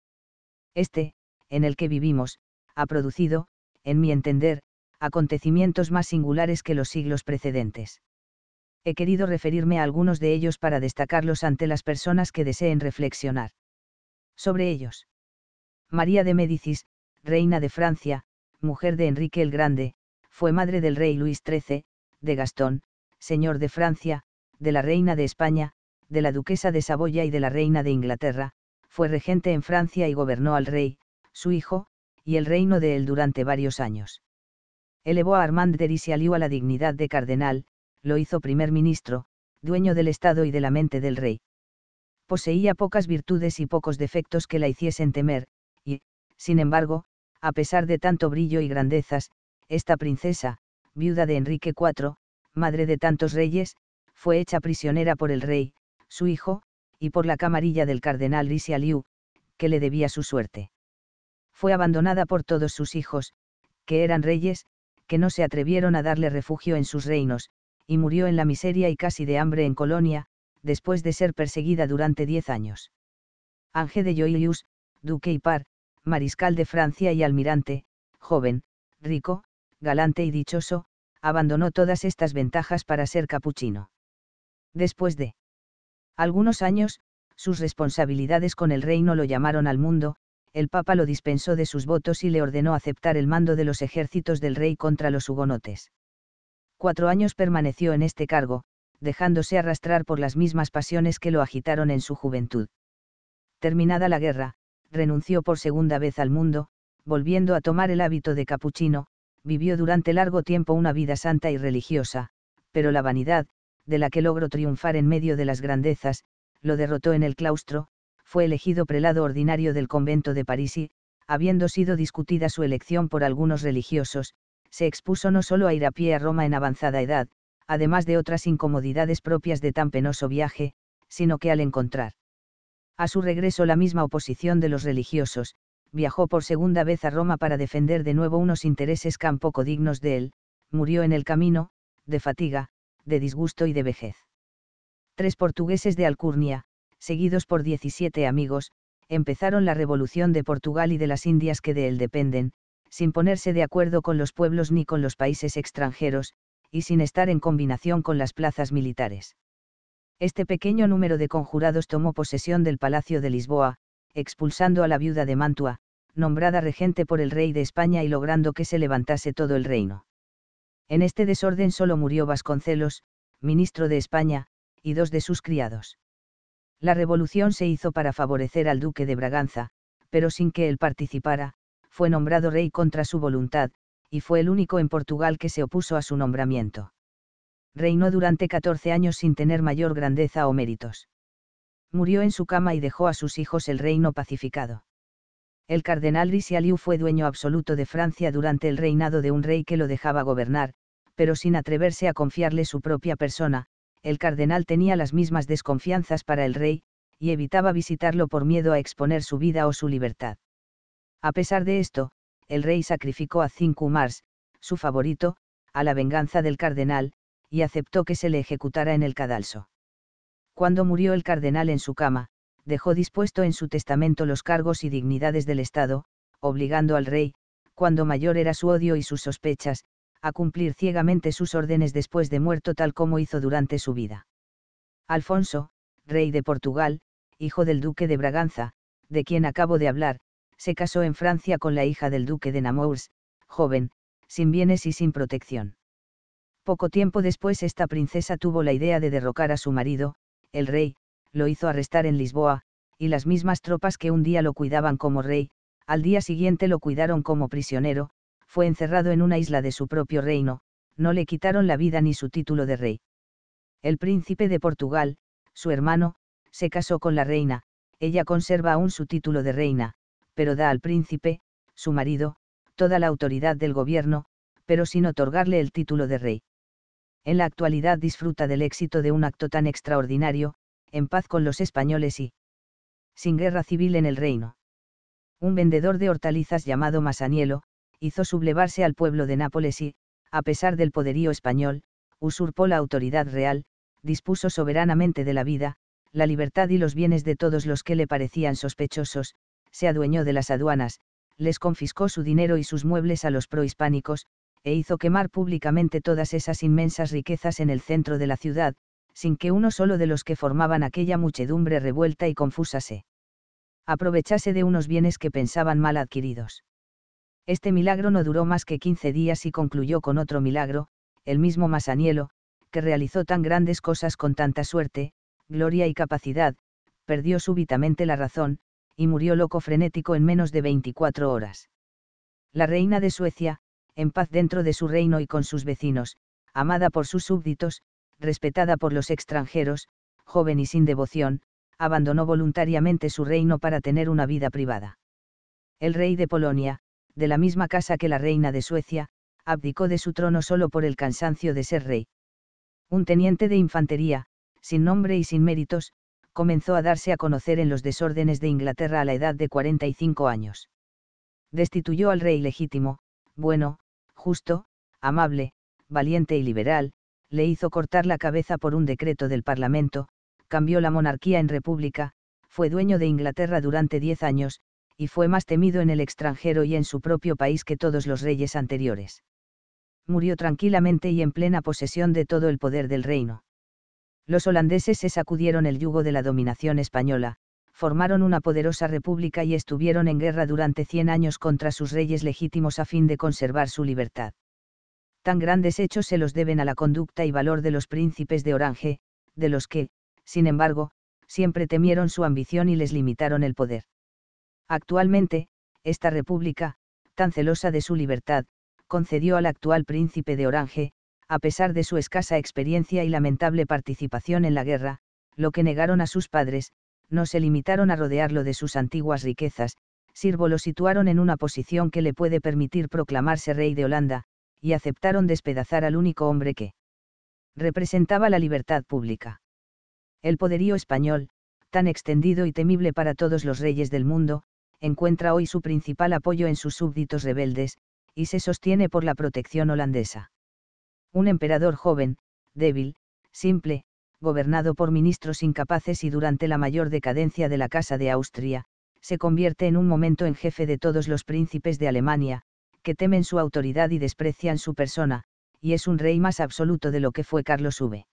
Este, en el que vivimos, ha producido, en mi entender, acontecimientos más singulares que los siglos precedentes he querido referirme a algunos de ellos para destacarlos ante las personas que deseen reflexionar sobre ellos. María de Médicis, reina de Francia, mujer de Enrique el Grande, fue madre del rey Luis XIII, de Gastón, señor de Francia, de la reina de España, de la duquesa de Saboya y de la reina de Inglaterra, fue regente en Francia y gobernó al rey, su hijo, y el reino de él durante varios años. Elevó a Armand de Richelieu a la dignidad de cardenal, lo hizo primer ministro, dueño del Estado y de la mente del rey. Poseía pocas virtudes y pocos defectos que la hiciesen temer, y, sin embargo, a pesar de tanto brillo y grandezas, esta princesa, viuda de Enrique IV, madre de tantos reyes, fue hecha prisionera por el rey, su hijo, y por la camarilla del cardenal Richelieu, que le debía su suerte. Fue abandonada por todos sus hijos, que eran reyes, que no se atrevieron a darle refugio en sus reinos, y murió en la miseria y casi de hambre en Colonia, después de ser perseguida durante diez años. Ange de Joilius, duque y par, mariscal de Francia y almirante, joven, rico, galante y dichoso, abandonó todas estas ventajas para ser capuchino. Después de algunos años, sus responsabilidades con el reino lo llamaron al mundo, el Papa lo dispensó de sus votos y le ordenó aceptar el mando de los ejércitos del rey contra los hugonotes cuatro años permaneció en este cargo, dejándose arrastrar por las mismas pasiones que lo agitaron en su juventud. Terminada la guerra, renunció por segunda vez al mundo, volviendo a tomar el hábito de capuchino, vivió durante largo tiempo una vida santa y religiosa, pero la vanidad, de la que logró triunfar en medio de las grandezas, lo derrotó en el claustro, fue elegido prelado ordinario del convento de París y, habiendo sido discutida su elección por algunos religiosos, se expuso no solo a ir a pie a Roma en avanzada edad, además de otras incomodidades propias de tan penoso viaje, sino que al encontrar a su regreso la misma oposición de los religiosos, viajó por segunda vez a Roma para defender de nuevo unos intereses tan poco dignos de él, murió en el camino, de fatiga, de disgusto y de vejez. Tres portugueses de Alcurnia, seguidos por 17 amigos, empezaron la revolución de Portugal y de las Indias que de él dependen, sin ponerse de acuerdo con los pueblos ni con los países extranjeros, y sin estar en combinación con las plazas militares. Este pequeño número de conjurados tomó posesión del Palacio de Lisboa, expulsando a la viuda de Mantua, nombrada regente por el rey de España y logrando que se levantase todo el reino. En este desorden solo murió Vasconcelos, ministro de España, y dos de sus criados. La revolución se hizo para favorecer al duque de Braganza, pero sin que él participara, fue nombrado rey contra su voluntad, y fue el único en Portugal que se opuso a su nombramiento. Reinó durante 14 años sin tener mayor grandeza o méritos. Murió en su cama y dejó a sus hijos el reino pacificado. El cardenal Richelieu fue dueño absoluto de Francia durante el reinado de un rey que lo dejaba gobernar, pero sin atreverse a confiarle su propia persona, el cardenal tenía las mismas desconfianzas para el rey, y evitaba visitarlo por miedo a exponer su vida o su libertad. A pesar de esto, el rey sacrificó a cinco Mars, su favorito, a la venganza del cardenal, y aceptó que se le ejecutara en el cadalso. Cuando murió el cardenal en su cama, dejó dispuesto en su testamento los cargos y dignidades del Estado, obligando al rey, cuando mayor era su odio y sus sospechas, a cumplir ciegamente sus órdenes después de muerto tal como hizo durante su vida. Alfonso, rey de Portugal, hijo del duque de Braganza, de quien acabo de hablar, se casó en Francia con la hija del duque de Namours, joven, sin bienes y sin protección. Poco tiempo después esta princesa tuvo la idea de derrocar a su marido, el rey, lo hizo arrestar en Lisboa, y las mismas tropas que un día lo cuidaban como rey, al día siguiente lo cuidaron como prisionero, fue encerrado en una isla de su propio reino, no le quitaron la vida ni su título de rey. El príncipe de Portugal, su hermano, se casó con la reina, ella conserva aún su título de reina, pero da al príncipe, su marido, toda la autoridad del gobierno, pero sin otorgarle el título de rey. En la actualidad disfruta del éxito de un acto tan extraordinario, en paz con los españoles y sin guerra civil en el reino. Un vendedor de hortalizas llamado Masaniello, hizo sublevarse al pueblo de Nápoles y, a pesar del poderío español, usurpó la autoridad real, dispuso soberanamente de la vida, la libertad y los bienes de todos los que le parecían sospechosos, se adueñó de las aduanas, les confiscó su dinero y sus muebles a los prohispánicos, e hizo quemar públicamente todas esas inmensas riquezas en el centro de la ciudad, sin que uno solo de los que formaban aquella muchedumbre revuelta y confusa se aprovechase de unos bienes que pensaban mal adquiridos. Este milagro no duró más que quince días y concluyó con otro milagro, el mismo Masanielo, que realizó tan grandes cosas con tanta suerte, gloria y capacidad, perdió súbitamente la razón, y murió loco frenético en menos de 24 horas. La reina de Suecia, en paz dentro de su reino y con sus vecinos, amada por sus súbditos, respetada por los extranjeros, joven y sin devoción, abandonó voluntariamente su reino para tener una vida privada. El rey de Polonia, de la misma casa que la reina de Suecia, abdicó de su trono solo por el cansancio de ser rey. Un teniente de infantería, sin nombre y sin méritos, comenzó a darse a conocer en los desórdenes de Inglaterra a la edad de 45 años. Destituyó al rey legítimo, bueno, justo, amable, valiente y liberal, le hizo cortar la cabeza por un decreto del Parlamento, cambió la monarquía en república, fue dueño de Inglaterra durante diez años, y fue más temido en el extranjero y en su propio país que todos los reyes anteriores. Murió tranquilamente y en plena posesión de todo el poder del reino. Los holandeses se sacudieron el yugo de la dominación española, formaron una poderosa república y estuvieron en guerra durante 100 años contra sus reyes legítimos a fin de conservar su libertad. Tan grandes hechos se los deben a la conducta y valor de los príncipes de Orange, de los que, sin embargo, siempre temieron su ambición y les limitaron el poder. Actualmente, esta república, tan celosa de su libertad, concedió al actual príncipe de Orange, a pesar de su escasa experiencia y lamentable participación en la guerra, lo que negaron a sus padres, no se limitaron a rodearlo de sus antiguas riquezas, Sirvo lo situaron en una posición que le puede permitir proclamarse rey de Holanda, y aceptaron despedazar al único hombre que representaba la libertad pública. El poderío español, tan extendido y temible para todos los reyes del mundo, encuentra hoy su principal apoyo en sus súbditos rebeldes, y se sostiene por la protección holandesa un emperador joven, débil, simple, gobernado por ministros incapaces y durante la mayor decadencia de la Casa de Austria, se convierte en un momento en jefe de todos los príncipes de Alemania, que temen su autoridad y desprecian su persona, y es un rey más absoluto de lo que fue Carlos V.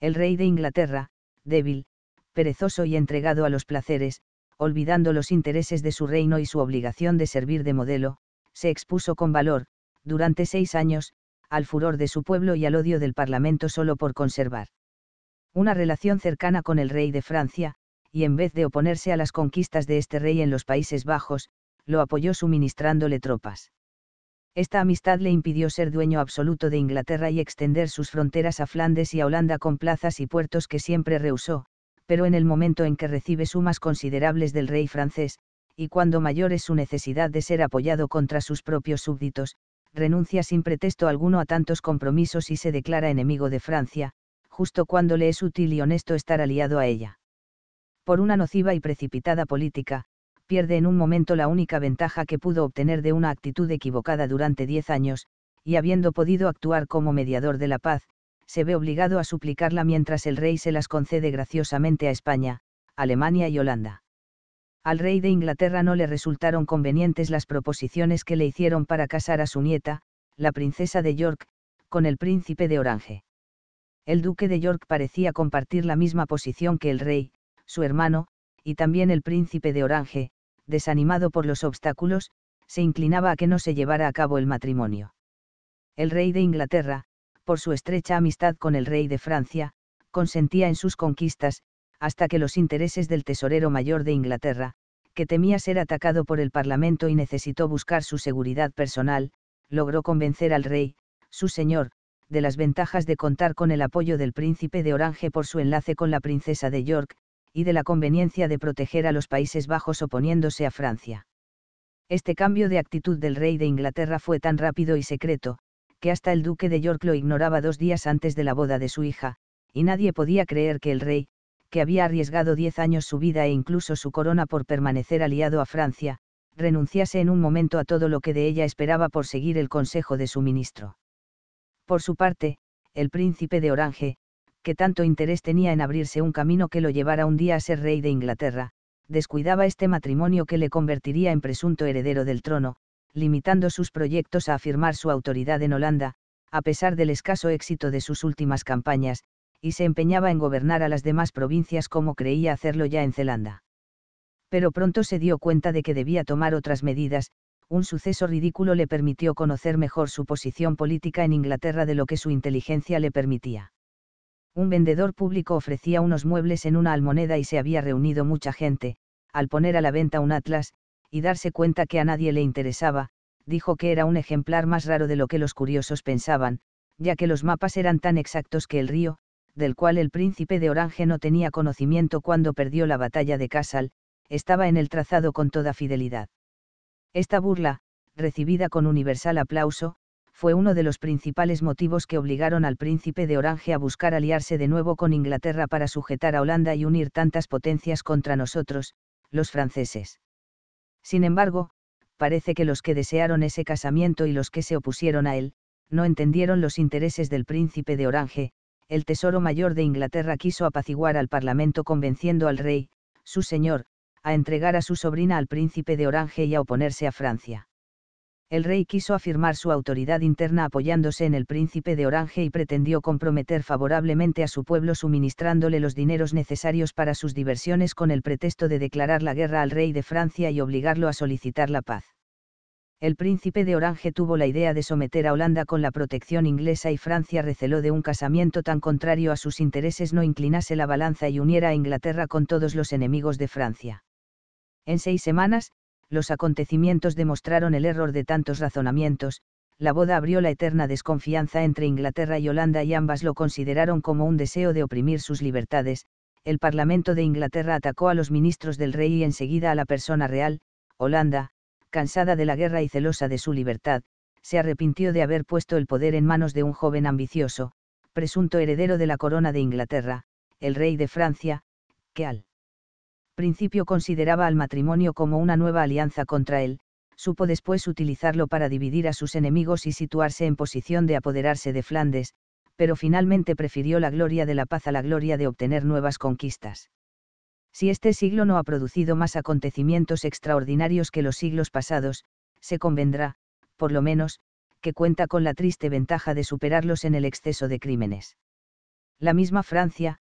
El rey de Inglaterra, débil, perezoso y entregado a los placeres, olvidando los intereses de su reino y su obligación de servir de modelo, se expuso con valor, durante seis años, al furor de su pueblo y al odio del Parlamento solo por conservar una relación cercana con el rey de Francia, y en vez de oponerse a las conquistas de este rey en los Países Bajos, lo apoyó suministrándole tropas. Esta amistad le impidió ser dueño absoluto de Inglaterra y extender sus fronteras a Flandes y a Holanda con plazas y puertos que siempre rehusó, pero en el momento en que recibe sumas considerables del rey francés, y cuando mayor es su necesidad de ser apoyado contra sus propios súbditos, renuncia sin pretexto alguno a tantos compromisos y se declara enemigo de Francia, justo cuando le es útil y honesto estar aliado a ella. Por una nociva y precipitada política, pierde en un momento la única ventaja que pudo obtener de una actitud equivocada durante diez años, y habiendo podido actuar como mediador de la paz, se ve obligado a suplicarla mientras el rey se las concede graciosamente a España, Alemania y Holanda al rey de Inglaterra no le resultaron convenientes las proposiciones que le hicieron para casar a su nieta, la princesa de York, con el príncipe de Orange. El duque de York parecía compartir la misma posición que el rey, su hermano, y también el príncipe de Orange, desanimado por los obstáculos, se inclinaba a que no se llevara a cabo el matrimonio. El rey de Inglaterra, por su estrecha amistad con el rey de Francia, consentía en sus conquistas, hasta que los intereses del tesorero mayor de Inglaterra, que temía ser atacado por el Parlamento y necesitó buscar su seguridad personal, logró convencer al rey, su señor, de las ventajas de contar con el apoyo del príncipe de Orange por su enlace con la princesa de York, y de la conveniencia de proteger a los Países Bajos oponiéndose a Francia. Este cambio de actitud del rey de Inglaterra fue tan rápido y secreto, que hasta el duque de York lo ignoraba dos días antes de la boda de su hija, y nadie podía creer que el rey, que había arriesgado diez años su vida e incluso su corona por permanecer aliado a Francia, renunciase en un momento a todo lo que de ella esperaba por seguir el consejo de su ministro. Por su parte, el príncipe de Orange, que tanto interés tenía en abrirse un camino que lo llevara un día a ser rey de Inglaterra, descuidaba este matrimonio que le convertiría en presunto heredero del trono, limitando sus proyectos a afirmar su autoridad en Holanda, a pesar del escaso éxito de sus últimas campañas, y se empeñaba en gobernar a las demás provincias como creía hacerlo ya en Zelanda. Pero pronto se dio cuenta de que debía tomar otras medidas, un suceso ridículo le permitió conocer mejor su posición política en Inglaterra de lo que su inteligencia le permitía. Un vendedor público ofrecía unos muebles en una almoneda y se había reunido mucha gente, al poner a la venta un atlas, y darse cuenta que a nadie le interesaba, dijo que era un ejemplar más raro de lo que los curiosos pensaban, ya que los mapas eran tan exactos que el río, del cual el príncipe de Orange no tenía conocimiento cuando perdió la batalla de Casal, estaba en el trazado con toda fidelidad. Esta burla, recibida con universal aplauso, fue uno de los principales motivos que obligaron al príncipe de Orange a buscar aliarse de nuevo con Inglaterra para sujetar a Holanda y unir tantas potencias contra nosotros, los franceses. Sin embargo, parece que los que desearon ese casamiento y los que se opusieron a él, no entendieron los intereses del príncipe de Orange, el Tesoro Mayor de Inglaterra quiso apaciguar al Parlamento convenciendo al rey, su señor, a entregar a su sobrina al príncipe de Orange y a oponerse a Francia. El rey quiso afirmar su autoridad interna apoyándose en el príncipe de Orange y pretendió comprometer favorablemente a su pueblo suministrándole los dineros necesarios para sus diversiones con el pretexto de declarar la guerra al rey de Francia y obligarlo a solicitar la paz el príncipe de Orange tuvo la idea de someter a Holanda con la protección inglesa y Francia receló de un casamiento tan contrario a sus intereses no inclinase la balanza y uniera a Inglaterra con todos los enemigos de Francia. En seis semanas, los acontecimientos demostraron el error de tantos razonamientos, la boda abrió la eterna desconfianza entre Inglaterra y Holanda y ambas lo consideraron como un deseo de oprimir sus libertades, el Parlamento de Inglaterra atacó a los ministros del rey y enseguida a la persona real, Holanda, cansada de la guerra y celosa de su libertad, se arrepintió de haber puesto el poder en manos de un joven ambicioso, presunto heredero de la corona de Inglaterra, el rey de Francia, que al principio consideraba al matrimonio como una nueva alianza contra él, supo después utilizarlo para dividir a sus enemigos y situarse en posición de apoderarse de Flandes, pero finalmente prefirió la gloria de la paz a la gloria de obtener nuevas conquistas. Si este siglo no ha producido más acontecimientos extraordinarios que los siglos pasados, se convendrá, por lo menos, que cuenta con la triste ventaja de superarlos en el exceso de crímenes. La misma Francia,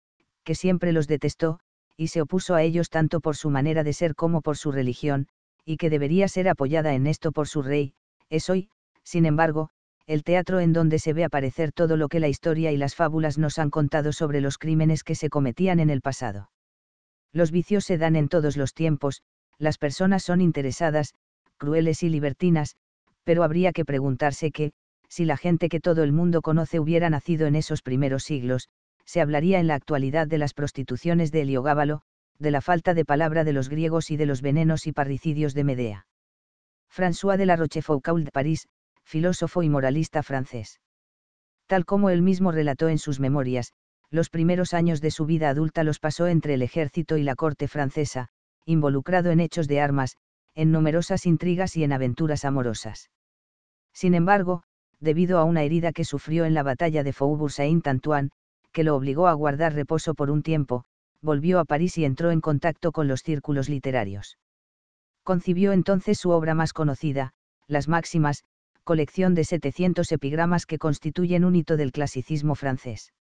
que siempre los detestó, y se opuso a ellos tanto por su manera de ser como por su religión, y que debería ser apoyada en esto por su rey, es hoy, sin embargo, el teatro en donde se ve aparecer todo lo que la historia y las fábulas nos han contado sobre los crímenes que se cometían en el pasado. Los vicios se dan en todos los tiempos, las personas son interesadas, crueles y libertinas, pero habría que preguntarse que, si la gente que todo el mundo conoce hubiera nacido en esos primeros siglos, se hablaría en la actualidad de las prostituciones de Heliogábalo, de la falta de palabra de los griegos y de los venenos y parricidios de Medea. François de la Rochefoucauld París, filósofo y moralista francés. Tal como él mismo relató en sus memorias, los primeros años de su vida adulta los pasó entre el ejército y la corte francesa, involucrado en hechos de armas, en numerosas intrigas y en aventuras amorosas. Sin embargo, debido a una herida que sufrió en la batalla de Faubourg-Saint-Antoine, que lo obligó a guardar reposo por un tiempo, volvió a París y entró en contacto con los círculos literarios. Concibió entonces su obra más conocida, Las Máximas, colección de 700 epigramas que constituyen un hito del clasicismo francés.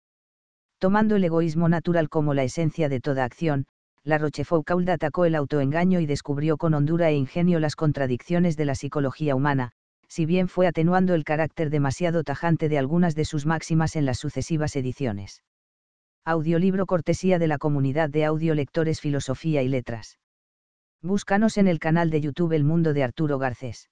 Tomando el egoísmo natural como la esencia de toda acción, la Rochefoucauld atacó el autoengaño y descubrió con hondura e ingenio las contradicciones de la psicología humana, si bien fue atenuando el carácter demasiado tajante de algunas de sus máximas en las sucesivas ediciones. Audiolibro cortesía de la comunidad de audiolectores Filosofía y Letras. Búscanos en el canal de YouTube El Mundo de Arturo Garcés.